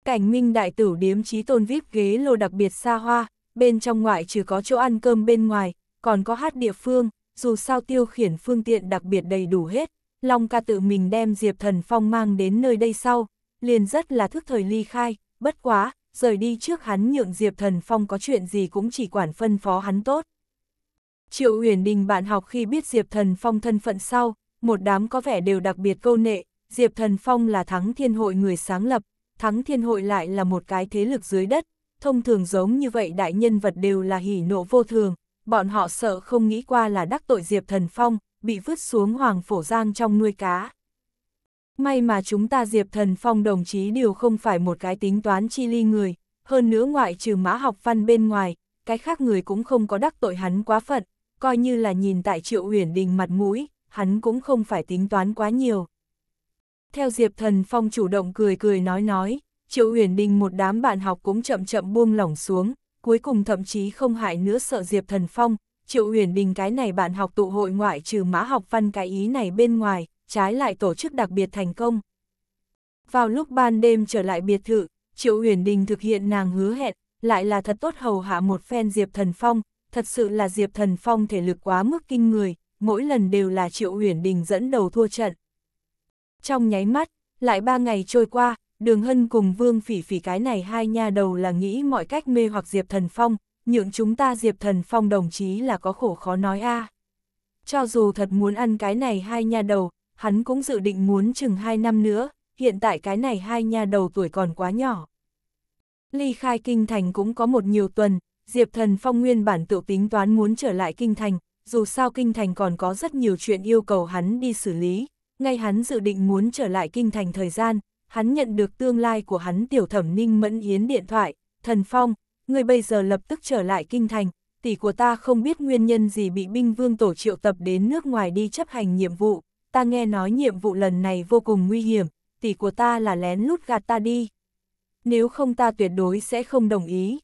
Cảnh minh đại tử điếm trí tôn vip ghế lô đặc biệt xa hoa, bên trong ngoại trừ có chỗ ăn cơm bên ngoài, còn có hát địa phương, dù sao tiêu khiển phương tiện đặc biệt đầy đủ hết. Long ca tự mình đem Diệp Thần Phong mang đến nơi đây sau, liền rất là thức thời ly khai, bất quá, rời đi trước hắn nhượng Diệp Thần Phong có chuyện gì cũng chỉ quản phân phó hắn tốt. Triệu Uyển Đình bạn học khi biết Diệp Thần Phong thân phận sau, một đám có vẻ đều đặc biệt câu nệ, Diệp Thần Phong là thắng thiên hội người sáng lập, thắng thiên hội lại là một cái thế lực dưới đất, thông thường giống như vậy đại nhân vật đều là hỉ nộ vô thường, bọn họ sợ không nghĩ qua là đắc tội Diệp Thần Phong, bị vứt xuống hoàng phổ giang trong nuôi cá. May mà chúng ta Diệp Thần Phong đồng chí đều không phải một cái tính toán chi ly người, hơn nữa ngoại trừ mã học văn bên ngoài, cái khác người cũng không có đắc tội hắn quá phận, coi như là nhìn tại triệu huyền đình mặt mũi, hắn cũng không phải tính toán quá nhiều. Theo Diệp Thần Phong chủ động cười cười nói nói, triệu huyền đình một đám bạn học cũng chậm chậm buông lỏng xuống, cuối cùng thậm chí không hại nữa sợ Diệp Thần Phong, triệu huyền đình cái này bạn học tụ hội ngoại trừ mã học văn cái ý này bên ngoài, trái lại tổ chức đặc biệt thành công. Vào lúc ban đêm trở lại biệt thự, Triệu Uyển Đình thực hiện nàng hứa hẹn, lại là thật tốt hầu hạ một phen Diệp Thần Phong, thật sự là Diệp Thần Phong thể lực quá mức kinh người, mỗi lần đều là Triệu Uyển Đình dẫn đầu thua trận. Trong nháy mắt, lại ba ngày trôi qua, Đường Hân cùng Vương Phỉ Phỉ cái này hai nha đầu là nghĩ mọi cách mê hoặc Diệp Thần Phong, nhượng chúng ta Diệp Thần Phong đồng chí là có khổ khó nói a. À. Cho dù thật muốn ăn cái này hai nha đầu, hắn cũng dự định muốn chừng 2 năm nữa, hiện tại cái này hai nhà đầu tuổi còn quá nhỏ. Ly khai kinh thành cũng có một nhiều tuần, Diệp Thần Phong nguyên bản tự tính toán muốn trở lại kinh thành, dù sao kinh thành còn có rất nhiều chuyện yêu cầu hắn đi xử lý, ngay hắn dự định muốn trở lại kinh thành thời gian, hắn nhận được tương lai của hắn tiểu thẩm Ninh Mẫn Yến điện thoại, Thần Phong, người bây giờ lập tức trở lại kinh thành, tỷ của ta không biết nguyên nhân gì bị binh vương tổ triệu tập đến nước ngoài đi chấp hành nhiệm vụ, ta nghe nói nhiệm vụ lần này vô cùng nguy hiểm, tỷ của ta là lén lút gạt ta đi. Nếu không ta tuyệt đối sẽ không đồng ý.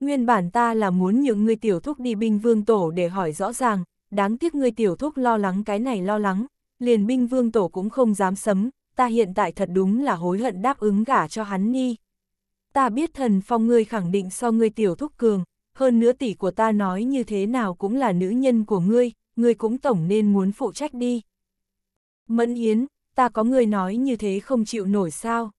Nguyên bản ta là muốn những người tiểu thúc đi binh vương tổ để hỏi rõ ràng, đáng tiếc người tiểu thúc lo lắng cái này lo lắng, liền binh vương tổ cũng không dám sấm, ta hiện tại thật đúng là hối hận đáp ứng gả cho hắn đi. Ta biết thần phong ngươi khẳng định so ngươi tiểu thúc cường, hơn nữa tỷ của ta nói như thế nào cũng là nữ nhân của ngươi, ngươi cũng tổng nên muốn phụ trách đi. Mẫn Yến, ta có người nói như thế không chịu nổi sao?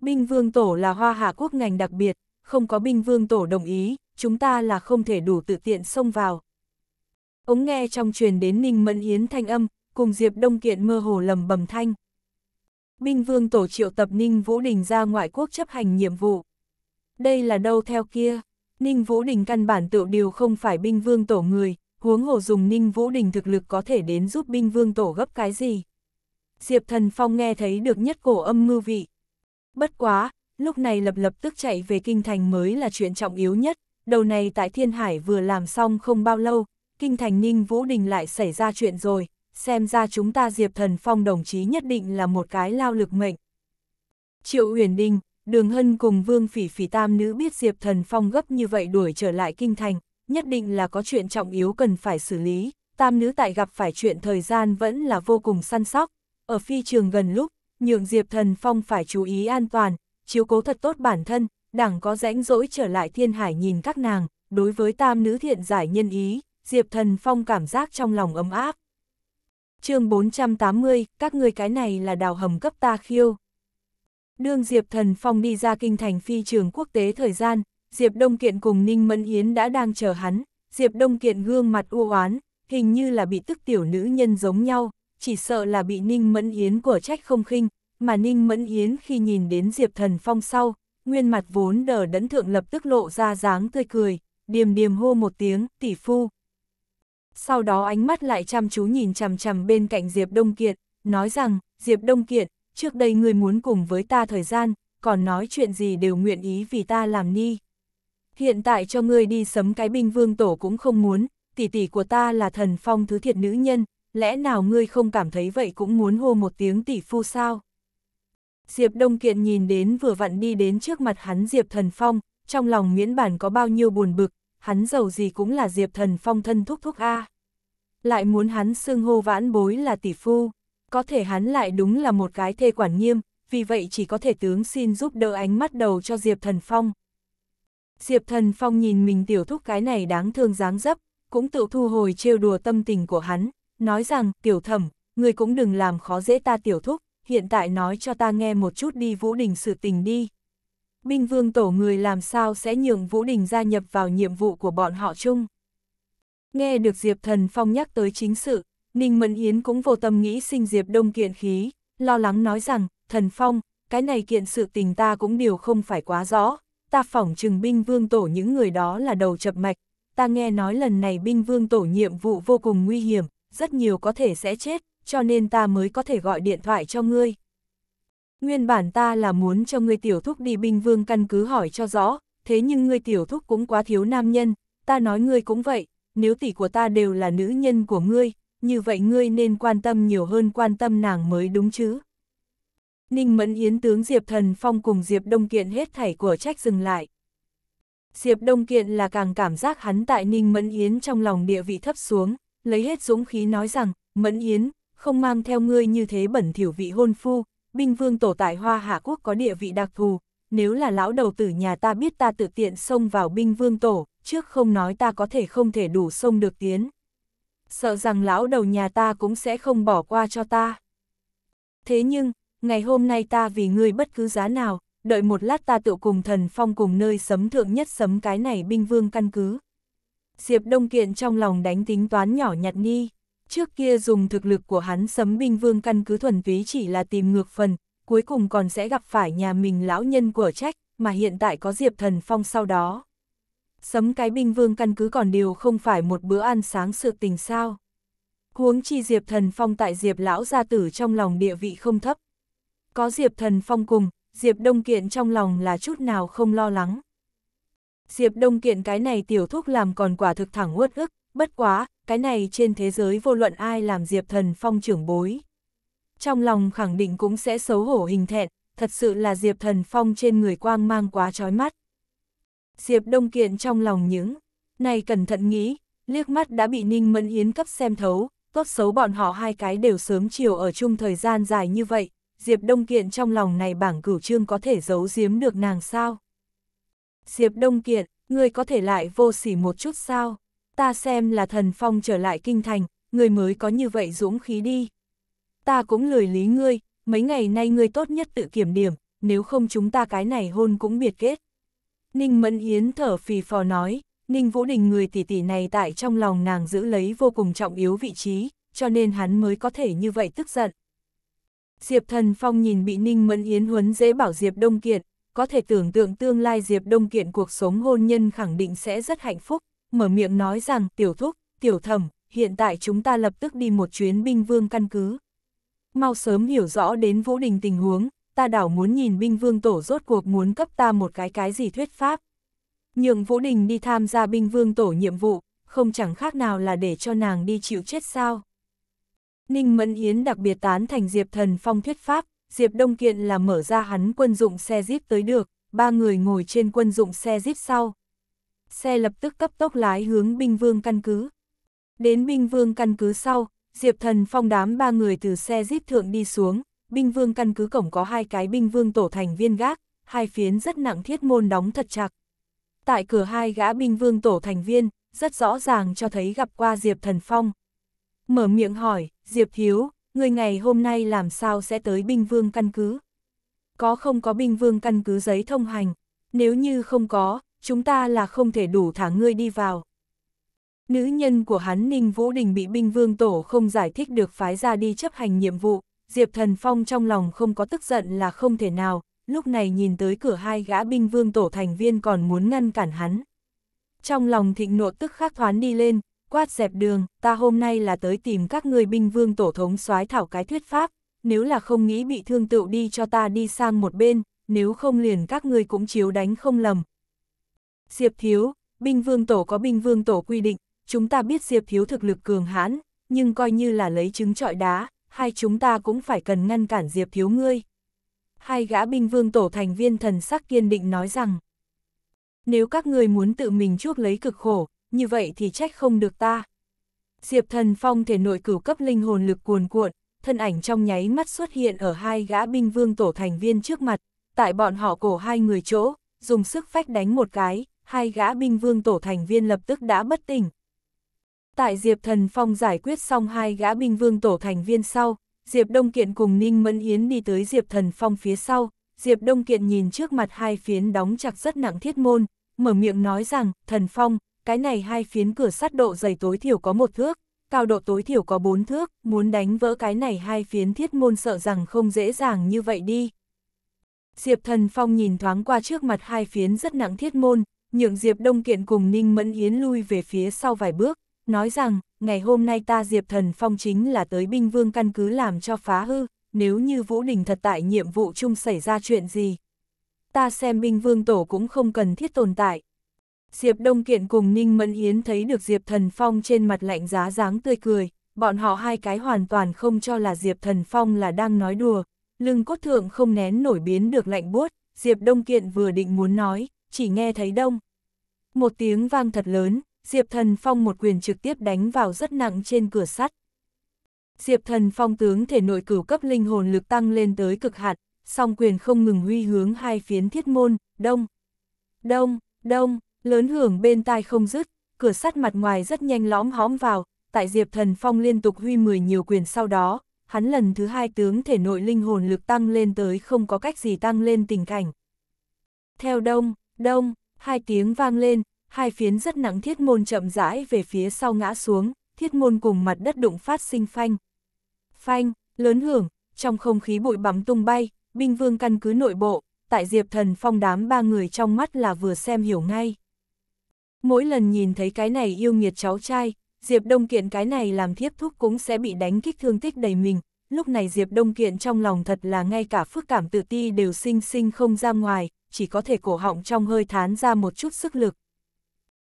Binh vương tổ là hoa hạ quốc ngành đặc biệt, không có binh vương tổ đồng ý, chúng ta là không thể đủ tự tiện xông vào. Ống nghe trong truyền đến Ninh Mẫn Yến thanh âm, cùng Diệp Đông Kiện mơ hồ lầm bầm thanh. Binh vương tổ triệu tập Ninh Vũ Đình ra ngoại quốc chấp hành nhiệm vụ. Đây là đâu theo kia? Ninh Vũ Đình căn bản tự điều không phải binh vương tổ người, huống hồ dùng Ninh Vũ Đình thực lực có thể đến giúp binh vương tổ gấp cái gì. Diệp Thần Phong nghe thấy được nhất cổ âm ngư vị. Bất quá, lúc này lập lập tức chạy về kinh thành mới là chuyện trọng yếu nhất, đầu này tại Thiên Hải vừa làm xong không bao lâu, kinh thành Ninh Vũ Đình lại xảy ra chuyện rồi, xem ra chúng ta Diệp Thần Phong đồng chí nhất định là một cái lao lực mệnh. Triệu Uyển Đình, Đường Hân cùng Vương Phỉ Phỉ Tam Nữ biết Diệp Thần Phong gấp như vậy đuổi trở lại kinh thành, nhất định là có chuyện trọng yếu cần phải xử lý, Tam Nữ tại gặp phải chuyện thời gian vẫn là vô cùng săn sóc, ở phi trường gần lúc, nhượng Diệp Thần Phong phải chú ý an toàn, chiếu cố thật tốt bản thân, đảng có rãnh rỗi trở lại thiên hải nhìn các nàng, đối với tam nữ thiện giải nhân ý, Diệp Thần Phong cảm giác trong lòng ấm áp. chương 480, các người cái này là đào hầm cấp ta khiêu. Đương Diệp Thần Phong đi ra kinh thành phi trường quốc tế thời gian, Diệp Đông Kiện cùng Ninh Mẫn Yến đã đang chờ hắn, Diệp Đông Kiện gương mặt u oán hình như là bị tức tiểu nữ nhân giống nhau, chỉ sợ là bị Ninh Mẫn Yến của trách không khinh, mà Ninh Mẫn Yến khi nhìn đến Diệp Thần Phong sau, nguyên mặt vốn đờ đẫn thượng lập tức lộ ra dáng tươi cười, điềm điềm hô một tiếng, tỷ phu. Sau đó ánh mắt lại chăm chú nhìn chằm chằm bên cạnh Diệp Đông Kiệt, nói rằng, Diệp Đông Kiệt, trước đây người muốn cùng với ta thời gian, còn nói chuyện gì đều nguyện ý vì ta làm ni. Hiện tại cho ngươi đi sấm cái binh vương tổ cũng không muốn, tỷ tỷ của ta là thần phong thứ thiệt nữ nhân, lẽ nào ngươi không cảm thấy vậy cũng muốn hô một tiếng tỷ phu sao? Diệp Đông Kiện nhìn đến vừa vặn đi đến trước mặt hắn Diệp Thần Phong, trong lòng miễn bản có bao nhiêu buồn bực, hắn giàu gì cũng là Diệp Thần Phong thân thúc thúc A. Lại muốn hắn xưng hô vãn bối là tỷ phu, có thể hắn lại đúng là một cái thê quản nghiêm, vì vậy chỉ có thể tướng xin giúp đỡ ánh mắt đầu cho Diệp Thần Phong. Diệp Thần Phong nhìn mình tiểu thúc cái này đáng thương dáng dấp, cũng tự thu hồi trêu đùa tâm tình của hắn, nói rằng, tiểu thẩm, người cũng đừng làm khó dễ ta tiểu thúc, hiện tại nói cho ta nghe một chút đi Vũ Đình sự tình đi. binh Vương Tổ người làm sao sẽ nhường Vũ Đình gia nhập vào nhiệm vụ của bọn họ chung. Nghe được Diệp Thần Phong nhắc tới chính sự, Ninh Mẫn Yến cũng vô tâm nghĩ sinh Diệp Đông kiện khí, lo lắng nói rằng, Thần Phong, cái này kiện sự tình ta cũng đều không phải quá rõ, ta phỏng trừng binh vương tổ những người đó là đầu chập mạch, ta nghe nói lần này binh vương tổ nhiệm vụ vô cùng nguy hiểm, rất nhiều có thể sẽ chết, cho nên ta mới có thể gọi điện thoại cho ngươi. Nguyên bản ta là muốn cho ngươi tiểu thúc đi binh vương căn cứ hỏi cho rõ, thế nhưng ngươi tiểu thúc cũng quá thiếu nam nhân, ta nói ngươi cũng vậy, nếu tỷ của ta đều là nữ nhân của ngươi, như vậy ngươi nên quan tâm nhiều hơn quan tâm nàng mới đúng chứ. Ninh Mẫn Yến tướng Diệp Thần Phong cùng Diệp Đông Kiện hết thảy của trách dừng lại. Diệp Đông Kiện là càng cảm giác hắn tại Ninh Mẫn Yến trong lòng địa vị thấp xuống, lấy hết dũng khí nói rằng, Mẫn Yến, không mang theo ngươi như thế bẩn thiểu vị hôn phu, binh vương tổ tại Hoa Hạ Quốc có địa vị đặc thù, nếu là lão đầu tử nhà ta biết ta tự tiện xông vào binh vương tổ, trước không nói ta có thể không thể đủ xông được tiến. Sợ rằng lão đầu nhà ta cũng sẽ không bỏ qua cho ta. Thế nhưng, ngày hôm nay ta vì ngươi bất cứ giá nào, đợi một lát ta tự cùng thần phong cùng nơi sấm thượng nhất sấm cái này binh vương căn cứ. Diệp Đông Kiện trong lòng đánh tính toán nhỏ nhặt ni. Trước kia dùng thực lực của hắn sấm binh vương căn cứ thuần túy chỉ là tìm ngược phần, cuối cùng còn sẽ gặp phải nhà mình lão nhân của trách, mà hiện tại có Diệp Thần Phong sau đó. Sấm cái binh vương căn cứ còn điều không phải một bữa ăn sáng sự tình sao. Huống chi Diệp Thần Phong tại Diệp Lão gia tử trong lòng địa vị không thấp. Có Diệp Thần Phong cùng, Diệp Đông Kiện trong lòng là chút nào không lo lắng. Diệp Đông Kiện cái này tiểu thúc làm còn quả thực thẳng uất ức, bất quá, cái này trên thế giới vô luận ai làm Diệp Thần Phong trưởng bối. Trong lòng khẳng định cũng sẽ xấu hổ hình thẹn, thật sự là Diệp Thần Phong trên người quang mang quá trói mắt. Diệp Đông Kiện trong lòng những, này cẩn thận nghĩ, liếc mắt đã bị Ninh Mẫn Yến cấp xem thấu, tốt xấu bọn họ hai cái đều sớm chiều ở chung thời gian dài như vậy, Diệp Đông Kiện trong lòng này bảng cửu trương có thể giấu giếm được nàng sao? Diệp Đông Kiện, ngươi có thể lại vô sỉ một chút sao? Ta xem là thần phong trở lại kinh thành, ngươi mới có như vậy dũng khí đi. Ta cũng lười lý ngươi, mấy ngày nay ngươi tốt nhất tự kiểm điểm, nếu không chúng ta cái này hôn cũng biệt kết. Ninh Mẫn Yến thở phì phò nói, Ninh Vũ Đình người tỷ tỷ này tại trong lòng nàng giữ lấy vô cùng trọng yếu vị trí, cho nên hắn mới có thể như vậy tức giận. Diệp Thần Phong nhìn bị Ninh Mẫn Yến huấn dễ bảo Diệp Đông Kiệt, có thể tưởng tượng tương lai Diệp Đông Kiện cuộc sống hôn nhân khẳng định sẽ rất hạnh phúc, mở miệng nói rằng tiểu thúc, tiểu thẩm, hiện tại chúng ta lập tức đi một chuyến binh vương căn cứ. Mau sớm hiểu rõ đến Vũ Đình tình huống, ta đảo muốn nhìn binh vương tổ rốt cuộc muốn cấp ta một cái cái gì thuyết pháp. Nhưng Vũ Đình đi tham gia binh vương tổ nhiệm vụ, không chẳng khác nào là để cho nàng đi chịu chết sao. Ninh Mẫn Yến đặc biệt tán thành Diệp Thần Phong thuyết pháp, Diệp Đông Kiện là mở ra hắn quân dụng xe Jeep tới được, ba người ngồi trên quân dụng xe Jeep sau. Xe lập tức cấp tốc lái hướng binh vương căn cứ. Đến binh vương căn cứ sau, Diệp Thần Phong đám ba người từ xe Jeep thượng đi xuống, binh vương căn cứ cổng có hai cái binh vương tổ thành viên gác, hai phiến rất nặng thiết môn đóng thật chặt. Tại cửa hai gã binh vương tổ thành viên, rất rõ ràng cho thấy gặp qua Diệp Thần Phong. Mở miệng hỏi, Diệp thiếu người ngày hôm nay làm sao sẽ tới binh vương căn cứ? Có không có binh vương căn cứ giấy thông hành? Nếu như không có, chúng ta là không thể đủ thả ngươi đi vào. Nữ nhân của hắn Ninh Vũ Đình bị binh vương tổ không giải thích được phái ra đi chấp hành nhiệm vụ, Diệp Thần Phong trong lòng không có tức giận là không thể nào, lúc này nhìn tới cửa hai gã binh vương tổ thành viên còn muốn ngăn cản hắn. Trong lòng thịnh nộ tức khắc thoán đi lên, quát dẹp đường, ta hôm nay là tới tìm các người binh vương tổ thống soái thảo cái thuyết pháp, nếu là không nghĩ bị thương tựu đi cho ta đi sang một bên, nếu không liền các người cũng chiếu đánh không lầm. Diệp Thiếu, binh vương tổ có binh vương tổ quy định, chúng ta biết Diệp Thiếu thực lực cường hãn, nhưng coi như là lấy trứng trọi đá, hai chúng ta cũng phải cần ngăn cản Diệp Thiếu ngươi. Hai gã binh vương tổ thành viên thần sắc kiên định nói rằng, nếu các người muốn tự mình chuốc lấy cực khổ, như vậy thì trách không được ta. Diệp Thần Phong thể nội cửu cấp linh hồn lực cuồn cuộn, thân ảnh trong nháy mắt xuất hiện ở hai gã binh vương tổ thành viên trước mặt, tại bọn họ cổ hai người chỗ, dùng sức phách đánh một cái, hai gã binh vương tổ thành viên lập tức đã bất tỉnh. Tại Diệp Thần Phong giải quyết xong hai gã binh vương tổ thành viên sau, Diệp Đông Kiện cùng Ninh Mẫn Yến đi tới Diệp Thần Phong phía sau, Diệp Đông Kiện nhìn trước mặt hai phiến đóng chặt rất nặng thiết môn, mở miệng nói rằng, Thần Phong, cái này hai phiến cửa sắt độ dày tối thiểu có một thước, cao độ tối thiểu có bốn thước, muốn đánh vỡ cái này hai phiến thiết môn sợ rằng không dễ dàng như vậy đi. Diệp Thần Phong nhìn thoáng qua trước mặt hai phiến rất nặng thiết môn, nhượng Diệp Đông Kiện cùng Ninh Mẫn Yến lui về phía sau vài bước, nói rằng, ngày hôm nay ta Diệp Thần Phong chính là tới binh vương căn cứ làm cho phá hư, nếu như Vũ Đình thật tại nhiệm vụ chung xảy ra chuyện gì. Ta xem binh vương tổ cũng không cần thiết tồn tại. Diệp Đông Kiện cùng Ninh Mẫn Yến thấy được Diệp Thần Phong trên mặt lạnh giá dáng tươi cười, bọn họ hai cái hoàn toàn không cho là Diệp Thần Phong là đang nói đùa, lưng cốt thượng không nén nổi biến được lạnh buốt, Diệp Đông Kiện vừa định muốn nói, chỉ nghe thấy đông. Một tiếng vang thật lớn, Diệp Thần Phong một quyền trực tiếp đánh vào rất nặng trên cửa sắt. Diệp Thần Phong tướng thể nội cửu cấp linh hồn lực tăng lên tới cực hạn, song quyền không ngừng huy hướng hai phiến thiết môn, đông, đông, đông, Lớn hưởng bên tai không dứt, cửa sắt mặt ngoài rất nhanh lõm hóm vào, tại Diệp Thần Phong liên tục huy mười nhiều quyền sau đó, hắn lần thứ hai tướng thể nội linh hồn lực tăng lên tới không có cách gì tăng lên tình cảnh. Theo đông, đông, hai tiếng vang lên, hai phiến rất nặng thiết môn chậm rãi về phía sau ngã xuống, thiết môn cùng mặt đất đụng phát sinh phanh. Phanh, lớn hưởng, trong không khí bụi bắm tung bay, binh vương căn cứ nội bộ, tại Diệp Thần Phong đám ba người trong mắt là vừa xem hiểu ngay. Mỗi lần nhìn thấy cái này yêu nghiệt cháu trai, Diệp Đông Kiện cái này làm thiếp thúc cũng sẽ bị đánh kích thương tích đầy mình. Lúc này Diệp Đông Kiện trong lòng thật là ngay cả phước cảm tự ti đều sinh sinh không ra ngoài, chỉ có thể cổ họng trong hơi thán ra một chút sức lực.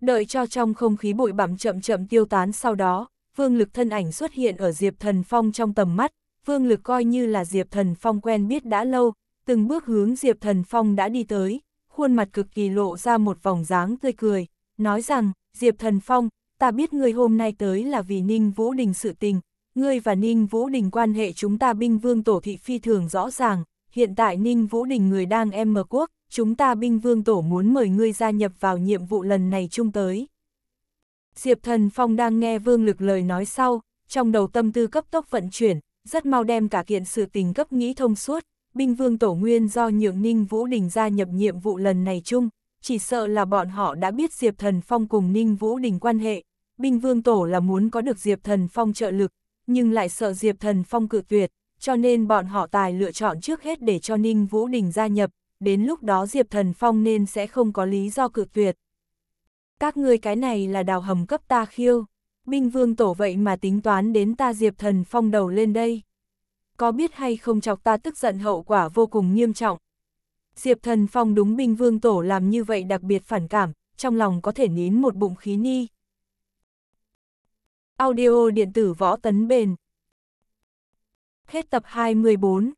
Đợi cho trong không khí bụi bặm chậm chậm tiêu tán sau đó, Vương Lực thân ảnh xuất hiện ở Diệp Thần Phong trong tầm mắt, Vương Lực coi như là Diệp Thần Phong quen biết đã lâu, từng bước hướng Diệp Thần Phong đã đi tới, khuôn mặt cực kỳ lộ ra một vòng dáng tươi cười nói rằng, Diệp Thần Phong, ta biết ngươi hôm nay tới là vì Ninh Vũ Đình sự tình, ngươi và Ninh Vũ Đình quan hệ chúng ta binh vương tổ thị phi thường rõ ràng, hiện tại Ninh Vũ Đình người đang em mờ quốc, chúng ta binh vương tổ muốn mời ngươi gia nhập vào nhiệm vụ lần này chung tới. Diệp Thần Phong đang nghe vương lực lời nói sau, trong đầu tâm tư cấp tốc vận chuyển, rất mau đem cả kiện sự tình cấp nghĩ thông suốt, binh vương tổ nguyên do nhượng Ninh Vũ Đình gia nhập nhiệm vụ lần này chung, chỉ sợ là bọn họ đã biết Diệp Thần Phong cùng Ninh Vũ Đình quan hệ, Binh Vương Tổ là muốn có được Diệp Thần Phong trợ lực, nhưng lại sợ Diệp Thần Phong cự tuyệt, cho nên bọn họ tài lựa chọn trước hết để cho Ninh Vũ Đình gia nhập, đến lúc đó Diệp Thần Phong nên sẽ không có lý do cự tuyệt. Các ngươi cái này là đào hầm cấp ta khiêu, Binh Vương Tổ vậy mà tính toán đến ta Diệp Thần Phong đầu lên đây. Có biết hay không chọc ta tức giận hậu quả vô cùng nghiêm trọng, Diệp thần phong đúng binh vương tổ làm như vậy đặc biệt phản cảm, trong lòng có thể nín một bụng khí ni. Audio điện tử võ tấn bền. Hết tập 214